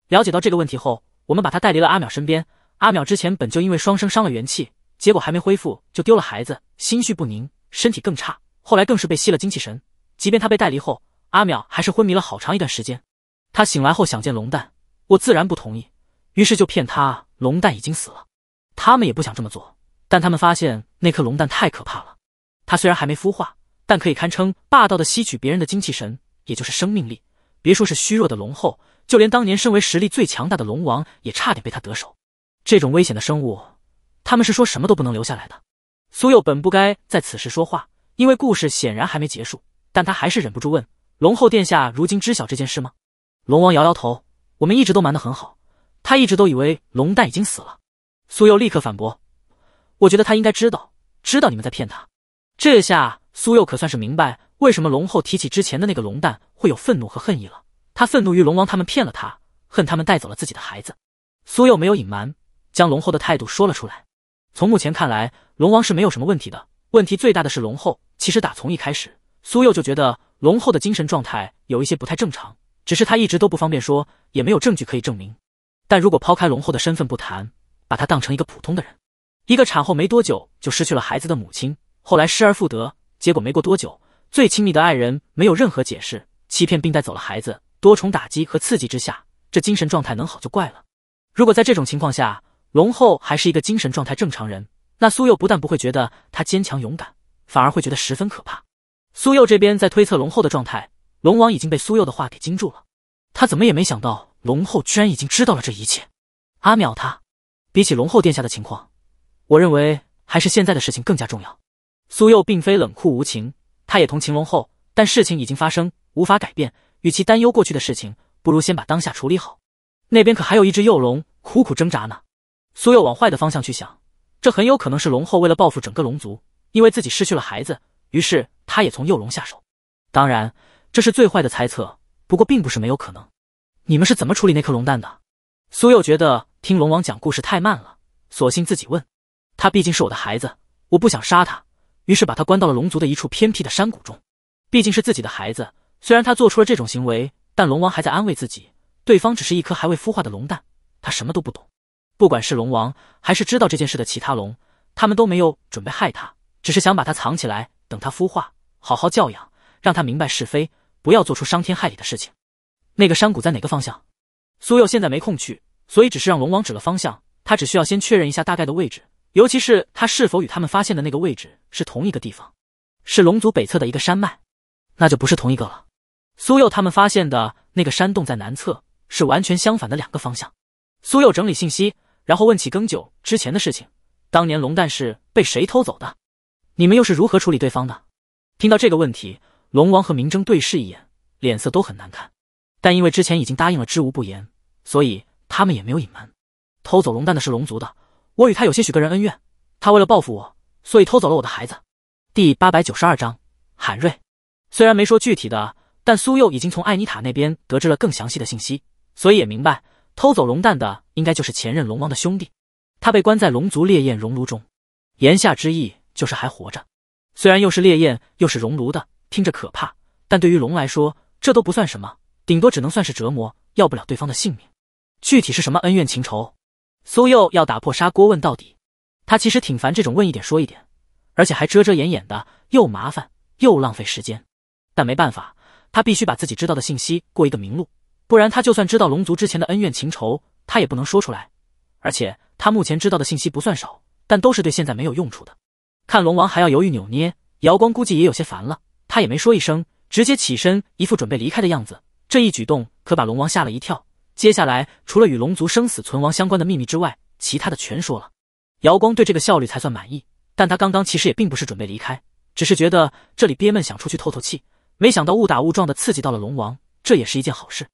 了解到这个问题后，我们把他带离了阿淼身边。阿淼之前本就因为双生伤了元气，结果还没恢复就丢了孩子，心绪不宁，身体更差。后来更是被吸了精气神。即便他被带离后，阿淼还是昏迷了好长一段时间。他醒来后想见龙蛋，我自然不同意。于是就骗他，龙蛋已经死了。他们也不想这么做，但他们发现那颗龙蛋太可怕了。它虽然还没孵化，但可以堪称霸道的吸取别人的精气神，也就是生命力。别说是虚弱的龙后，就连当年身为实力最强大的龙王，也差点被他得手。这种危险的生物，他们是说什么都不能留下来的。苏幼本不该在此时说话，因为故事显然还没结束，但他还是忍不住问：“龙后殿下，如今知晓这件事吗？”龙王摇摇头：“我们一直都瞒得很好。”他一直都以为龙蛋已经死了，苏佑立刻反驳：“我觉得他应该知道，知道你们在骗他。”这下苏佑可算是明白为什么龙后提起之前的那个龙蛋会有愤怒和恨意了。他愤怒于龙王他们骗了他，恨他们带走了自己的孩子。苏佑没有隐瞒，将龙后的态度说了出来。从目前看来，龙王是没有什么问题的，问题最大的是龙后。其实打从一开始，苏佑就觉得龙后的精神状态有一些不太正常，只是他一直都不方便说，也没有证据可以证明。但如果抛开龙后的身份不谈，把她当成一个普通的人，一个产后没多久就失去了孩子的母亲，后来失而复得，结果没过多久，最亲密的爱人没有任何解释，欺骗并带走了孩子。多重打击和刺激之下，这精神状态能好就怪了。如果在这种情况下，龙后还是一个精神状态正常人，那苏佑不但不会觉得她坚强勇敢，反而会觉得十分可怕。苏佑这边在推测龙后的状态，龙王已经被苏佑的话给惊住了，他怎么也没想到。龙后居然已经知道了这一切，阿淼他，比起龙后殿下的情况，我认为还是现在的事情更加重要。苏幼并非冷酷无情，他也同情龙后，但事情已经发生，无法改变。与其担忧过去的事情，不如先把当下处理好。那边可还有一只幼龙苦苦挣扎呢。苏幼往坏的方向去想，这很有可能是龙后为了报复整个龙族，因为自己失去了孩子，于是他也从幼龙下手。当然，这是最坏的猜测，不过并不是没有可能。你们是怎么处理那颗龙蛋的？苏佑觉得听龙王讲故事太慢了，索性自己问。他毕竟是我的孩子，我不想杀他，于是把他关到了龙族的一处偏僻的山谷中。毕竟是自己的孩子，虽然他做出了这种行为，但龙王还在安慰自己，对方只是一颗还未孵化的龙蛋，他什么都不懂。不管是龙王还是知道这件事的其他龙，他们都没有准备害他，只是想把他藏起来，等他孵化，好好教养，让他明白是非，不要做出伤天害理的事情。那个山谷在哪个方向？苏佑现在没空去，所以只是让龙王指了方向。他只需要先确认一下大概的位置，尤其是他是否与他们发现的那个位置是同一个地方。是龙族北侧的一个山脉，那就不是同一个了。苏佑他们发现的那个山洞在南侧，是完全相反的两个方向。苏佑整理信息，然后问起更久之前的事情：当年龙蛋是被谁偷走的？你们又是如何处理对方的？听到这个问题，龙王和明争对视一眼，脸色都很难看。但因为之前已经答应了知无不言，所以他们也没有隐瞒。偷走龙蛋的是龙族的，我与他有些许个人恩怨，他为了报复我，所以偷走了我的孩子。第八百九十二章，海瑞虽然没说具体的，但苏佑已经从艾妮塔那边得知了更详细的信息，所以也明白偷走龙蛋的应该就是前任龙王的兄弟。他被关在龙族烈焰熔炉中，言下之意就是还活着。虽然又是烈焰又是熔炉的，听着可怕，但对于龙来说，这都不算什么。顶多只能算是折磨，要不了对方的性命。具体是什么恩怨情仇，苏佑要打破砂锅问到底。他其实挺烦这种问一点说一点，而且还遮遮掩掩的，又麻烦又浪费时间。但没办法，他必须把自己知道的信息过一个明路，不然他就算知道龙族之前的恩怨情仇，他也不能说出来。而且他目前知道的信息不算少，但都是对现在没有用处的。看龙王还要犹豫扭捏，瑶光估计也有些烦了。他也没说一声，直接起身，一副准备离开的样子。这一举动可把龙王吓了一跳。接下来，除了与龙族生死存亡相关的秘密之外，其他的全说了。姚光对这个效率才算满意。但他刚刚其实也并不是准备离开，只是觉得这里憋闷，想出去透透气。没想到误打误撞的刺激到了龙王，这也是一件好事。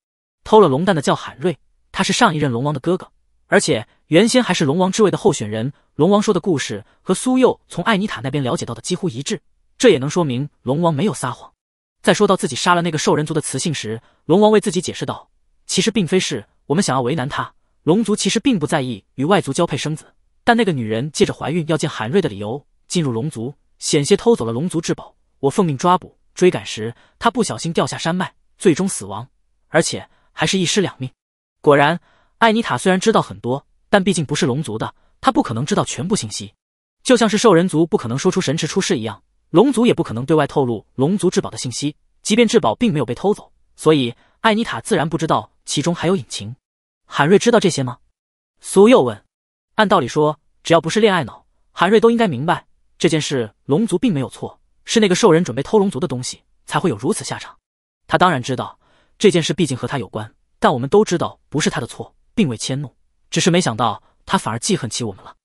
偷了龙蛋的叫海瑞，他是上一任龙王的哥哥，而且原先还是龙王之位的候选人。龙王说的故事和苏佑从艾妮塔那边了解到的几乎一致，这也能说明龙王没有撒谎。在说到自己杀了那个兽人族的雌性时，龙王为自己解释道：“其实并非是我们想要为难他，龙族其实并不在意与外族交配生子。但那个女人借着怀孕要见韩瑞的理由进入龙族，险些偷走了龙族至宝。我奉命抓捕追赶时，她不小心掉下山脉，最终死亡，而且还是一尸两命。果然，艾妮塔虽然知道很多，但毕竟不是龙族的，她不可能知道全部信息，就像是兽人族不可能说出神池出事一样。”龙族也不可能对外透露龙族至宝的信息，即便至宝并没有被偷走，所以艾妮塔自然不知道其中还有隐情。韩瑞知道这些吗？苏又问。按道理说，只要不是恋爱脑，韩瑞都应该明白这件事，龙族并没有错，是那个兽人准备偷龙族的东西，才会有如此下场。他当然知道这件事，毕竟和他有关。但我们都知道不是他的错，并未迁怒，只是没想到他反而记恨起我们了。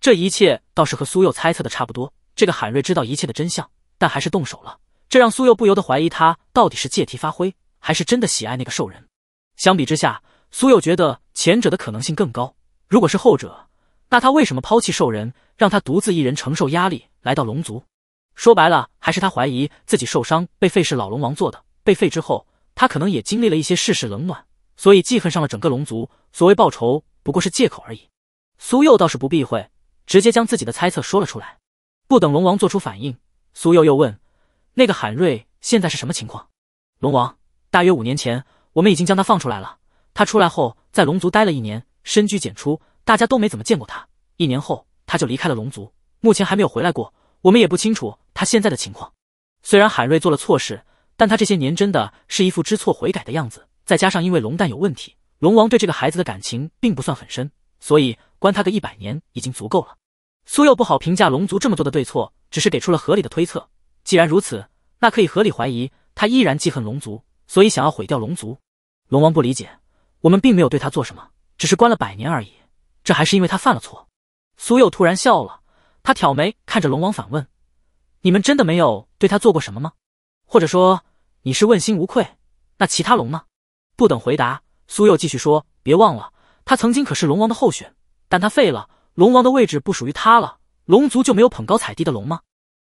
这一切倒是和苏又猜测的差不多。这个海瑞知道一切的真相，但还是动手了，这让苏佑不由得怀疑他到底是借题发挥，还是真的喜爱那个兽人。相比之下，苏佑觉得前者的可能性更高。如果是后者，那他为什么抛弃兽人，让他独自一人承受压力来到龙族？说白了，还是他怀疑自己受伤被废是老龙王做的。被废之后，他可能也经历了一些世事冷暖，所以记恨上了整个龙族。所谓报仇，不过是借口而已。苏佑倒是不避讳，直接将自己的猜测说了出来。不等龙王做出反应，苏佑又问：“那个海瑞现在是什么情况？”龙王，大约五年前，我们已经将他放出来了。他出来后，在龙族待了一年，深居简出，大家都没怎么见过他。一年后，他就离开了龙族，目前还没有回来过。我们也不清楚他现在的情况。虽然海瑞做了错事，但他这些年真的是一副知错悔改的样子。再加上因为龙蛋有问题，龙王对这个孩子的感情并不算很深，所以关他个一百年已经足够了。苏佑不好评价龙族这么做的对错，只是给出了合理的推测。既然如此，那可以合理怀疑他依然记恨龙族，所以想要毁掉龙族。龙王不理解，我们并没有对他做什么，只是关了百年而已。这还是因为他犯了错。苏佑突然笑了，他挑眉看着龙王反问：“你们真的没有对他做过什么吗？或者说你是问心无愧？那其他龙呢？”不等回答，苏佑继续说：“别忘了，他曾经可是龙王的候选，但他废了。”龙王的位置不属于他了，龙族就没有捧高踩低的龙吗？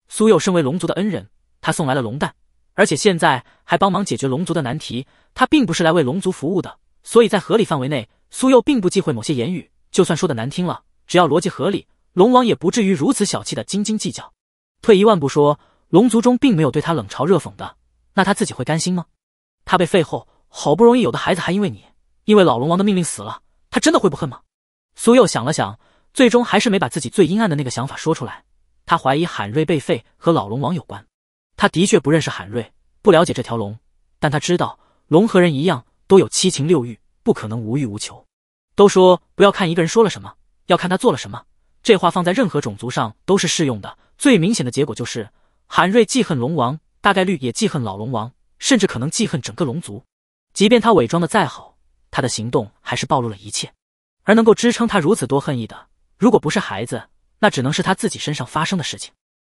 苏佑身为龙族的恩人，他送来了龙蛋，而且现在还帮忙解决龙族的难题，他并不是来为龙族服务的，所以在合理范围内，苏佑并不忌讳某些言语，就算说的难听了，只要逻辑合理，龙王也不至于如此小气的斤斤计较。退一万步说，龙族中并没有对他冷嘲热讽的，那他自己会甘心吗？他被废后，好不容易有的孩子还因为你，因为老龙王的命令死了，他真的会不恨吗？苏佑想了想。最终还是没把自己最阴暗的那个想法说出来。他怀疑韩瑞被废和老龙王有关。他的确不认识韩瑞，不了解这条龙，但他知道龙和人一样都有七情六欲，不可能无欲无求。都说不要看一个人说了什么，要看他做了什么。这话放在任何种族上都是适用的。最明显的结果就是韩瑞记恨龙王，大概率也记恨老龙王，甚至可能记恨整个龙族。即便他伪装的再好，他的行动还是暴露了一切。而能够支撑他如此多恨意的。如果不是孩子，那只能是他自己身上发生的事情。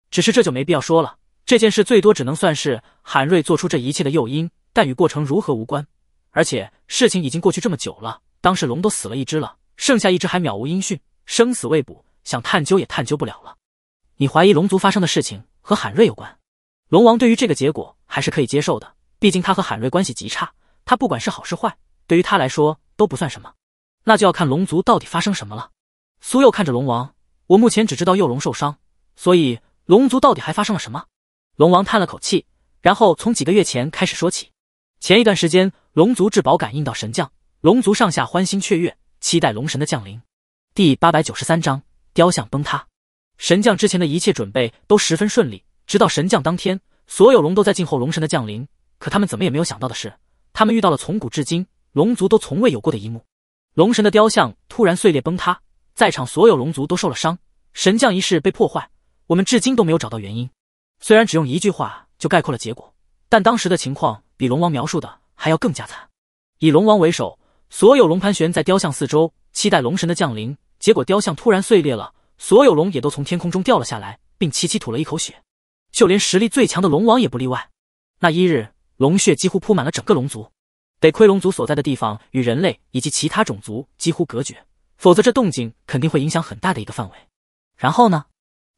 只是这就没必要说了。这件事最多只能算是韩瑞做出这一切的诱因，但与过程如何无关。而且事情已经过去这么久了，当时龙都死了一只了，剩下一只还渺无音讯，生死未卜，想探究也探究不了了。你怀疑龙族发生的事情和韩瑞有关？龙王对于这个结果还是可以接受的，毕竟他和韩瑞关系极差，他不管是好是坏，对于他来说都不算什么。那就要看龙族到底发生什么了。苏佑看着龙王，我目前只知道幼龙受伤，所以龙族到底还发生了什么？龙王叹了口气，然后从几个月前开始说起。前一段时间，龙族至宝感应到神将，龙族上下欢欣雀跃，期待龙神的降临。第八百九十三章雕像崩塌。神将之前的一切准备都十分顺利，直到神将当天，所有龙都在静候龙神的降临。可他们怎么也没有想到的是，他们遇到了从古至今龙族都从未有过的一幕：龙神的雕像突然碎裂崩塌。在场所有龙族都受了伤，神降仪式被破坏，我们至今都没有找到原因。虽然只用一句话就概括了结果，但当时的情况比龙王描述的还要更加惨。以龙王为首，所有龙盘旋在雕像四周，期待龙神的降临。结果雕像突然碎裂了，所有龙也都从天空中掉了下来，并齐齐吐了一口血，就连实力最强的龙王也不例外。那一日，龙血几乎铺满了整个龙族，得亏龙族所在的地方与人类以及其他种族几乎隔绝。否则，这动静肯定会影响很大的一个范围。然后呢？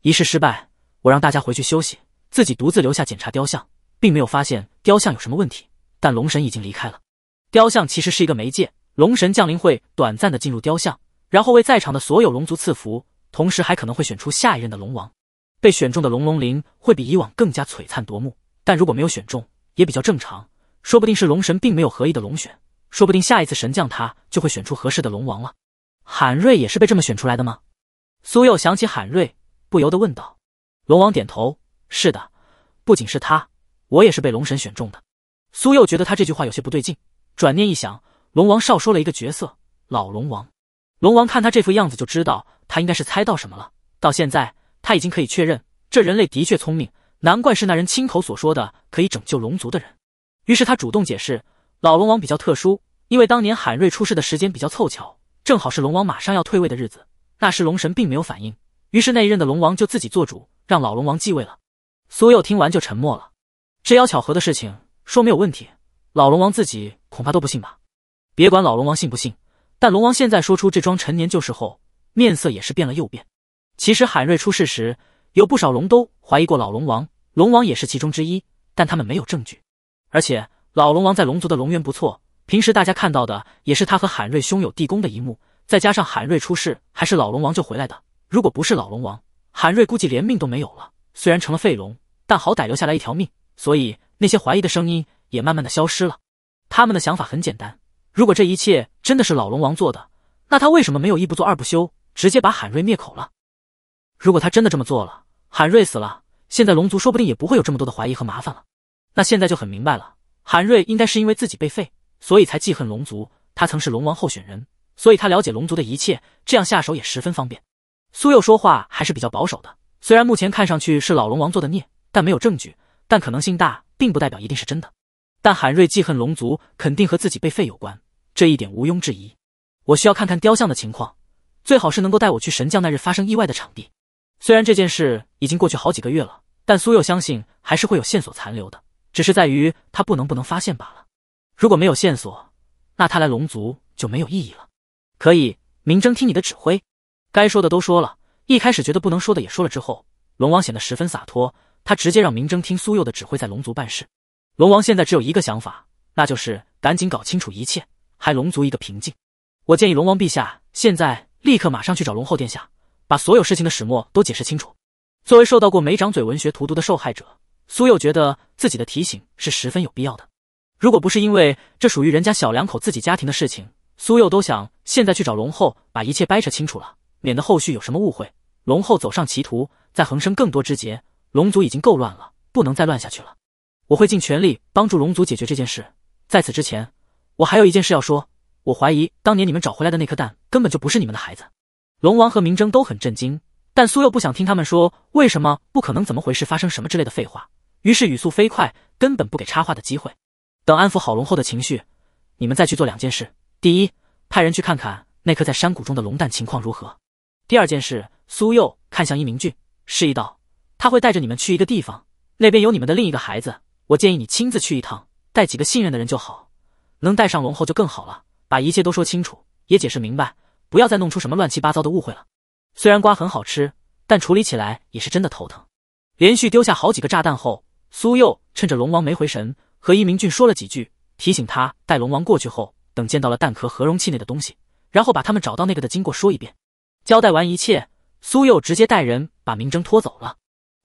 仪式失败，我让大家回去休息，自己独自留下检查雕像，并没有发现雕像有什么问题。但龙神已经离开了。雕像其实是一个媒介，龙神降临会短暂的进入雕像，然后为在场的所有龙族赐福，同时还可能会选出下一任的龙王。被选中的龙龙鳞会比以往更加璀璨夺目，但如果没有选中，也比较正常。说不定是龙神并没有合意的龙选，说不定下一次神降他就会选出合适的龙王了。韩瑞也是被这么选出来的吗？苏佑想起韩瑞，不由得问道。龙王点头，是的，不仅是他，我也是被龙神选中的。苏佑觉得他这句话有些不对劲，转念一想，龙王少说了一个角色。老龙王，龙王看他这副样子就知道他应该是猜到什么了。到现在他已经可以确认，这人类的确聪明，难怪是那人亲口所说的可以拯救龙族的人。于是他主动解释，老龙王比较特殊，因为当年海瑞出事的时间比较凑巧。正好是龙王马上要退位的日子，那时龙神并没有反应，于是那一任的龙王就自己做主，让老龙王继位了。苏佑听完就沉默了。这要巧合的事情，说没有问题，老龙王自己恐怕都不信吧？别管老龙王信不信，但龙王现在说出这桩陈年旧事后，面色也是变了又变。其实海瑞出事时，有不少龙都怀疑过老龙王，龙王也是其中之一，但他们没有证据。而且老龙王在龙族的龙渊不错。平时大家看到的也是他和海瑞兄有地宫的一幕，再加上海瑞出事还是老龙王救回来的。如果不是老龙王，海瑞估计连命都没有了。虽然成了废龙，但好歹留下来一条命，所以那些怀疑的声音也慢慢的消失了。他们的想法很简单：如果这一切真的是老龙王做的，那他为什么没有一不做二不休，直接把海瑞灭口了？如果他真的这么做了，海瑞死了，现在龙族说不定也不会有这么多的怀疑和麻烦了。那现在就很明白了，海瑞应该是因为自己被废。所以才记恨龙族，他曾是龙王候选人，所以他了解龙族的一切，这样下手也十分方便。苏佑说话还是比较保守的，虽然目前看上去是老龙王做的孽，但没有证据，但可能性大，并不代表一定是真的。但韩瑞记恨龙族，肯定和自己被废有关，这一点毋庸置疑。我需要看看雕像的情况，最好是能够带我去神将那日发生意外的场地。虽然这件事已经过去好几个月了，但苏佑相信还是会有线索残留的，只是在于他不能不能发现罢了。如果没有线索，那他来龙族就没有意义了。可以，明争听你的指挥。该说的都说了，一开始觉得不能说的也说了。之后，龙王显得十分洒脱，他直接让明争听苏佑的指挥，在龙族办事。龙王现在只有一个想法，那就是赶紧搞清楚一切，还龙族一个平静。我建议龙王陛下现在立刻马上去找龙后殿下，把所有事情的始末都解释清楚。作为受到过没长嘴文学荼毒的受害者，苏佑觉得自己的提醒是十分有必要的。如果不是因为这属于人家小两口自己家庭的事情，苏幼都想现在去找龙后把一切掰扯清楚了，免得后续有什么误会，龙后走上歧途，再横生更多枝节。龙族已经够乱了，不能再乱下去了。我会尽全力帮助龙族解决这件事。在此之前，我还有一件事要说：我怀疑当年你们找回来的那颗蛋根本就不是你们的孩子。龙王和明争都很震惊，但苏佑不想听他们说为什么不可能、怎么回事、发生什么之类的废话，于是语速飞快，根本不给插话的机会。等安抚好龙后的情绪，你们再去做两件事。第一，派人去看看那颗在山谷中的龙蛋情况如何。第二件事，苏幼看向一明俊，示意道：“他会带着你们去一个地方，那边有你们的另一个孩子。我建议你亲自去一趟，带几个信任的人就好，能带上龙后就更好了。把一切都说清楚，也解释明白，不要再弄出什么乱七八糟的误会了。”虽然瓜很好吃，但处理起来也是真的头疼。连续丢下好几个炸弹后，苏幼趁着龙王没回神。和一明俊说了几句，提醒他带龙王过去后，等见到了蛋壳和容器内的东西，然后把他们找到那个的经过说一遍。交代完一切，苏佑直接带人把明征拖走了。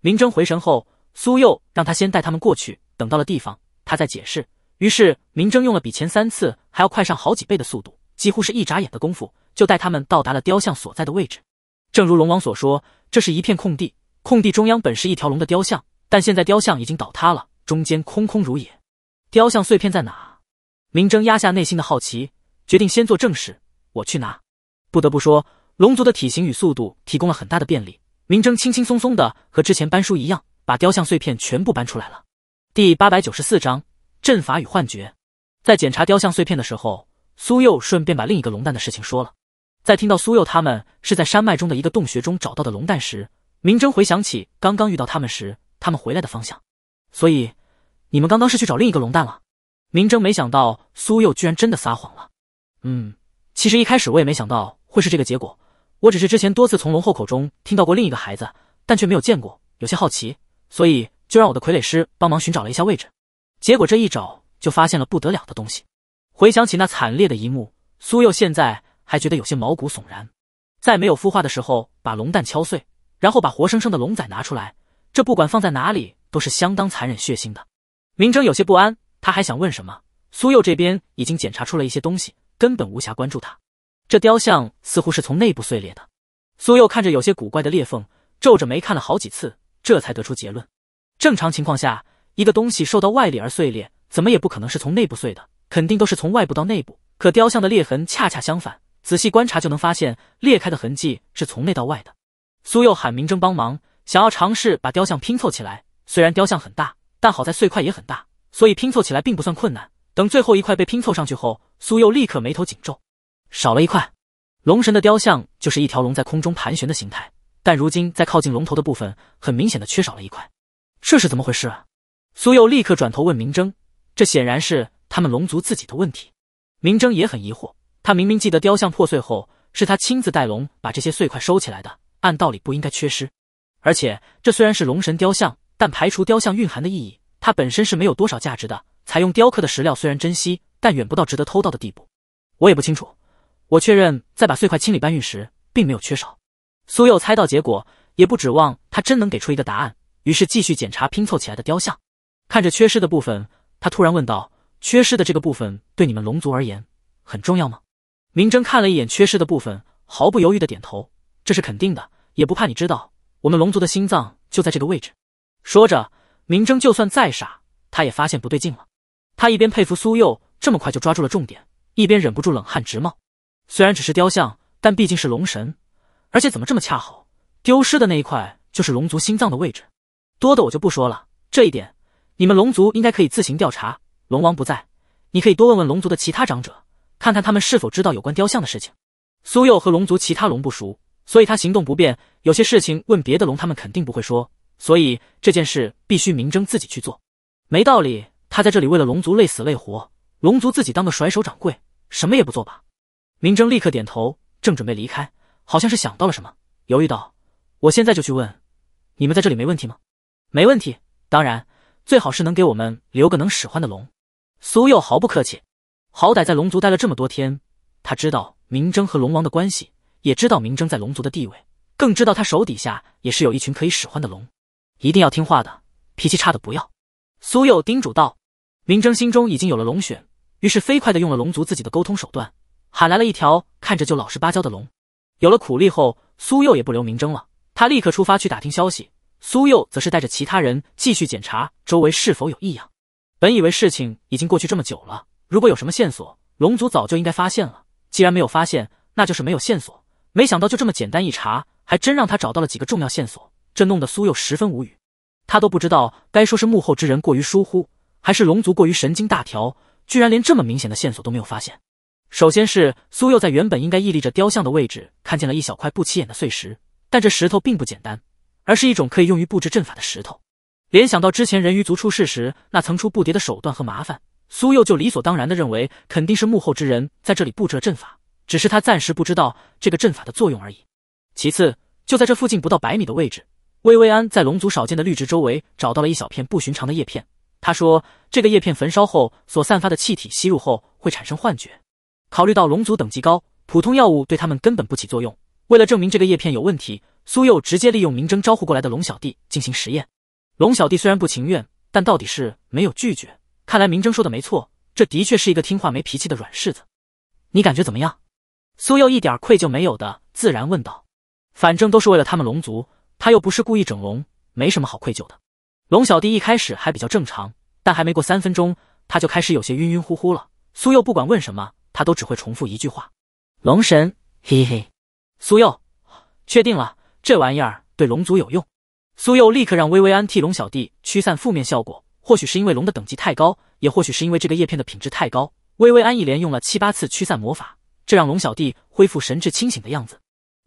明征回神后，苏佑让他先带他们过去，等到了地方，他再解释。于是明征用了比前三次还要快上好几倍的速度，几乎是一眨眼的功夫，就带他们到达了雕像所在的位置。正如龙王所说，这是一片空地，空地中央本是一条龙的雕像，但现在雕像已经倒塌了，中间空空如也。雕像碎片在哪？明征压下内心的好奇，决定先做正事。我去拿。不得不说，龙族的体型与速度提供了很大的便利。明征轻轻松松的和之前搬书一样，把雕像碎片全部搬出来了。第八百九十四章阵法与幻觉。在检查雕像碎片的时候，苏佑顺便把另一个龙蛋的事情说了。在听到苏佑他们是在山脉中的一个洞穴中找到的龙蛋时，明征回想起刚刚遇到他们时，他们回来的方向，所以。你们刚刚是去找另一个龙蛋了？明争没想到苏幼居然真的撒谎了。嗯，其实一开始我也没想到会是这个结果，我只是之前多次从龙后口中听到过另一个孩子，但却没有见过，有些好奇，所以就让我的傀儡师帮忙寻找了一下位置。结果这一找就发现了不得了的东西。回想起那惨烈的一幕，苏幼现在还觉得有些毛骨悚然。在没有孵化的时候把龙蛋敲碎，然后把活生生的龙仔拿出来，这不管放在哪里都是相当残忍血腥的。明征有些不安，他还想问什么？苏佑这边已经检查出了一些东西，根本无暇关注他。这雕像似乎是从内部碎裂的。苏佑看着有些古怪的裂缝，皱着眉看了好几次，这才得出结论：正常情况下，一个东西受到外力而碎裂，怎么也不可能是从内部碎的，肯定都是从外部到内部。可雕像的裂痕恰恰相反，仔细观察就能发现，裂开的痕迹是从内到外的。苏佑喊明征帮忙，想要尝试把雕像拼凑起来。虽然雕像很大。但好在碎块也很大，所以拼凑起来并不算困难。等最后一块被拼凑上去后，苏佑立刻眉头紧皱，少了一块。龙神的雕像就是一条龙在空中盘旋的形态，但如今在靠近龙头的部分，很明显的缺少了一块。这是怎么回事？啊？苏佑立刻转头问明征，这显然是他们龙族自己的问题。明征也很疑惑，他明明记得雕像破碎后是他亲自带龙把这些碎块收起来的，按道理不应该缺失。而且这虽然是龙神雕像。但排除雕像蕴含的意义，它本身是没有多少价值的。采用雕刻的石料虽然珍惜，但远不到值得偷盗的地步。我也不清楚，我确认在把碎块清理搬运时，并没有缺少。苏佑猜到结果，也不指望他真能给出一个答案，于是继续检查拼凑起来的雕像。看着缺失的部分，他突然问道：“缺失的这个部分对你们龙族而言很重要吗？”明真看了一眼缺失的部分，毫不犹豫的点头：“这是肯定的，也不怕你知道，我们龙族的心脏就在这个位置。”说着，明征就算再傻，他也发现不对劲了。他一边佩服苏佑这么快就抓住了重点，一边忍不住冷汗直冒。虽然只是雕像，但毕竟是龙神，而且怎么这么恰好，丢失的那一块就是龙族心脏的位置。多的我就不说了，这一点你们龙族应该可以自行调查。龙王不在，你可以多问问龙族的其他长者，看看他们是否知道有关雕像的事情。苏佑和龙族其他龙不熟，所以他行动不便，有些事情问别的龙，他们肯定不会说。所以这件事必须明争自己去做，没道理。他在这里为了龙族累死累活，龙族自己当个甩手掌柜，什么也不做吧？明争立刻点头，正准备离开，好像是想到了什么，犹豫道：“我现在就去问，你们在这里没问题吗？”“没问题，当然，最好是能给我们留个能使唤的龙。”苏佑毫不客气，好歹在龙族待了这么多天，他知道明争和龙王的关系，也知道明争在龙族的地位，更知道他手底下也是有一群可以使唤的龙。一定要听话的，脾气差的不要。”苏佑叮嘱道。明争心中已经有了龙选，于是飞快的用了龙族自己的沟通手段，喊来了一条看着就老实巴交的龙。有了苦力后，苏佑也不留明争了，他立刻出发去打听消息。苏佑则是带着其他人继续检查周围是否有异样。本以为事情已经过去这么久了，如果有什么线索，龙族早就应该发现了。既然没有发现，那就是没有线索。没想到就这么简单一查，还真让他找到了几个重要线索。这弄得苏佑十分无语，他都不知道该说是幕后之人过于疏忽，还是龙族过于神经大条，居然连这么明显的线索都没有发现。首先是苏佑在原本应该屹立着雕像的位置，看见了一小块不起眼的碎石，但这石头并不简单，而是一种可以用于布置阵法的石头。联想到之前人鱼族出事时那层出不迭的手段和麻烦，苏佑就理所当然的认为肯定是幕后之人在这里布置了阵法，只是他暂时不知道这个阵法的作用而已。其次，就在这附近不到百米的位置。薇薇安在龙族少见的绿植周围找到了一小片不寻常的叶片。他说，这个叶片焚烧后所散发的气体吸入后会产生幻觉。考虑到龙族等级高，普通药物对他们根本不起作用。为了证明这个叶片有问题，苏佑直接利用明征招呼过来的龙小弟进行实验。龙小弟虽然不情愿，但到底是没有拒绝。看来明征说的没错，这的确是一个听话没脾气的软柿子。你感觉怎么样？苏佑一点愧疚没有的，自然问道。反正都是为了他们龙族。他又不是故意整容，没什么好愧疚的。龙小弟一开始还比较正常，但还没过三分钟，他就开始有些晕晕乎乎了。苏佑不管问什么，他都只会重复一句话：“龙神，嘿嘿。”苏佑确定了这玩意儿对龙族有用，苏佑立刻让薇薇安替龙小弟驱散负面效果。或许是因为龙的等级太高，也或许是因为这个叶片的品质太高，薇薇安一连用了七八次驱散魔法，这让龙小弟恢复神志清醒的样子。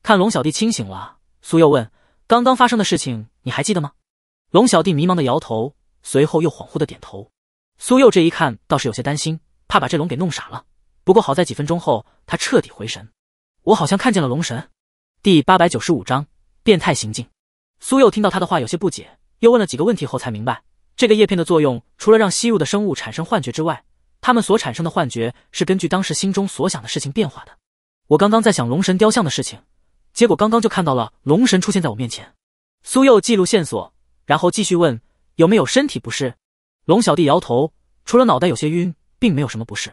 看龙小弟清醒了，苏佑问。刚刚发生的事情你还记得吗？龙小弟迷茫的摇头，随后又恍惚的点头。苏佑这一看倒是有些担心，怕把这龙给弄傻了。不过好在几分钟后，他彻底回神。我好像看见了龙神。第八百九十五章变态行径。苏佑听到他的话有些不解，又问了几个问题后才明白，这个叶片的作用除了让吸入的生物产生幻觉之外，他们所产生的幻觉是根据当时心中所想的事情变化的。我刚刚在想龙神雕像的事情。结果刚刚就看到了龙神出现在我面前，苏佑记录线索，然后继续问有没有身体不适。龙小弟摇头，除了脑袋有些晕，并没有什么不适。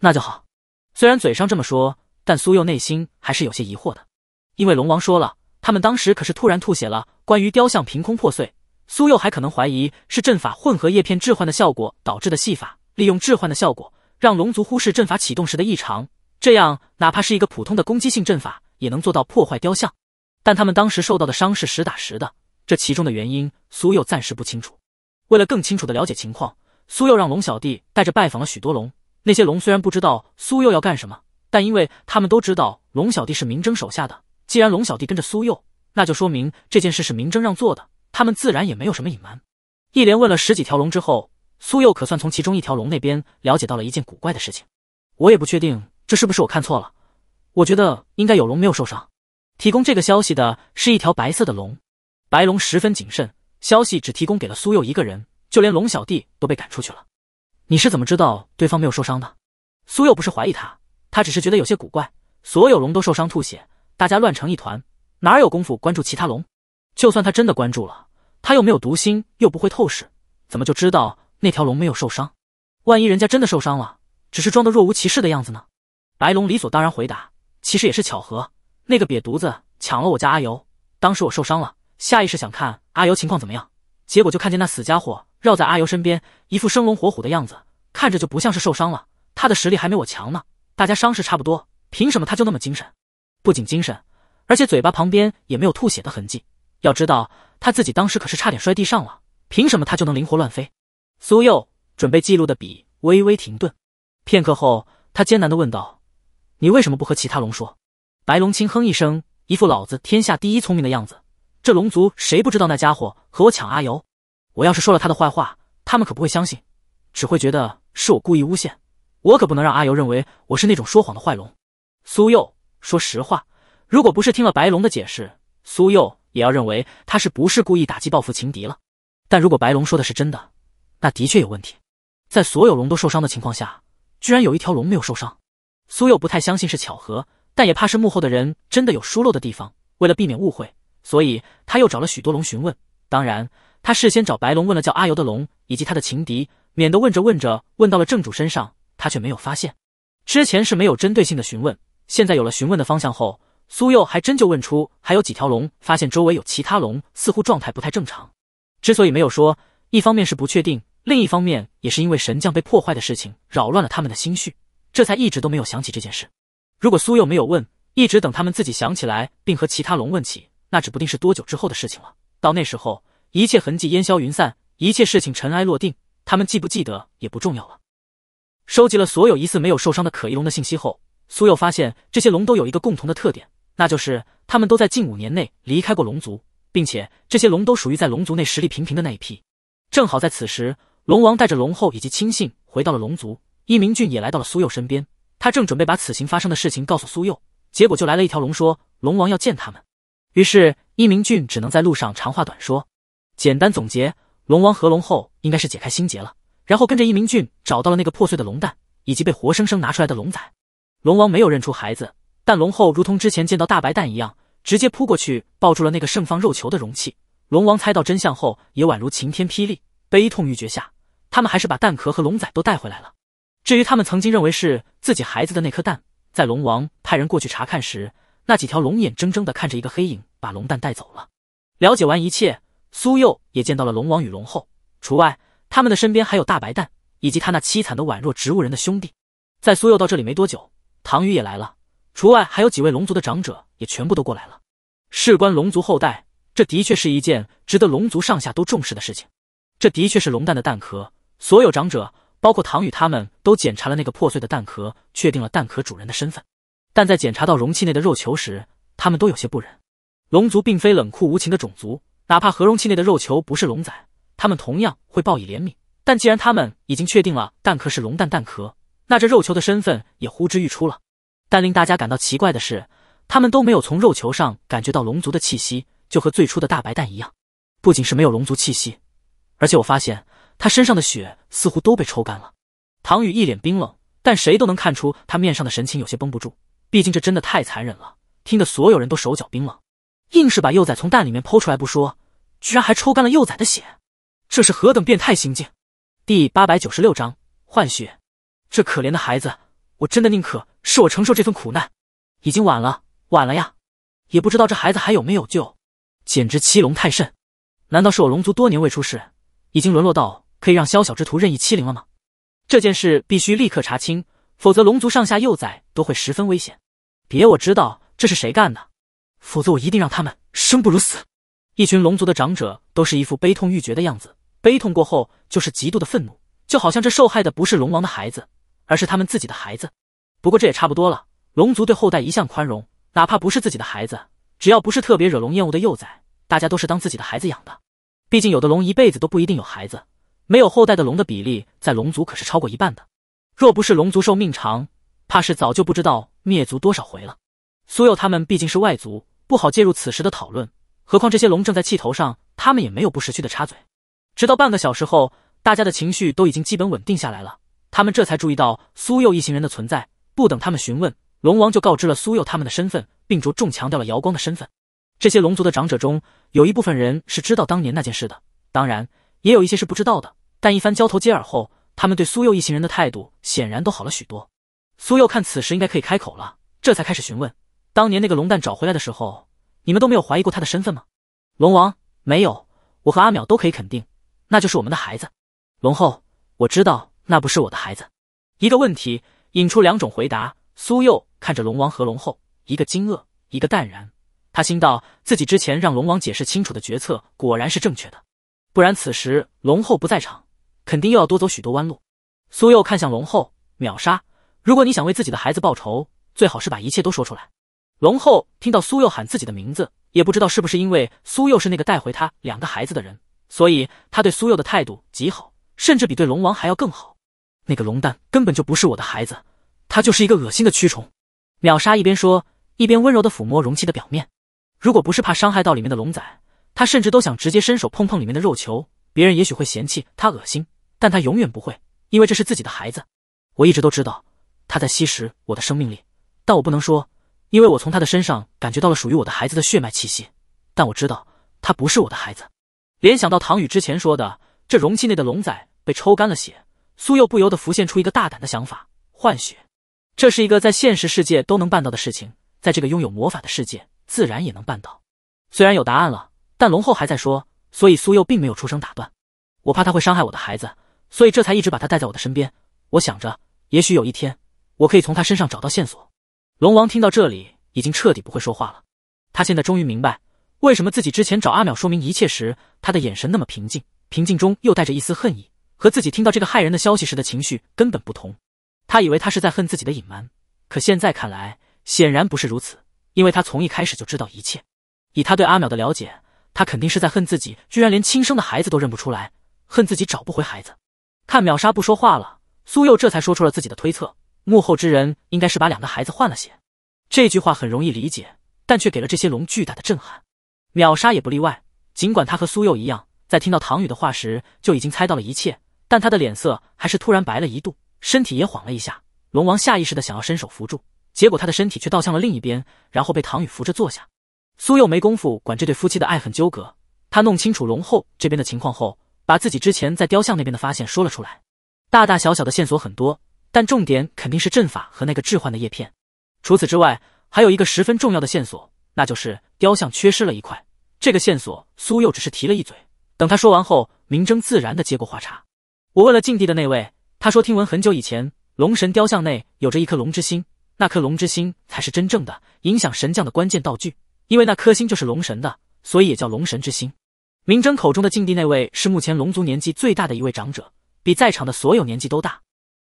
那就好。虽然嘴上这么说，但苏佑内心还是有些疑惑的，因为龙王说了，他们当时可是突然吐血了。关于雕像凭空破碎，苏佑还可能怀疑是阵法混合叶片置换的效果导致的戏法，利用置换的效果让龙族忽视阵法启动时的异常，这样哪怕是一个普通的攻击性阵法。也能做到破坏雕像，但他们当时受到的伤是实打实的，这其中的原因苏佑暂时不清楚。为了更清楚的了解情况，苏佑让龙小弟带着拜访了许多龙。那些龙虽然不知道苏佑要干什么，但因为他们都知道龙小弟是明争手下的，既然龙小弟跟着苏佑，那就说明这件事是明争让做的，他们自然也没有什么隐瞒。一连问了十几条龙之后，苏佑可算从其中一条龙那边了解到了一件古怪的事情。我也不确定这是不是我看错了。我觉得应该有龙没有受伤，提供这个消息的是一条白色的龙，白龙十分谨慎，消息只提供给了苏佑一个人，就连龙小弟都被赶出去了。你是怎么知道对方没有受伤的？苏佑不是怀疑他，他只是觉得有些古怪，所有龙都受伤吐血，大家乱成一团，哪有功夫关注其他龙？就算他真的关注了，他又没有读心，又不会透视，怎么就知道那条龙没有受伤？万一人家真的受伤了，只是装的若无其事的样子呢？白龙理所当然回答。其实也是巧合，那个瘪犊子抢了我家阿尤，当时我受伤了，下意识想看阿尤情况怎么样，结果就看见那死家伙绕在阿尤身边，一副生龙活虎的样子，看着就不像是受伤了。他的实力还没我强呢，大家伤势差不多，凭什么他就那么精神？不仅精神，而且嘴巴旁边也没有吐血的痕迹。要知道他自己当时可是差点摔地上了，凭什么他就能灵活乱飞？苏佑准备记录的笔微微停顿，片刻后，他艰难的问道。你为什么不和其他龙说？白龙轻哼一声，一副老子天下第一聪明的样子。这龙族谁不知道那家伙和我抢阿尤？我要是说了他的坏话，他们可不会相信，只会觉得是我故意诬陷。我可不能让阿尤认为我是那种说谎的坏龙。苏佑，说实话，如果不是听了白龙的解释，苏佑也要认为他是不是故意打击报复情敌了。但如果白龙说的是真的，那的确有问题。在所有龙都受伤的情况下，居然有一条龙没有受伤。苏幼不太相信是巧合，但也怕是幕后的人真的有疏漏的地方。为了避免误会，所以他又找了许多龙询问。当然，他事先找白龙问了叫阿尤的龙以及他的情敌，免得问着问着问到了正主身上。他却没有发现，之前是没有针对性的询问，现在有了询问的方向后，苏幼还真就问出还有几条龙发现周围有其他龙，似乎状态不太正常。之所以没有说，一方面是不确定，另一方面也是因为神将被破坏的事情扰乱了他们的心绪。这才一直都没有想起这件事。如果苏幼没有问，一直等他们自己想起来并和其他龙问起，那指不定是多久之后的事情了。到那时候，一切痕迹烟消云散，一切事情尘埃落定，他们记不记得也不重要了。收集了所有疑似没有受伤的可疑龙的信息后，苏幼发现这些龙都有一个共同的特点，那就是他们都在近五年内离开过龙族，并且这些龙都属于在龙族内实力平平的那一批。正好在此时，龙王带着龙后以及亲信回到了龙族。一明俊也来到了苏佑身边，他正准备把此行发生的事情告诉苏佑，结果就来了一条龙，说龙王要见他们。于是一明俊只能在路上长话短说，简单总结：龙王和龙后应该是解开心结了，然后跟着一明俊找到了那个破碎的龙蛋，以及被活生生拿出来的龙仔。龙王没有认出孩子，但龙后如同之前见到大白蛋一样，直接扑过去抱住了那个盛放肉球的容器。龙王猜到真相后，也宛如晴天霹雳，悲痛欲绝下，他们还是把蛋壳和龙仔都带回来了。至于他们曾经认为是自己孩子的那颗蛋，在龙王派人过去查看时，那几条龙眼睁睁地看着一个黑影把龙蛋带走了。了解完一切，苏佑也见到了龙王与龙后，除外，他们的身边还有大白蛋以及他那凄惨的宛若植物人的兄弟。在苏佑到这里没多久，唐宇也来了，除外还有几位龙族的长者也全部都过来了。事关龙族后代，这的确是一件值得龙族上下都重视的事情。这的确是龙蛋的蛋壳，所有长者。包括唐宇他们都检查了那个破碎的蛋壳，确定了蛋壳主人的身份。但在检查到容器内的肉球时，他们都有些不忍。龙族并非冷酷无情的种族，哪怕核容器内的肉球不是龙仔，他们同样会报以怜悯。但既然他们已经确定了蛋壳是龙蛋蛋壳，那这肉球的身份也呼之欲出了。但令大家感到奇怪的是，他们都没有从肉球上感觉到龙族的气息，就和最初的大白蛋一样，不仅是没有龙族气息，而且我发现。他身上的血似乎都被抽干了，唐宇一脸冰冷，但谁都能看出他面上的神情有些绷不住。毕竟这真的太残忍了，听得所有人都手脚冰冷，硬是把幼崽从蛋里面剖出来不说，居然还抽干了幼崽的血，这是何等变态行径！第八百九十六章换血，这可怜的孩子，我真的宁可是我承受这份苦难，已经晚了，晚了呀！也不知道这孩子还有没有救，简直欺龙太甚！难道是我龙族多年未出世，已经沦落到？可以让宵小之徒任意欺凌了吗？这件事必须立刻查清，否则龙族上下幼崽都会十分危险。别我知道这是谁干的，否则我一定让他们生不如死。一群龙族的长者都是一副悲痛欲绝的样子，悲痛过后就是极度的愤怒，就好像这受害的不是龙王的孩子，而是他们自己的孩子。不过这也差不多了，龙族对后代一向宽容，哪怕不是自己的孩子，只要不是特别惹龙厌恶的幼崽，大家都是当自己的孩子养的。毕竟有的龙一辈子都不一定有孩子。没有后代的龙的比例在龙族可是超过一半的，若不是龙族寿命长，怕是早就不知道灭族多少回了。苏佑他们毕竟是外族，不好介入此时的讨论，何况这些龙正在气头上，他们也没有不识趣的插嘴。直到半个小时后，大家的情绪都已经基本稳定下来了，他们这才注意到苏佑一行人的存在。不等他们询问，龙王就告知了苏佑他们的身份，并着重强调了瑶光的身份。这些龙族的长者中，有一部分人是知道当年那件事的，当然也有一些是不知道的。但一番交头接耳后，他们对苏幼一行人的态度显然都好了许多。苏幼看此时应该可以开口了，这才开始询问：“当年那个龙蛋找回来的时候，你们都没有怀疑过他的身份吗？”龙王没有，我和阿淼都可以肯定，那就是我们的孩子。龙后，我知道那不是我的孩子。一个问题引出两种回答。苏幼看着龙王和龙后，一个惊愕，一个淡然。他心道，自己之前让龙王解释清楚的决策果然是正确的，不然此时龙后不在场。肯定又要多走许多弯路。苏佑看向龙后，秒杀。如果你想为自己的孩子报仇，最好是把一切都说出来。龙后听到苏佑喊自己的名字，也不知道是不是因为苏佑是那个带回他两个孩子的人，所以他对苏佑的态度极好，甚至比对龙王还要更好。那个龙蛋根本就不是我的孩子，他就是一个恶心的蛆虫。秒杀一边说，一边温柔的抚摸容器的表面。如果不是怕伤害到里面的龙仔，他甚至都想直接伸手碰碰里面的肉球。别人也许会嫌弃他恶心。但他永远不会，因为这是自己的孩子。我一直都知道他在吸食我的生命力，但我不能说，因为我从他的身上感觉到了属于我的孩子的血脉气息。但我知道他不是我的孩子。联想到唐宇之前说的，这容器内的龙仔被抽干了血，苏佑不由得浮现出一个大胆的想法：换血。这是一个在现实世界都能办到的事情，在这个拥有魔法的世界，自然也能办到。虽然有答案了，但龙后还在说，所以苏佑并没有出声打断。我怕他会伤害我的孩子。所以这才一直把他带在我的身边。我想着，也许有一天我可以从他身上找到线索。龙王听到这里，已经彻底不会说话了。他现在终于明白，为什么自己之前找阿淼说明一切时，他的眼神那么平静，平静中又带着一丝恨意，和自己听到这个害人的消息时的情绪根本不同。他以为他是在恨自己的隐瞒，可现在看来，显然不是如此，因为他从一开始就知道一切。以他对阿淼的了解，他肯定是在恨自己居然连亲生的孩子都认不出来，恨自己找不回孩子。看秒杀不说话了，苏柚这才说出了自己的推测：幕后之人应该是把两个孩子换了血。这句话很容易理解，但却给了这些龙巨大的震撼，秒杀也不例外。尽管他和苏柚一样，在听到唐宇的话时就已经猜到了一切，但他的脸色还是突然白了一度，身体也晃了一下。龙王下意识的想要伸手扶住，结果他的身体却倒向了另一边，然后被唐宇扶着坐下。苏柚没工夫管这对夫妻的爱恨纠葛，他弄清楚龙后这边的情况后。把自己之前在雕像那边的发现说了出来，大大小小的线索很多，但重点肯定是阵法和那个置换的叶片。除此之外，还有一个十分重要的线索，那就是雕像缺失了一块。这个线索苏佑只是提了一嘴，等他说完后，明争自然的接过话茬。我问了禁地的那位，他说听闻很久以前龙神雕像内有着一颗龙之心，那颗龙之心才是真正的影响神将的关键道具，因为那颗星就是龙神的，所以也叫龙神之心。明真口中的禁地那位是目前龙族年纪最大的一位长者，比在场的所有年纪都大。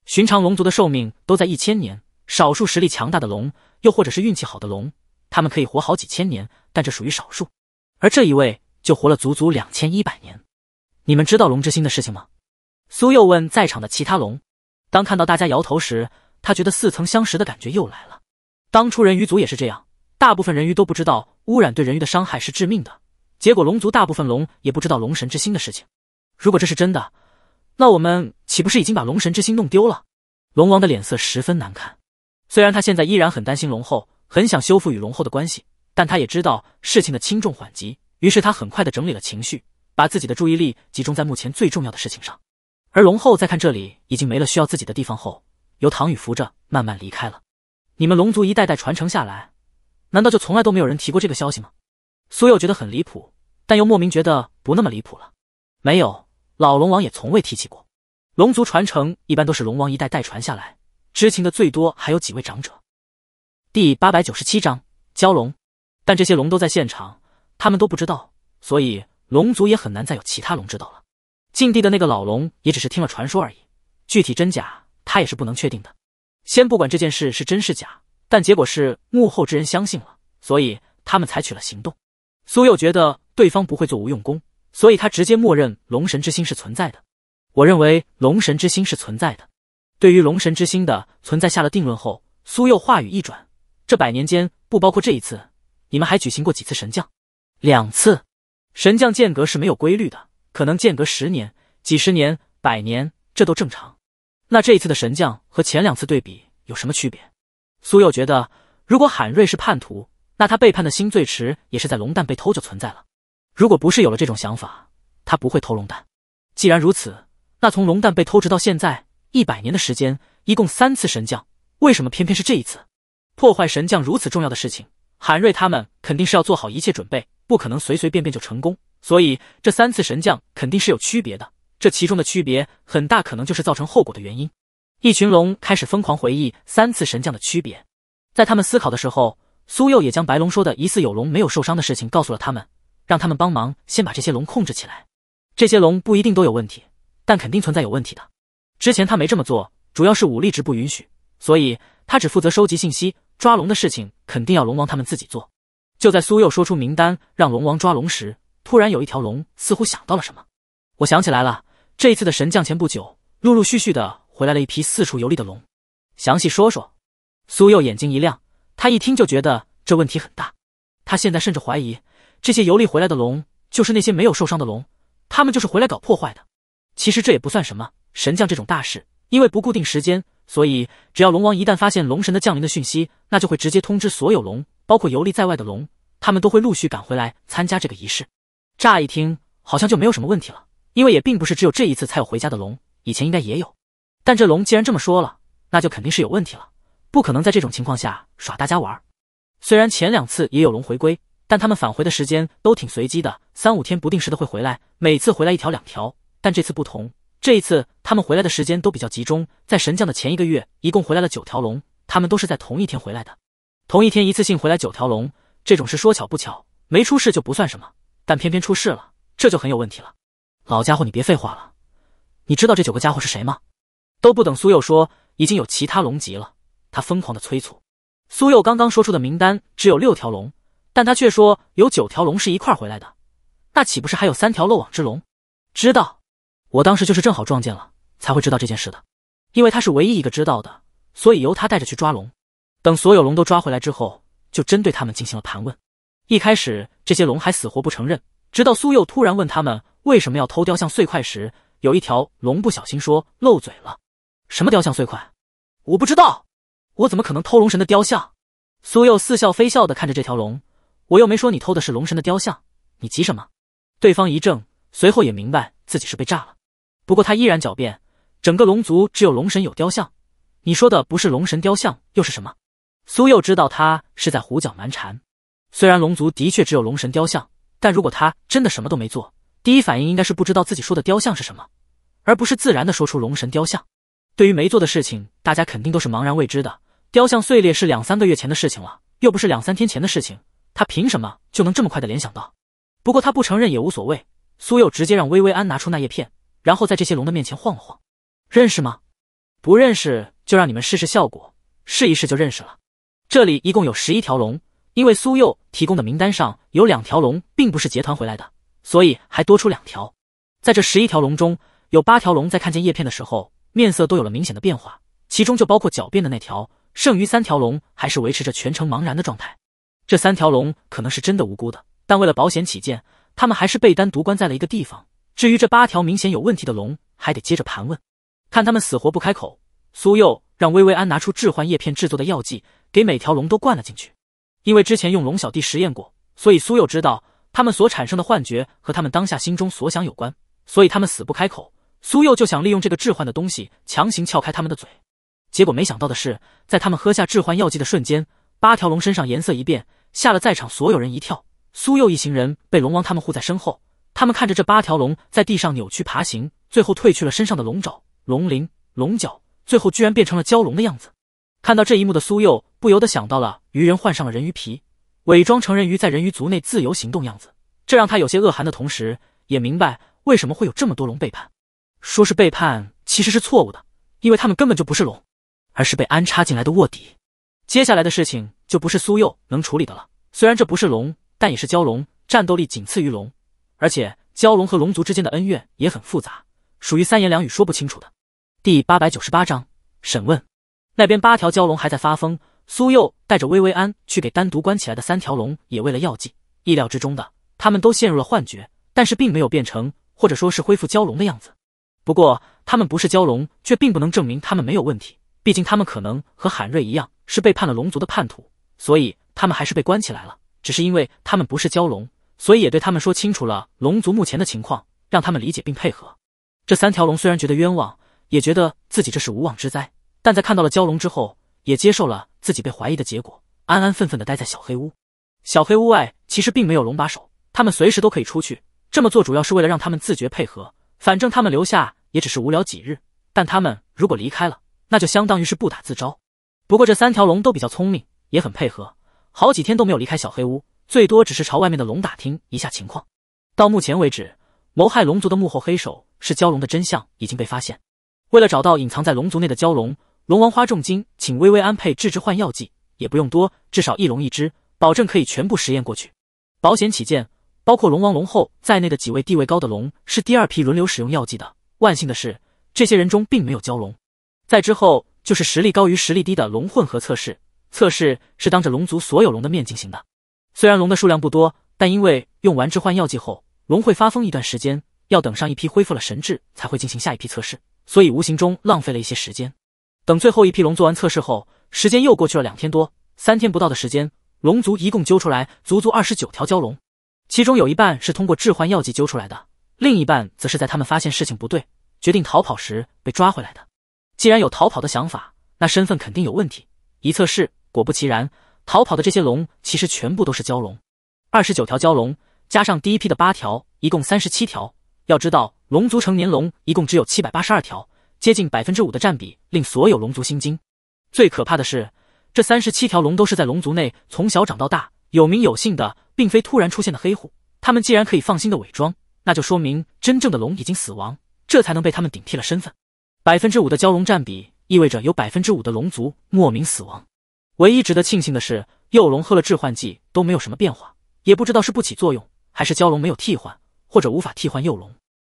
寻常龙族的寿命都在一千年，少数实力强大的龙，又或者是运气好的龙，他们可以活好几千年，但这属于少数。而这一位就活了足足两千一百年。你们知道龙之心的事情吗？苏又问在场的其他龙。当看到大家摇头时，他觉得似曾相识的感觉又来了。当初人鱼族也是这样，大部分人鱼都不知道污染对人鱼的伤害是致命的。结果，龙族大部分龙也不知道龙神之心的事情。如果这是真的，那我们岂不是已经把龙神之心弄丢了？龙王的脸色十分难看。虽然他现在依然很担心龙后，很想修复与龙后的关系，但他也知道事情的轻重缓急，于是他很快的整理了情绪，把自己的注意力集中在目前最重要的事情上。而龙后在看这里已经没了需要自己的地方后，由唐宇扶着慢慢离开了。你们龙族一代代传承下来，难道就从来都没有人提过这个消息吗？苏佑觉得很离谱。但又莫名觉得不那么离谱了。没有，老龙王也从未提起过。龙族传承一般都是龙王一代代传下来，知情的最多还有几位长者。第八百九十七章蛟龙，但这些龙都在现场，他们都不知道，所以龙族也很难再有其他龙知道了。禁地的那个老龙也只是听了传说而已，具体真假他也是不能确定的。先不管这件事是真是假，但结果是幕后之人相信了，所以他们采取了行动。苏佑觉得。对方不会做无用功，所以他直接默认龙神之心是存在的。我认为龙神之心是存在的。对于龙神之心的存在下了定论后，苏佑话语一转：“这百年间，不包括这一次，你们还举行过几次神将？两次。神将间隔是没有规律的，可能间隔十年、几十年、百年，这都正常。那这一次的神将和前两次对比有什么区别？”苏佑觉得，如果海瑞是叛徒，那他背叛的心最迟也是在龙蛋被偷就存在了。如果不是有了这种想法，他不会偷龙蛋。既然如此，那从龙蛋被偷直到现在一百年的时间，一共三次神将，为什么偏偏是这一次破坏神将如此重要的事情？韩瑞他们肯定是要做好一切准备，不可能随随便便就成功。所以这三次神将肯定是有区别的，这其中的区别很大可能就是造成后果的原因。一群龙开始疯狂回忆三次神将的区别，在他们思考的时候，苏佑也将白龙说的疑似有龙没有受伤的事情告诉了他们。让他们帮忙先把这些龙控制起来，这些龙不一定都有问题，但肯定存在有问题的。之前他没这么做，主要是武力值不允许，所以他只负责收集信息。抓龙的事情肯定要龙王他们自己做。就在苏佑说出名单让龙王抓龙时，突然有一条龙似乎想到了什么，我想起来了，这一次的神将前不久陆陆续续的回来了一批四处游历的龙，详细说说。苏幼眼睛一亮，他一听就觉得这问题很大，他现在甚至怀疑。这些游历回来的龙，就是那些没有受伤的龙，他们就是回来搞破坏的。其实这也不算什么，神将这种大事，因为不固定时间，所以只要龙王一旦发现龙神的降临的讯息，那就会直接通知所有龙，包括游历在外的龙，他们都会陆续赶回来参加这个仪式。乍一听好像就没有什么问题了，因为也并不是只有这一次才有回家的龙，以前应该也有。但这龙既然这么说了，那就肯定是有问题了，不可能在这种情况下耍大家玩。虽然前两次也有龙回归。但他们返回的时间都挺随机的，三五天不定时的会回来，每次回来一条两条。但这次不同，这一次他们回来的时间都比较集中，在神将的前一个月，一共回来了九条龙，他们都是在同一天回来的，同一天一次性回来九条龙，这种事说巧不巧，没出事就不算什么，但偏偏出事了，这就很有问题了。老家伙，你别废话了，你知道这九个家伙是谁吗？都不等苏佑说，已经有其他龙级了，他疯狂的催促苏佑，刚刚说出的名单只有六条龙。但他却说有九条龙是一块回来的，那岂不是还有三条漏网之龙？知道，我当时就是正好撞见了，才会知道这件事的。因为他是唯一一个知道的，所以由他带着去抓龙。等所有龙都抓回来之后，就针对他们进行了盘问。一开始这些龙还死活不承认，直到苏佑突然问他们为什么要偷雕像碎块时，有一条龙不小心说漏嘴了：“什么雕像碎块？我不知道，我怎么可能偷龙神的雕像？”苏佑似笑非笑地看着这条龙。我又没说你偷的是龙神的雕像，你急什么？对方一怔，随后也明白自己是被炸了。不过他依然狡辩，整个龙族只有龙神有雕像，你说的不是龙神雕像又是什么？苏佑知道他是在胡搅蛮缠。虽然龙族的确只有龙神雕像，但如果他真的什么都没做，第一反应应该是不知道自己说的雕像是什么，而不是自然的说出龙神雕像。对于没做的事情，大家肯定都是茫然未知的。雕像碎裂是两三个月前的事情了，又不是两三天前的事情。他凭什么就能这么快的联想到？不过他不承认也无所谓。苏佑直接让薇薇安拿出那叶片，然后在这些龙的面前晃了晃。认识吗？不认识就让你们试试效果，试一试就认识了。这里一共有十一条龙，因为苏佑提供的名单上有两条龙并不是结团回来的，所以还多出两条。在这十一条龙中，有八条龙在看见叶片的时候面色都有了明显的变化，其中就包括狡辩的那条。剩余三条龙还是维持着全程茫然的状态。这三条龙可能是真的无辜的，但为了保险起见，他们还是被单独关在了一个地方。至于这八条明显有问题的龙，还得接着盘问。看他们死活不开口，苏佑让薇薇安拿出置换叶片制作的药剂，给每条龙都灌了进去。因为之前用龙小弟实验过，所以苏佑知道他们所产生的幻觉和他们当下心中所想有关，所以他们死不开口，苏佑就想利用这个置换的东西强行撬开他们的嘴。结果没想到的是，在他们喝下置换药剂的瞬间。八条龙身上颜色一变，吓了在场所有人一跳。苏佑一行人被龙王他们护在身后，他们看着这八条龙在地上扭曲爬行，最后褪去了身上的龙爪、龙鳞、龙角，最后居然变成了蛟龙的样子。看到这一幕的苏佑不由得想到了鱼人换上了人鱼皮，伪装成人鱼在人鱼族内自由行动样子，这让他有些恶寒的同时，也明白为什么会有这么多龙背叛。说是背叛，其实是错误的，因为他们根本就不是龙，而是被安插进来的卧底。接下来的事情。就不是苏佑能处理的了。虽然这不是龙，但也是蛟龙，战斗力仅次于龙。而且蛟龙和龙族之间的恩怨也很复杂，属于三言两语说不清楚的。第八百九十八章审问。那边八条蛟龙还在发疯，苏佑带着薇薇安去给单独关起来的三条龙也喂了药剂。意料之中的，他们都陷入了幻觉，但是并没有变成，或者说是恢复蛟龙的样子。不过他们不是蛟龙，却并不能证明他们没有问题。毕竟他们可能和海瑞一样，是背叛了龙族的叛徒。所以他们还是被关起来了，只是因为他们不是蛟龙，所以也对他们说清楚了龙族目前的情况，让他们理解并配合。这三条龙虽然觉得冤枉，也觉得自己这是无妄之灾，但在看到了蛟龙之后，也接受了自己被怀疑的结果，安安分分的待在小黑屋。小黑屋外其实并没有龙把手，他们随时都可以出去。这么做主要是为了让他们自觉配合，反正他们留下也只是无聊几日，但他们如果离开了，那就相当于是不打自招。不过这三条龙都比较聪明。也很配合，好几天都没有离开小黑屋，最多只是朝外面的龙打听一下情况。到目前为止，谋害龙族的幕后黑手是蛟龙的真相已经被发现。为了找到隐藏在龙族内的蛟龙，龙王花重金请微微安配置置换药剂，也不用多，至少一龙一只，保证可以全部实验过去。保险起见，包括龙王、龙后在内的几位地位高的龙是第二批轮流使用药剂的。万幸的是，这些人中并没有蛟龙。在之后就是实力高于实力低的龙混合测试。测试是当着龙族所有龙的面进行的，虽然龙的数量不多，但因为用完致幻药剂后龙会发疯一段时间，要等上一批恢复了神智才会进行下一批测试，所以无形中浪费了一些时间。等最后一批龙做完测试后，时间又过去了两天多，三天不到的时间，龙族一共揪出来足足二十九条蛟龙，其中有一半是通过致幻药剂揪出来的，另一半则是在他们发现事情不对，决定逃跑时被抓回来的。既然有逃跑的想法，那身份肯定有问题。一测试。果不其然，逃跑的这些龙其实全部都是蛟龙，二十九条蛟龙加上第一批的八条，一共三十七条。要知道，龙族成年龙一共只有七百八十二条，接近百分之五的占比令所有龙族心惊。最可怕的是，这三十七条龙都是在龙族内从小长到大、有名有姓的，并非突然出现的黑户。他们既然可以放心的伪装，那就说明真正的龙已经死亡，这才能被他们顶替了身份。百分之五的蛟龙占比，意味着有百分之五的龙族莫名死亡。唯一值得庆幸的是，幼龙喝了致幻剂都没有什么变化，也不知道是不起作用，还是蛟龙没有替换，或者无法替换幼龙。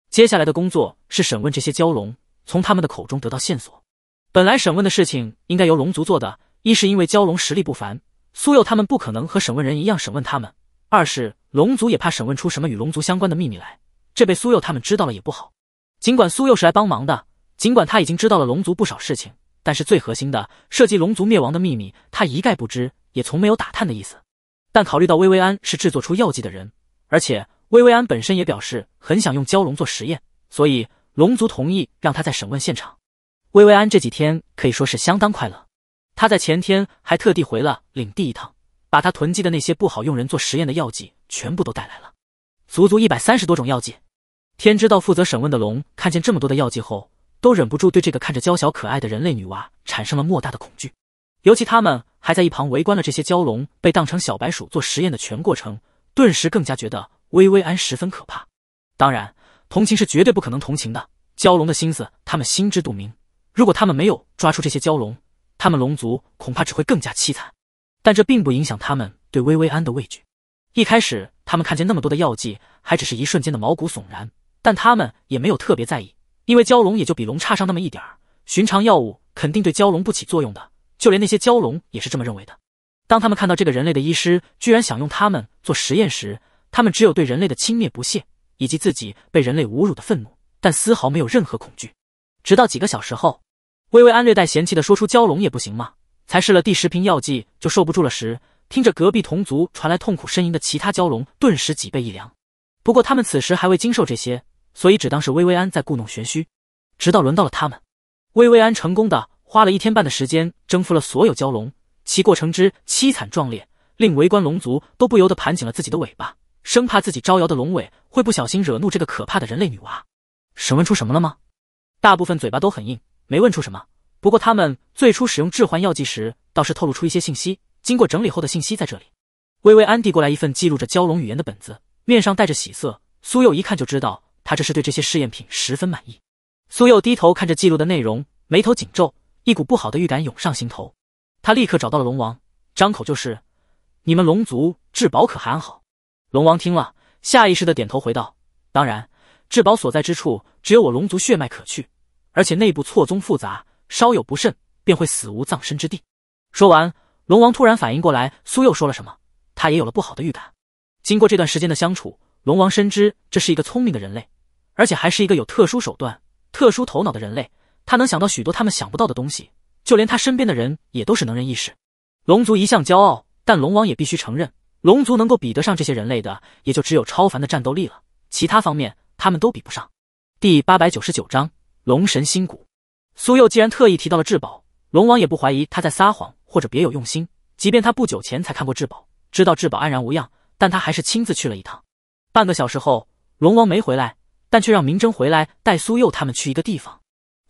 接下来的工作是审问这些蛟龙，从他们的口中得到线索。本来审问的事情应该由龙族做的，一是因为蛟龙实力不凡，苏幼他们不可能和审问人一样审问他们；二是龙族也怕审问出什么与龙族相关的秘密来，这被苏幼他们知道了也不好。尽管苏幼是来帮忙的，尽管他已经知道了龙族不少事情。但是最核心的涉及龙族灭亡的秘密，他一概不知，也从没有打探的意思。但考虑到薇薇安是制作出药剂的人，而且薇薇安本身也表示很想用蛟龙做实验，所以龙族同意让他在审问现场。薇薇安这几天可以说是相当快乐。他在前天还特地回了领地一趟，把他囤积的那些不好用人做实验的药剂全部都带来了，足足一百三十多种药剂。天知道负责审问的龙看见这么多的药剂后。都忍不住对这个看着娇小可爱的人类女娃产生了莫大的恐惧，尤其他们还在一旁围观了这些蛟龙被当成小白鼠做实验的全过程，顿时更加觉得薇薇安十分可怕。当然，同情是绝对不可能同情的，蛟龙的心思他们心知肚明。如果他们没有抓出这些蛟龙，他们龙族恐怕只会更加凄惨。但这并不影响他们对薇薇安的畏惧。一开始，他们看见那么多的药剂，还只是一瞬间的毛骨悚然，但他们也没有特别在意。因为蛟龙也就比龙差上那么一点儿，寻常药物肯定对蛟龙不起作用的。就连那些蛟龙也是这么认为的。当他们看到这个人类的医师居然想用他们做实验时，他们只有对人类的轻蔑不屑，以及自己被人类侮辱的愤怒，但丝毫没有任何恐惧。直到几个小时后，薇薇安略带嫌弃的说出“蛟龙也不行吗？”才试了第十瓶药剂就受不住了时，听着隔壁同族传来痛苦呻吟的其他蛟龙，顿时脊背一凉。不过他们此时还未经受这些。所以只当是薇薇安在故弄玄虚，直到轮到了他们，薇薇安成功的花了一天半的时间征服了所有蛟龙，其过程之凄惨壮烈，令围观龙族都不由得盘紧了自己的尾巴，生怕自己招摇的龙尾会不小心惹怒这个可怕的人类女娃。审问出什么了吗？大部分嘴巴都很硬，没问出什么。不过他们最初使用置换药剂时，倒是透露出一些信息。经过整理后的信息在这里。薇薇安递过来一份记录着蛟龙语言的本子，面上带着喜色。苏佑一看就知道。他这是对这些试验品十分满意。苏佑低头看着记录的内容，眉头紧皱，一股不好的预感涌上心头。他立刻找到了龙王，张口就是：“你们龙族至宝可还安好？”龙王听了，下意识的点头回道：“当然，至宝所在之处，只有我龙族血脉可去，而且内部错综复杂，稍有不慎便会死无葬身之地。”说完，龙王突然反应过来，苏佑说了什么，他也有了不好的预感。经过这段时间的相处，龙王深知这是一个聪明的人类。而且还是一个有特殊手段、特殊头脑的人类，他能想到许多他们想不到的东西。就连他身边的人也都是能人异士。龙族一向骄傲，但龙王也必须承认，龙族能够比得上这些人类的，也就只有超凡的战斗力了。其他方面，他们都比不上。第八百九十九章龙神心骨。苏佑既然特意提到了至宝，龙王也不怀疑他在撒谎或者别有用心。即便他不久前才看过至宝，知道至宝安然无恙，但他还是亲自去了一趟。半个小时后，龙王没回来。但却让明征回来带苏佑他们去一个地方。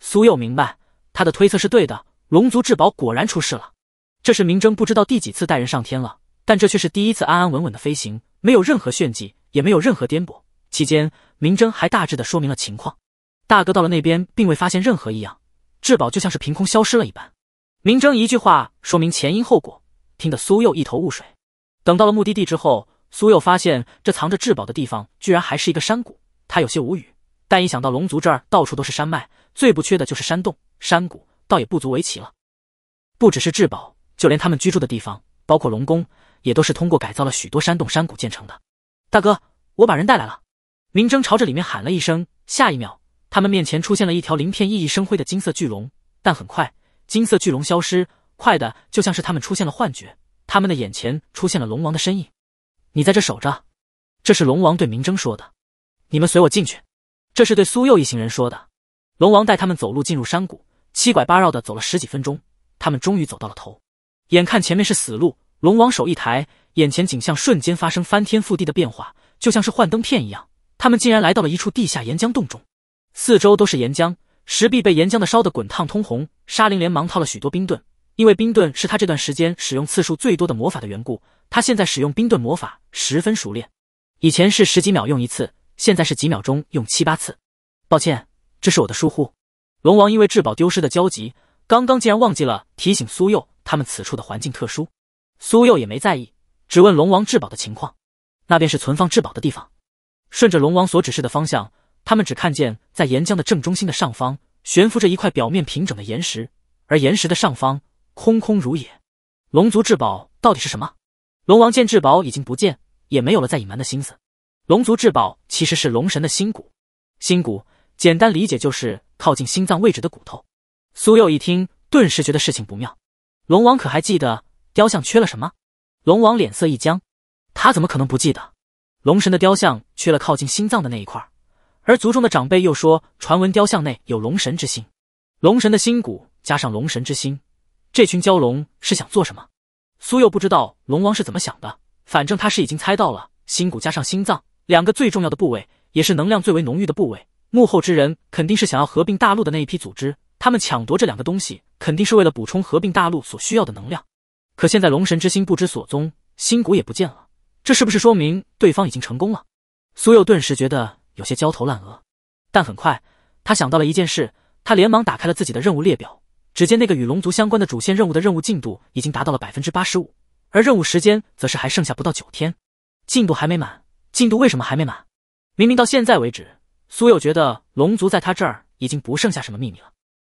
苏佑明白他的推测是对的，龙族至宝果然出事了。这是明征不知道第几次带人上天了，但这却是第一次安安稳稳的飞行，没有任何炫技，也没有任何颠簸。期间，明征还大致的说明了情况。大哥到了那边，并未发现任何异样，至宝就像是凭空消失了一般。明征一句话说明前因后果，听得苏佑一头雾水。等到了目的地之后，苏佑发现这藏着至宝的地方，居然还是一个山谷。他有些无语，但一想到龙族这儿到处都是山脉，最不缺的就是山洞、山谷，倒也不足为奇了。不只是至宝，就连他们居住的地方，包括龙宫，也都是通过改造了许多山洞、山谷建成的。大哥，我把人带来了。明征朝着里面喊了一声，下一秒，他们面前出现了一条鳞片熠熠生辉的金色巨龙，但很快，金色巨龙消失，快的就像是他们出现了幻觉，他们的眼前出现了龙王的身影。你在这守着，这是龙王对明征说的。你们随我进去，这是对苏佑一行人说的。龙王带他们走路进入山谷，七拐八绕的走了十几分钟，他们终于走到了头。眼看前面是死路，龙王手一抬，眼前景象瞬间发生翻天覆地的变化，就像是幻灯片一样，他们竟然来到了一处地下岩浆洞中。四周都是岩浆，石壁被岩浆的烧得滚烫通红。沙林连忙套了许多冰盾，因为冰盾是他这段时间使用次数最多的魔法的缘故，他现在使用冰盾魔法十分熟练。以前是十几秒用一次。现在是几秒钟用七八次，抱歉，这是我的疏忽。龙王因为至宝丢失的焦急，刚刚竟然忘记了提醒苏佑他们此处的环境特殊。苏佑也没在意，只问龙王至宝的情况。那便是存放至宝的地方。顺着龙王所指示的方向，他们只看见在岩浆的正中心的上方悬浮着一块表面平整的岩石，而岩石的上方空空如也。龙族至宝到底是什么？龙王见至宝已经不见，也没有了再隐瞒的心思。龙族至宝其实是龙神的心骨，心骨简单理解就是靠近心脏位置的骨头。苏佑一听，顿时觉得事情不妙。龙王可还记得雕像缺了什么？龙王脸色一僵，他怎么可能不记得？龙神的雕像缺了靠近心脏的那一块，而族中的长辈又说，传闻雕像内有龙神之心。龙神的心骨加上龙神之心，这群蛟龙是想做什么？苏佑不知道龙王是怎么想的，反正他是已经猜到了，心骨加上心脏。两个最重要的部位，也是能量最为浓郁的部位。幕后之人肯定是想要合并大陆的那一批组织，他们抢夺这两个东西，肯定是为了补充合并大陆所需要的能量。可现在龙神之心不知所踪，心骨也不见了，这是不是说明对方已经成功了？苏佑顿时觉得有些焦头烂额，但很快他想到了一件事，他连忙打开了自己的任务列表，只见那个与龙族相关的主线任务的任务进度已经达到了百分之八十五，而任务时间则是还剩下不到九天，进度还没满。进度为什么还没满？明明到现在为止，苏佑觉得龙族在他这儿已经不剩下什么秘密了。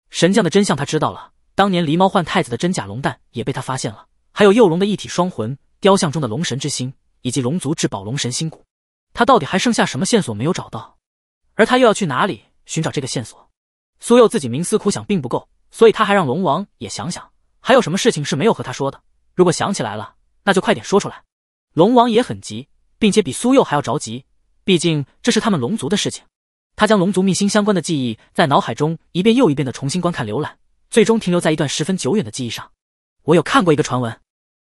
神将的真相他知道了，当年狸猫换太子的真假龙蛋也被他发现了，还有幼龙的一体双魂雕像中的龙神之心，以及龙族至宝龙神心骨。他到底还剩下什么线索没有找到？而他又要去哪里寻找这个线索？苏佑自己冥思苦想并不够，所以他还让龙王也想想，还有什么事情是没有和他说的。如果想起来了，那就快点说出来。龙王也很急。并且比苏佑还要着急，毕竟这是他们龙族的事情。他将龙族秘辛相关的记忆在脑海中一遍又一遍的重新观看浏览，最终停留在一段十分久远的记忆上。我有看过一个传闻，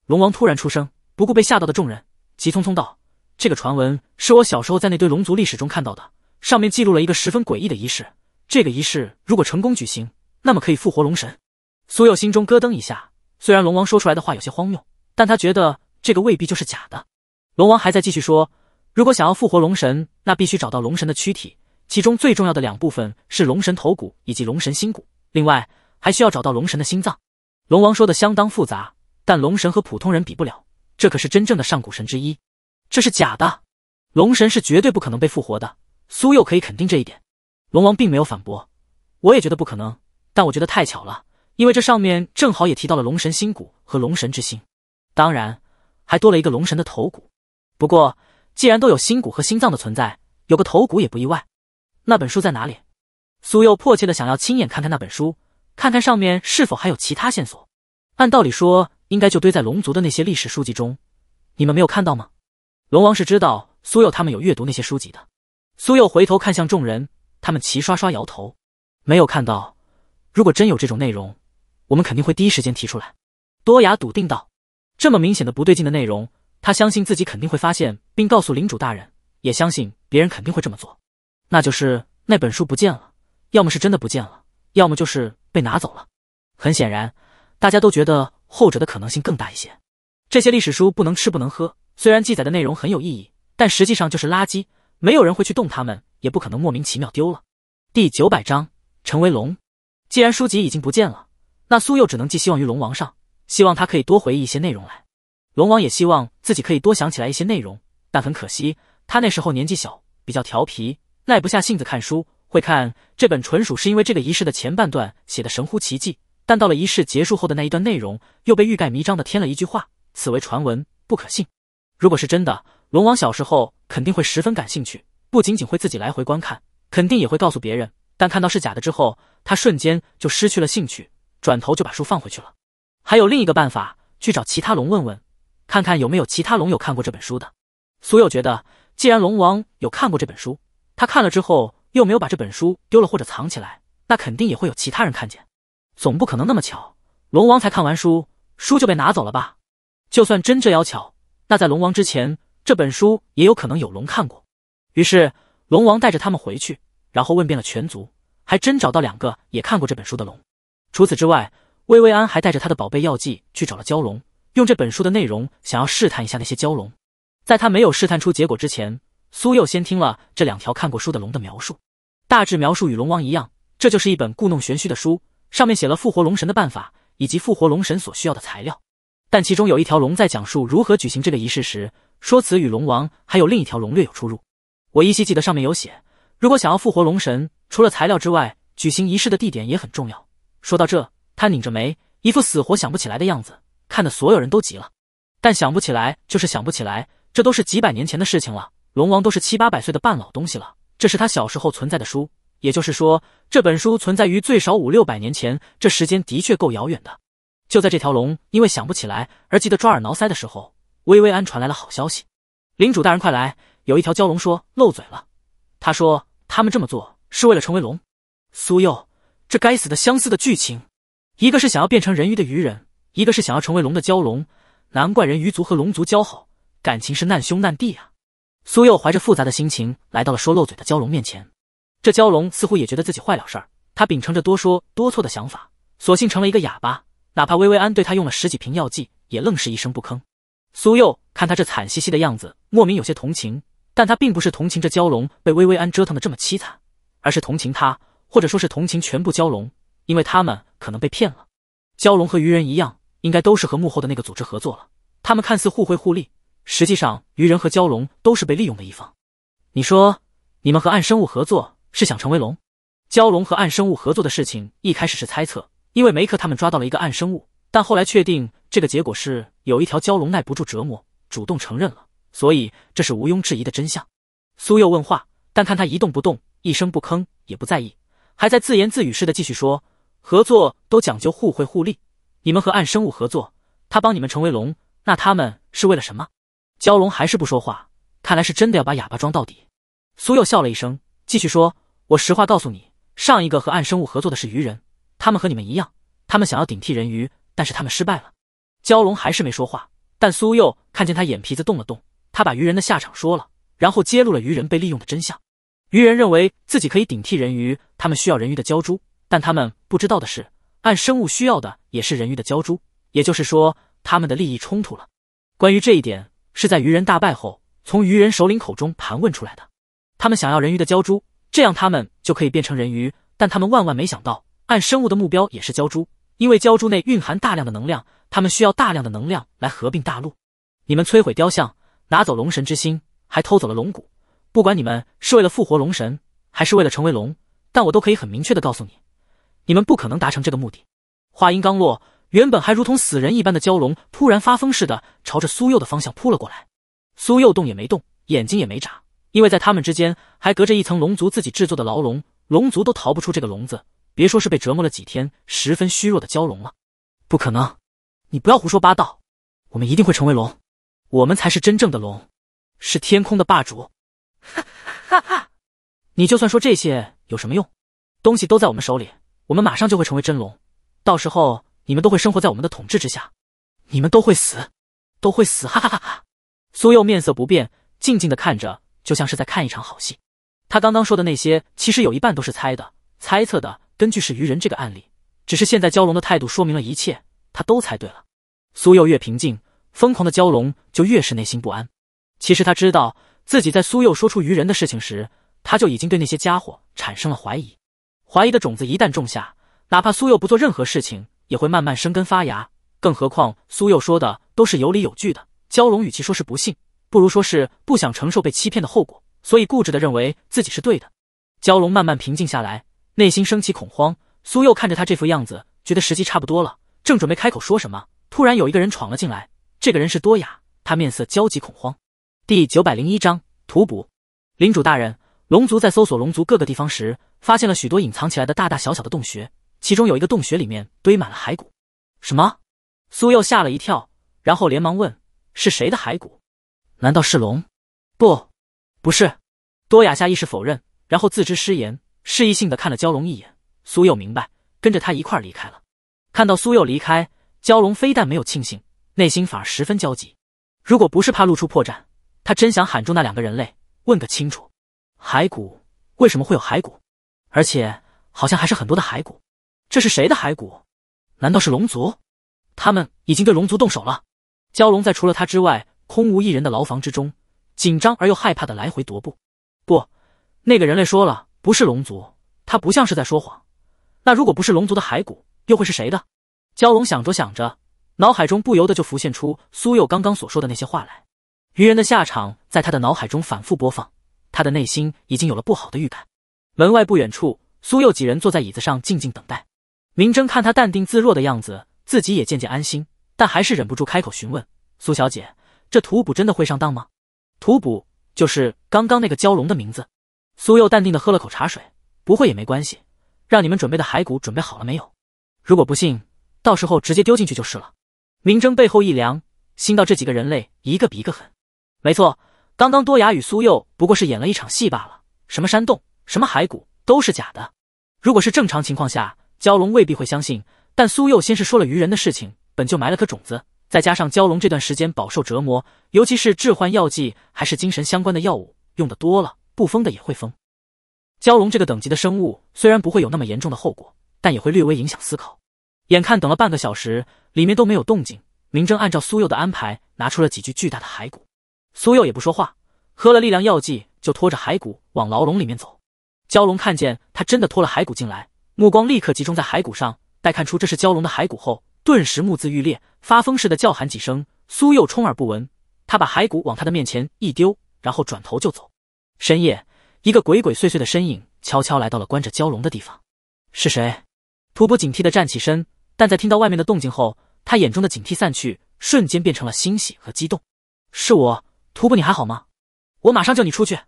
龙王突然出声，不顾被吓到的众人，急匆匆道：“这个传闻是我小时候在那堆龙族历史中看到的，上面记录了一个十分诡异的仪式。这个仪式如果成功举行，那么可以复活龙神。”苏佑心中咯噔一下，虽然龙王说出来的话有些荒谬，但他觉得这个未必就是假的。龙王还在继续说，如果想要复活龙神，那必须找到龙神的躯体，其中最重要的两部分是龙神头骨以及龙神心骨，另外还需要找到龙神的心脏。龙王说的相当复杂，但龙神和普通人比不了，这可是真正的上古神之一。这是假的，龙神是绝对不可能被复活的。苏佑可以肯定这一点。龙王并没有反驳。我也觉得不可能，但我觉得太巧了，因为这上面正好也提到了龙神心骨和龙神之心，当然还多了一个龙神的头骨。不过，既然都有心骨和心脏的存在，有个头骨也不意外。那本书在哪里？苏佑迫切的想要亲眼看看那本书，看看上面是否还有其他线索。按道理说，应该就堆在龙族的那些历史书籍中。你们没有看到吗？龙王是知道苏佑他们有阅读那些书籍的。苏佑回头看向众人，他们齐刷刷摇头，没有看到。如果真有这种内容，我们肯定会第一时间提出来。多雅笃定道：“这么明显的不对劲的内容。”他相信自己肯定会发现，并告诉领主大人，也相信别人肯定会这么做。那就是那本书不见了，要么是真的不见了，要么就是被拿走了。很显然，大家都觉得后者的可能性更大一些。这些历史书不能吃不能喝，虽然记载的内容很有意义，但实际上就是垃圾，没有人会去动它们，也不可能莫名其妙丢了。第九百章成为龙。既然书籍已经不见了，那苏佑只能寄希望于龙王上，希望他可以多回忆一些内容来。龙王也希望自己可以多想起来一些内容，但很可惜，他那时候年纪小，比较调皮，耐不下性子看书。会看这本纯属是因为这个仪式的前半段写的神乎其技，但到了仪式结束后的那一段内容，又被欲盖弥彰的添了一句话：“此为传闻，不可信。”如果是真的，龙王小时候肯定会十分感兴趣，不仅仅会自己来回观看，肯定也会告诉别人。但看到是假的之后，他瞬间就失去了兴趣，转头就把书放回去了。还有另一个办法，去找其他龙问问。看看有没有其他龙有看过这本书的。苏友觉得，既然龙王有看过这本书，他看了之后又没有把这本书丢了或者藏起来，那肯定也会有其他人看见。总不可能那么巧，龙王才看完书，书就被拿走了吧？就算真这妖巧，那在龙王之前，这本书也有可能有龙看过。于是龙王带着他们回去，然后问遍了全族，还真找到两个也看过这本书的龙。除此之外，薇薇安还带着她的宝贝药剂去找了蛟龙。用这本书的内容想要试探一下那些蛟龙，在他没有试探出结果之前，苏佑先听了这两条看过书的龙的描述，大致描述与龙王一样。这就是一本故弄玄虚的书，上面写了复活龙神的办法以及复活龙神所需要的材料，但其中有一条龙在讲述如何举行这个仪式时，说辞与龙王还有另一条龙略有出入。我依稀记得上面有写，如果想要复活龙神，除了材料之外，举行仪式的地点也很重要。说到这，他拧着眉，一副死活想不起来的样子。看的所有人都急了，但想不起来，就是想不起来。这都是几百年前的事情了，龙王都是七八百岁的半老东西了。这是他小时候存在的书，也就是说，这本书存在于最少五六百年前，这时间的确够遥远的。就在这条龙因为想不起来而急得抓耳挠腮的时候，薇薇安传来了好消息：“领主大人，快来！有一条蛟龙说漏嘴了，他说他们这么做是为了成为龙。”苏佑，这该死的相似的剧情，一个是想要变成人鱼的鱼人。一个是想要成为龙的蛟龙，难怪人鱼族和龙族交好，感情是难兄难弟啊。苏佑怀着复杂的心情来到了说漏嘴的蛟龙面前，这蛟龙似乎也觉得自己坏了事儿，他秉承着多说多错的想法，索性成了一个哑巴，哪怕薇薇安对他用了十几瓶药剂，也愣是一声不吭。苏佑看他这惨兮兮的样子，莫名有些同情，但他并不是同情这蛟龙被薇薇安折腾的这么凄惨，而是同情他，或者说是同情全部蛟龙，因为他们可能被骗了。蛟龙和鱼人一样。应该都是和幕后的那个组织合作了。他们看似互惠互利，实际上鱼人和蛟龙都是被利用的一方。你说，你们和暗生物合作是想成为龙？蛟龙和暗生物合作的事情一开始是猜测，因为梅克他们抓到了一个暗生物，但后来确定这个结果是有一条蛟龙耐不住折磨，主动承认了。所以这是毋庸置疑的真相。苏佑问话，但看他一动不动，一声不吭，也不在意，还在自言自语似的继续说：合作都讲究互惠互利。你们和暗生物合作，他帮你们成为龙，那他们是为了什么？蛟龙还是不说话，看来是真的要把哑巴装到底。苏佑笑了一声，继续说：“我实话告诉你，上一个和暗生物合作的是鱼人，他们和你们一样，他们想要顶替人鱼，但是他们失败了。”蛟龙还是没说话，但苏佑看见他眼皮子动了动，他把鱼人的下场说了，然后揭露了鱼人被利用的真相。鱼人认为自己可以顶替人鱼，他们需要人鱼的鲛珠，但他们不知道的是。按生物需要的也是人鱼的鲛珠，也就是说，他们的利益冲突了。关于这一点，是在鱼人大败后，从鱼人首领口中盘问出来的。他们想要人鱼的鲛珠，这样他们就可以变成人鱼。但他们万万没想到，按生物的目标也是鲛珠，因为鲛珠内蕴含大量的能量，他们需要大量的能量来合并大陆。你们摧毁雕像，拿走龙神之心，还偷走了龙骨。不管你们是为了复活龙神，还是为了成为龙，但我都可以很明确的告诉你。你们不可能达成这个目的。话音刚落，原本还如同死人一般的蛟龙，突然发疯似的朝着苏佑的方向扑了过来。苏佑动也没动，眼睛也没眨，因为在他们之间还隔着一层龙族自己制作的牢笼，龙族都逃不出这个笼子，别说是被折磨了几天、十分虚弱的蛟龙了。不可能！你不要胡说八道，我们一定会成为龙，我们才是真正的龙，是天空的霸主。哈哈哈！你就算说这些有什么用？东西都在我们手里。我们马上就会成为真龙，到时候你们都会生活在我们的统治之下，你们都会死，都会死，哈哈哈哈！苏佑面色不变，静静的看着，就像是在看一场好戏。他刚刚说的那些，其实有一半都是猜的，猜测的，根据是愚人这个案例。只是现在蛟龙的态度说明了一切，他都猜对了。苏佑越平静，疯狂的蛟龙就越是内心不安。其实他知道，自己在苏佑说出愚人的事情时，他就已经对那些家伙产生了怀疑。怀疑的种子一旦种下，哪怕苏佑不做任何事情，也会慢慢生根发芽。更何况苏佑说的都是有理有据的。蛟龙与其说是不信，不如说是不想承受被欺骗的后果，所以固执的认为自己是对的。蛟龙慢慢平静下来，内心升起恐慌。苏佑看着他这副样子，觉得时机差不多了，正准备开口说什么，突然有一个人闯了进来。这个人是多雅，他面色焦急恐慌。第九百零一章：图补，领主大人。龙族在搜索龙族各个地方时，发现了许多隐藏起来的大大小小的洞穴，其中有一个洞穴里面堆满了骸骨。什么？苏佑吓了一跳，然后连忙问：“是谁的骸骨？难道是龙？不，不是。”多雅下意识否认，然后自知失言，示意性的看了蛟龙一眼。苏佑明白，跟着他一块离开了。看到苏佑离开，蛟龙非但没有庆幸，内心反而十分焦急。如果不是怕露出破绽，他真想喊住那两个人类，问个清楚。骸骨为什么会有骸骨？而且好像还是很多的骸骨。这是谁的骸骨？难道是龙族？他们已经对龙族动手了。蛟龙在除了他之外空无一人的牢房之中，紧张而又害怕的来回踱步。不，那个人类说了不是龙族，他不像是在说谎。那如果不是龙族的骸骨，又会是谁的？蛟龙想着想着，脑海中不由得就浮现出苏幼刚刚所说的那些话来。愚人的下场在他的脑海中反复播放。他的内心已经有了不好的预感。门外不远处，苏佑几人坐在椅子上静静等待。明争看他淡定自若的样子，自己也渐渐安心，但还是忍不住开口询问：“苏小姐，这图卜真的会上当吗？”图卜就是刚刚那个蛟龙的名字。苏佑淡定的喝了口茶水，不会也没关系。让你们准备的骸骨准备好了没有？如果不信，到时候直接丢进去就是了。明争背后一凉，心道这几个人类一个比一个狠。没错。刚刚多雅与苏幼不过是演了一场戏罢了，什么山洞、什么骸骨都是假的。如果是正常情况下，蛟龙未必会相信。但苏幼先是说了愚人的事情，本就埋了颗种子，再加上蛟龙这段时间饱受折磨，尤其是致幻药剂还是精神相关的药物，用的多了，不疯的也会疯。蛟龙这个等级的生物虽然不会有那么严重的后果，但也会略微影响思考。眼看等了半个小时，里面都没有动静，明争按照苏幼的安排，拿出了几具巨大的骸骨。苏佑也不说话，喝了力量药剂，就拖着骸骨往牢笼里面走。蛟龙看见他真的拖了骸骨进来，目光立刻集中在骸骨上。待看出这是蛟龙的骸骨后，顿时目眦欲裂，发疯似的叫喊几声。苏佑充耳不闻，他把骸骨往他的面前一丢，然后转头就走。深夜，一个鬼鬼祟祟的身影悄悄来到了关着蛟龙的地方。是谁？徒步警惕的站起身，但在听到外面的动静后，他眼中的警惕散去，瞬间变成了欣喜和激动。是我。图布，你还好吗？我马上救你出去。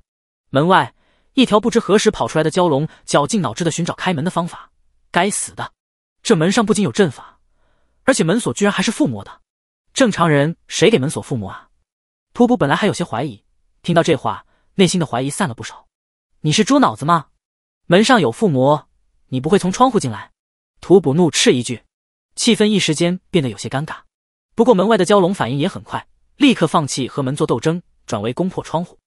门外，一条不知何时跑出来的蛟龙绞尽脑汁的寻找开门的方法。该死的，这门上不仅有阵法，而且门锁居然还是附魔的。正常人谁给门锁附魔啊？图布本来还有些怀疑，听到这话，内心的怀疑散了不少。你是猪脑子吗？门上有附魔，你不会从窗户进来？图布怒斥一句，气氛一时间变得有些尴尬。不过门外的蛟龙反应也很快。立刻放弃和门做斗争，转为攻破窗户。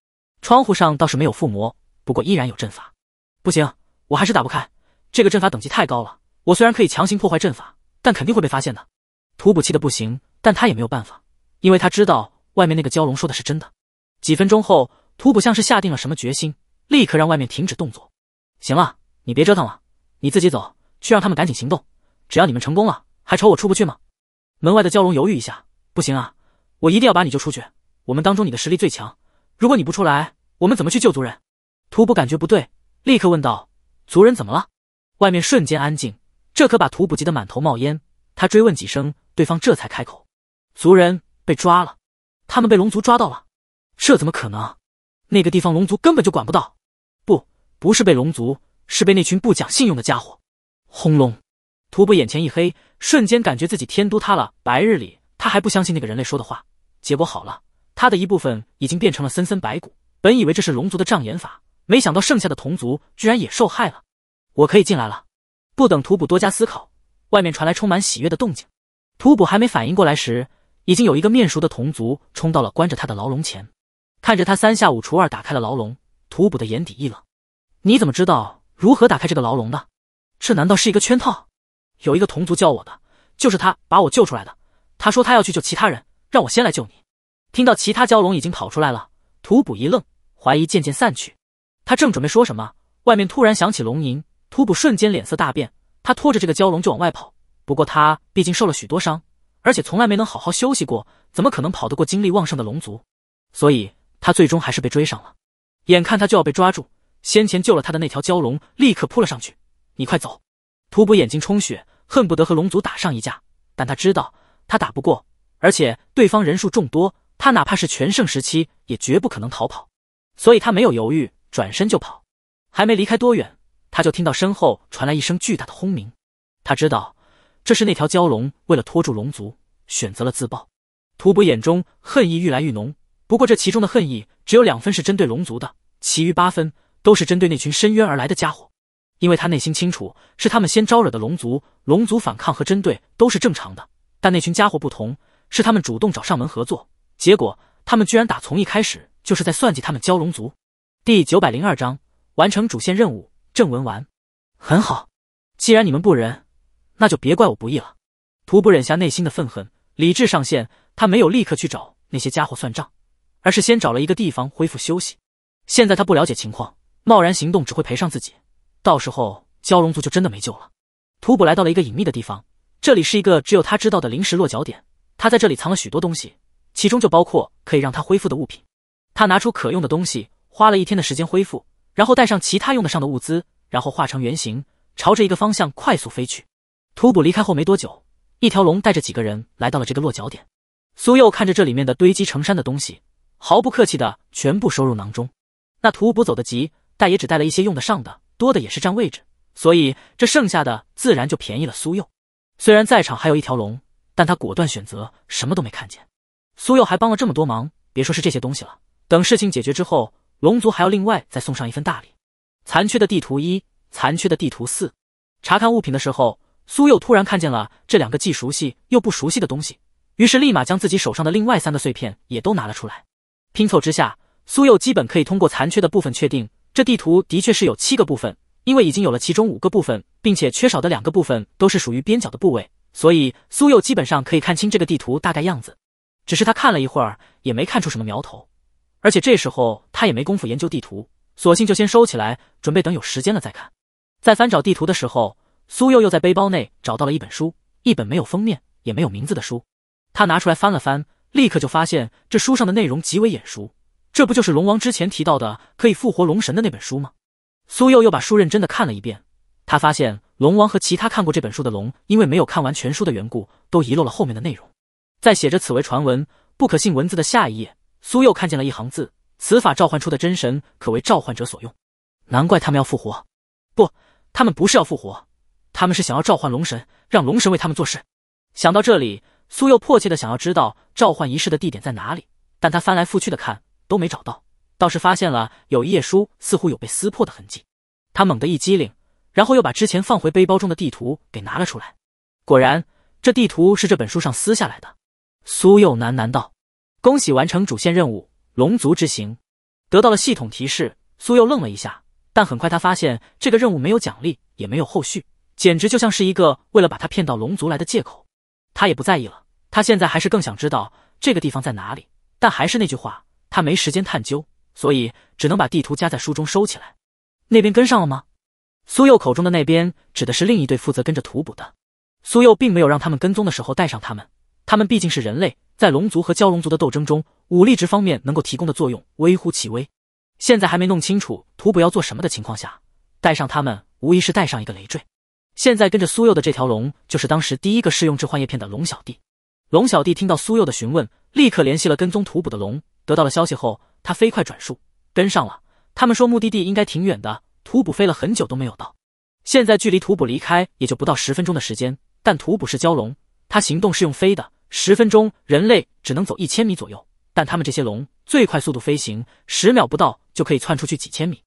窗户上倒是没有附魔，不过依然有阵法。不行，我还是打不开。这个阵法等级太高了。我虽然可以强行破坏阵法，但肯定会被发现的。图普气得不行，但他也没有办法，因为他知道外面那个蛟龙说的是真的。几分钟后，图普像是下定了什么决心，立刻让外面停止动作。行了，你别折腾了，你自己走，去让他们赶紧行动。只要你们成功了，还愁我出不去吗？门外的蛟龙犹豫一下，不行啊。我一定要把你救出去。我们当中你的实力最强，如果你不出来，我们怎么去救族人？图布感觉不对，立刻问道：“族人怎么了？”外面瞬间安静，这可把图布急得满头冒烟。他追问几声，对方这才开口：“族人被抓了，他们被龙族抓到了。这怎么可能？那个地方龙族根本就管不到。不，不是被龙族，是被那群不讲信用的家伙。”轰隆！图布眼前一黑，瞬间感觉自己天都塌了。白日里他还不相信那个人类说的话。结果好了，他的一部分已经变成了森森白骨。本以为这是龙族的障眼法，没想到剩下的同族居然也受害了。我可以进来了。不等图卜多加思考，外面传来充满喜悦的动静。图卜还没反应过来时，已经有一个面熟的同族冲到了关着他的牢笼前，看着他三下五除二打开了牢笼。图卜的眼底一冷：“你怎么知道如何打开这个牢笼的？这难道是一个圈套？”有一个同族教我的，就是他把我救出来的。他说他要去救其他人。让我先来救你！听到其他蛟龙已经跑出来了，图卜一愣，怀疑渐渐散去。他正准备说什么，外面突然响起龙吟，图卜瞬间脸色大变。他拖着这个蛟龙就往外跑，不过他毕竟受了许多伤，而且从来没能好好休息过，怎么可能跑得过精力旺盛的龙族？所以他最终还是被追上了。眼看他就要被抓住，先前救了他的那条蛟龙立刻扑了上去：“你快走！”图卜眼睛充血，恨不得和龙族打上一架，但他知道他打不过。而且对方人数众多，他哪怕是全盛时期，也绝不可能逃跑。所以他没有犹豫，转身就跑。还没离开多远，他就听到身后传来一声巨大的轰鸣。他知道，这是那条蛟龙为了拖住龙族，选择了自爆。图伯眼中恨意愈来愈浓。不过这其中的恨意只有两分是针对龙族的，其余八分都是针对那群深渊而来的家伙。因为他内心清楚，是他们先招惹的龙族，龙族反抗和针对都是正常的。但那群家伙不同。是他们主动找上门合作，结果他们居然打从一开始就是在算计他们蛟龙族。第九百零二章完成主线任务，正文完。很好，既然你们不仁，那就别怪我不义了。图不忍下内心的愤恨，理智上线，他没有立刻去找那些家伙算账，而是先找了一个地方恢复休息。现在他不了解情况，贸然行动只会赔上自己，到时候蛟龙族就真的没救了。图布来到了一个隐秘的地方，这里是一个只有他知道的临时落脚点。他在这里藏了许多东西，其中就包括可以让他恢复的物品。他拿出可用的东西，花了一天的时间恢复，然后带上其他用得上的物资，然后化成圆形，朝着一个方向快速飞去。图捕离开后没多久，一条龙带着几个人来到了这个落脚点。苏佑看着这里面的堆积成山的东西，毫不客气的全部收入囊中。那图捕走得急，但也只带了一些用得上的，多的也是占位置，所以这剩下的自然就便宜了苏佑。虽然在场还有一条龙。但他果断选择什么都没看见。苏佑还帮了这么多忙，别说是这些东西了，等事情解决之后，龙族还要另外再送上一份大礼。残缺的地图一、残缺的地图四。查看物品的时候，苏佑突然看见了这两个既熟悉又不熟悉的东西，于是立马将自己手上的另外三个碎片也都拿了出来。拼凑之下，苏佑基本可以通过残缺的部分确定这地图的确是有七个部分，因为已经有了其中五个部分，并且缺少的两个部分都是属于边角的部位。所以苏佑基本上可以看清这个地图大概样子，只是他看了一会儿也没看出什么苗头，而且这时候他也没工夫研究地图，索性就先收起来，准备等有时间了再看。在翻找地图的时候，苏佑又在背包内找到了一本书，一本没有封面也没有名字的书。他拿出来翻了翻，立刻就发现这书上的内容极为眼熟，这不就是龙王之前提到的可以复活龙神的那本书吗？苏佑又把书认真的看了一遍。他发现龙王和其他看过这本书的龙，因为没有看完全书的缘故，都遗漏了后面的内容。在写着“此为传闻，不可信”文字的下一页，苏佑看见了一行字：“此法召唤出的真神可为召唤者所用。”难怪他们要复活，不，他们不是要复活，他们是想要召唤龙神，让龙神为他们做事。想到这里，苏佑迫切的想要知道召唤仪式的地点在哪里，但他翻来覆去的看都没找到，倒是发现了有一页书似乎有被撕破的痕迹。他猛地一激灵。然后又把之前放回背包中的地图给拿了出来，果然，这地图是这本书上撕下来的。苏佑喃喃道：“恭喜完成主线任务，龙族之行。”得到了系统提示，苏佑愣了一下，但很快他发现这个任务没有奖励，也没有后续，简直就像是一个为了把他骗到龙族来的借口。他也不在意了，他现在还是更想知道这个地方在哪里。但还是那句话，他没时间探究，所以只能把地图夹在书中收起来。那边跟上了吗？苏佑口中的那边指的是另一队负责跟着图捕的。苏佑并没有让他们跟踪的时候带上他们，他们毕竟是人类，在龙族和蛟龙族的斗争中，武力值方面能够提供的作用微乎其微。现在还没弄清楚图捕要做什么的情况下，带上他们无疑是带上一个累赘。现在跟着苏佑的这条龙就是当时第一个试用置换叶片的龙小弟。龙小弟听到苏佑的询问，立刻联系了跟踪图捕的龙，得到了消息后，他飞快转述：“跟上了，他们说目的地应该挺远的。”图卜飞了很久都没有到，现在距离图卜离开也就不到十分钟的时间。但图卜是蛟龙，它行动是用飞的，十分钟人类只能走一千米左右，但他们这些龙最快速度飞行，十秒不到就可以窜出去几千米。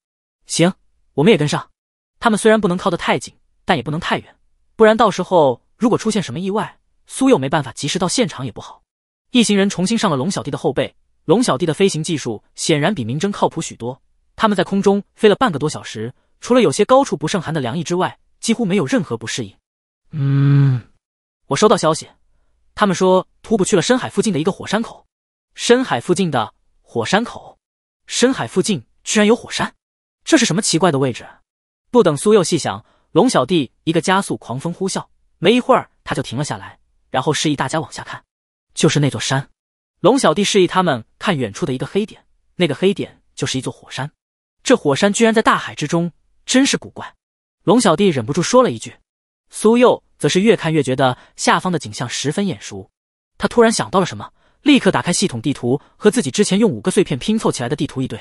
行，我们也跟上。他们虽然不能靠得太紧，但也不能太远，不然到时候如果出现什么意外，苏佑没办法及时到现场也不好。一行人重新上了龙小弟的后背，龙小弟的飞行技术显然比明争靠谱许多。他们在空中飞了半个多小时，除了有些高处不胜寒的凉意之外，几乎没有任何不适应。嗯，我收到消息，他们说徒步去了深海附近的一个火山口。深海附近的火山口？深海附近居然有火山？这是什么奇怪的位置？不等苏佑细想，龙小弟一个加速，狂风呼啸，没一会儿他就停了下来，然后示意大家往下看，就是那座山。龙小弟示意他们看远处的一个黑点，那个黑点就是一座火山。这火山居然在大海之中，真是古怪。龙小弟忍不住说了一句，苏佑则是越看越觉得下方的景象十分眼熟。他突然想到了什么，立刻打开系统地图和自己之前用五个碎片拼凑起来的地图一对，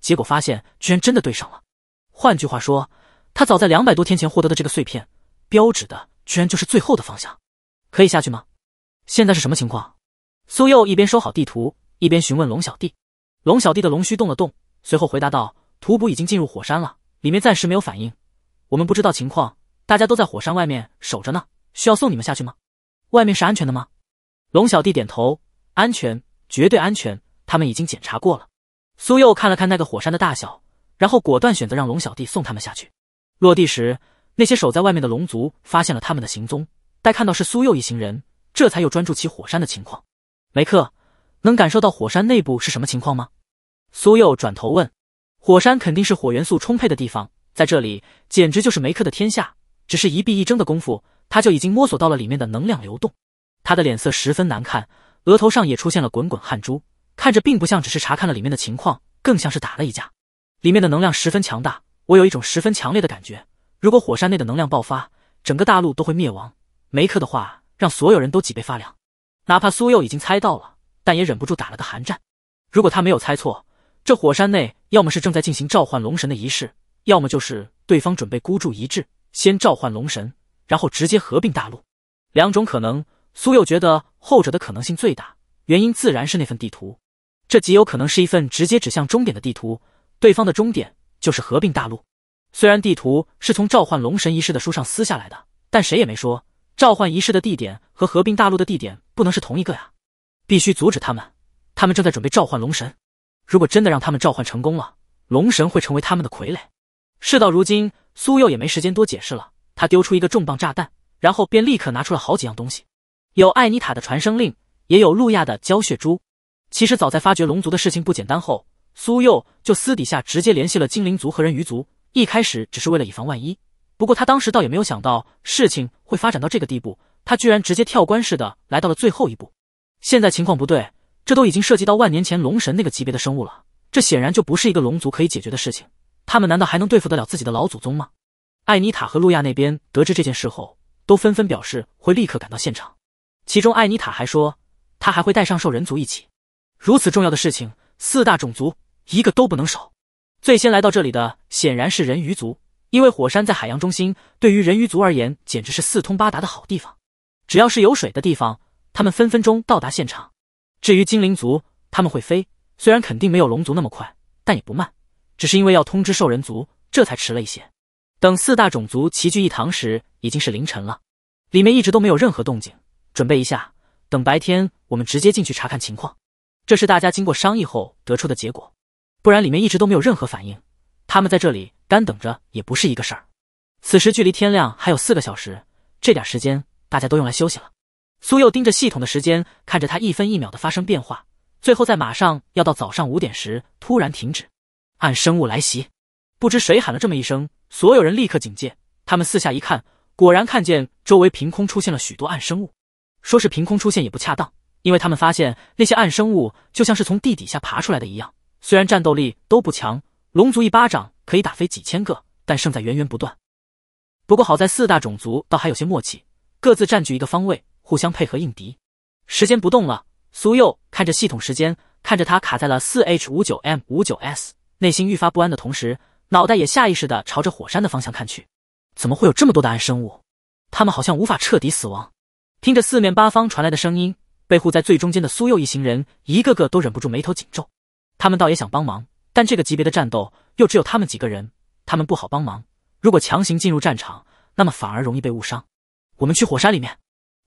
结果发现居然真的对上了。换句话说，他早在两百多天前获得的这个碎片，标指的居然就是最后的方向。可以下去吗？现在是什么情况？苏佑一边收好地图，一边询问龙小弟。龙小弟的龙须动了动，随后回答道。图补已经进入火山了，里面暂时没有反应，我们不知道情况，大家都在火山外面守着呢。需要送你们下去吗？外面是安全的吗？龙小弟点头，安全，绝对安全，他们已经检查过了。苏佑看了看那个火山的大小，然后果断选择让龙小弟送他们下去。落地时，那些守在外面的龙族发现了他们的行踪，待看到是苏佑一行人，这才又专注起火山的情况。梅克，能感受到火山内部是什么情况吗？苏佑转头问。火山肯定是火元素充沛的地方，在这里简直就是梅克的天下。只是一闭一争的功夫，他就已经摸索到了里面的能量流动。他的脸色十分难看，额头上也出现了滚滚汗珠，看着并不像只是查看了里面的情况，更像是打了一架。里面的能量十分强大，我有一种十分强烈的感觉，如果火山内的能量爆发，整个大陆都会灭亡。梅克的话让所有人都脊背发凉，哪怕苏佑已经猜到了，但也忍不住打了个寒战。如果他没有猜错。这火山内，要么是正在进行召唤龙神的仪式，要么就是对方准备孤注一掷，先召唤龙神，然后直接合并大陆。两种可能，苏佑觉得后者的可能性最大。原因自然是那份地图，这极有可能是一份直接指向终点的地图。对方的终点就是合并大陆。虽然地图是从召唤龙神仪式的书上撕下来的，但谁也没说召唤仪式的地点和合并大陆的地点不能是同一个呀。必须阻止他们，他们正在准备召唤龙神。如果真的让他们召唤成功了，龙神会成为他们的傀儡。事到如今，苏佑也没时间多解释了。他丢出一个重磅炸弹，然后便立刻拿出了好几样东西，有艾尼塔的传声令，也有路亚的焦血珠。其实早在发觉龙族的事情不简单后，苏佑就私底下直接联系了精灵族和人鱼族。一开始只是为了以防万一，不过他当时倒也没有想到事情会发展到这个地步。他居然直接跳关似的来到了最后一步。现在情况不对。这都已经涉及到万年前龙神那个级别的生物了，这显然就不是一个龙族可以解决的事情。他们难道还能对付得了自己的老祖宗吗？艾妮塔和路亚那边得知这件事后，都纷纷表示会立刻赶到现场。其中艾妮塔还说，他还会带上兽人族一起。如此重要的事情，四大种族一个都不能少。最先来到这里的显然是人鱼族，因为火山在海洋中心，对于人鱼族而言简直是四通八达的好地方。只要是有水的地方，他们分分钟到达现场。至于精灵族，他们会飞，虽然肯定没有龙族那么快，但也不慢。只是因为要通知兽人族，这才迟了一些。等四大种族齐聚一堂时，已经是凌晨了。里面一直都没有任何动静。准备一下，等白天我们直接进去查看情况。这是大家经过商议后得出的结果。不然里面一直都没有任何反应，他们在这里干等着也不是一个事儿。此时距离天亮还有四个小时，这点时间大家都用来休息了。苏佑盯着系统的时间，看着它一分一秒的发生变化，最后在马上要到早上五点时突然停止。暗生物来袭，不知谁喊了这么一声，所有人立刻警戒。他们四下一看，果然看见周围凭空出现了许多暗生物。说是凭空出现也不恰当，因为他们发现那些暗生物就像是从地底下爬出来的一样。虽然战斗力都不强，龙族一巴掌可以打飞几千个，但胜在源源不断。不过好在四大种族倒还有些默契，各自占据一个方位。互相配合应敌，时间不动了。苏佑看着系统时间，看着他卡在了四 H 五九 M 五九 S，内心愈发不安的同时，脑袋也下意识的朝着火山的方向看去。怎么会有这么多的暗生物？他们好像无法彻底死亡。听着四面八方传来的声音，被护在最中间的苏佑一行人，一个个都忍不住眉头紧皱。他们倒也想帮忙，但这个级别的战斗又只有他们几个人，他们不好帮忙。如果强行进入战场，那么反而容易被误伤。我们去火山里面。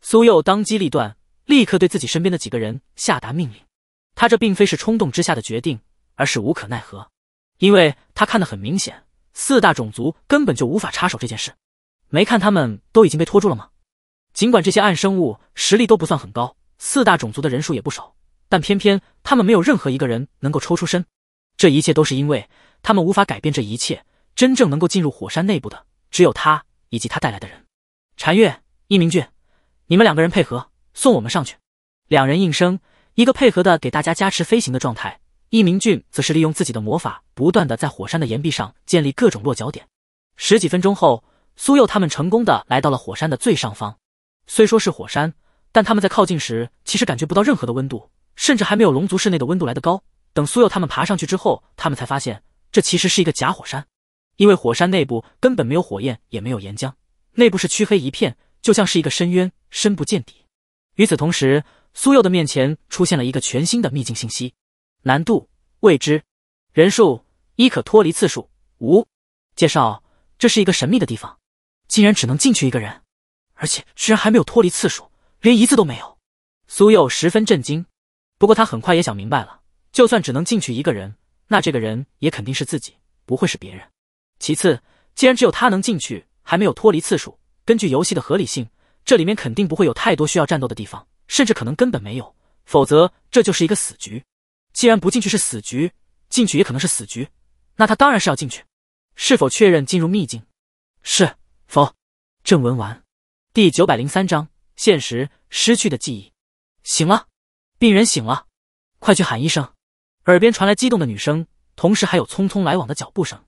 苏佑当机立断，立刻对自己身边的几个人下达命令。他这并非是冲动之下的决定，而是无可奈何，因为他看得很明显，四大种族根本就无法插手这件事。没看他们都已经被拖住了吗？尽管这些暗生物实力都不算很高，四大种族的人数也不少，但偏偏他们没有任何一个人能够抽出身。这一切都是因为他们无法改变这一切。真正能够进入火山内部的，只有他以及他带来的人。禅月，一明俊。你们两个人配合，送我们上去。两人应声，一个配合的给大家加持飞行的状态，易明俊则是利用自己的魔法，不断的在火山的岩壁上建立各种落脚点。十几分钟后，苏佑他们成功的来到了火山的最上方。虽说是火山，但他们在靠近时，其实感觉不到任何的温度，甚至还没有龙族室内的温度来的高。等苏佑他们爬上去之后，他们才发现，这其实是一个假火山，因为火山内部根本没有火焰，也没有岩浆，内部是黢黑一片。就像是一个深渊，深不见底。与此同时，苏柚的面前出现了一个全新的秘境信息：难度未知，人数一，可脱离次数五。介绍：这是一个神秘的地方，竟然只能进去一个人，而且居然还没有脱离次数，连一次都没有。苏柚十分震惊，不过他很快也想明白了：就算只能进去一个人，那这个人也肯定是自己，不会是别人。其次，既然只有他能进去，还没有脱离次数。根据游戏的合理性，这里面肯定不会有太多需要战斗的地方，甚至可能根本没有。否则，这就是一个死局。既然不进去是死局，进去也可能是死局，那他当然是要进去。是否确认进入秘境？是。否。正文完。第九百零三章：现实失去的记忆。醒了，病人醒了，快去喊医生！耳边传来激动的女声，同时还有匆匆来往的脚步声。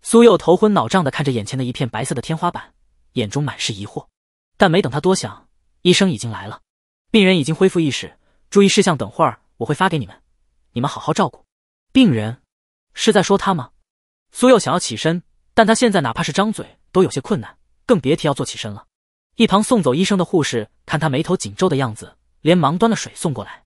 苏佑头昏脑胀的看着眼前的一片白色的天花板。眼中满是疑惑，但没等他多想，医生已经来了，病人已经恢复意识。注意事项，等会儿我会发给你们，你们好好照顾。病人是在说他吗？苏佑想要起身，但他现在哪怕是张嘴都有些困难，更别提要坐起身了。一旁送走医生的护士看他眉头紧皱的样子，连忙端了水送过来：“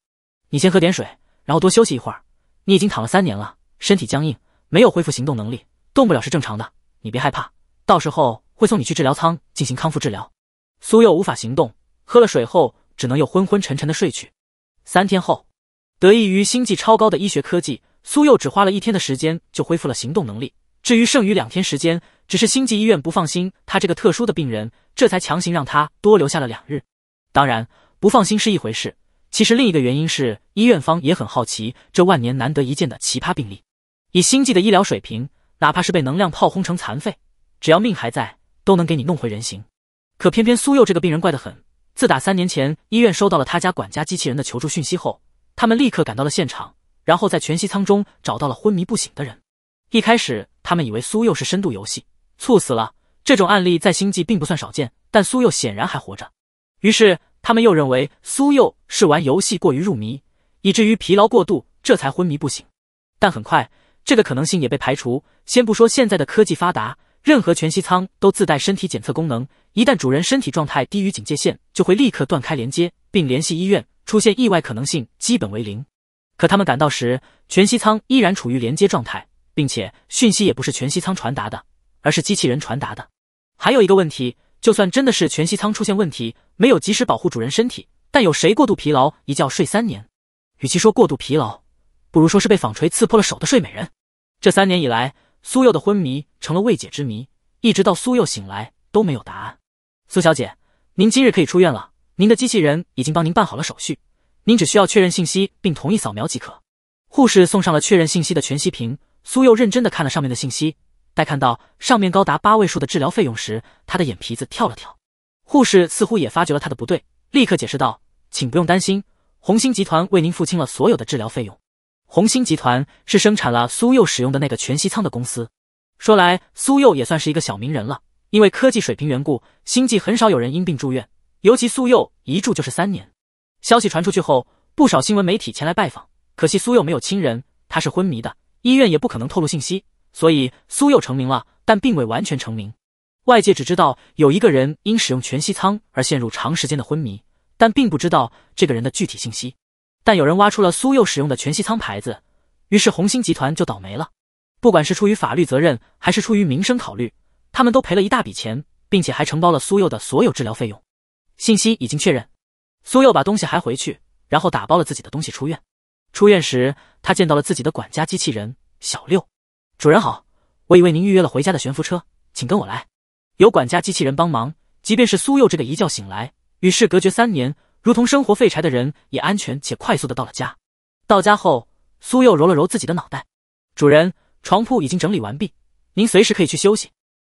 你先喝点水，然后多休息一会儿。你已经躺了三年了，身体僵硬，没有恢复行动能力，动不了是正常的，你别害怕。到时候……”会送你去治疗舱进行康复治疗。苏佑无法行动，喝了水后只能又昏昏沉沉的睡去。三天后，得益于星际超高的医学科技，苏佑只花了一天的时间就恢复了行动能力。至于剩余两天时间，只是星际医院不放心他这个特殊的病人，这才强行让他多留下了两日。当然，不放心是一回事，其实另一个原因是医院方也很好奇这万年难得一见的奇葩病例。以星际的医疗水平，哪怕是被能量炮轰成残废，只要命还在。都能给你弄回人形，可偏偏苏佑这个病人怪得很。自打三年前医院收到了他家管家机器人的求助讯息后，他们立刻赶到了现场，然后在全息舱中找到了昏迷不醒的人。一开始，他们以为苏佑是深度游戏猝死了，这种案例在星际并不算少见。但苏佑显然还活着，于是他们又认为苏佑是玩游戏过于入迷，以至于疲劳过度，这才昏迷不醒。但很快，这个可能性也被排除。先不说现在的科技发达。任何全息舱都自带身体检测功能，一旦主人身体状态低于警戒线，就会立刻断开连接并联系医院，出现意外可能性基本为零。可他们赶到时，全息舱依然处于连接状态，并且讯息也不是全息舱传达的，而是机器人传达的。还有一个问题，就算真的是全息舱出现问题，没有及时保护主人身体，但有谁过度疲劳一觉睡三年？与其说过度疲劳，不如说是被纺锤刺破了手的睡美人。这三年以来。苏佑的昏迷成了未解之谜，一直到苏佑醒来都没有答案。苏小姐，您今日可以出院了，您的机器人已经帮您办好了手续，您只需要确认信息并同意扫描即可。护士送上了确认信息的全息屏，苏佑认真的看了上面的信息，待看到上面高达八位数的治疗费用时，他的眼皮子跳了跳。护士似乎也发觉了他的不对，立刻解释道：“请不用担心，红星集团为您付清了所有的治疗费用。”红星集团是生产了苏佑使用的那个全息舱的公司。说来，苏佑也算是一个小名人了，因为科技水平缘故，星际很少有人因病住院，尤其苏佑一住就是三年。消息传出去后，不少新闻媒体前来拜访，可惜苏佑没有亲人，他是昏迷的，医院也不可能透露信息，所以苏佑成名了，但并未完全成名。外界只知道有一个人因使用全息舱而陷入长时间的昏迷，但并不知道这个人的具体信息。但有人挖出了苏佑使用的全息舱牌子，于是红星集团就倒霉了。不管是出于法律责任，还是出于民生考虑，他们都赔了一大笔钱，并且还承包了苏佑的所有治疗费用。信息已经确认，苏佑把东西还回去，然后打包了自己的东西出院。出院时，他见到了自己的管家机器人小六。主人好，我已为您预约了回家的悬浮车，请跟我来。有管家机器人帮忙，即便是苏佑这个一觉醒来与世隔绝三年。如同生活废柴的人也安全且快速的到了家。到家后，苏佑揉了揉自己的脑袋。主人，床铺已经整理完毕，您随时可以去休息。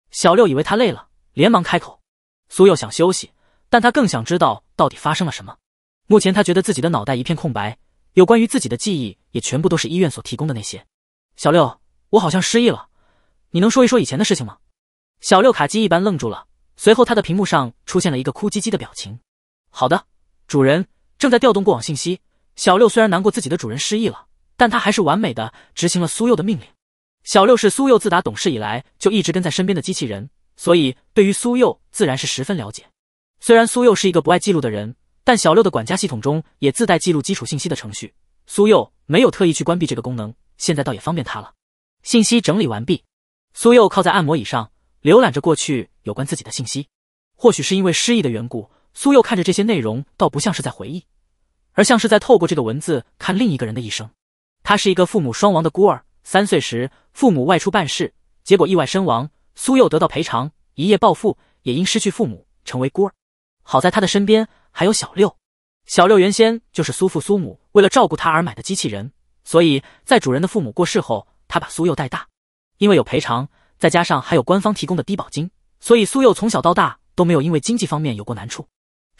小六以为他累了，连忙开口。苏佑想休息，但他更想知道到底发生了什么。目前他觉得自己的脑袋一片空白，有关于自己的记忆也全部都是医院所提供的那些。小六，我好像失忆了，你能说一说以前的事情吗？小六卡机一般愣住了，随后他的屏幕上出现了一个哭唧唧的表情。好的。主人正在调动过往信息。小六虽然难过自己的主人失忆了，但他还是完美的执行了苏幼的命令。小六是苏幼自打懂事以来就一直跟在身边的机器人，所以对于苏幼自然是十分了解。虽然苏幼是一个不爱记录的人，但小六的管家系统中也自带记录基础信息的程序。苏幼没有特意去关闭这个功能，现在倒也方便他了。信息整理完毕，苏幼靠在按摩椅上，浏览着过去有关自己的信息。或许是因为失忆的缘故。苏佑看着这些内容，倒不像是在回忆，而像是在透过这个文字看另一个人的一生。他是一个父母双亡的孤儿，三岁时父母外出办事，结果意外身亡。苏佑得到赔偿，一夜暴富，也因失去父母成为孤儿。好在他的身边还有小六，小六原先就是苏父苏母为了照顾他而买的机器人，所以在主人的父母过世后，他把苏佑带大。因为有赔偿，再加上还有官方提供的低保金，所以苏佑从小到大都没有因为经济方面有过难处。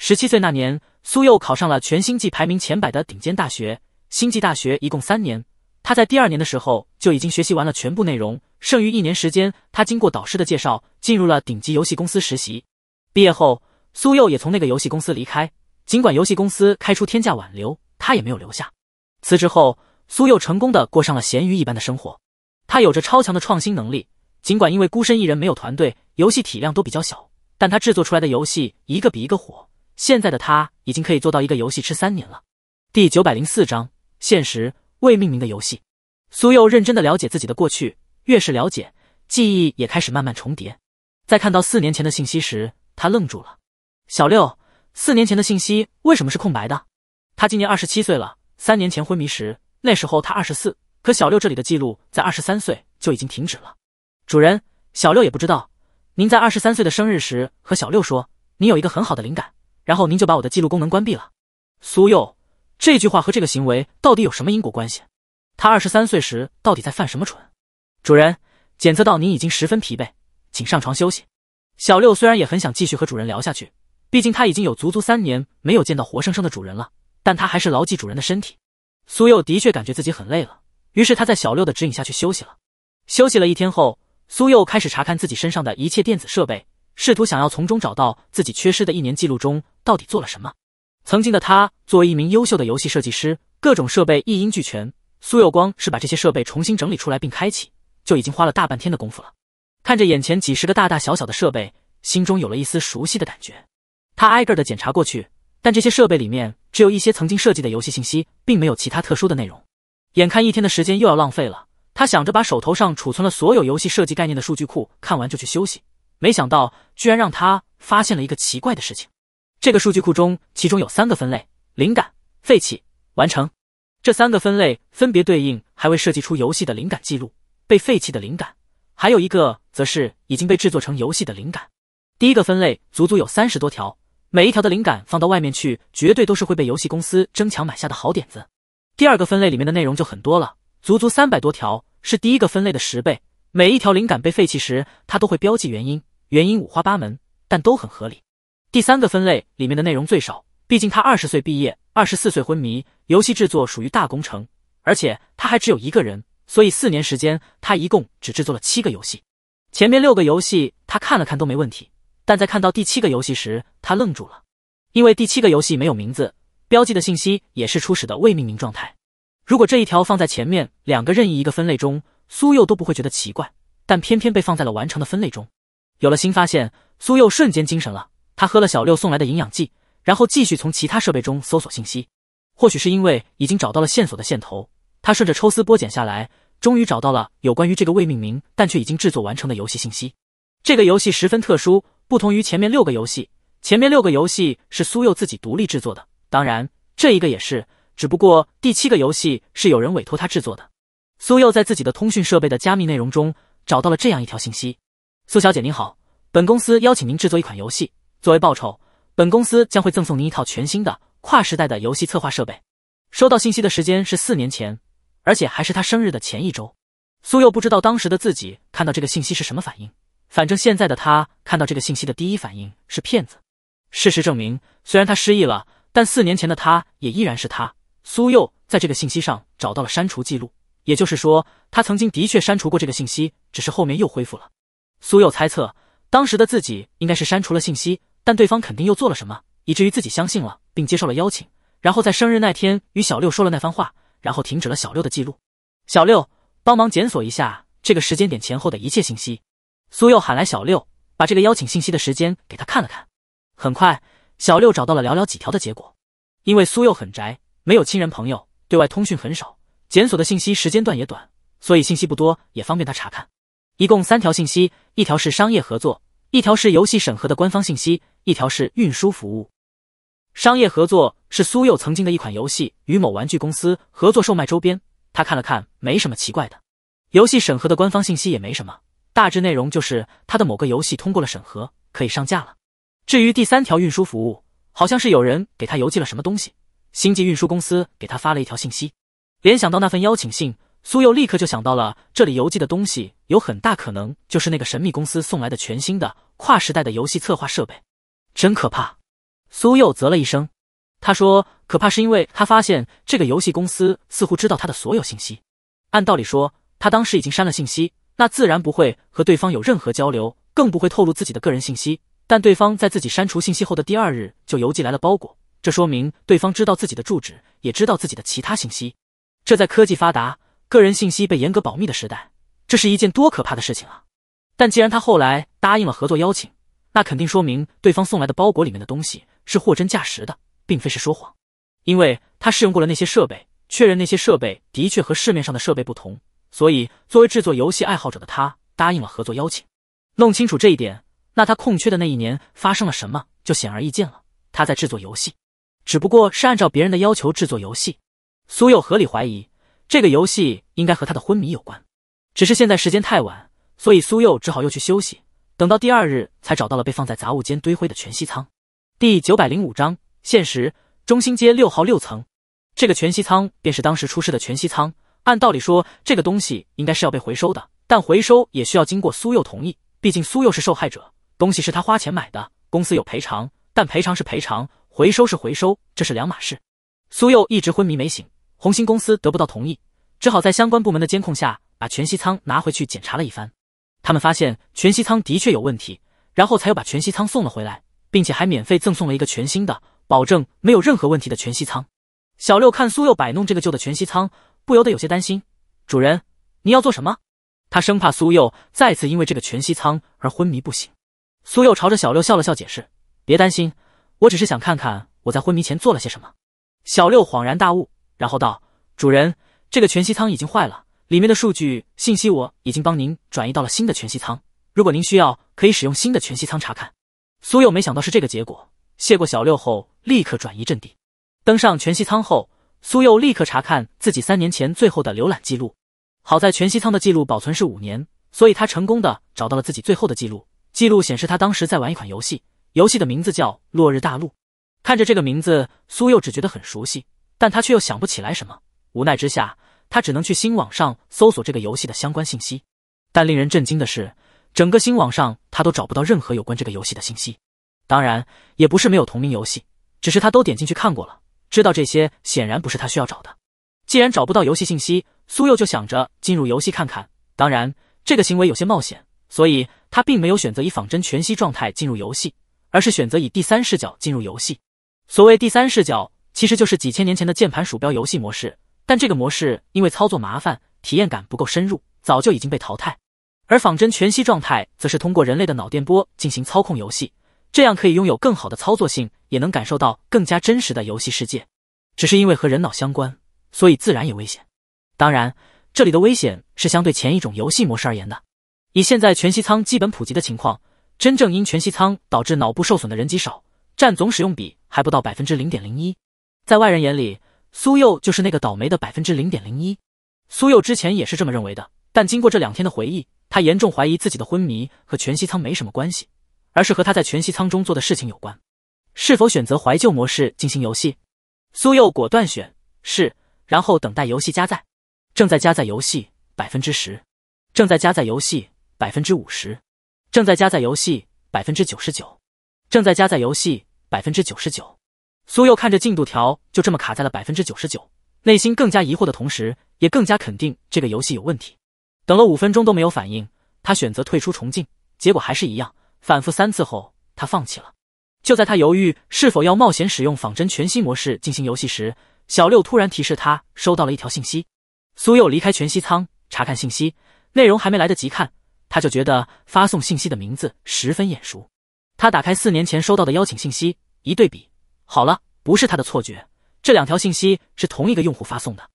十七岁那年，苏佑考上了全星际排名前百的顶尖大学——星际大学，一共三年。他在第二年的时候就已经学习完了全部内容，剩余一年时间，他经过导师的介绍，进入了顶级游戏公司实习。毕业后，苏佑也从那个游戏公司离开。尽管游戏公司开出天价挽留，他也没有留下。辞职后，苏佑成功的过上了咸鱼一般的生活。他有着超强的创新能力，尽管因为孤身一人没有团队，游戏体量都比较小，但他制作出来的游戏一个比一个火。现在的他已经可以做到一个游戏吃三年了。第九百零四章：现实未命名的游戏。苏佑认真的了解自己的过去，越是了解，记忆也开始慢慢重叠。在看到四年前的信息时，他愣住了。小六，四年前的信息为什么是空白的？他今年二十七岁了，三年前昏迷时，那时候他二十四，可小六这里的记录在二十三岁就已经停止了。主人，小六也不知道。您在二十三岁的生日时和小六说，你有一个很好的灵感。然后您就把我的记录功能关闭了，苏佑，这句话和这个行为到底有什么因果关系？他二十三岁时到底在犯什么蠢？主人检测到您已经十分疲惫，请上床休息。小六虽然也很想继续和主人聊下去，毕竟他已经有足足三年没有见到活生生的主人了，但他还是牢记主人的身体。苏佑的确感觉自己很累了，于是他在小六的指引下去休息了。休息了一天后，苏佑开始查看自己身上的一切电子设备。试图想要从中找到自己缺失的一年记录中到底做了什么。曾经的他作为一名优秀的游戏设计师，各种设备一应俱全。苏有光是把这些设备重新整理出来并开启，就已经花了大半天的功夫了。看着眼前几十个大大小小的设备，心中有了一丝熟悉的感觉。他挨个的检查过去，但这些设备里面只有一些曾经设计的游戏信息，并没有其他特殊的内容。眼看一天的时间又要浪费了，他想着把手头上储存了所有游戏设计概念的数据库看完就去休息。没想到，居然让他发现了一个奇怪的事情。这个数据库中，其中有三个分类：灵感、废弃、完成。这三个分类分别对应还未设计出游戏的灵感记录、被废弃的灵感，还有一个则是已经被制作成游戏的灵感。第一个分类足足有三十多条，每一条的灵感放到外面去，绝对都是会被游戏公司争抢买下的好点子。第二个分类里面的内容就很多了，足足三百多条，是第一个分类的十倍。每一条灵感被废弃时，它都会标记原因。原因五花八门，但都很合理。第三个分类里面的内容最少，毕竟他二十岁毕业，二十四岁昏迷。游戏制作属于大工程，而且他还只有一个人，所以四年时间他一共只制作了七个游戏。前面六个游戏他看了看都没问题，但在看到第七个游戏时他愣住了，因为第七个游戏没有名字，标记的信息也是初始的未命名状态。如果这一条放在前面两个任意一个分类中，苏佑都不会觉得奇怪，但偏偏被放在了完成的分类中。有了新发现，苏柚瞬间精神了。他喝了小六送来的营养剂，然后继续从其他设备中搜索信息。或许是因为已经找到了线索的线头，他顺着抽丝剥茧下来，终于找到了有关于这个未命名但却已经制作完成的游戏信息。这个游戏十分特殊，不同于前面六个游戏。前面六个游戏是苏柚自己独立制作的，当然这一个也是，只不过第七个游戏是有人委托他制作的。苏柚在自己的通讯设备的加密内容中找到了这样一条信息。苏小姐您好，本公司邀请您制作一款游戏，作为报酬，本公司将会赠送您一套全新的、跨时代的游戏策划设备。收到信息的时间是四年前，而且还是他生日的前一周。苏佑不知道当时的自己看到这个信息是什么反应，反正现在的他看到这个信息的第一反应是骗子。事实证明，虽然他失忆了，但四年前的他也依然是他。苏佑在这个信息上找到了删除记录，也就是说，他曾经的确删除过这个信息，只是后面又恢复了。苏佑猜测，当时的自己应该是删除了信息，但对方肯定又做了什么，以至于自己相信了，并接受了邀请，然后在生日那天与小六说了那番话，然后停止了小六的记录。小六，帮忙检索一下这个时间点前后的一切信息。苏佑喊来小六，把这个邀请信息的时间给他看了看。很快，小六找到了寥寥几条的结果。因为苏佑很宅，没有亲人朋友，对外通讯很少，检索的信息时间段也短，所以信息不多，也方便他查看。一共三条信息，一条是商业合作，一条是游戏审核的官方信息，一条是运输服务。商业合作是苏佑曾经的一款游戏与某玩具公司合作售卖周边，他看了看没什么奇怪的。游戏审核的官方信息也没什么，大致内容就是他的某个游戏通过了审核，可以上架了。至于第三条运输服务，好像是有人给他邮寄了什么东西，星际运输公司给他发了一条信息，联想到那份邀请信。苏佑立刻就想到了，这里邮寄的东西有很大可能就是那个神秘公司送来的全新的跨时代的游戏策划设备，真可怕！苏佑啧了一声，他说：“可怕是因为他发现这个游戏公司似乎知道他的所有信息。按道理说，他当时已经删了信息，那自然不会和对方有任何交流，更不会透露自己的个人信息。但对方在自己删除信息后的第二日就邮寄来了包裹，这说明对方知道自己的住址，也知道自己的其他信息。这在科技发达……个人信息被严格保密的时代，这是一件多可怕的事情啊！但既然他后来答应了合作邀请，那肯定说明对方送来的包裹里面的东西是货真价实的，并非是说谎。因为他试用过了那些设备，确认那些设备的确和市面上的设备不同，所以作为制作游戏爱好者的他答应了合作邀请。弄清楚这一点，那他空缺的那一年发生了什么就显而易见了。他在制作游戏，只不过是按照别人的要求制作游戏。苏佑合理怀疑。这个游戏应该和他的昏迷有关，只是现在时间太晚，所以苏佑只好又去休息，等到第二日才找到了被放在杂物间堆灰的全息舱。第九百零五章现实中心街六号六层，这个全息舱便是当时出事的全息舱。按道理说，这个东西应该是要被回收的，但回收也需要经过苏佑同意，毕竟苏佑是受害者，东西是他花钱买的，公司有赔偿，但赔偿是赔偿，回收是回收，这是两码事。苏佑一直昏迷没醒。红星公司得不到同意，只好在相关部门的监控下把全息舱拿回去检查了一番。他们发现全息舱的确有问题，然后才又把全息舱送了回来，并且还免费赠送了一个全新的、保证没有任何问题的全息舱。小六看苏佑摆弄这个旧的全息舱，不由得有些担心：“主人，你要做什么？”他生怕苏佑再次因为这个全息舱而昏迷不醒。苏佑朝着小六笑了笑，解释：“别担心，我只是想看看我在昏迷前做了些什么。”小六恍然大悟。然后道：“主人，这个全息舱已经坏了，里面的数据信息我已经帮您转移到了新的全息舱。如果您需要，可以使用新的全息舱查看。”苏佑没想到是这个结果，谢过小六后，立刻转移阵地。登上全息舱后，苏佑立刻查看自己三年前最后的浏览记录。好在全息舱的记录保存是五年，所以他成功的找到了自己最后的记录。记录显示他当时在玩一款游戏，游戏的名字叫《落日大陆》。看着这个名字，苏佑只觉得很熟悉。但他却又想不起来什么，无奈之下，他只能去新网上搜索这个游戏的相关信息。但令人震惊的是，整个新网上他都找不到任何有关这个游戏的信息。当然，也不是没有同名游戏，只是他都点进去看过了，知道这些显然不是他需要找的。既然找不到游戏信息，苏佑就想着进入游戏看看。当然，这个行为有些冒险，所以他并没有选择以仿真全息状态进入游戏，而是选择以第三视角进入游戏。所谓第三视角。其实就是几千年前的键盘鼠标游戏模式，但这个模式因为操作麻烦，体验感不够深入，早就已经被淘汰。而仿真全息状态则是通过人类的脑电波进行操控游戏，这样可以拥有更好的操作性，也能感受到更加真实的游戏世界。只是因为和人脑相关，所以自然也危险。当然，这里的危险是相对前一种游戏模式而言的。以现在全息舱基本普及的情况，真正因全息舱导致脑部受损的人极少，占总使用比还不到百分之零点零一。在外人眼里，苏佑就是那个倒霉的百分之零点零一。苏佑之前也是这么认为的，但经过这两天的回忆，他严重怀疑自己的昏迷和全息舱没什么关系，而是和他在全息舱中做的事情有关。是否选择怀旧模式进行游戏？苏佑果断选是，然后等待游戏加载。正在加载游戏，百分之十。正在加载游戏，百分之五十。正在加载游戏，百分之九十九。正在加载游戏，百分之九十九。苏佑看着进度条，就这么卡在了百分之九十九，内心更加疑惑的同时，也更加肯定这个游戏有问题。等了五分钟都没有反应，他选择退出重进，结果还是一样。反复三次后，他放弃了。就在他犹豫是否要冒险使用仿真全息模式进行游戏时，小六突然提示他收到了一条信息。苏佑离开全息舱，查看信息，内容还没来得及看，他就觉得发送信息的名字十分眼熟。他打开四年前收到的邀请信息，一对比。好了，不是他的错觉，这两条信息是同一个用户发送的。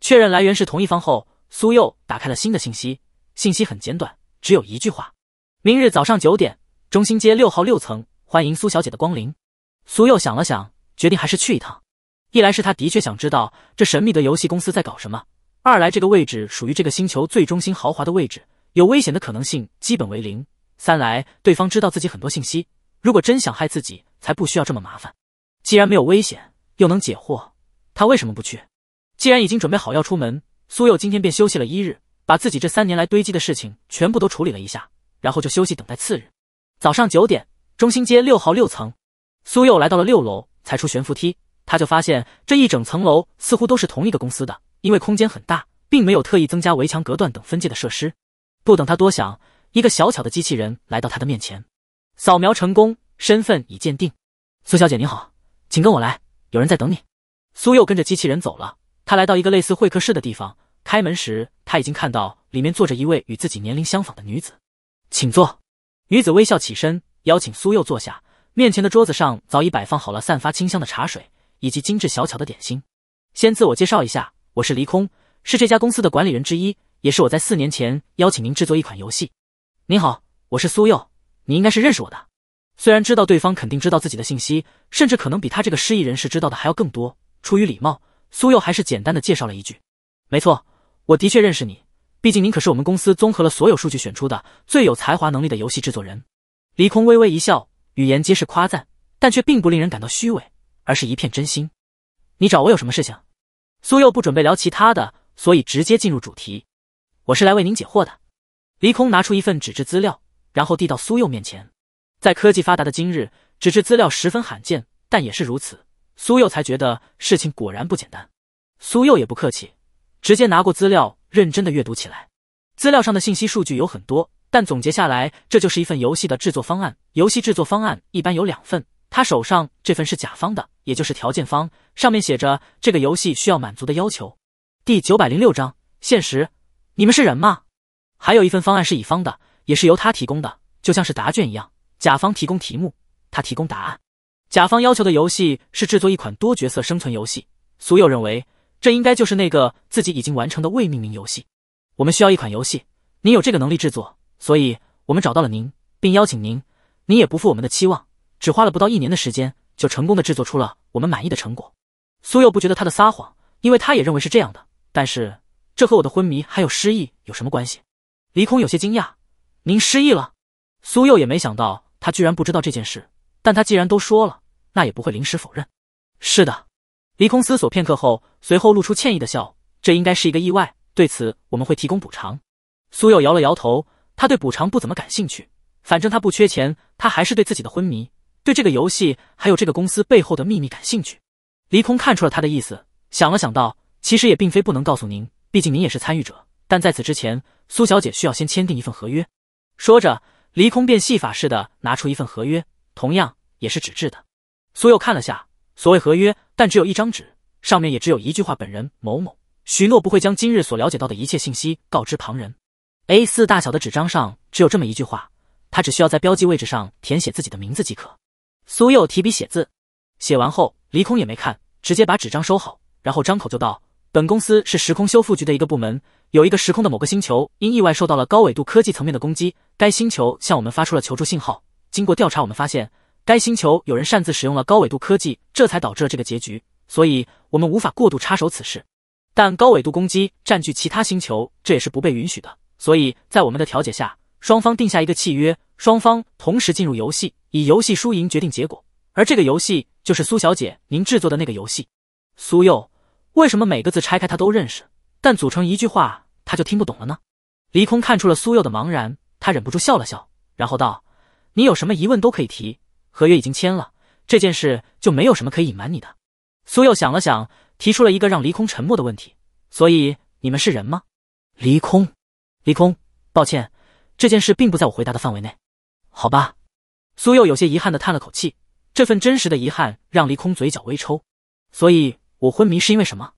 确认来源是同一方后，苏佑打开了新的信息。信息很简短，只有一句话：明日早上九点，中心街六号六层，欢迎苏小姐的光临。苏佑想了想，决定还是去一趟。一来是他的确想知道这神秘的游戏公司在搞什么；二来这个位置属于这个星球最中心豪华的位置，有危险的可能性基本为零；三来对方知道自己很多信息，如果真想害自己，才不需要这么麻烦。既然没有危险，又能解惑，他为什么不去？既然已经准备好要出门，苏佑今天便休息了一日，把自己这三年来堆积的事情全部都处理了一下，然后就休息等待次日。早上九点，中心街六号六层，苏佑来到了六楼，才出悬浮梯，他就发现这一整层楼似乎都是同一个公司的，因为空间很大，并没有特意增加围墙隔断等分界的设施。不等他多想，一个小巧的机器人来到他的面前，扫描成功，身份已鉴定。苏小姐您好。请跟我来，有人在等你。苏佑跟着机器人走了，他来到一个类似会客室的地方。开门时，他已经看到里面坐着一位与自己年龄相仿的女子。请坐。女子微笑起身，邀请苏佑坐下。面前的桌子上早已摆放好了散发清香的茶水，以及精致小巧的点心。先自我介绍一下，我是离空，是这家公司的管理人之一，也是我在四年前邀请您制作一款游戏。您好，我是苏佑，你应该是认识我的。虽然知道对方肯定知道自己的信息，甚至可能比他这个失忆人士知道的还要更多，出于礼貌，苏佑还是简单的介绍了一句：“没错，我的确认识你，毕竟您可是我们公司综合了所有数据选出的最有才华能力的游戏制作人。”黎空微微一笑，语言皆是夸赞，但却并不令人感到虚伪，而是一片真心。你找我有什么事情？苏佑不准备聊其他的，所以直接进入主题：“我是来为您解惑的。”黎空拿出一份纸质资料，然后递到苏佑面前。在科技发达的今日，纸质资料十分罕见，但也是如此，苏幼才觉得事情果然不简单。苏幼也不客气，直接拿过资料，认真的阅读起来。资料上的信息数据有很多，但总结下来，这就是一份游戏的制作方案。游戏制作方案一般有两份，他手上这份是甲方的，也就是条件方，上面写着这个游戏需要满足的要求。第九百零六章现实，你们是人吗？还有一份方案是乙方的，也是由他提供的，就像是答卷一样。甲方提供题目，他提供答案。甲方要求的游戏是制作一款多角色生存游戏。苏佑认为，这应该就是那个自己已经完成的未命名游戏。我们需要一款游戏，您有这个能力制作，所以我们找到了您，并邀请您。您也不负我们的期望，只花了不到一年的时间，就成功的制作出了我们满意的成果。苏佑不觉得他的撒谎，因为他也认为是这样的。但是这和我的昏迷还有失忆有什么关系？李空有些惊讶：“您失忆了？”苏佑也没想到。他居然不知道这件事，但他既然都说了，那也不会临时否认。是的，离空思索片刻后，随后露出歉意的笑。这应该是一个意外，对此我们会提供补偿。苏佑摇了摇头，他对补偿不怎么感兴趣，反正他不缺钱。他还是对自己的昏迷、对这个游戏还有这个公司背后的秘密感兴趣。离空看出了他的意思，想了想道：“其实也并非不能告诉您，毕竟您也是参与者。但在此之前，苏小姐需要先签订一份合约。”说着。离空变戏法似的拿出一份合约，同样也是纸质的。苏佑看了下所谓合约，但只有一张纸，上面也只有一句话：“本人某某许诺不会将今日所了解到的一切信息告知旁人。”A4 大小的纸张上只有这么一句话，他只需要在标记位置上填写自己的名字即可。苏佑提笔写字，写完后，离空也没看，直接把纸张收好，然后张口就道。本公司是时空修复局的一个部门，有一个时空的某个星球因意外受到了高纬度科技层面的攻击，该星球向我们发出了求助信号。经过调查，我们发现该星球有人擅自使用了高纬度科技，这才导致了这个结局。所以，我们无法过度插手此事。但高纬度攻击占据其他星球，这也是不被允许的。所以在我们的调解下，双方定下一个契约，双方同时进入游戏，以游戏输赢决定结果。而这个游戏就是苏小姐您制作的那个游戏，苏佑。为什么每个字拆开他都认识，但组成一句话他就听不懂了呢？离空看出了苏佑的茫然，他忍不住笑了笑，然后道：“你有什么疑问都可以提，合约已经签了，这件事就没有什么可以隐瞒你的。”苏佑想了想，提出了一个让离空沉默的问题：“所以你们是人吗？”离空，离空，抱歉，这件事并不在我回答的范围内，好吧？苏佑有些遗憾的叹了口气，这份真实的遗憾让离空嘴角微抽。所以。我昏迷是因为什么？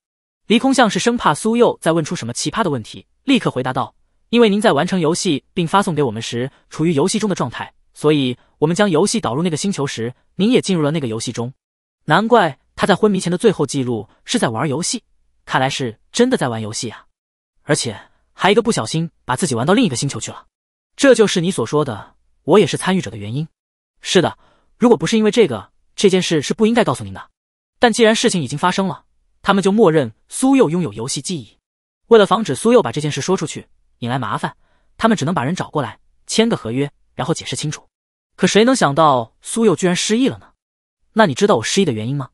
离空像是生怕苏佑再问出什么奇葩的问题，立刻回答道：“因为您在完成游戏并发送给我们时处于游戏中的状态，所以我们将游戏导入那个星球时，您也进入了那个游戏中。难怪他在昏迷前的最后记录是在玩游戏，看来是真的在玩游戏啊！而且还一个不小心把自己玩到另一个星球去了。这就是你所说的我也是参与者的原因。是的，如果不是因为这个，这件事是不应该告诉您的。”但既然事情已经发生了，他们就默认苏佑拥有游戏记忆。为了防止苏佑把这件事说出去，引来麻烦，他们只能把人找过来签个合约，然后解释清楚。可谁能想到苏佑居然失忆了呢？那你知道我失忆的原因吗？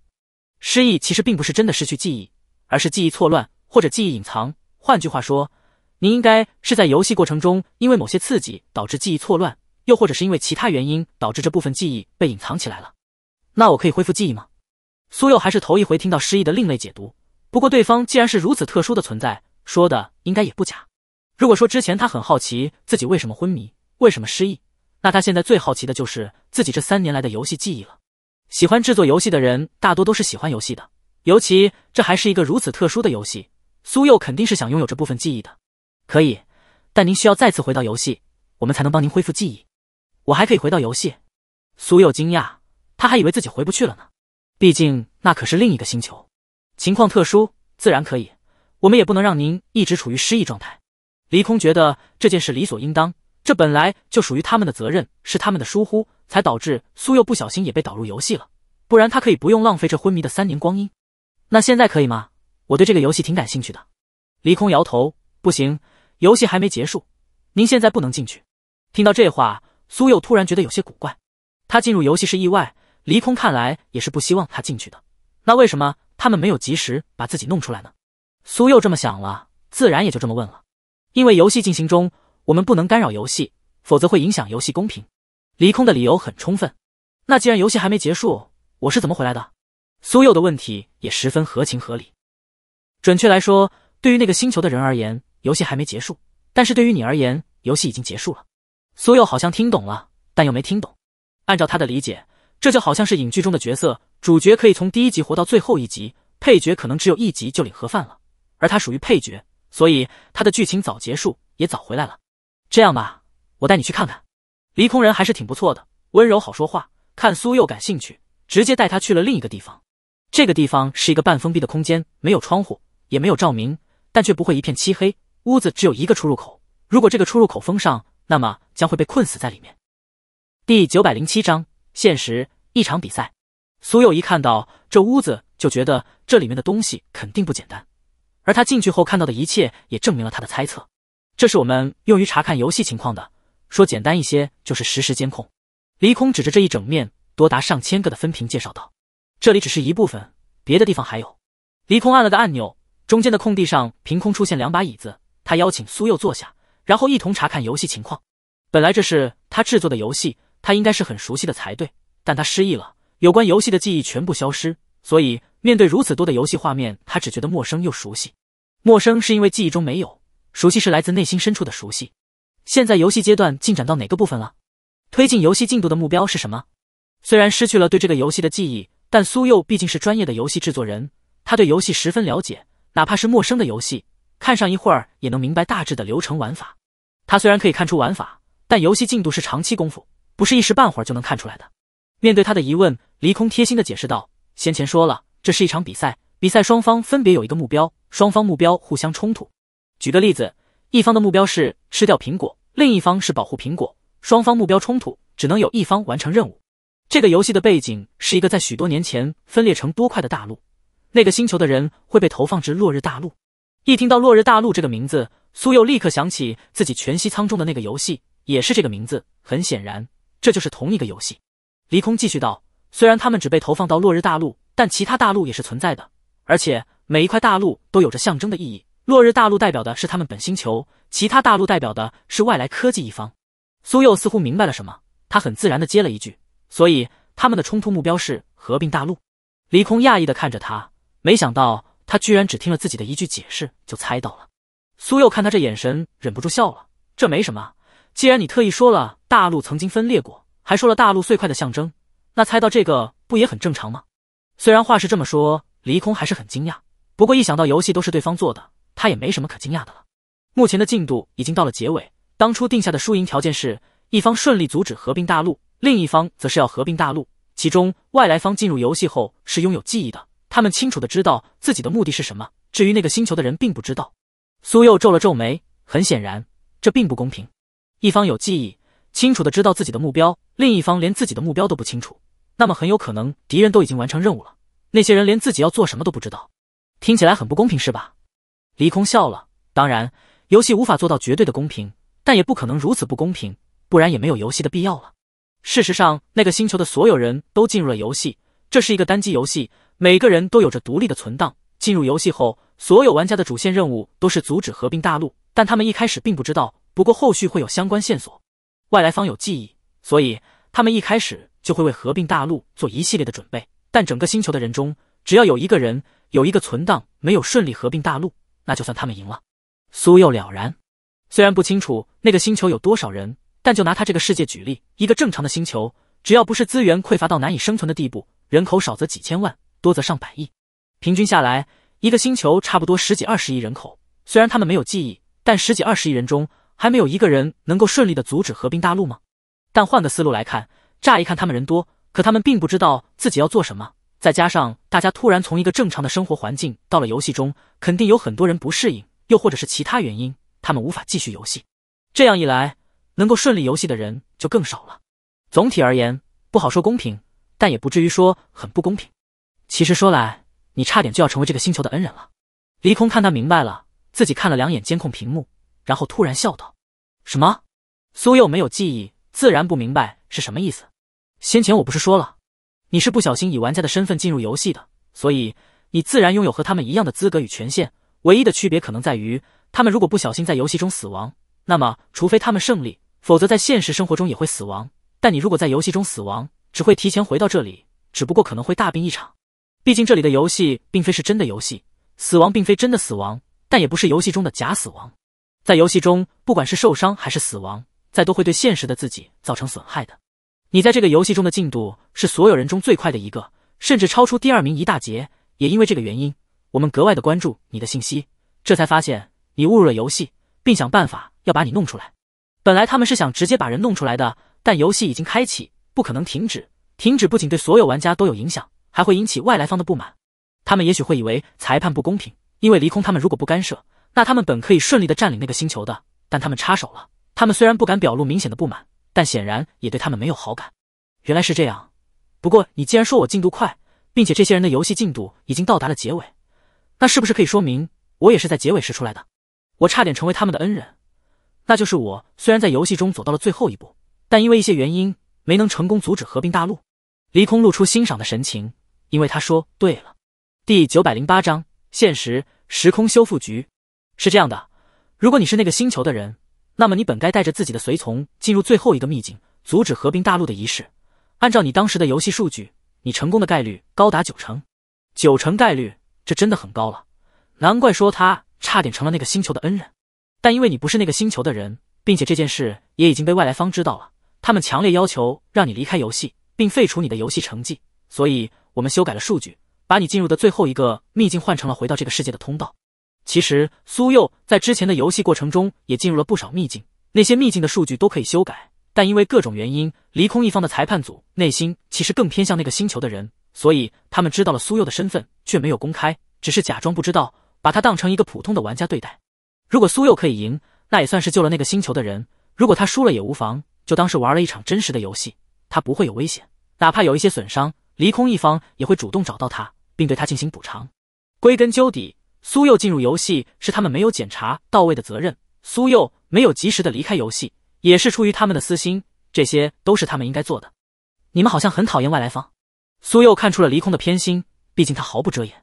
失忆其实并不是真的失去记忆，而是记忆错乱或者记忆隐藏。换句话说，你应该是在游戏过程中因为某些刺激导致记忆错乱，又或者是因为其他原因导致这部分记忆被隐藏起来了。那我可以恢复记忆吗？苏佑还是头一回听到失忆的另类解读，不过对方既然是如此特殊的存在，说的应该也不假。如果说之前他很好奇自己为什么昏迷、为什么失忆，那他现在最好奇的就是自己这三年来的游戏记忆了。喜欢制作游戏的人大多都是喜欢游戏的，尤其这还是一个如此特殊的游戏，苏佑肯定是想拥有这部分记忆的。可以，但您需要再次回到游戏，我们才能帮您恢复记忆。我还可以回到游戏？苏佑惊讶，他还以为自己回不去了呢。毕竟那可是另一个星球，情况特殊，自然可以。我们也不能让您一直处于失忆状态。离空觉得这件事理所应当，这本来就属于他们的责任，是他们的疏忽才导致苏佑不小心也被导入游戏了，不然他可以不用浪费这昏迷的三年光阴。那现在可以吗？我对这个游戏挺感兴趣的。离空摇头，不行，游戏还没结束，您现在不能进去。听到这话，苏佑突然觉得有些古怪，他进入游戏是意外。离空看来也是不希望他进去的，那为什么他们没有及时把自己弄出来呢？苏佑这么想了，自然也就这么问了。因为游戏进行中，我们不能干扰游戏，否则会影响游戏公平。离空的理由很充分。那既然游戏还没结束，我是怎么回来的？苏佑的问题也十分合情合理。准确来说，对于那个星球的人而言，游戏还没结束；但是对于你而言，游戏已经结束了。苏佑好像听懂了，但又没听懂。按照他的理解。这就好像是影剧中的角色，主角可以从第一集活到最后一集，配角可能只有一集就领盒饭了。而他属于配角，所以他的剧情早结束也早回来了。这样吧，我带你去看看。离空人还是挺不错的，温柔好说话，看苏又感兴趣，直接带他去了另一个地方。这个地方是一个半封闭的空间，没有窗户，也没有照明，但却不会一片漆黑。屋子只有一个出入口，如果这个出入口封上，那么将会被困死在里面。第九百零七章。现实一场比赛，苏佑一看到这屋子就觉得这里面的东西肯定不简单，而他进去后看到的一切也证明了他的猜测。这是我们用于查看游戏情况的，说简单一些就是实时监控。离空指着这一整面多达上千个的分屏介绍道：“这里只是一部分，别的地方还有。”离空按了个按钮，中间的空地上凭空出现两把椅子，他邀请苏佑坐下，然后一同查看游戏情况。本来这是他制作的游戏。他应该是很熟悉的才对，但他失忆了，有关游戏的记忆全部消失，所以面对如此多的游戏画面，他只觉得陌生又熟悉。陌生是因为记忆中没有，熟悉是来自内心深处的熟悉。现在游戏阶段进展到哪个部分了？推进游戏进度的目标是什么？虽然失去了对这个游戏的记忆，但苏佑毕竟是专业的游戏制作人，他对游戏十分了解，哪怕是陌生的游戏，看上一会儿也能明白大致的流程玩法。他虽然可以看出玩法，但游戏进度是长期功夫。不是一时半会儿就能看出来的。面对他的疑问，离空贴心的解释道：“先前说了，这是一场比赛，比赛双方分别有一个目标，双方目标互相冲突。举个例子，一方的目标是吃掉苹果，另一方是保护苹果，双方目标冲突，只能有一方完成任务。这个游戏的背景是一个在许多年前分裂成多块的大陆，那个星球的人会被投放至落日大陆。一听到落日大陆这个名字，苏佑立刻想起自己全息舱中的那个游戏，也是这个名字。很显然。”这就是同一个游戏，离空继续道。虽然他们只被投放到落日大陆，但其他大陆也是存在的，而且每一块大陆都有着象征的意义。落日大陆代表的是他们本星球，其他大陆代表的是外来科技一方。苏佑似乎明白了什么，他很自然的接了一句：“所以他们的冲突目标是合并大陆。”离空讶异的看着他，没想到他居然只听了自己的一句解释就猜到了。苏佑看他这眼神，忍不住笑了。这没什么，既然你特意说了。大陆曾经分裂过，还说了大陆碎块的象征，那猜到这个不也很正常吗？虽然话是这么说，离空还是很惊讶，不过一想到游戏都是对方做的，他也没什么可惊讶的了。目前的进度已经到了结尾，当初定下的输赢条件是，一方顺利阻止合并大陆，另一方则是要合并大陆。其中外来方进入游戏后是拥有记忆的，他们清楚的知道自己的目的是什么，至于那个星球的人并不知道。苏佑皱了皱眉，很显然这并不公平，一方有记忆。清楚的知道自己的目标，另一方连自己的目标都不清楚，那么很有可能敌人都已经完成任务了。那些人连自己要做什么都不知道，听起来很不公平，是吧？离空笑了。当然，游戏无法做到绝对的公平，但也不可能如此不公平，不然也没有游戏的必要了。事实上，那个星球的所有人都进入了游戏，这是一个单机游戏，每个人都有着独立的存档。进入游戏后，所有玩家的主线任务都是阻止合并大陆，但他们一开始并不知道，不过后续会有相关线索。外来方有记忆，所以他们一开始就会为合并大陆做一系列的准备。但整个星球的人中，只要有一个人有一个存档没有顺利合并大陆，那就算他们赢了。苏佑了然，虽然不清楚那个星球有多少人，但就拿他这个世界举例，一个正常的星球，只要不是资源匮乏到难以生存的地步，人口少则几千万，多则上百亿，平均下来，一个星球差不多十几二十亿人口。虽然他们没有记忆，但十几二十亿人中。还没有一个人能够顺利的阻止合并大陆吗？但换个思路来看，乍一看他们人多，可他们并不知道自己要做什么。再加上大家突然从一个正常的生活环境到了游戏中，肯定有很多人不适应，又或者是其他原因，他们无法继续游戏。这样一来，能够顺利游戏的人就更少了。总体而言，不好说公平，但也不至于说很不公平。其实说来，你差点就要成为这个星球的恩人了。离空看他明白了，自己看了两眼监控屏幕。然后突然笑道：“什么？苏幼没有记忆，自然不明白是什么意思。先前我不是说了，你是不小心以玩家的身份进入游戏的，所以你自然拥有和他们一样的资格与权限。唯一的区别可能在于，他们如果不小心在游戏中死亡，那么除非他们胜利，否则在现实生活中也会死亡。但你如果在游戏中死亡，只会提前回到这里，只不过可能会大病一场。毕竟这里的游戏并非是真的游戏，死亡并非真的死亡，但也不是游戏中的假死亡。”在游戏中，不管是受伤还是死亡，再都会对现实的自己造成损害的。你在这个游戏中的进度是所有人中最快的一个，甚至超出第二名一大截。也因为这个原因，我们格外的关注你的信息，这才发现你误入了游戏，并想办法要把你弄出来。本来他们是想直接把人弄出来的，但游戏已经开启，不可能停止。停止不仅对所有玩家都有影响，还会引起外来方的不满。他们也许会以为裁判不公平，因为离空他们如果不干涉。那他们本可以顺利的占领那个星球的，但他们插手了。他们虽然不敢表露明显的不满，但显然也对他们没有好感。原来是这样。不过你既然说我进度快，并且这些人的游戏进度已经到达了结尾，那是不是可以说明我也是在结尾时出来的？我差点成为他们的恩人。那就是我虽然在游戏中走到了最后一步，但因为一些原因没能成功阻止合并大陆。离空露出欣赏的神情，因为他说：“对了，第九百零八章现实时空修复局。”是这样的，如果你是那个星球的人，那么你本该带着自己的随从进入最后一个秘境，阻止合并大陆的仪式。按照你当时的游戏数据，你成功的概率高达九成，九成概率，这真的很高了。难怪说他差点成了那个星球的恩人。但因为你不是那个星球的人，并且这件事也已经被外来方知道了，他们强烈要求让你离开游戏，并废除你的游戏成绩。所以，我们修改了数据，把你进入的最后一个秘境换成了回到这个世界的通道。其实苏佑在之前的游戏过程中也进入了不少秘境，那些秘境的数据都可以修改，但因为各种原因，离空一方的裁判组内心其实更偏向那个星球的人，所以他们知道了苏佑的身份却没有公开，只是假装不知道，把他当成一个普通的玩家对待。如果苏佑可以赢，那也算是救了那个星球的人；如果他输了也无妨，就当是玩了一场真实的游戏，他不会有危险，哪怕有一些损伤，离空一方也会主动找到他，并对他进行补偿。归根究底。苏佑进入游戏是他们没有检查到位的责任，苏佑没有及时的离开游戏也是出于他们的私心，这些都是他们应该做的。你们好像很讨厌外来方。苏佑看出了离空的偏心，毕竟他毫不遮掩。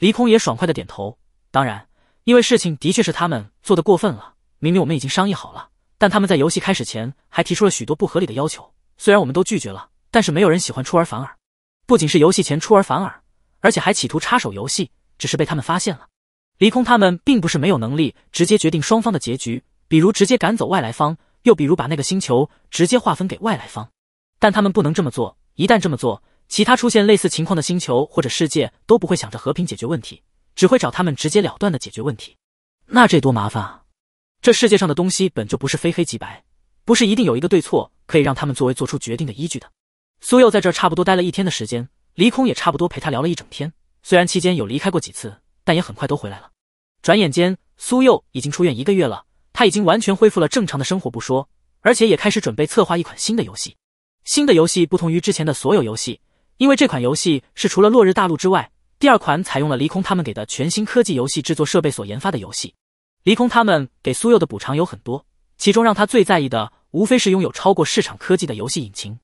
离空也爽快的点头，当然，因为事情的确是他们做的过分了。明明我们已经商议好了，但他们在游戏开始前还提出了许多不合理的要求，虽然我们都拒绝了，但是没有人喜欢出尔反尔。不仅是游戏前出尔反尔，而且还企图插手游戏，只是被他们发现了。离空他们并不是没有能力直接决定双方的结局，比如直接赶走外来方，又比如把那个星球直接划分给外来方，但他们不能这么做。一旦这么做，其他出现类似情况的星球或者世界都不会想着和平解决问题，只会找他们直接了断的解决问题。那这多麻烦啊！这世界上的东西本就不是非黑即白，不是一定有一个对错可以让他们作为做出决定的依据的。苏佑在这差不多待了一天的时间，离空也差不多陪他聊了一整天，虽然期间有离开过几次。但也很快都回来了。转眼间，苏佑已经出院一个月了。他已经完全恢复了正常的生活，不说，而且也开始准备策划一款新的游戏。新的游戏不同于之前的所有游戏，因为这款游戏是除了《落日大陆》之外第二款采用了离空他们给的全新科技游戏制作设备所研发的游戏。离空他们给苏佑的补偿有很多，其中让他最在意的无非是拥有超过市场科技的游戏引擎。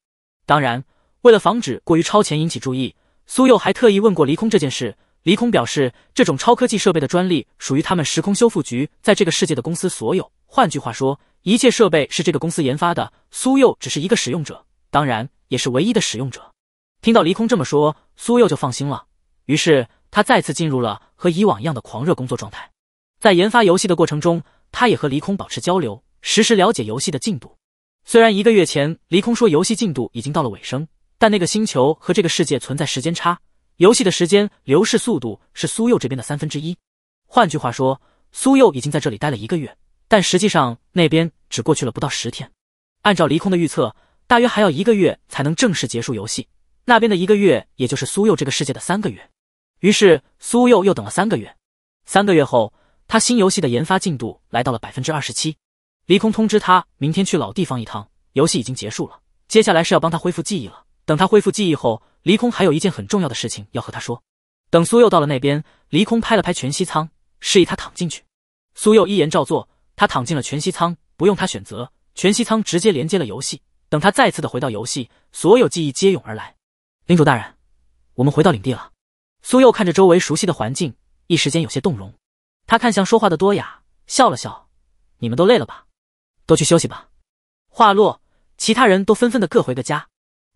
当然，为了防止过于超前引起注意，苏佑还特意问过离空这件事。黎空表示，这种超科技设备的专利属于他们时空修复局在这个世界的公司所有。换句话说，一切设备是这个公司研发的。苏佑只是一个使用者，当然也是唯一的使用者。听到黎空这么说，苏佑就放心了。于是他再次进入了和以往一样的狂热工作状态。在研发游戏的过程中，他也和黎空保持交流，实时了解游戏的进度。虽然一个月前黎空说游戏进度已经到了尾声，但那个星球和这个世界存在时间差。游戏的时间流逝速度是苏佑这边的三分之一，换句话说，苏佑已经在这里待了一个月，但实际上那边只过去了不到十天。按照离空的预测，大约还要一个月才能正式结束游戏，那边的一个月也就是苏佑这个世界的三个月。于是苏佑又等了三个月，三个月后，他新游戏的研发进度来到了百分之二十七。离空通知他明天去老地方一趟，游戏已经结束了，接下来是要帮他恢复记忆了。等他恢复记忆后，离空还有一件很重要的事情要和他说。等苏佑到了那边，离空拍了拍全息舱，示意他躺进去。苏佑依言照做，他躺进了全息舱，不用他选择，全息舱直接连接了游戏。等他再次的回到游戏，所有记忆接涌而来。领主大人，我们回到领地了。苏佑看着周围熟悉的环境，一时间有些动容。他看向说话的多雅，笑了笑：“你们都累了吧？都去休息吧。”话落，其他人都纷纷的各回各家。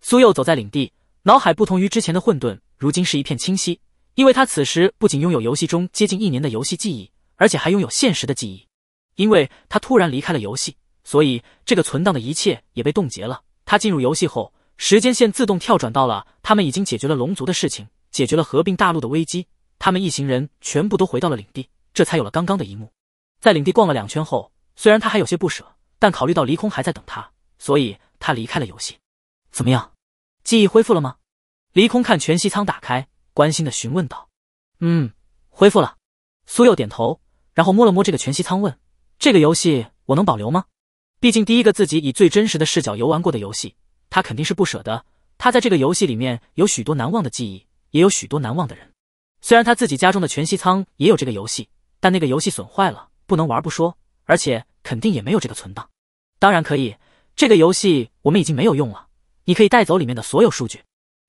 苏佑走在领地，脑海不同于之前的混沌，如今是一片清晰。因为他此时不仅拥有游戏中接近一年的游戏记忆，而且还拥有现实的记忆。因为他突然离开了游戏，所以这个存档的一切也被冻结了。他进入游戏后，时间线自动跳转到了他们已经解决了龙族的事情，解决了合并大陆的危机。他们一行人全部都回到了领地，这才有了刚刚的一幕。在领地逛了两圈后，虽然他还有些不舍，但考虑到离空还在等他，所以他离开了游戏。怎么样？记忆恢复了吗？离空看全息舱打开，关心的询问道：“嗯，恢复了。”苏佑点头，然后摸了摸这个全息舱，问：“这个游戏我能保留吗？毕竟第一个自己以最真实的视角游玩过的游戏，他肯定是不舍得。他在这个游戏里面有许多难忘的记忆，也有许多难忘的人。虽然他自己家中的全息舱也有这个游戏，但那个游戏损坏了，不能玩不说，而且肯定也没有这个存档。当然可以，这个游戏我们已经没有用了。”你可以带走里面的所有数据。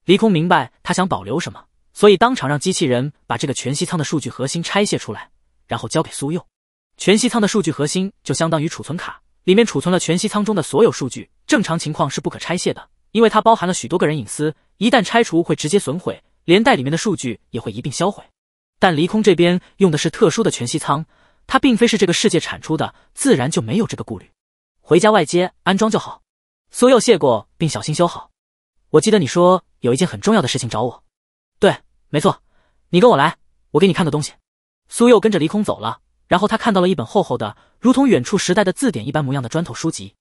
离空明白他想保留什么，所以当场让机器人把这个全息舱的数据核心拆卸出来，然后交给苏佑。全息舱的数据核心就相当于储存卡，里面储存了全息舱中的所有数据。正常情况是不可拆卸的，因为它包含了许多个人隐私，一旦拆除会直接损毁，连带里面的数据也会一并销毁。但离空这边用的是特殊的全息舱，它并非是这个世界产出的，自然就没有这个顾虑。回家外接安装就好。苏佑谢过，并小心修好。我记得你说有一件很重要的事情找我。对，没错，你跟我来，我给你看个东西。苏佑跟着离空走了，然后他看到了一本厚厚的、如同远处时代的字典一般模样的砖头书籍。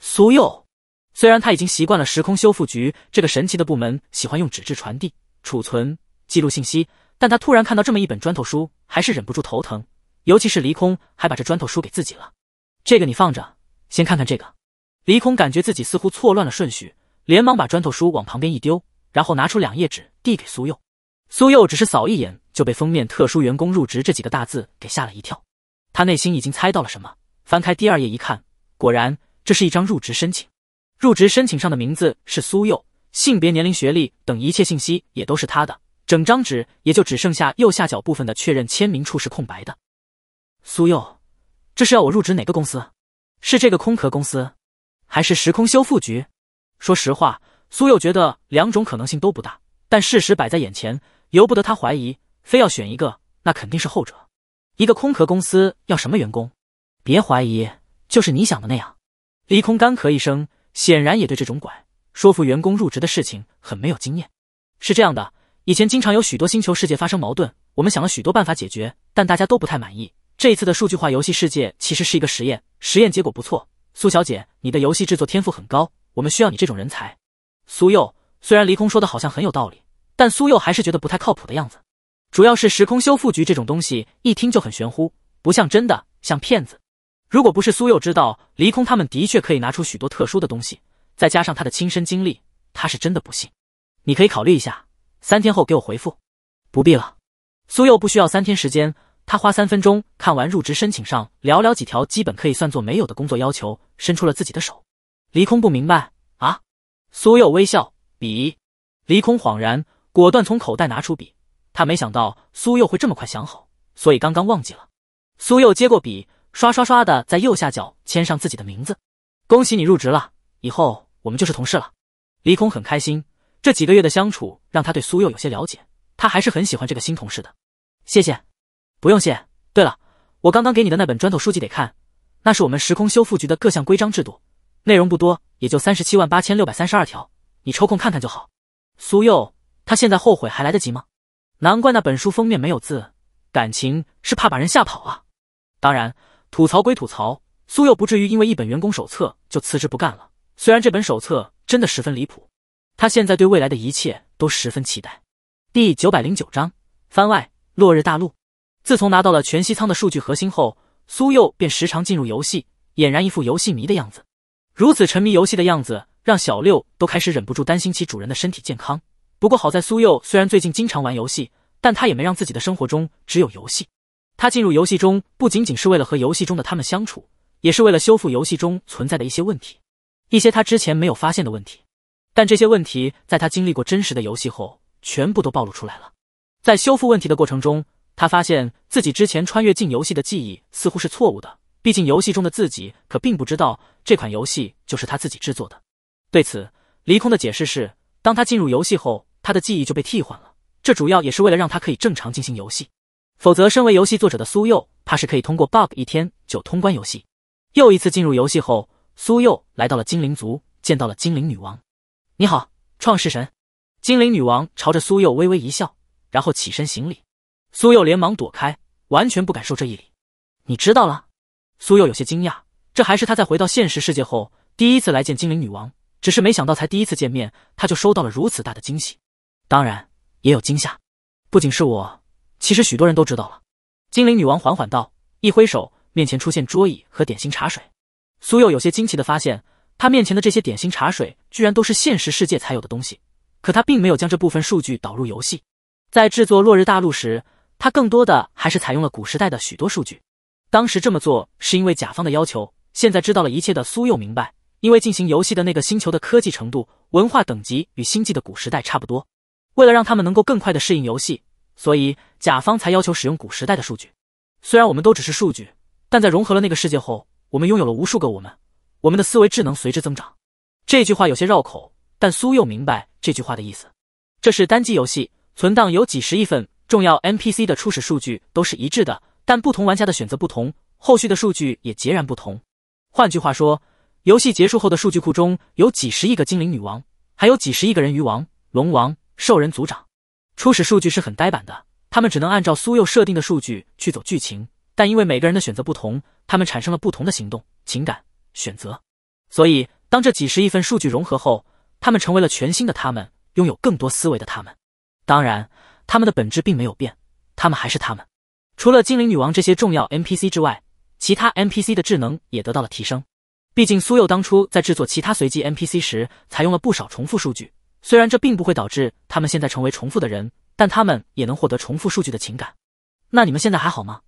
苏佑虽然他已经习惯了时空修复局这个神奇的部门喜欢用纸质传递、储存、记录信息，但他突然看到这么一本砖头书，还是忍不住头疼。尤其是离空还把这砖头书给自己了。这个你放着，先看看这个。李空感觉自己似乎错乱了顺序，连忙把砖头书往旁边一丢，然后拿出两页纸递给苏佑。苏佑只是扫一眼就被封面“特殊员工入职”这几个大字给吓了一跳，他内心已经猜到了什么。翻开第二页一看，果然这是一张入职申请。入职申请上的名字是苏佑，性别、年龄、学历等一切信息也都是他的。整张纸也就只剩下右下角部分的确认签名处是空白的。苏佑，这是要我入职哪个公司？是这个空壳公司？还是时空修复局？说实话，苏佑觉得两种可能性都不大，但事实摆在眼前，由不得他怀疑，非要选一个，那肯定是后者。一个空壳公司要什么员工？别怀疑，就是你想的那样。离空干咳一声，显然也对这种拐说服员工入职的事情很没有经验。是这样的，以前经常有许多星球世界发生矛盾，我们想了许多办法解决，但大家都不太满意。这一次的数据化游戏世界其实是一个实验，实验结果不错。苏小姐，你的游戏制作天赋很高，我们需要你这种人才。苏佑虽然离空说的好像很有道理，但苏佑还是觉得不太靠谱的样子。主要是时空修复局这种东西，一听就很玄乎，不像真的，像骗子。如果不是苏佑知道离空他们的确可以拿出许多特殊的东西，再加上他的亲身经历，他是真的不信。你可以考虑一下，三天后给我回复。不必了，苏佑不需要三天时间。他花三分钟看完入职申请上寥寥几条，基本可以算作没有的工作要求，伸出了自己的手。离空不明白啊。苏佑微笑，笔。离空恍然，果断从口袋拿出笔。他没想到苏佑会这么快想好，所以刚刚忘记了。苏佑接过笔，刷刷刷的在右下角签上自己的名字。恭喜你入职了，以后我们就是同事了。离空很开心，这几个月的相处让他对苏佑有些了解，他还是很喜欢这个新同事的。谢谢。不用谢。对了，我刚刚给你的那本砖头书籍得看，那是我们时空修复局的各项规章制度，内容不多，也就三十七万八千六百三十二条，你抽空看看就好。苏佑，他现在后悔还来得及吗？难怪那本书封面没有字，感情是怕把人吓跑啊。当然，吐槽归吐槽，苏佑不至于因为一本员工手册就辞职不干了。虽然这本手册真的十分离谱，他现在对未来的一切都十分期待。第九百零九章番外：落日大陆。自从拿到了全息舱的数据核心后，苏佑便时常进入游戏，俨然一副游戏迷的样子。如此沉迷游戏的样子，让小六都开始忍不住担心起主人的身体健康。不过好在苏佑虽然最近经常玩游戏，但他也没让自己的生活中只有游戏。他进入游戏中不仅仅是为了和游戏中的他们相处，也是为了修复游戏中存在的一些问题，一些他之前没有发现的问题。但这些问题在他经历过真实的游戏后，全部都暴露出来了。在修复问题的过程中。他发现自己之前穿越进游戏的记忆似乎是错误的，毕竟游戏中的自己可并不知道这款游戏就是他自己制作的。对此，离空的解释是，当他进入游戏后，他的记忆就被替换了，这主要也是为了让他可以正常进行游戏，否则身为游戏作者的苏佑怕是可以通过 bug 一天就通关游戏。又一次进入游戏后，苏佑来到了精灵族，见到了精灵女王。你好，创世神。精灵女王朝着苏佑微微一笑，然后起身行礼。苏佑连忙躲开，完全不敢受这一礼。你知道了？苏佑有些惊讶，这还是他在回到现实世界后第一次来见精灵女王。只是没想到，才第一次见面，他就收到了如此大的惊喜，当然也有惊吓。不仅是我，其实许多人都知道了。精灵女王缓缓道，一挥手，面前出现桌椅和点心茶水。苏佑有些惊奇的发现，他面前的这些点心茶水居然都是现实世界才有的东西。可他并没有将这部分数据导入游戏，在制作落日大陆时。他更多的还是采用了古时代的许多数据，当时这么做是因为甲方的要求。现在知道了一切的苏又明白，因为进行游戏的那个星球的科技程度、文化等级与星际的古时代差不多，为了让他们能够更快的适应游戏，所以甲方才要求使用古时代的数据。虽然我们都只是数据，但在融合了那个世界后，我们拥有了无数个我们，我们的思维智能随之增长。这句话有些绕口，但苏又明白这句话的意思。这是单机游戏，存档有几十亿份。重要 NPC 的初始数据都是一致的，但不同玩家的选择不同，后续的数据也截然不同。换句话说，游戏结束后的数据库中有几十亿个精灵女王，还有几十亿个人鱼王、龙王、兽人族长。初始数据是很呆板的，他们只能按照苏佑设定的数据去走剧情，但因为每个人的选择不同，他们产生了不同的行动、情感、选择。所以，当这几十亿份数据融合后，他们成为了全新的他们，拥有更多思维的他们。当然。他们的本质并没有变，他们还是他们。除了精灵女王这些重要 NPC 之外，其他 NPC 的智能也得到了提升。毕竟苏佑当初在制作其他随机 NPC 时，采用了不少重复数据。虽然这并不会导致他们现在成为重复的人，但他们也能获得重复数据的情感。那你们现在还好吗？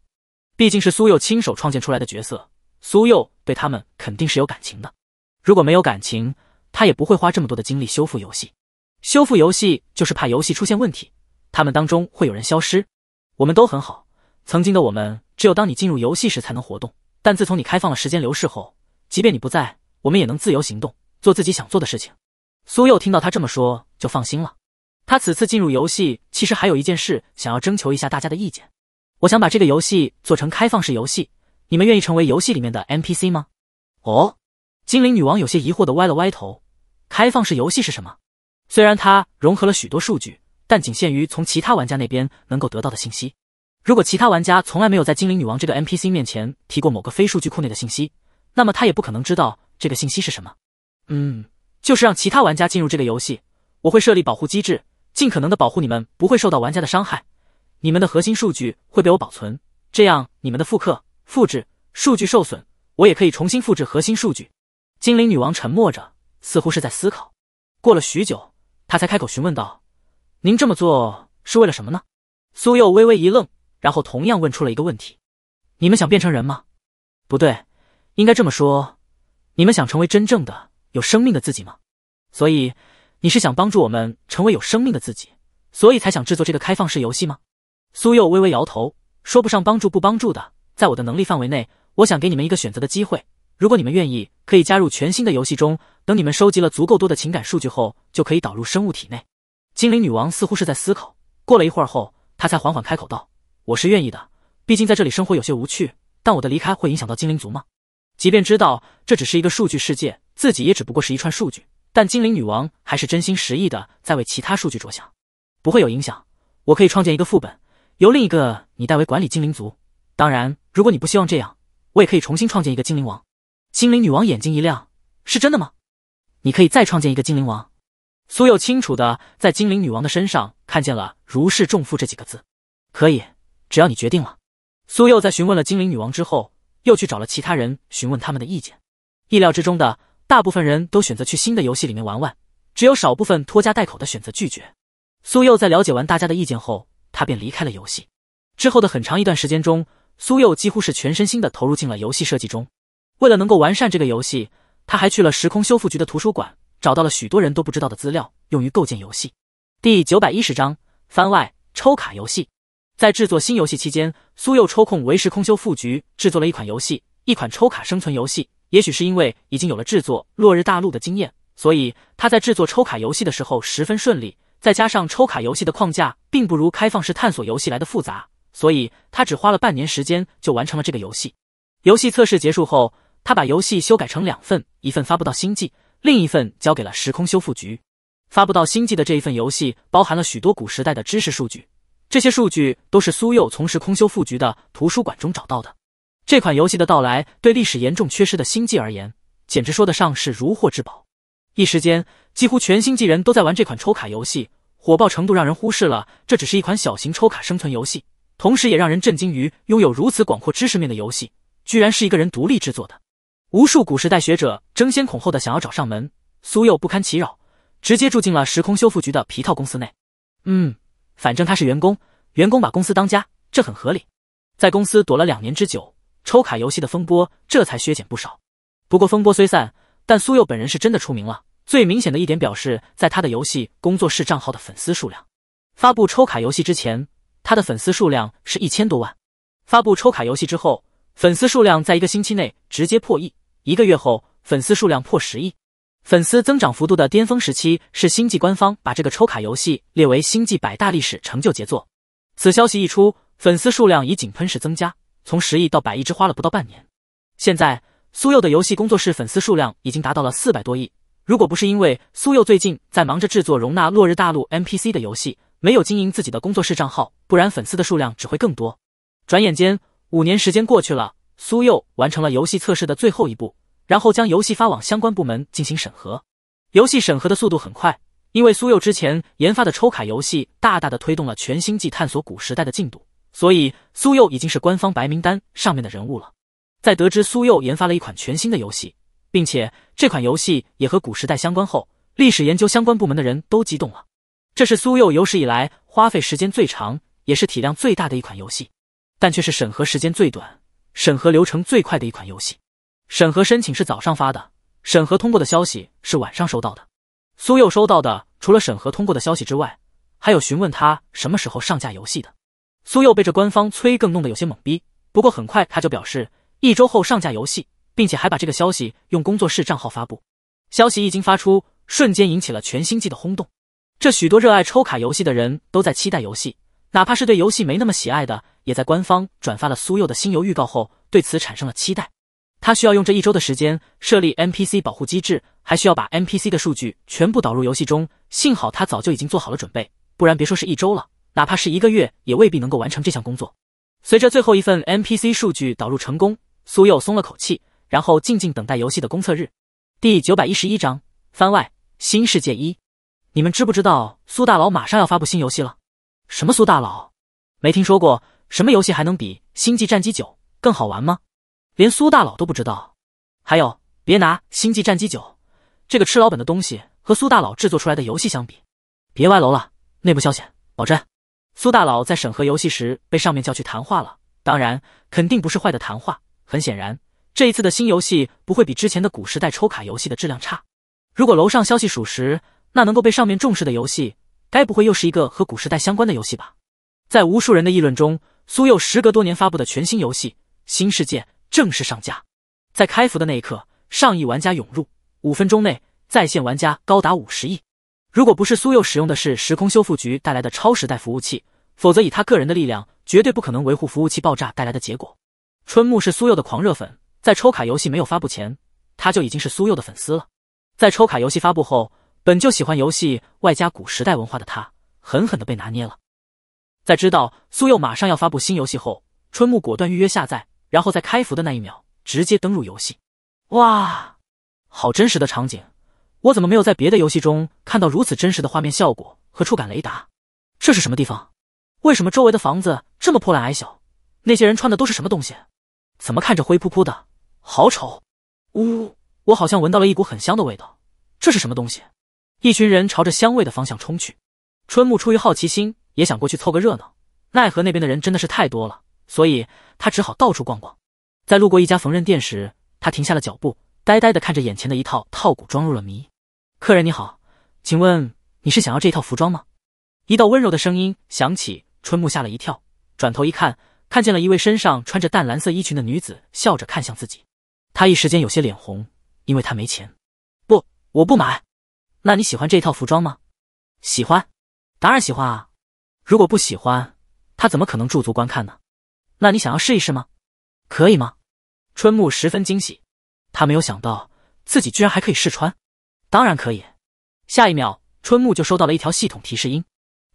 毕竟是苏佑亲手创建出来的角色，苏佑对他们肯定是有感情的。如果没有感情，他也不会花这么多的精力修复游戏。修复游戏就是怕游戏出现问题。他们当中会有人消失，我们都很好。曾经的我们，只有当你进入游戏时才能活动。但自从你开放了时间流逝后，即便你不在，我们也能自由行动，做自己想做的事情。苏佑听到他这么说，就放心了。他此次进入游戏，其实还有一件事想要征求一下大家的意见。我想把这个游戏做成开放式游戏，你们愿意成为游戏里面的 NPC 吗？哦，精灵女王有些疑惑的歪了歪头。开放式游戏是什么？虽然它融合了许多数据。但仅限于从其他玩家那边能够得到的信息。如果其他玩家从来没有在精灵女王这个 NPC 面前提过某个非数据库内的信息，那么他也不可能知道这个信息是什么。嗯，就是让其他玩家进入这个游戏，我会设立保护机制，尽可能的保护你们不会受到玩家的伤害。你们的核心数据会被我保存，这样你们的复刻、复制数据受损，我也可以重新复制核心数据。精灵女王沉默着，似乎是在思考。过了许久，她才开口询问道。您这么做是为了什么呢？苏佑微微一愣，然后同样问出了一个问题：“你们想变成人吗？不对，应该这么说，你们想成为真正的有生命的自己吗？所以你是想帮助我们成为有生命的自己，所以才想制作这个开放式游戏吗？”苏佑微微摇头，说不上帮助不帮助的，在我的能力范围内，我想给你们一个选择的机会。如果你们愿意，可以加入全新的游戏中。等你们收集了足够多的情感数据后，就可以导入生物体内。精灵女王似乎是在思考，过了一会儿后，她才缓缓开口道：“我是愿意的，毕竟在这里生活有些无趣。但我的离开会影响到精灵族吗？即便知道这只是一个数据世界，自己也只不过是一串数据，但精灵女王还是真心实意的在为其他数据着想，不会有影响。我可以创建一个副本，由另一个你代为管理精灵族。当然，如果你不希望这样，我也可以重新创建一个精灵王。”精灵女王眼睛一亮：“是真的吗？你可以再创建一个精灵王。”苏佑清楚的在精灵女王的身上看见了“如释重负”这几个字，可以，只要你决定了。苏佑在询问了精灵女王之后，又去找了其他人询问他们的意见。意料之中的，大部分人都选择去新的游戏里面玩玩，只有少部分拖家带口的选择拒绝。苏佑在了解完大家的意见后，他便离开了游戏。之后的很长一段时间中，苏佑几乎是全身心的投入进了游戏设计中。为了能够完善这个游戏，他还去了时空修复局的图书馆。找到了许多人都不知道的资料，用于构建游戏。第九百一十章番外抽卡游戏。在制作新游戏期间，苏佑抽空为时空修复局制作了一款游戏，一款抽卡生存游戏。也许是因为已经有了制作《落日大陆》的经验，所以他在制作抽卡游戏的时候十分顺利。再加上抽卡游戏的框架并不如开放式探索游戏来的复杂，所以他只花了半年时间就完成了这个游戏。游戏测试结束后，他把游戏修改成两份，一份发布到星际。另一份交给了时空修复局，发布到星际的这一份游戏包含了许多古时代的知识数据，这些数据都是苏佑从时空修复局的图书馆中找到的。这款游戏的到来对历史严重缺失的星际而言，简直说得上是如获至宝。一时间，几乎全星际人都在玩这款抽卡游戏，火爆程度让人忽视了这只是一款小型抽卡生存游戏，同时也让人震惊于拥有如此广阔知识面的游戏，居然是一个人独立制作的。无数古时代学者争先恐后的想要找上门，苏佑不堪其扰，直接住进了时空修复局的皮套公司内。嗯，反正他是员工，员工把公司当家，这很合理。在公司躲了两年之久，抽卡游戏的风波这才削减不少。不过风波虽散，但苏佑本人是真的出名了。最明显的一点，表示在他的游戏工作室账号的粉丝数量，发布抽卡游戏之前，他的粉丝数量是一千多万；发布抽卡游戏之后，粉丝数量在一个星期内直接破亿。一个月后，粉丝数量破十亿，粉丝增长幅度的巅峰时期是星际官方把这个抽卡游戏列为星际百大历史成就杰作。此消息一出，粉丝数量以井喷式增加，从十亿到百亿只花了不到半年。现在，苏柚的游戏工作室粉丝数量已经达到了四百多亿。如果不是因为苏柚最近在忙着制作容纳落日大陆 NPC 的游戏，没有经营自己的工作室账号，不然粉丝的数量只会更多。转眼间，五年时间过去了。苏佑完成了游戏测试的最后一步，然后将游戏发往相关部门进行审核。游戏审核的速度很快，因为苏佑之前研发的抽卡游戏大大的推动了全星际探索古时代的进度，所以苏佑已经是官方白名单上面的人物了。在得知苏佑研发了一款全新的游戏，并且这款游戏也和古时代相关后，历史研究相关部门的人都激动了。这是苏佑有史以来花费时间最长，也是体量最大的一款游戏，但却是审核时间最短。审核流程最快的一款游戏，审核申请是早上发的，审核通过的消息是晚上收到的。苏佑收到的除了审核通过的消息之外，还有询问他什么时候上架游戏的。苏佑被这官方催更弄得有些懵逼，不过很快他就表示一周后上架游戏，并且还把这个消息用工作室账号发布。消息一经发出，瞬间引起了全星际的轰动。这许多热爱抽卡游戏的人都在期待游戏。哪怕是对游戏没那么喜爱的，也在官方转发了苏佑的新游预告后，对此产生了期待。他需要用这一周的时间设立 NPC 保护机制，还需要把 NPC 的数据全部导入游戏中。幸好他早就已经做好了准备，不然别说是一周了，哪怕是一个月，也未必能够完成这项工作。随着最后一份 NPC 数据导入成功，苏佑松了口气，然后静静等待游戏的公测日。第九百一十一章番外新世界一，你们知不知道苏大佬马上要发布新游戏了？什么苏大佬，没听说过？什么游戏还能比《星际战机九》更好玩吗？连苏大佬都不知道？还有，别拿《星际战机九》这个吃老本的东西和苏大佬制作出来的游戏相比。别歪楼了，内部消息，保真。苏大佬在审核游戏时被上面叫去谈话了，当然肯定不是坏的谈话。很显然，这一次的新游戏不会比之前的古时代抽卡游戏的质量差。如果楼上消息属实，那能够被上面重视的游戏。该不会又是一个和古时代相关的游戏吧？在无数人的议论中，苏幼时隔多年发布的全新游戏《新世界》正式上架。在开服的那一刻，上亿玩家涌入，五分钟内在线玩家高达五十亿。如果不是苏幼使用的是时空修复局带来的超时代服务器，否则以他个人的力量，绝对不可能维护服务器爆炸带来的结果。春木是苏幼的狂热粉，在抽卡游戏没有发布前，他就已经是苏幼的粉丝了。在抽卡游戏发布后，本就喜欢游戏，外加古时代文化的他，狠狠的被拿捏了。在知道苏佑马上要发布新游戏后，春木果断预约下载，然后在开服的那一秒，直接登入游戏。哇，好真实的场景！我怎么没有在别的游戏中看到如此真实的画面效果和触感雷达？这是什么地方？为什么周围的房子这么破烂矮小？那些人穿的都是什么东西？怎么看着灰扑扑的，好丑！呜，我好像闻到了一股很香的味道，这是什么东西？一群人朝着香味的方向冲去，春木出于好奇心也想过去凑个热闹，奈何那边的人真的是太多了，所以他只好到处逛逛。在路过一家缝纫店时，他停下了脚步，呆呆地看着眼前的一套套古装入了迷。客人你好，请问你是想要这套服装吗？一道温柔的声音响起，春木吓了一跳，转头一看，看见了一位身上穿着淡蓝色衣裙的女子笑着看向自己，他一时间有些脸红，因为他没钱。不，我不买。那你喜欢这套服装吗？喜欢，当然喜欢啊！如果不喜欢，他怎么可能驻足观看呢？那你想要试一试吗？可以吗？春木十分惊喜，他没有想到自己居然还可以试穿，当然可以。下一秒，春木就收到了一条系统提示音：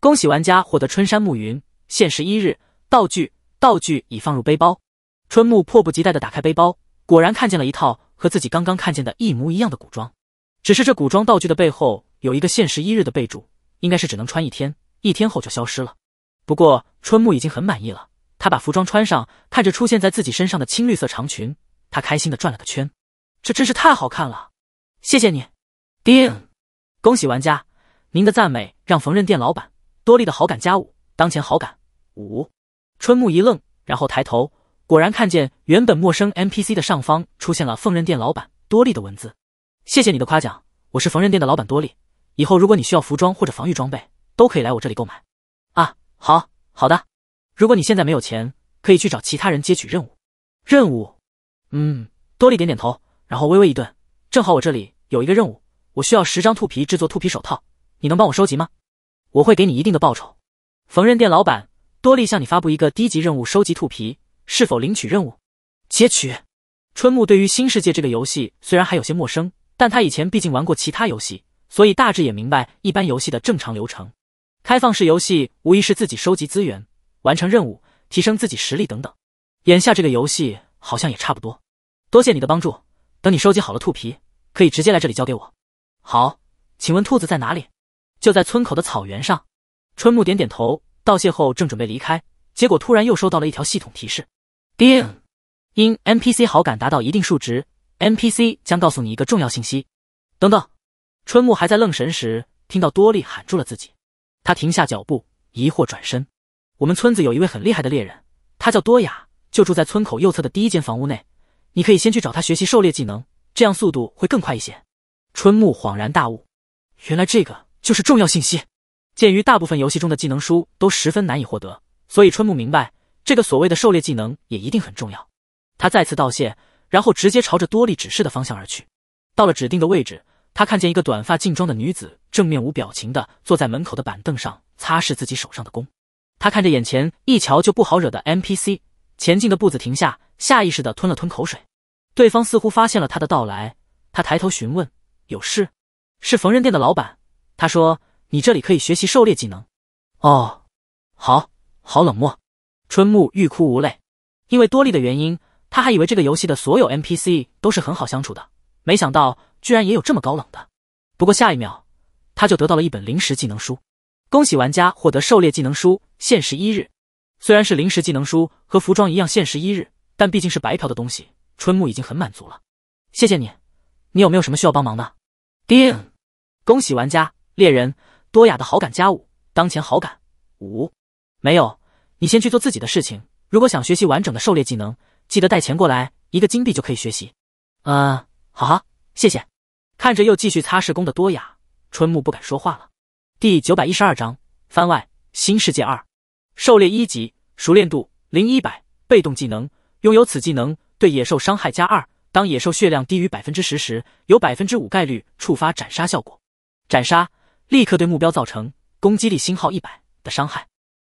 恭喜玩家获得春山暮云，限时一日，道具道具已放入背包。春木迫不及待的打开背包，果然看见了一套和自己刚刚看见的一模一样的古装。只是这古装道具的背后有一个限时一日的备注，应该是只能穿一天，一天后就消失了。不过春木已经很满意了，他把服装穿上，看着出现在自己身上的青绿色长裙，他开心的转了个圈，这真是太好看了！谢谢你。叮，恭喜玩家，您的赞美让缝纫店老板多利的好感加五，当前好感五。春木一愣，然后抬头，果然看见原本陌生 NPC 的上方出现了缝纫店老板多利的文字。谢谢你的夸奖，我是缝纫店的老板多利。以后如果你需要服装或者防御装备，都可以来我这里购买。啊，好好的。如果你现在没有钱，可以去找其他人接取任务。任务？嗯，多利点点头，然后微微一顿。正好我这里有一个任务，我需要十张兔皮制作兔皮手套，你能帮我收集吗？我会给你一定的报酬。缝纫店老板多利向你发布一个低级任务：收集兔皮，是否领取任务？接取。春木对于新世界这个游戏虽然还有些陌生。但他以前毕竟玩过其他游戏，所以大致也明白一般游戏的正常流程。开放式游戏无疑是自己收集资源、完成任务、提升自己实力等等。眼下这个游戏好像也差不多。多谢你的帮助，等你收集好了兔皮，可以直接来这里交给我。好，请问兔子在哪里？就在村口的草原上。春木点点头，道谢后正准备离开，结果突然又收到了一条系统提示：叮，因 NPC 好感达到一定数值。NPC 将告诉你一个重要信息。等等，春木还在愣神时，听到多莉喊住了自己。他停下脚步，疑惑转身。我们村子有一位很厉害的猎人，他叫多雅，就住在村口右侧的第一间房屋内。你可以先去找他学习狩猎技能，这样速度会更快一些。春木恍然大悟，原来这个就是重要信息。鉴于大部分游戏中的技能书都十分难以获得，所以春木明白，这个所谓的狩猎技能也一定很重要。他再次道谢。然后直接朝着多利指示的方向而去。到了指定的位置，他看见一个短发劲装的女子，正面无表情的坐在门口的板凳上擦拭自己手上的弓。他看着眼前一瞧就不好惹的 MPC，前进的步子停下，下意识的吞了吞口水。对方似乎发现了他的到来，他抬头询问：“有事？”“是缝纫店的老板。”他说：“你这里可以学习狩猎技能。”“哦，好，好冷漠。”春木欲哭无泪，因为多利的原因。他还以为这个游戏的所有 NPC 都是很好相处的，没想到居然也有这么高冷的。不过下一秒，他就得到了一本临时技能书。恭喜玩家获得狩猎技能书，限时一日。虽然是临时技能书和服装一样限时一日，但毕竟是白嫖的东西，春木已经很满足了。谢谢你，你有没有什么需要帮忙的？叮，恭喜玩家猎人多雅的好感加五，当前好感五。没有，你先去做自己的事情。如果想学习完整的狩猎技能。记得带钱过来，一个金币就可以学习。啊，好好，谢谢。看着又继续擦拭工的多雅，春木不敢说话了。第九百一十二章番外新世界二，狩猎一级，熟练度零一百，被动技能拥有此技能，对野兽伤害加二。当野兽血量低于百分之十时，有百分之五概率触发斩杀效果。斩杀立刻对目标造成攻击力星号一百的伤害。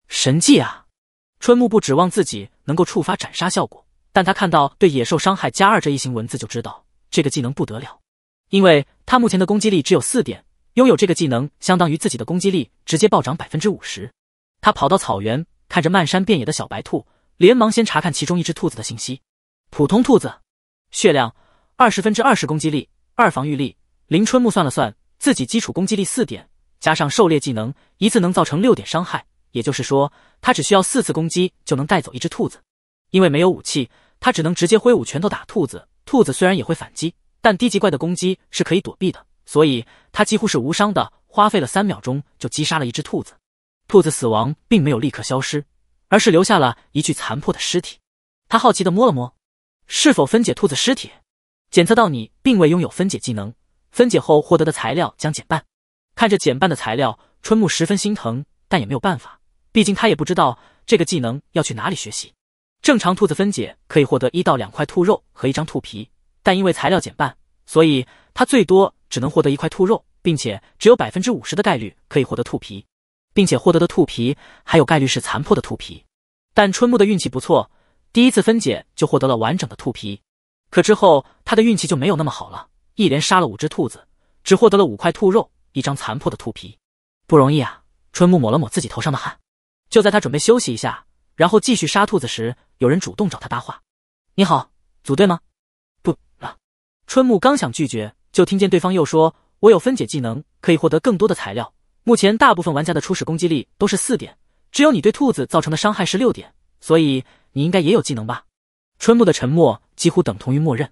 神技啊！春木不指望自己能够触发斩杀效果。但他看到对野兽伤害加二这一行文字就知道这个技能不得了，因为他目前的攻击力只有四点，拥有这个技能相当于自己的攻击力直接暴涨百分之五十。他跑到草原，看着漫山遍野的小白兔，连忙先查看其中一只兔子的信息。普通兔子，血量二十分之二十，攻击力二，防御力林春木算了算，自己基础攻击力四点，加上狩猎技能，一次能造成六点伤害，也就是说，他只需要四次攻击就能带走一只兔子。因为没有武器，他只能直接挥舞拳头打兔子。兔子虽然也会反击，但低级怪的攻击是可以躲避的，所以它几乎是无伤的。花费了三秒钟就击杀了一只兔子。兔子死亡并没有立刻消失，而是留下了一具残破的尸体。他好奇的摸了摸，是否分解兔子尸体？检测到你并未拥有分解技能，分解后获得的材料将减半。看着减半的材料，春木十分心疼，但也没有办法，毕竟他也不知道这个技能要去哪里学习。正常兔子分解可以获得一到两块兔肉和一张兔皮，但因为材料减半，所以它最多只能获得一块兔肉，并且只有百分之五十的概率可以获得兔皮，并且获得的兔皮还有概率是残破的兔皮。但春木的运气不错，第一次分解就获得了完整的兔皮。可之后他的运气就没有那么好了，一连杀了五只兔子，只获得了五块兔肉，一张残破的兔皮。不容易啊！春木抹了抹自己头上的汗，就在他准备休息一下。然后继续杀兔子时，有人主动找他搭话：“你好，组队吗？”“不了。”春木刚想拒绝，就听见对方又说：“我有分解技能，可以获得更多的材料。目前大部分玩家的初始攻击力都是四点，只有你对兔子造成的伤害是六点，所以你应该也有技能吧？”春木的沉默几乎等同于默认。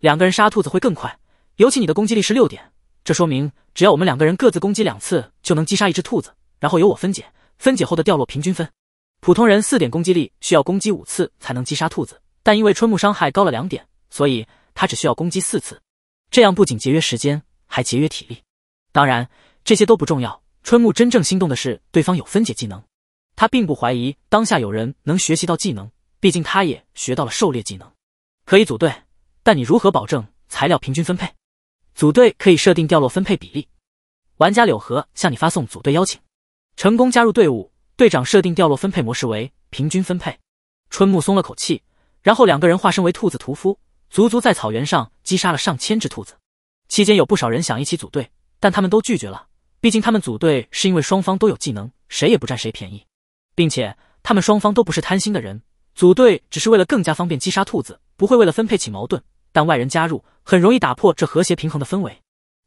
两个人杀兔子会更快，尤其你的攻击力是六点，这说明只要我们两个人各自攻击两次，就能击杀一只兔子，然后由我分解，分解后的掉落平均分。普通人四点攻击力需要攻击五次才能击杀兔子，但因为春木伤害高了两点，所以他只需要攻击四次。这样不仅节约时间，还节约体力。当然，这些都不重要。春木真正心动的是对方有分解技能。他并不怀疑当下有人能学习到技能，毕竟他也学到了狩猎技能，可以组队。但你如何保证材料平均分配？组队可以设定掉落分配比例。玩家柳河向你发送组队邀请，成功加入队伍。队长设定掉落分配模式为平均分配，春木松了口气，然后两个人化身为兔子屠夫，足足在草原上击杀了上千只兔子。期间有不少人想一起组队，但他们都拒绝了。毕竟他们组队是因为双方都有技能，谁也不占谁便宜，并且他们双方都不是贪心的人，组队只是为了更加方便击杀兔子，不会为了分配起矛盾。但外人加入，很容易打破这和谐平衡的氛围。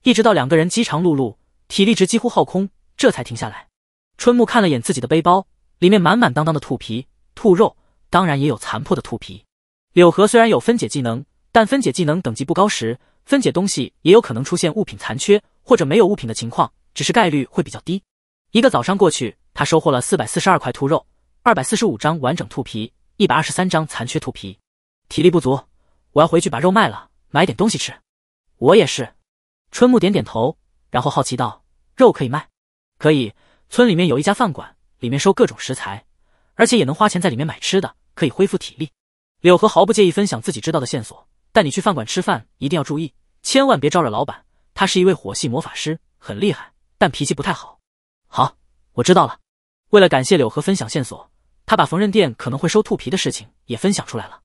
一直到两个人饥肠辘辘，体力值几乎耗空，这才停下来。春木看了眼自己的背包，里面满满当当的兔皮、兔肉，当然也有残破的兔皮。柳河虽然有分解技能，但分解技能等级不高时，分解东西也有可能出现物品残缺或者没有物品的情况，只是概率会比较低。一个早上过去，他收获了四百四十二块兔肉，二百四十五张完整兔皮，一百二十三张残缺兔皮。体力不足，我要回去把肉卖了，买点东西吃。我也是。春木点点头，然后好奇道：“肉可以卖？可以。”村里面有一家饭馆，里面收各种食材，而且也能花钱在里面买吃的，可以恢复体力。柳河毫不介意分享自己知道的线索，但你去饭馆吃饭一定要注意，千万别招惹老板，他是一位火系魔法师，很厉害，但脾气不太好。好，我知道了。为了感谢柳河分享线索，他把缝纫店可能会收兔皮的事情也分享出来了，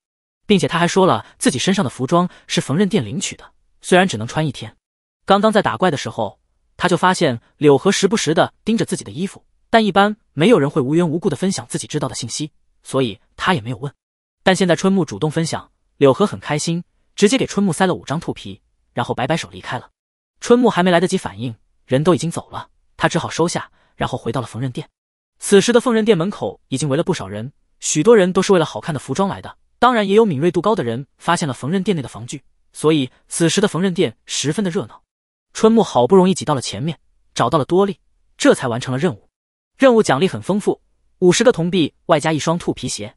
并且他还说了自己身上的服装是缝纫店领取的，虽然只能穿一天。刚刚在打怪的时候。他就发现柳河时不时的盯着自己的衣服，但一般没有人会无缘无故的分享自己知道的信息，所以他也没有问。但现在春木主动分享，柳河很开心，直接给春木塞了五张兔皮，然后摆摆手离开了。春木还没来得及反应，人都已经走了，他只好收下，然后回到了缝纫店。此时的缝纫店门口已经围了不少人，许多人都是为了好看的服装来的，当然也有敏锐度高的人发现了缝纫店内的防具，所以此时的缝纫店十分的热闹。春木好不容易挤到了前面，找到了多利，这才完成了任务。任务奖励很丰富，五十个铜币外加一双兔皮鞋。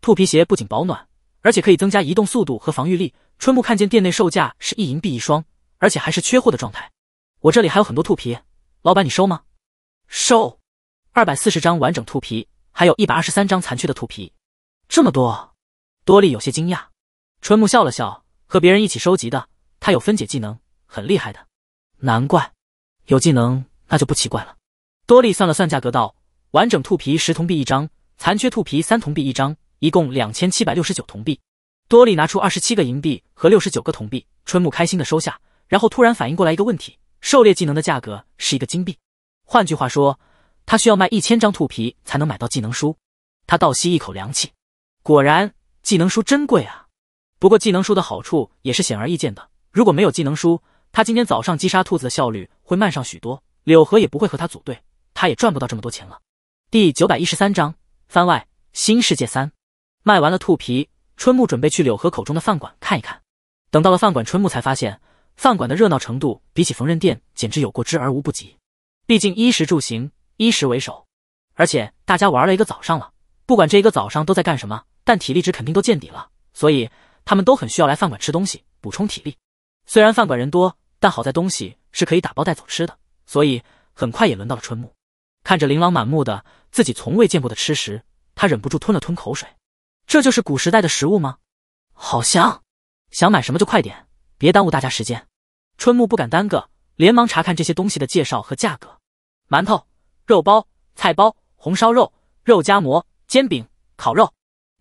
兔皮鞋不仅保暖，而且可以增加移动速度和防御力。春木看见店内售价是一银币一双，而且还是缺货的状态。我这里还有很多兔皮，老板你收吗？收，二百四十张完整兔皮，还有一百二十三张残缺的兔皮。这么多，多利有些惊讶。春木笑了笑，和别人一起收集的，他有分解技能，很厉害的。难怪，有技能那就不奇怪了。多利算了算价格，道：“完整兔皮十铜币一张，残缺兔皮三铜币一张，一共两千七百六十九铜币。”多利拿出二十七个银币和六十九个铜币，春木开心的收下，然后突然反应过来一个问题：狩猎技能的价格是一个金币，换句话说，他需要卖一千张兔皮才能买到技能书。他倒吸一口凉气，果然技能书真贵啊！不过技能书的好处也是显而易见的，如果没有技能书，他今天早上击杀兔子的效率会慢上许多，柳河也不会和他组队，他也赚不到这么多钱了。第九百一十三章番外新世界三卖完了兔皮，春木准备去柳河口中的饭馆看一看。等到了饭馆，春木才发现饭馆的热闹程度比起缝纫店简直有过之而无不及。毕竟衣食住行，衣食为首。而且大家玩了一个早上了，不管这一个早上都在干什么，但体力值肯定都见底了，所以他们都很需要来饭馆吃东西补充体力。虽然饭馆人多。但好在东西是可以打包带走吃的，所以很快也轮到了春木。看着琳琅满目的自己从未见过的吃食，他忍不住吞了吞口水。这就是古时代的食物吗？好香！想买什么就快点，别耽误大家时间。春木不敢耽搁，连忙查看这些东西的介绍和价格：馒头、肉包、菜包、红烧肉、肉夹馍、煎饼、烤肉。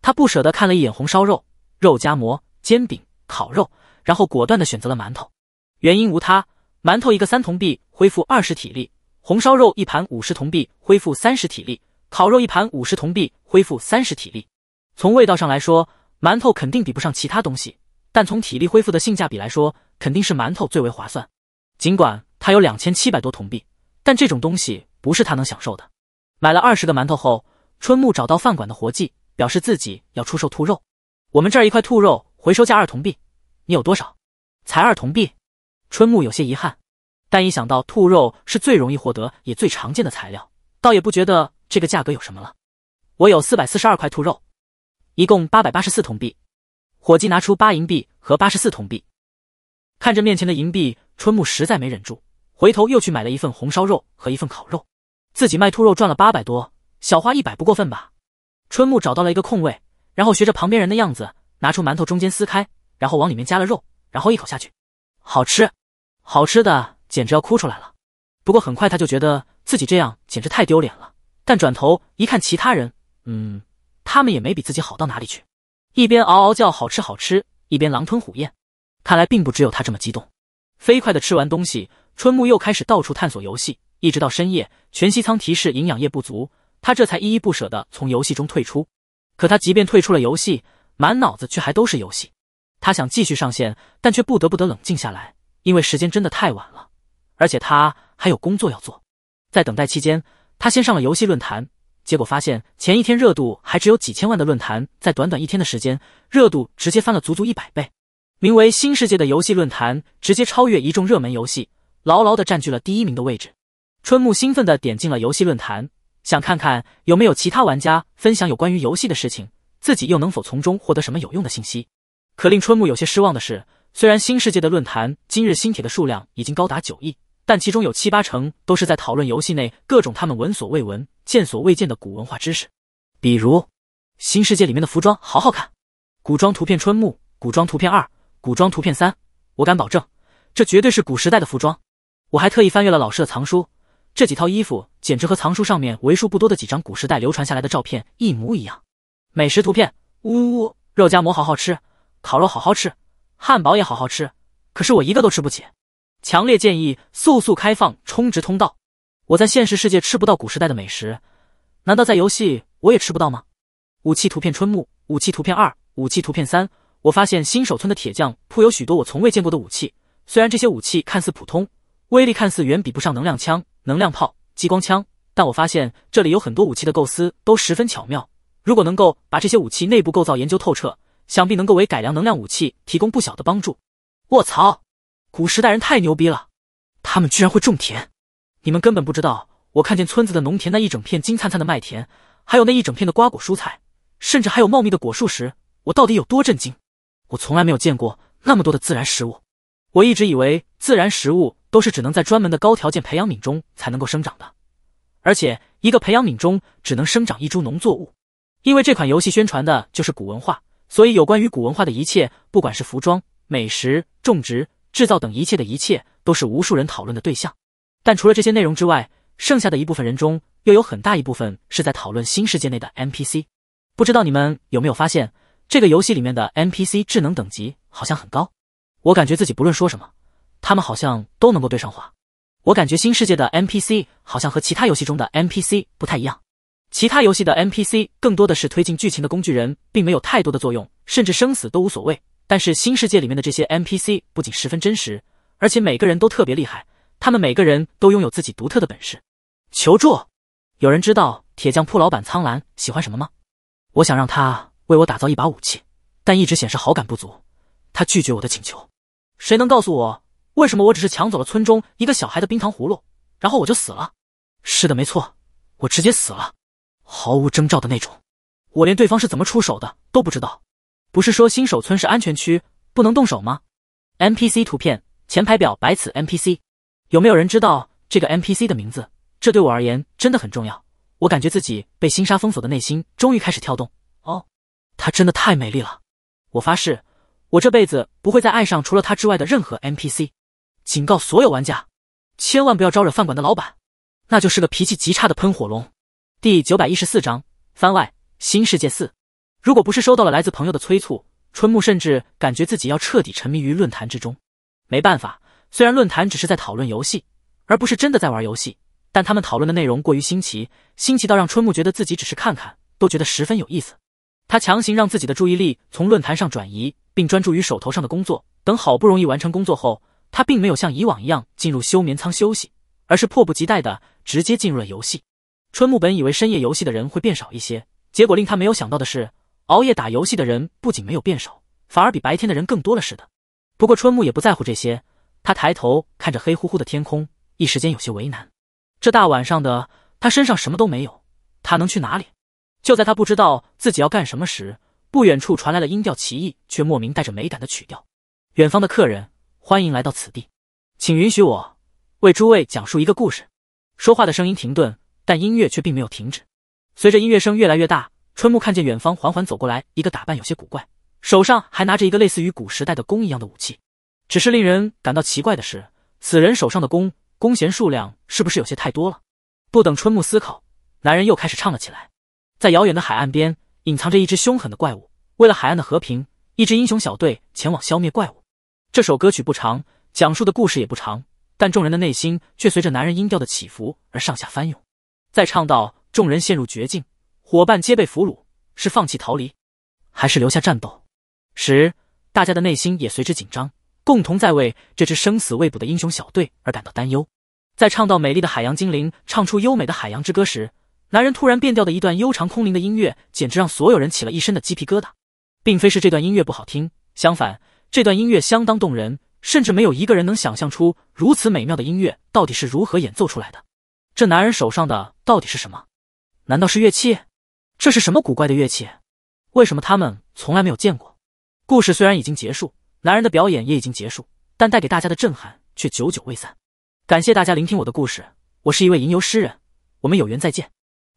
他不舍得看了一眼红烧肉、肉夹馍、煎饼、烤肉，然后果断的选择了馒头。原因无他，馒头一个三铜币，恢复二十体力；红烧肉一盘五十铜币，恢复三十体力；烤肉一盘五十铜币，恢复三十体力。从味道上来说，馒头肯定比不上其他东西，但从体力恢复的性价比来说，肯定是馒头最为划算。尽管他有两千七百多铜币，但这种东西不是他能享受的。买了二十个馒头后，春木找到饭馆的活计，表示自己要出售兔肉。我们这儿一块兔肉回收价二铜币，你有多少？才二铜币？春木有些遗憾，但一想到兔肉是最容易获得也最常见的材料，倒也不觉得这个价格有什么了。我有四百四十二块兔肉，一共八百八十四铜币。伙计拿出八银币和八十四铜币，看着面前的银币，春木实在没忍住，回头又去买了一份红烧肉和一份烤肉。自己卖兔肉赚了八百多，小花一百不过分吧？春木找到了一个空位，然后学着旁边人的样子，拿出馒头中间撕开，然后往里面加了肉，然后一口下去。好吃，好吃的简直要哭出来了。不过很快他就觉得自己这样简直太丢脸了。但转头一看，其他人，嗯，他们也没比自己好到哪里去。一边嗷嗷叫好吃好吃，一边狼吞虎咽。看来并不只有他这么激动。飞快的吃完东西，春木又开始到处探索游戏，一直到深夜。全息舱提示营养液不足，他这才依依不舍的从游戏中退出。可他即便退出了游戏，满脑子却还都是游戏。他想继续上线，但却不得不得冷静下来，因为时间真的太晚了，而且他还有工作要做。在等待期间，他先上了游戏论坛，结果发现前一天热度还只有几千万的论坛，在短短一天的时间，热度直接翻了足足一百倍。名为“新世界”的游戏论坛直接超越一众热门游戏，牢牢的占据了第一名的位置。春木兴奋的点进了游戏论坛，想看看有没有其他玩家分享有关于游戏的事情，自己又能否从中获得什么有用的信息。可令春木有些失望的是，虽然新世界的论坛今日新帖的数量已经高达九亿，但其中有七八成都是在讨论游戏内各种他们闻所未闻、见所未见的古文化知识。比如，新世界里面的服装好好看，古装图片春木，古装图片二，古装图片三。我敢保证，这绝对是古时代的服装。我还特意翻阅了老师的藏书，这几套衣服简直和藏书上面为数不多的几张古时代流传下来的照片一模一样。美食图片，呜呜，肉夹馍好好吃。烤肉好好吃，汉堡也好好吃，可是我一个都吃不起。强烈建议速速开放充值通道。我在现实世界吃不到古时代的美食，难道在游戏我也吃不到吗？武器图片春木，武器图片二，武器图片三。我发现新手村的铁匠铺有许多我从未见过的武器，虽然这些武器看似普通，威力看似远比不上能量枪、能量炮、激光枪，但我发现这里有很多武器的构思都十分巧妙。如果能够把这些武器内部构造研究透彻，想必能够为改良能量武器提供不小的帮助。卧槽，古时代人太牛逼了，他们居然会种田！你们根本不知道，我看见村子的农田那一整片金灿灿的麦田，还有那一整片的瓜果蔬菜，甚至还有茂密的果树时，我到底有多震惊！我从来没有见过那么多的自然食物。我一直以为自然食物都是只能在专门的高条件培养皿中才能够生长的，而且一个培养皿中只能生长一株农作物，因为这款游戏宣传的就是古文化。所以，有关于古文化的一切，不管是服装、美食、种植、制造等一切的一切，都是无数人讨论的对象。但除了这些内容之外，剩下的一部分人中，又有很大一部分是在讨论新世界内的 NPC。不知道你们有没有发现，这个游戏里面的 NPC 智能等级好像很高。我感觉自己不论说什么，他们好像都能够对上话。我感觉新世界的 NPC 好像和其他游戏中的 NPC 不太一样。其他游戏的 NPC 更多的是推进剧情的工具人，并没有太多的作用，甚至生死都无所谓。但是新世界里面的这些 NPC 不仅十分真实，而且每个人都特别厉害，他们每个人都拥有自己独特的本事。求助，有人知道铁匠铺老板苍兰喜欢什么吗？我想让他为我打造一把武器，但一直显示好感不足，他拒绝我的请求。谁能告诉我，为什么我只是抢走了村中一个小孩的冰糖葫芦，然后我就死了？是的，没错，我直接死了。毫无征兆的那种，我连对方是怎么出手的都不知道。不是说新手村是安全区，不能动手吗 n p c 图片前排表白此 NPC，有没有人知道这个 NPC 的名字？这对我而言真的很重要。我感觉自己被星沙封锁的内心终于开始跳动。哦，她真的太美丽了！我发誓，我这辈子不会再爱上除了她之外的任何 NPC。警告所有玩家，千万不要招惹饭馆的老板，那就是个脾气极差的喷火龙。第九百一十四章番外新世界四。如果不是收到了来自朋友的催促，春木甚至感觉自己要彻底沉迷于论坛之中。没办法，虽然论坛只是在讨论游戏，而不是真的在玩游戏，但他们讨论的内容过于新奇，新奇到让春木觉得自己只是看看都觉得十分有意思。他强行让自己的注意力从论坛上转移，并专注于手头上的工作。等好不容易完成工作后，他并没有像以往一样进入休眠舱休息，而是迫不及待的直接进入了游戏。春木本以为深夜游戏的人会变少一些，结果令他没有想到的是，熬夜打游戏的人不仅没有变少，反而比白天的人更多了似的。不过春木也不在乎这些，他抬头看着黑乎乎的天空，一时间有些为难。这大晚上的，他身上什么都没有，他能去哪里？就在他不知道自己要干什么时，不远处传来了音调奇异却莫名带着美感的曲调。远方的客人，欢迎来到此地，请允许我为诸位讲述一个故事。说话的声音停顿。但音乐却并没有停止，随着音乐声越来越大，春木看见远方缓缓走过来一个打扮有些古怪，手上还拿着一个类似于古时代的弓一样的武器。只是令人感到奇怪的是，此人手上的弓弓弦数量是不是有些太多了？不等春木思考，男人又开始唱了起来。在遥远的海岸边，隐藏着一只凶狠的怪物。为了海岸的和平，一支英雄小队前往消灭怪物。这首歌曲不长，讲述的故事也不长，但众人的内心却随着男人音调的起伏而上下翻涌。在唱到众人陷入绝境，伙伴皆被俘虏，是放弃逃离，还是留下战斗？时，大家的内心也随之紧张，共同在为这支生死未卜的英雄小队而感到担忧。在唱到美丽的海洋精灵唱出优美的海洋之歌时，男人突然变调的一段悠长空灵的音乐，简直让所有人起了一身的鸡皮疙瘩。并非是这段音乐不好听，相反，这段音乐相当动人，甚至没有一个人能想象出如此美妙的音乐到底是如何演奏出来的。这男人手上的到底是什么？难道是乐器？这是什么古怪的乐器？为什么他们从来没有见过？故事虽然已经结束，男人的表演也已经结束，但带给大家的震撼却久久未散。感谢大家聆听我的故事，我是一位吟游诗人，我们有缘再见。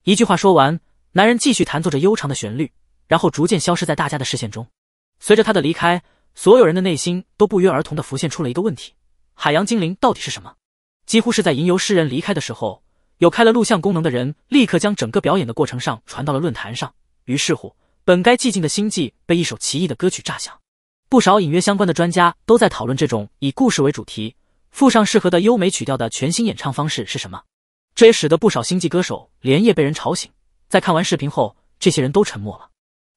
一句话说完，男人继续弹奏着悠长的旋律，然后逐渐消失在大家的视线中。随着他的离开，所有人的内心都不约而同的浮现出了一个问题：海洋精灵到底是什么？几乎是在吟游诗人离开的时候。有开了录像功能的人立刻将整个表演的过程上传到了论坛上。于是乎，本该寂静的星际被一首奇异的歌曲炸响。不少隐约相关的专家都在讨论这种以故事为主题、附上适合的优美曲调的全新演唱方式是什么。这也使得不少星际歌手连夜被人吵醒。在看完视频后，这些人都沉默了。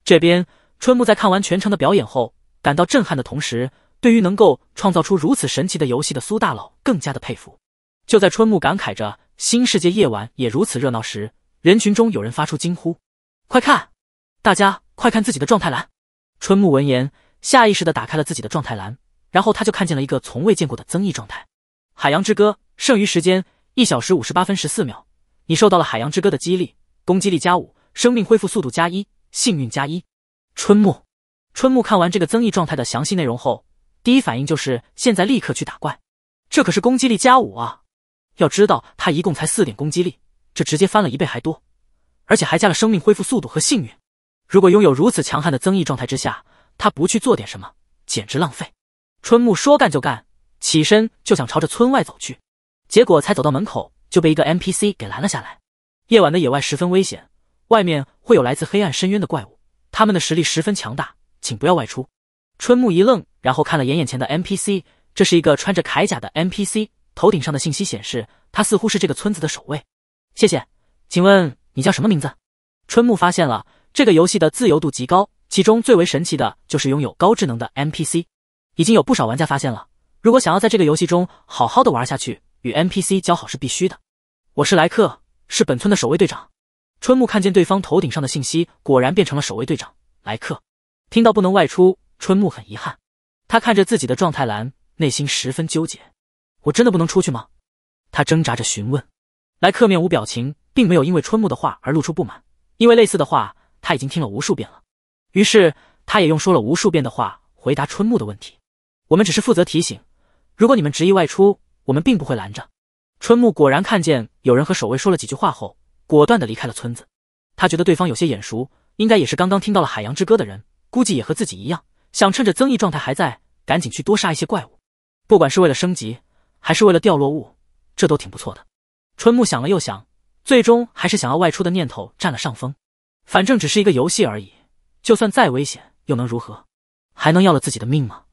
这边春木在看完全程的表演后，感到震撼的同时，对于能够创造出如此神奇的游戏的苏大佬更加的佩服。就在春木感慨着。新世界夜晚也如此热闹时，人群中有人发出惊呼：“快看，大家快看自己的状态栏！”春木闻言，下意识的打开了自己的状态栏，然后他就看见了一个从未见过的增益状态——海洋之歌，剩余时间一小时五十八分十四秒。你受到了海洋之歌的激励，攻击力加五，生命恢复速度加一，幸运加一。春木，春木看完这个增益状态的详细内容后，第一反应就是现在立刻去打怪，这可是攻击力加五啊！要知道，他一共才四点攻击力，这直接翻了一倍还多，而且还加了生命恢复速度和幸运。如果拥有如此强悍的增益状态之下，他不去做点什么，简直浪费。春木说干就干，起身就想朝着村外走去，结果才走到门口就被一个 NPC 给拦了下来。夜晚的野外十分危险，外面会有来自黑暗深渊的怪物，他们的实力十分强大，请不要外出。春木一愣，然后看了眼眼前的 NPC，这是一个穿着铠甲的 NPC。头顶上的信息显示，他似乎是这个村子的守卫。谢谢，请问你叫什么名字？春木发现了这个游戏的自由度极高，其中最为神奇的就是拥有高智能的 NPC。已经有不少玩家发现了，如果想要在这个游戏中好好的玩下去，与 NPC 交好是必须的。我是莱克，是本村的守卫队长。春木看见对方头顶上的信息，果然变成了守卫队长莱克。听到不能外出，春木很遗憾。他看着自己的状态栏，内心十分纠结。我真的不能出去吗？他挣扎着询问。莱克面无表情，并没有因为春木的话而露出不满，因为类似的话他已经听了无数遍了。于是他也用说了无数遍的话回答春木的问题：“我们只是负责提醒，如果你们执意外出，我们并不会拦着。”春木果然看见有人和守卫说了几句话后，果断的离开了村子。他觉得对方有些眼熟，应该也是刚刚听到了《海洋之歌》的人，估计也和自己一样，想趁着增益状态还在，赶紧去多杀一些怪物，不管是为了升级。还是为了掉落物，这都挺不错的。春木想了又想，最终还是想要外出的念头占了上风。反正只是一个游戏而已，就算再危险又能如何？还能要了自己的命吗？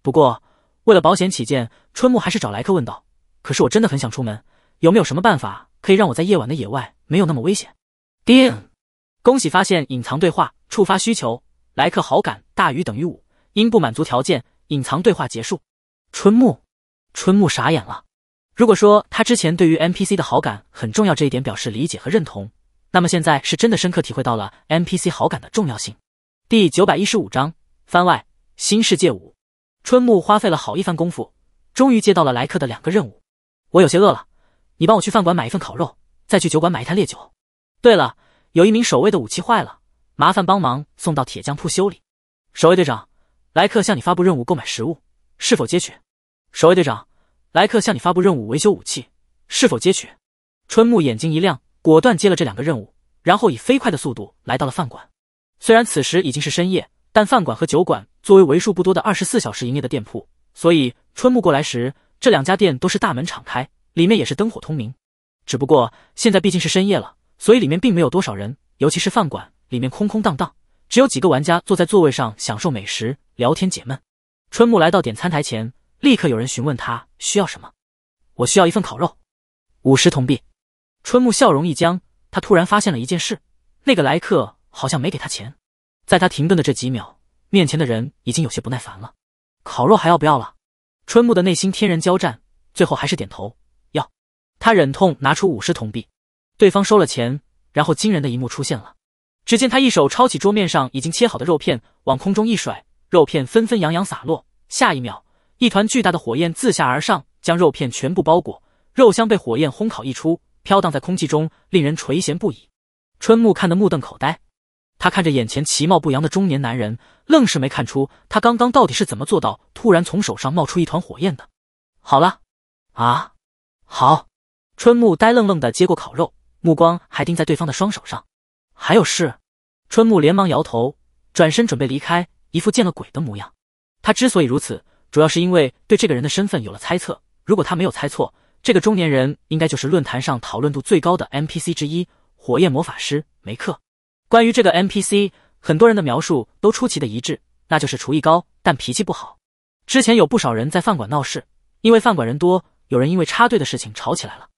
不过为了保险起见，春木还是找莱克问道：“可是我真的很想出门，有没有什么办法可以让我在夜晚的野外没有那么危险？”叮，恭喜发现隐藏对话，触发需求。莱克好感大于等于五，因不满足条件，隐藏对话结束。春木。春木傻眼了。如果说他之前对于 NPC 的好感很重要这一点表示理解和认同，那么现在是真的深刻体会到了 NPC 好感的重要性。第九百一十五章番外新世界五。春木花费了好一番功夫，终于接到了莱克的两个任务。我有些饿了，你帮我去饭馆买一份烤肉，再去酒馆买一坛烈酒。对了，有一名守卫的武器坏了，麻烦帮忙送到铁匠铺修理。守卫队长，莱克向你发布任务，购买食物，是否接取？守卫队长，莱克向你发布任务，维修武器，是否接取？春木眼睛一亮，果断接了这两个任务，然后以飞快的速度来到了饭馆。虽然此时已经是深夜，但饭馆和酒馆作为为数不多的二十四小时营业的店铺，所以春木过来时，这两家店都是大门敞开，里面也是灯火通明。只不过现在毕竟是深夜了，所以里面并没有多少人，尤其是饭馆里面空空荡荡，只有几个玩家坐在座位上享受美食、聊天解闷。春木来到点餐台前。立刻有人询问他需要什么，我需要一份烤肉，五十铜币。春木笑容一僵，他突然发现了一件事，那个来客好像没给他钱。在他停顿的这几秒，面前的人已经有些不耐烦了，烤肉还要不要了？春木的内心天人交战，最后还是点头要。他忍痛拿出五十铜币，对方收了钱，然后惊人的一幕出现了，只见他一手抄起桌面上已经切好的肉片，往空中一甩，肉片纷纷扬扬洒落。下一秒。一团巨大的火焰自下而上，将肉片全部包裹，肉香被火焰烘烤溢出，飘荡在空气中，令人垂涎不已。春木看得目瞪口呆，他看着眼前其貌不扬的中年男人，愣是没看出他刚刚到底是怎么做到，突然从手上冒出一团火焰的。好了，啊，好。春木呆愣愣地接过烤肉，目光还盯在对方的双手上。还有事？春木连忙摇头，转身准备离开，一副见了鬼的模样。他之所以如此。主要是因为对这个人的身份有了猜测。如果他没有猜错，这个中年人应该就是论坛上讨论度最高的 NPC 之一——火焰魔法师梅克。关于这个 NPC，很多人的描述都出奇的一致，那就是厨艺高但脾气不好。之前有不少人在饭馆闹事，因为饭馆人多，有人因为插队的事情吵起来了。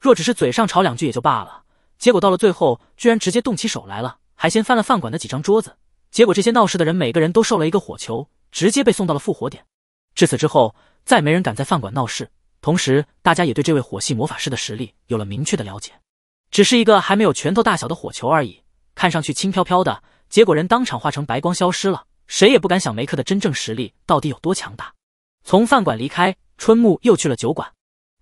若只是嘴上吵两句也就罢了，结果到了最后居然直接动起手来了，还先翻了饭馆的几张桌子。结果这些闹事的人每个人都受了一个火球。直接被送到了复活点，至此之后，再没人敢在饭馆闹事。同时，大家也对这位火系魔法师的实力有了明确的了解，只是一个还没有拳头大小的火球而已，看上去轻飘飘的。结果人当场化成白光消失了，谁也不敢想梅克的真正实力到底有多强大。从饭馆离开，春木又去了酒馆。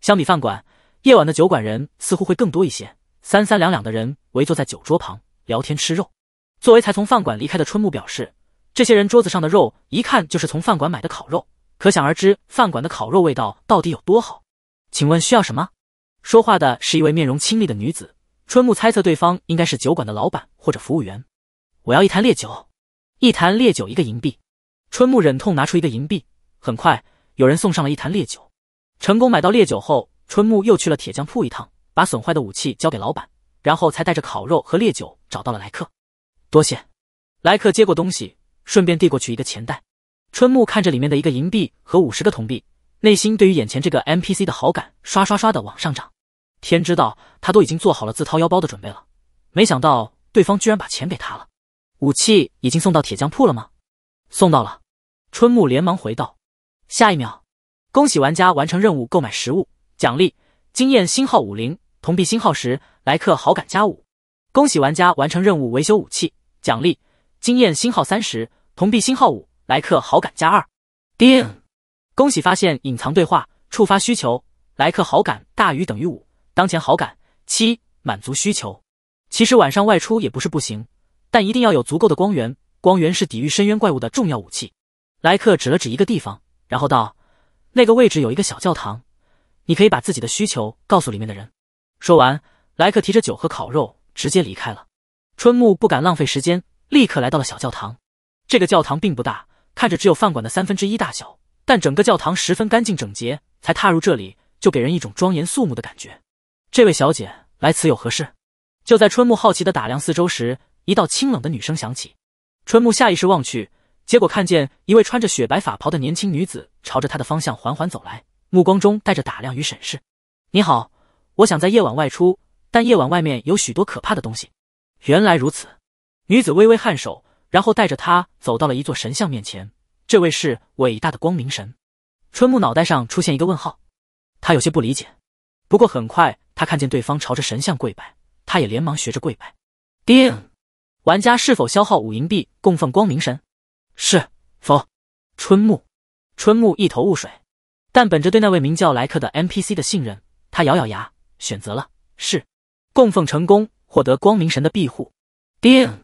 相比饭馆，夜晚的酒馆人似乎会更多一些，三三两两的人围坐在酒桌旁聊天吃肉。作为才从饭馆离开的春木表示。这些人桌子上的肉一看就是从饭馆买的烤肉，可想而知饭馆的烤肉味道到底有多好。请问需要什么？说话的是一位面容清丽的女子。春木猜测对方应该是酒馆的老板或者服务员。我要一坛烈酒，一坛烈酒一个银币。春木忍痛拿出一个银币。很快有人送上了一坛烈酒。成功买到烈酒后，春木又去了铁匠铺一趟，把损坏的武器交给老板，然后才带着烤肉和烈酒找到了来客。多谢。来客接过东西。顺便递过去一个钱袋，春木看着里面的一个银币和五十个铜币，内心对于眼前这个 NPC 的好感刷刷刷的往上涨。天知道他都已经做好了自掏腰包的准备了，没想到对方居然把钱给他了。武器已经送到铁匠铺了吗？送到了。春木连忙回道。下一秒，恭喜玩家完成任务，购买食物，奖励经验星号五零，铜币星号十，来客好感加五。恭喜玩家完成任务，维修武器，奖励。经验星号三十，铜币星号五，莱克好感加二。叮，恭喜发现隐藏对话，触发需求。莱克好感大于等于五，当前好感七，满足需求。其实晚上外出也不是不行，但一定要有足够的光源。光源是抵御深渊怪物的重要武器。莱克指了指一个地方，然后道：“那个位置有一个小教堂，你可以把自己的需求告诉里面的人。”说完，莱克提着酒和烤肉直接离开了。春木不敢浪费时间。立刻来到了小教堂。这个教堂并不大，看着只有饭馆的三分之一大小，但整个教堂十分干净整洁。才踏入这里，就给人一种庄严肃穆的感觉。这位小姐来此有何事？就在春木好奇的打量四周时，一道清冷的女声响起。春木下意识望去，结果看见一位穿着雪白法袍的年轻女子朝着他的方向缓缓走来，目光中带着打量与审视。你好，我想在夜晚外出，但夜晚外面有许多可怕的东西。原来如此。女子微微颔首，然后带着他走到了一座神像面前。这位是伟大的光明神。春木脑袋上出现一个问号，他有些不理解。不过很快，他看见对方朝着神像跪拜，他也连忙学着跪拜。叮，玩家是否消耗五银币供奉光明神？是否？春木，春木一头雾水，但本着对那位名叫莱克的 NPC 的信任，他咬咬牙选择了是。供奉成功，获得光明神的庇护。叮。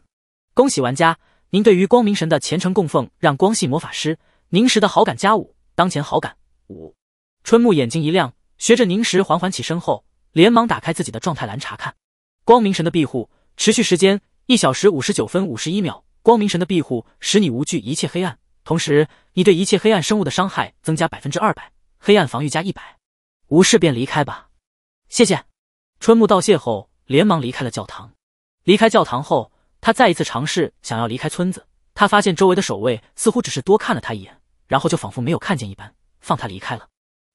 恭喜玩家，您对于光明神的虔诚供奉让光系魔法师凝石的好感加五，当前好感五。春木眼睛一亮，学着凝石缓缓起身后，连忙打开自己的状态栏查看。光明神的庇护持续时间一小时五十九分五十一秒。光明神的庇护使你无惧一切黑暗，同时你对一切黑暗生物的伤害增加百分之二百，黑暗防御加一百。无事便离开吧。谢谢。春木道谢后，连忙离开了教堂。离开教堂后。他再一次尝试想要离开村子，他发现周围的守卫似乎只是多看了他一眼，然后就仿佛没有看见一般放他离开了。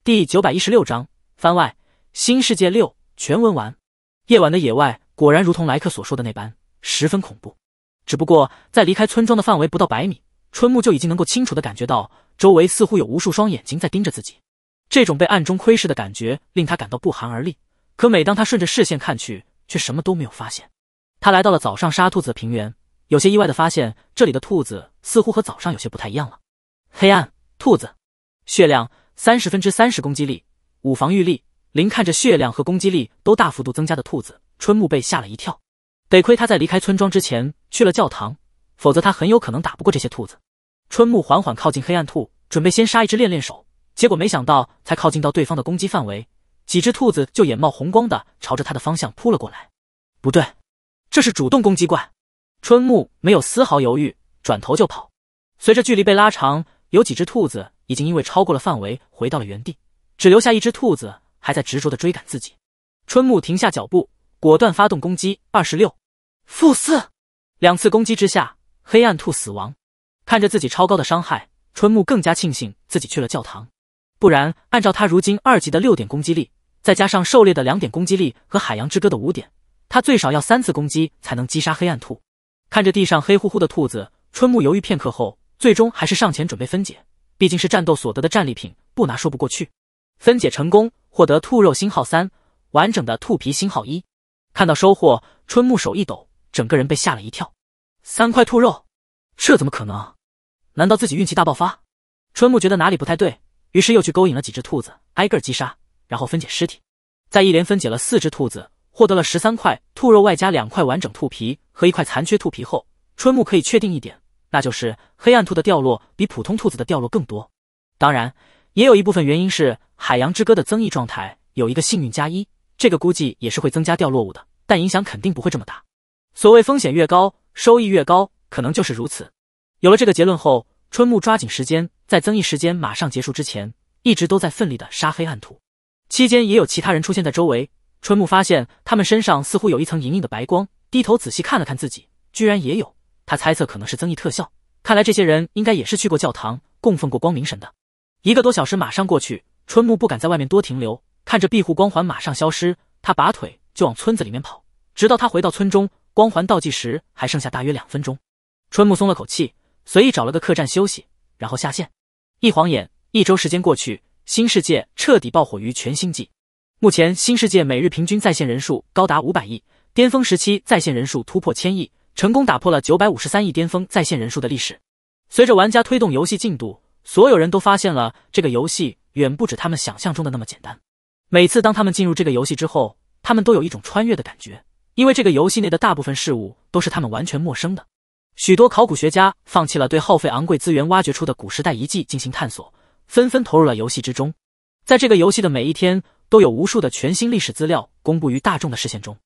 第九百一十六章番外新世界六全文完。夜晚的野外果然如同莱克所说的那般十分恐怖，只不过在离开村庄的范围不到百米，春木就已经能够清楚的感觉到周围似乎有无数双眼睛在盯着自己。这种被暗中窥视的感觉令他感到不寒而栗，可每当他顺着视线看去，却什么都没有发现。他来到了早上杀兔子的平原，有些意外的发现，这里的兔子似乎和早上有些不太一样了。黑暗兔子，血量三十分之三十，攻击力五，防御力林看着血量和攻击力都大幅度增加的兔子，春木被吓了一跳。得亏他在离开村庄之前去了教堂，否则他很有可能打不过这些兔子。春木缓缓靠近黑暗兔，准备先杀一只练练手，结果没想到才靠近到对方的攻击范围，几只兔子就眼冒红光的朝着他的方向扑了过来。不对。这是主动攻击怪，春木没有丝毫犹豫，转头就跑。随着距离被拉长，有几只兔子已经因为超过了范围回到了原地，只留下一只兔子还在执着的追赶自己。春木停下脚步，果断发动攻击。二十六，负四，两次攻击之下，黑暗兔死亡。看着自己超高的伤害，春木更加庆幸自己去了教堂，不然按照他如今二级的六点攻击力，再加上狩猎的两点攻击力和海洋之歌的五点。他最少要三次攻击才能击杀黑暗兔。看着地上黑乎乎的兔子，春木犹豫片刻后，最终还是上前准备分解。毕竟是战斗所得的战利品，不拿说不过去。分解成功，获得兔肉星号三，完整的兔皮星号一。看到收获，春木手一抖，整个人被吓了一跳。三块兔肉，这怎么可能？难道自己运气大爆发？春木觉得哪里不太对，于是又去勾引了几只兔子，挨个击杀，然后分解尸体。再一连分解了四只兔子。获得了十三块兔肉，外加两块完整兔皮和一块残缺兔皮后，春木可以确定一点，那就是黑暗兔的掉落比普通兔子的掉落更多。当然，也有一部分原因是海洋之歌的增益状态有一个幸运加一，这个估计也是会增加掉落物的，但影响肯定不会这么大。所谓风险越高，收益越高，可能就是如此。有了这个结论后，春木抓紧时间，在增益时间马上结束之前，一直都在奋力的杀黑暗兔。期间也有其他人出现在周围。春木发现他们身上似乎有一层莹莹的白光，低头仔细看了看自己，居然也有。他猜测可能是增益特效，看来这些人应该也是去过教堂，供奉过光明神的。一个多小时马上过去，春木不敢在外面多停留，看着庇护光环马上消失，他拔腿就往村子里面跑。直到他回到村中，光环倒计时还剩下大约两分钟，春木松了口气，随意找了个客栈休息，然后下线。一晃眼，一周时间过去，新世界彻底爆火于全星际。目前，新世界每日平均在线人数高达五百亿，巅峰时期在线人数突破千亿，成功打破了九百五十三亿巅峰在线人数的历史。随着玩家推动游戏进度，所有人都发现了这个游戏远不止他们想象中的那么简单。每次当他们进入这个游戏之后，他们都有一种穿越的感觉，因为这个游戏内的大部分事物都是他们完全陌生的。许多考古学家放弃了对耗费昂贵资源挖掘出的古时代遗迹进行探索，纷纷投入了游戏之中。在这个游戏的每一天。都有无数的全新历史资料公布于大众的视线中。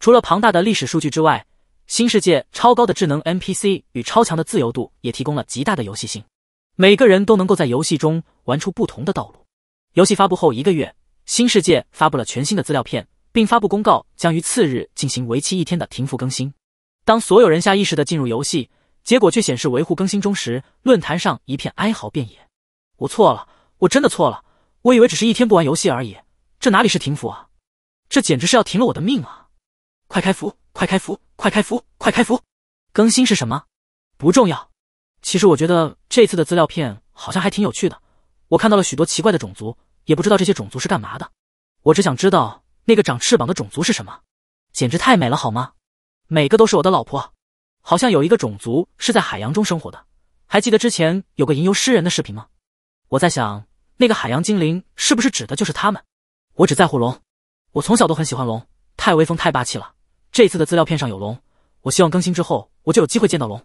除了庞大的历史数据之外，新世界超高的智能 NPC 与超强的自由度也提供了极大的游戏性。每个人都能够在游戏中玩出不同的道路。游戏发布后一个月，新世界发布了全新的资料片，并发布公告将于次日进行为期一天的停服更新。当所有人下意识的进入游戏，结果却显示维护更新中时，论坛上一片哀嚎遍野。我错了，我真的错了，我以为只是一天不玩游戏而已。这哪里是停服啊！这简直是要停了我的命啊！快开服！快开服！快开服！快开服！更新是什么？不重要。其实我觉得这次的资料片好像还挺有趣的。我看到了许多奇怪的种族，也不知道这些种族是干嘛的。我只想知道那个长翅膀的种族是什么，简直太美了好吗？每个都是我的老婆。好像有一个种族是在海洋中生活的。还记得之前有个吟游诗人的视频吗？我在想，那个海洋精灵是不是指的就是他们？我只在乎龙，我从小都很喜欢龙，太威风，太霸气了。这次的资料片上有龙，我希望更新之后我就有机会见到龙。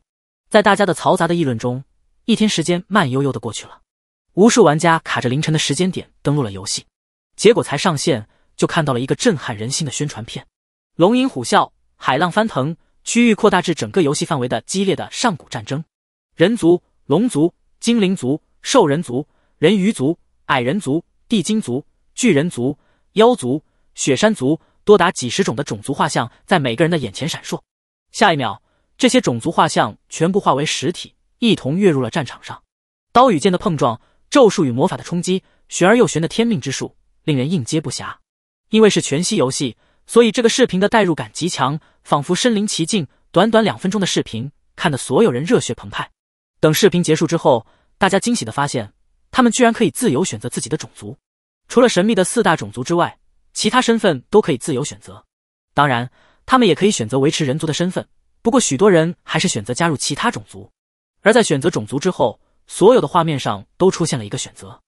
在大家的嘈杂的议论中，一天时间慢悠悠的过去了。无数玩家卡着凌晨的时间点登录了游戏，结果才上线就看到了一个震撼人心的宣传片：龙吟虎啸，海浪翻腾，区域扩大至整个游戏范围的激烈的上古战争。人族、龙族、精灵族、兽人族、人鱼族、矮人族、地精族。巨人族、妖族、雪山族，多达几十种的种族画像在每个人的眼前闪烁。下一秒，这些种族画像全部化为实体，一同跃入了战场上。刀与剑的碰撞，咒术与魔法的冲击，玄而又玄的天命之术，令人应接不暇。因为是全息游戏，所以这个视频的代入感极强，仿佛身临其境。短短两分钟的视频，看得所有人热血澎湃。等视频结束之后，大家惊喜的发现，他们居然可以自由选择自己的种族。除了神秘的四大种族之外，其他身份都可以自由选择。当然，他们也可以选择维持人族的身份。不过，许多人还是选择加入其他种族。而在选择种族之后，所有的画面上都出现了一个选择：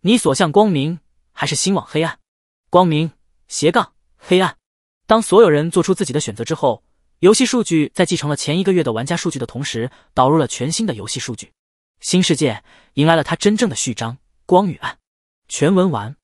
你所向光明，还是心往黑暗？光明斜杠黑暗。当所有人做出自己的选择之后，游戏数据在继承了前一个月的玩家数据的同时，导入了全新的游戏数据。新世界迎来了它真正的序章：光与暗。全文完。